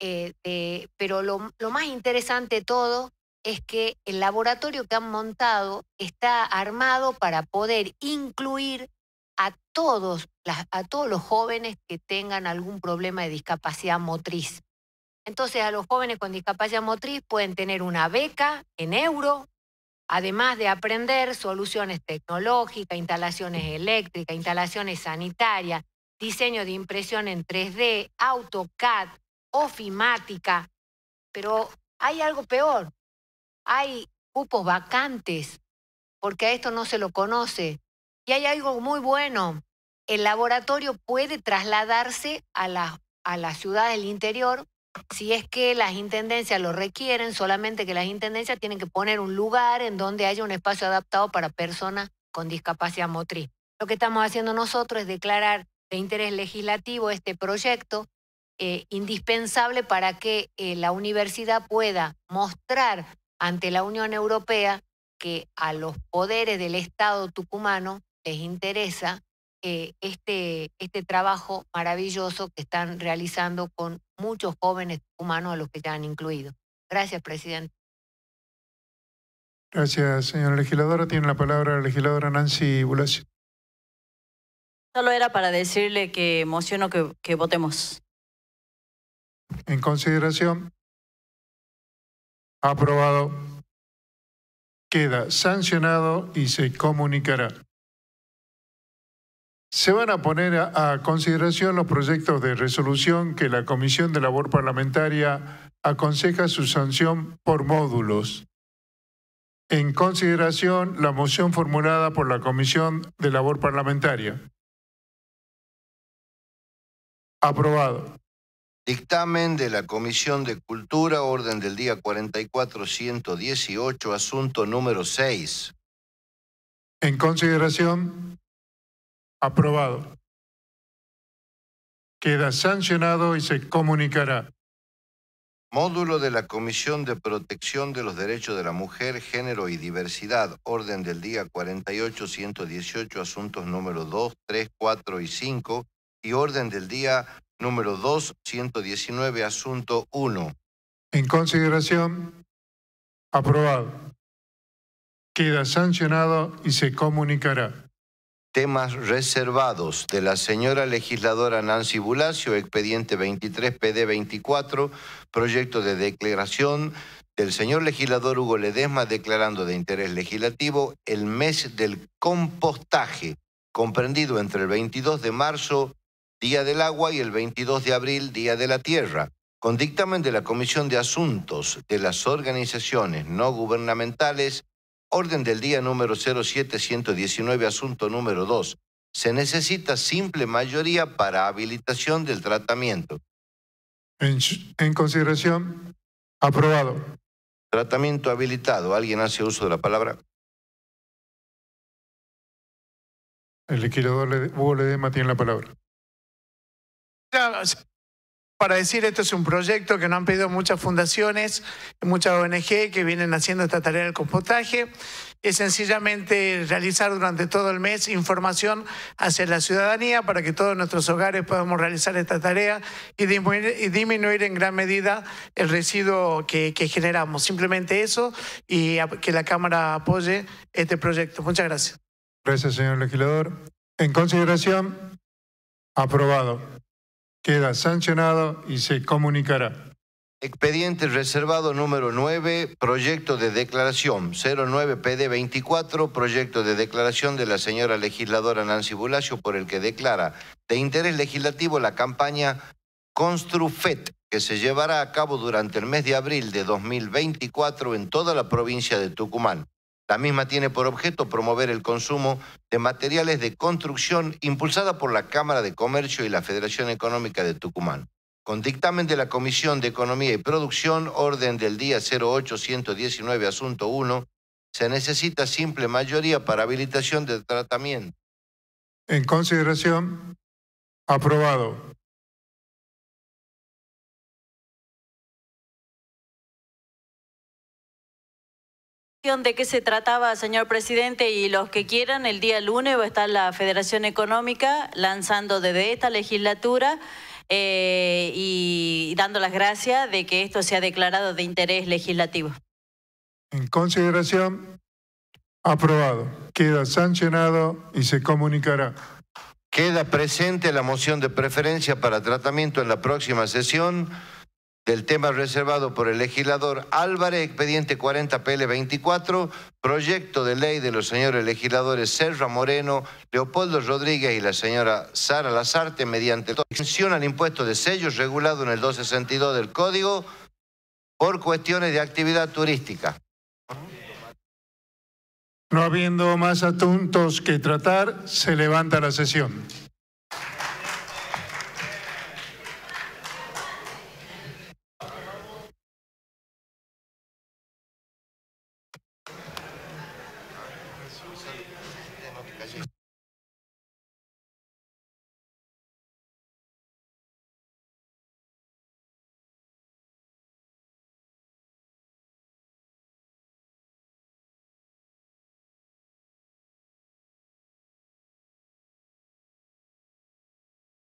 eh, pero lo, lo, más interesante de todo es que el laboratorio que han montado está armado para poder incluir a todos, a todos los jóvenes que tengan algún problema de discapacidad motriz. Entonces, a los jóvenes con discapacidad motriz pueden tener una beca en euro, además de aprender soluciones tecnológicas, instalaciones eléctricas, instalaciones sanitarias, diseño de impresión en 3D, AutoCAD, ofimática. Pero hay algo peor, hay cupos vacantes, porque a esto no se lo conoce. Y hay algo muy bueno. El laboratorio puede trasladarse a a la ciudad del interior si es que las intendencias lo requieren, solamente que las intendencias tienen que poner un lugar en donde haya un espacio adaptado para personas con discapacidad motriz. Lo que estamos haciendo nosotros es declarar de interés legislativo este proyecto eh, indispensable para que eh, la universidad pueda mostrar ante la Unión Europea que a los poderes del Estado tucumano les interesa eh, este, este trabajo maravilloso que están realizando con muchos jóvenes tucumanos a los que ya han incluido. Gracias, presidente. Gracias, señora legisladora. Tiene la palabra la legisladora Nancy Bulacio. Solo era para decirle que emociono que votemos. En consideración. Aprobado. Queda sancionado y se comunicará. Se van a poner a, consideración los proyectos de resolución que la Comisión de Labor Parlamentaria aconseja su sanción por módulos. En consideración la moción formulada por la Comisión de Labor Parlamentaria. Aprobado. Dictamen de la Comisión de Cultura, orden del día 4418, asunto número 6. En consideración, aprobado. Queda sancionado y se comunicará. Módulo de la Comisión de Protección de los Derechos de la Mujer, Género y Diversidad, orden del día 48118, asuntos número 2, 3, 4 y 5, y orden del día número 2, 119, asunto 1. En consideración, aprobado. Queda sancionado y se comunicará. Temas reservados de la señora legisladora Nancy Bulacio, expediente 23 PD 24, proyecto de declaración del señor legislador Hugo Ledesma declarando de interés legislativo el mes del compostaje, comprendido entre el 22 de marzo Día del Agua, y el 22 de abril, Día de la Tierra, con dictamen de la Comisión de Asuntos de las Organizaciones No Gubernamentales, orden del día número 07119, asunto número 2. Se necesita simple mayoría para habilitación del tratamiento. En, en consideración, aprobado. Tratamiento habilitado. ¿Alguien hace uso de la palabra? El liquidador Hugo Ledema tiene la palabra para decir esto es un proyecto que no han pedido muchas fundaciones, muchas ONG que vienen haciendo esta tarea del compostaje, es sencillamente realizar durante todo el mes información hacia la ciudadanía para que todos nuestros hogares podamos realizar esta tarea y disminuir, en gran medida el residuo que, que generamos. Simplemente eso y que la Cámara apoye este proyecto. Muchas gracias. Gracias, señor legislador. En consideración, aprobado queda sancionado y se comunicará. Expediente reservado número 9, proyecto de declaración 09PD24, proyecto de declaración de la señora legisladora Nancy Bulacio por el que declara de interés legislativo la campaña Construfet que se llevará a cabo durante el mes de abril de 2024 en toda la provincia de Tucumán. La misma tiene por objeto promover el consumo de materiales de construcción impulsada por la Cámara de Comercio y la Federación Económica de Tucumán. Con dictamen de la Comisión de Economía y Producción, orden del día 08119, asunto 1, se necesita simple mayoría para habilitación del tratamiento. En consideración, aprobado. de qué se trataba, señor presidente, y los que quieran, el día lunes va a estar la Federación Económica lanzando desde esta legislatura eh, y dando las gracias de que esto se ha declarado de interés legislativo. En consideración, aprobado. Queda sancionado y se comunicará. Queda presente la moción de preferencia para tratamiento en la próxima sesión del tema reservado por el legislador Álvarez, expediente 40 PL 24, proyecto de ley de los señores legisladores Serra Moreno, Leopoldo Rodríguez y la señora Sara Lazarte, mediante extensión al impuesto de sellos regulado en el 262 del Código por cuestiones de actividad turística. No habiendo más asuntos que tratar, se levanta la sesión.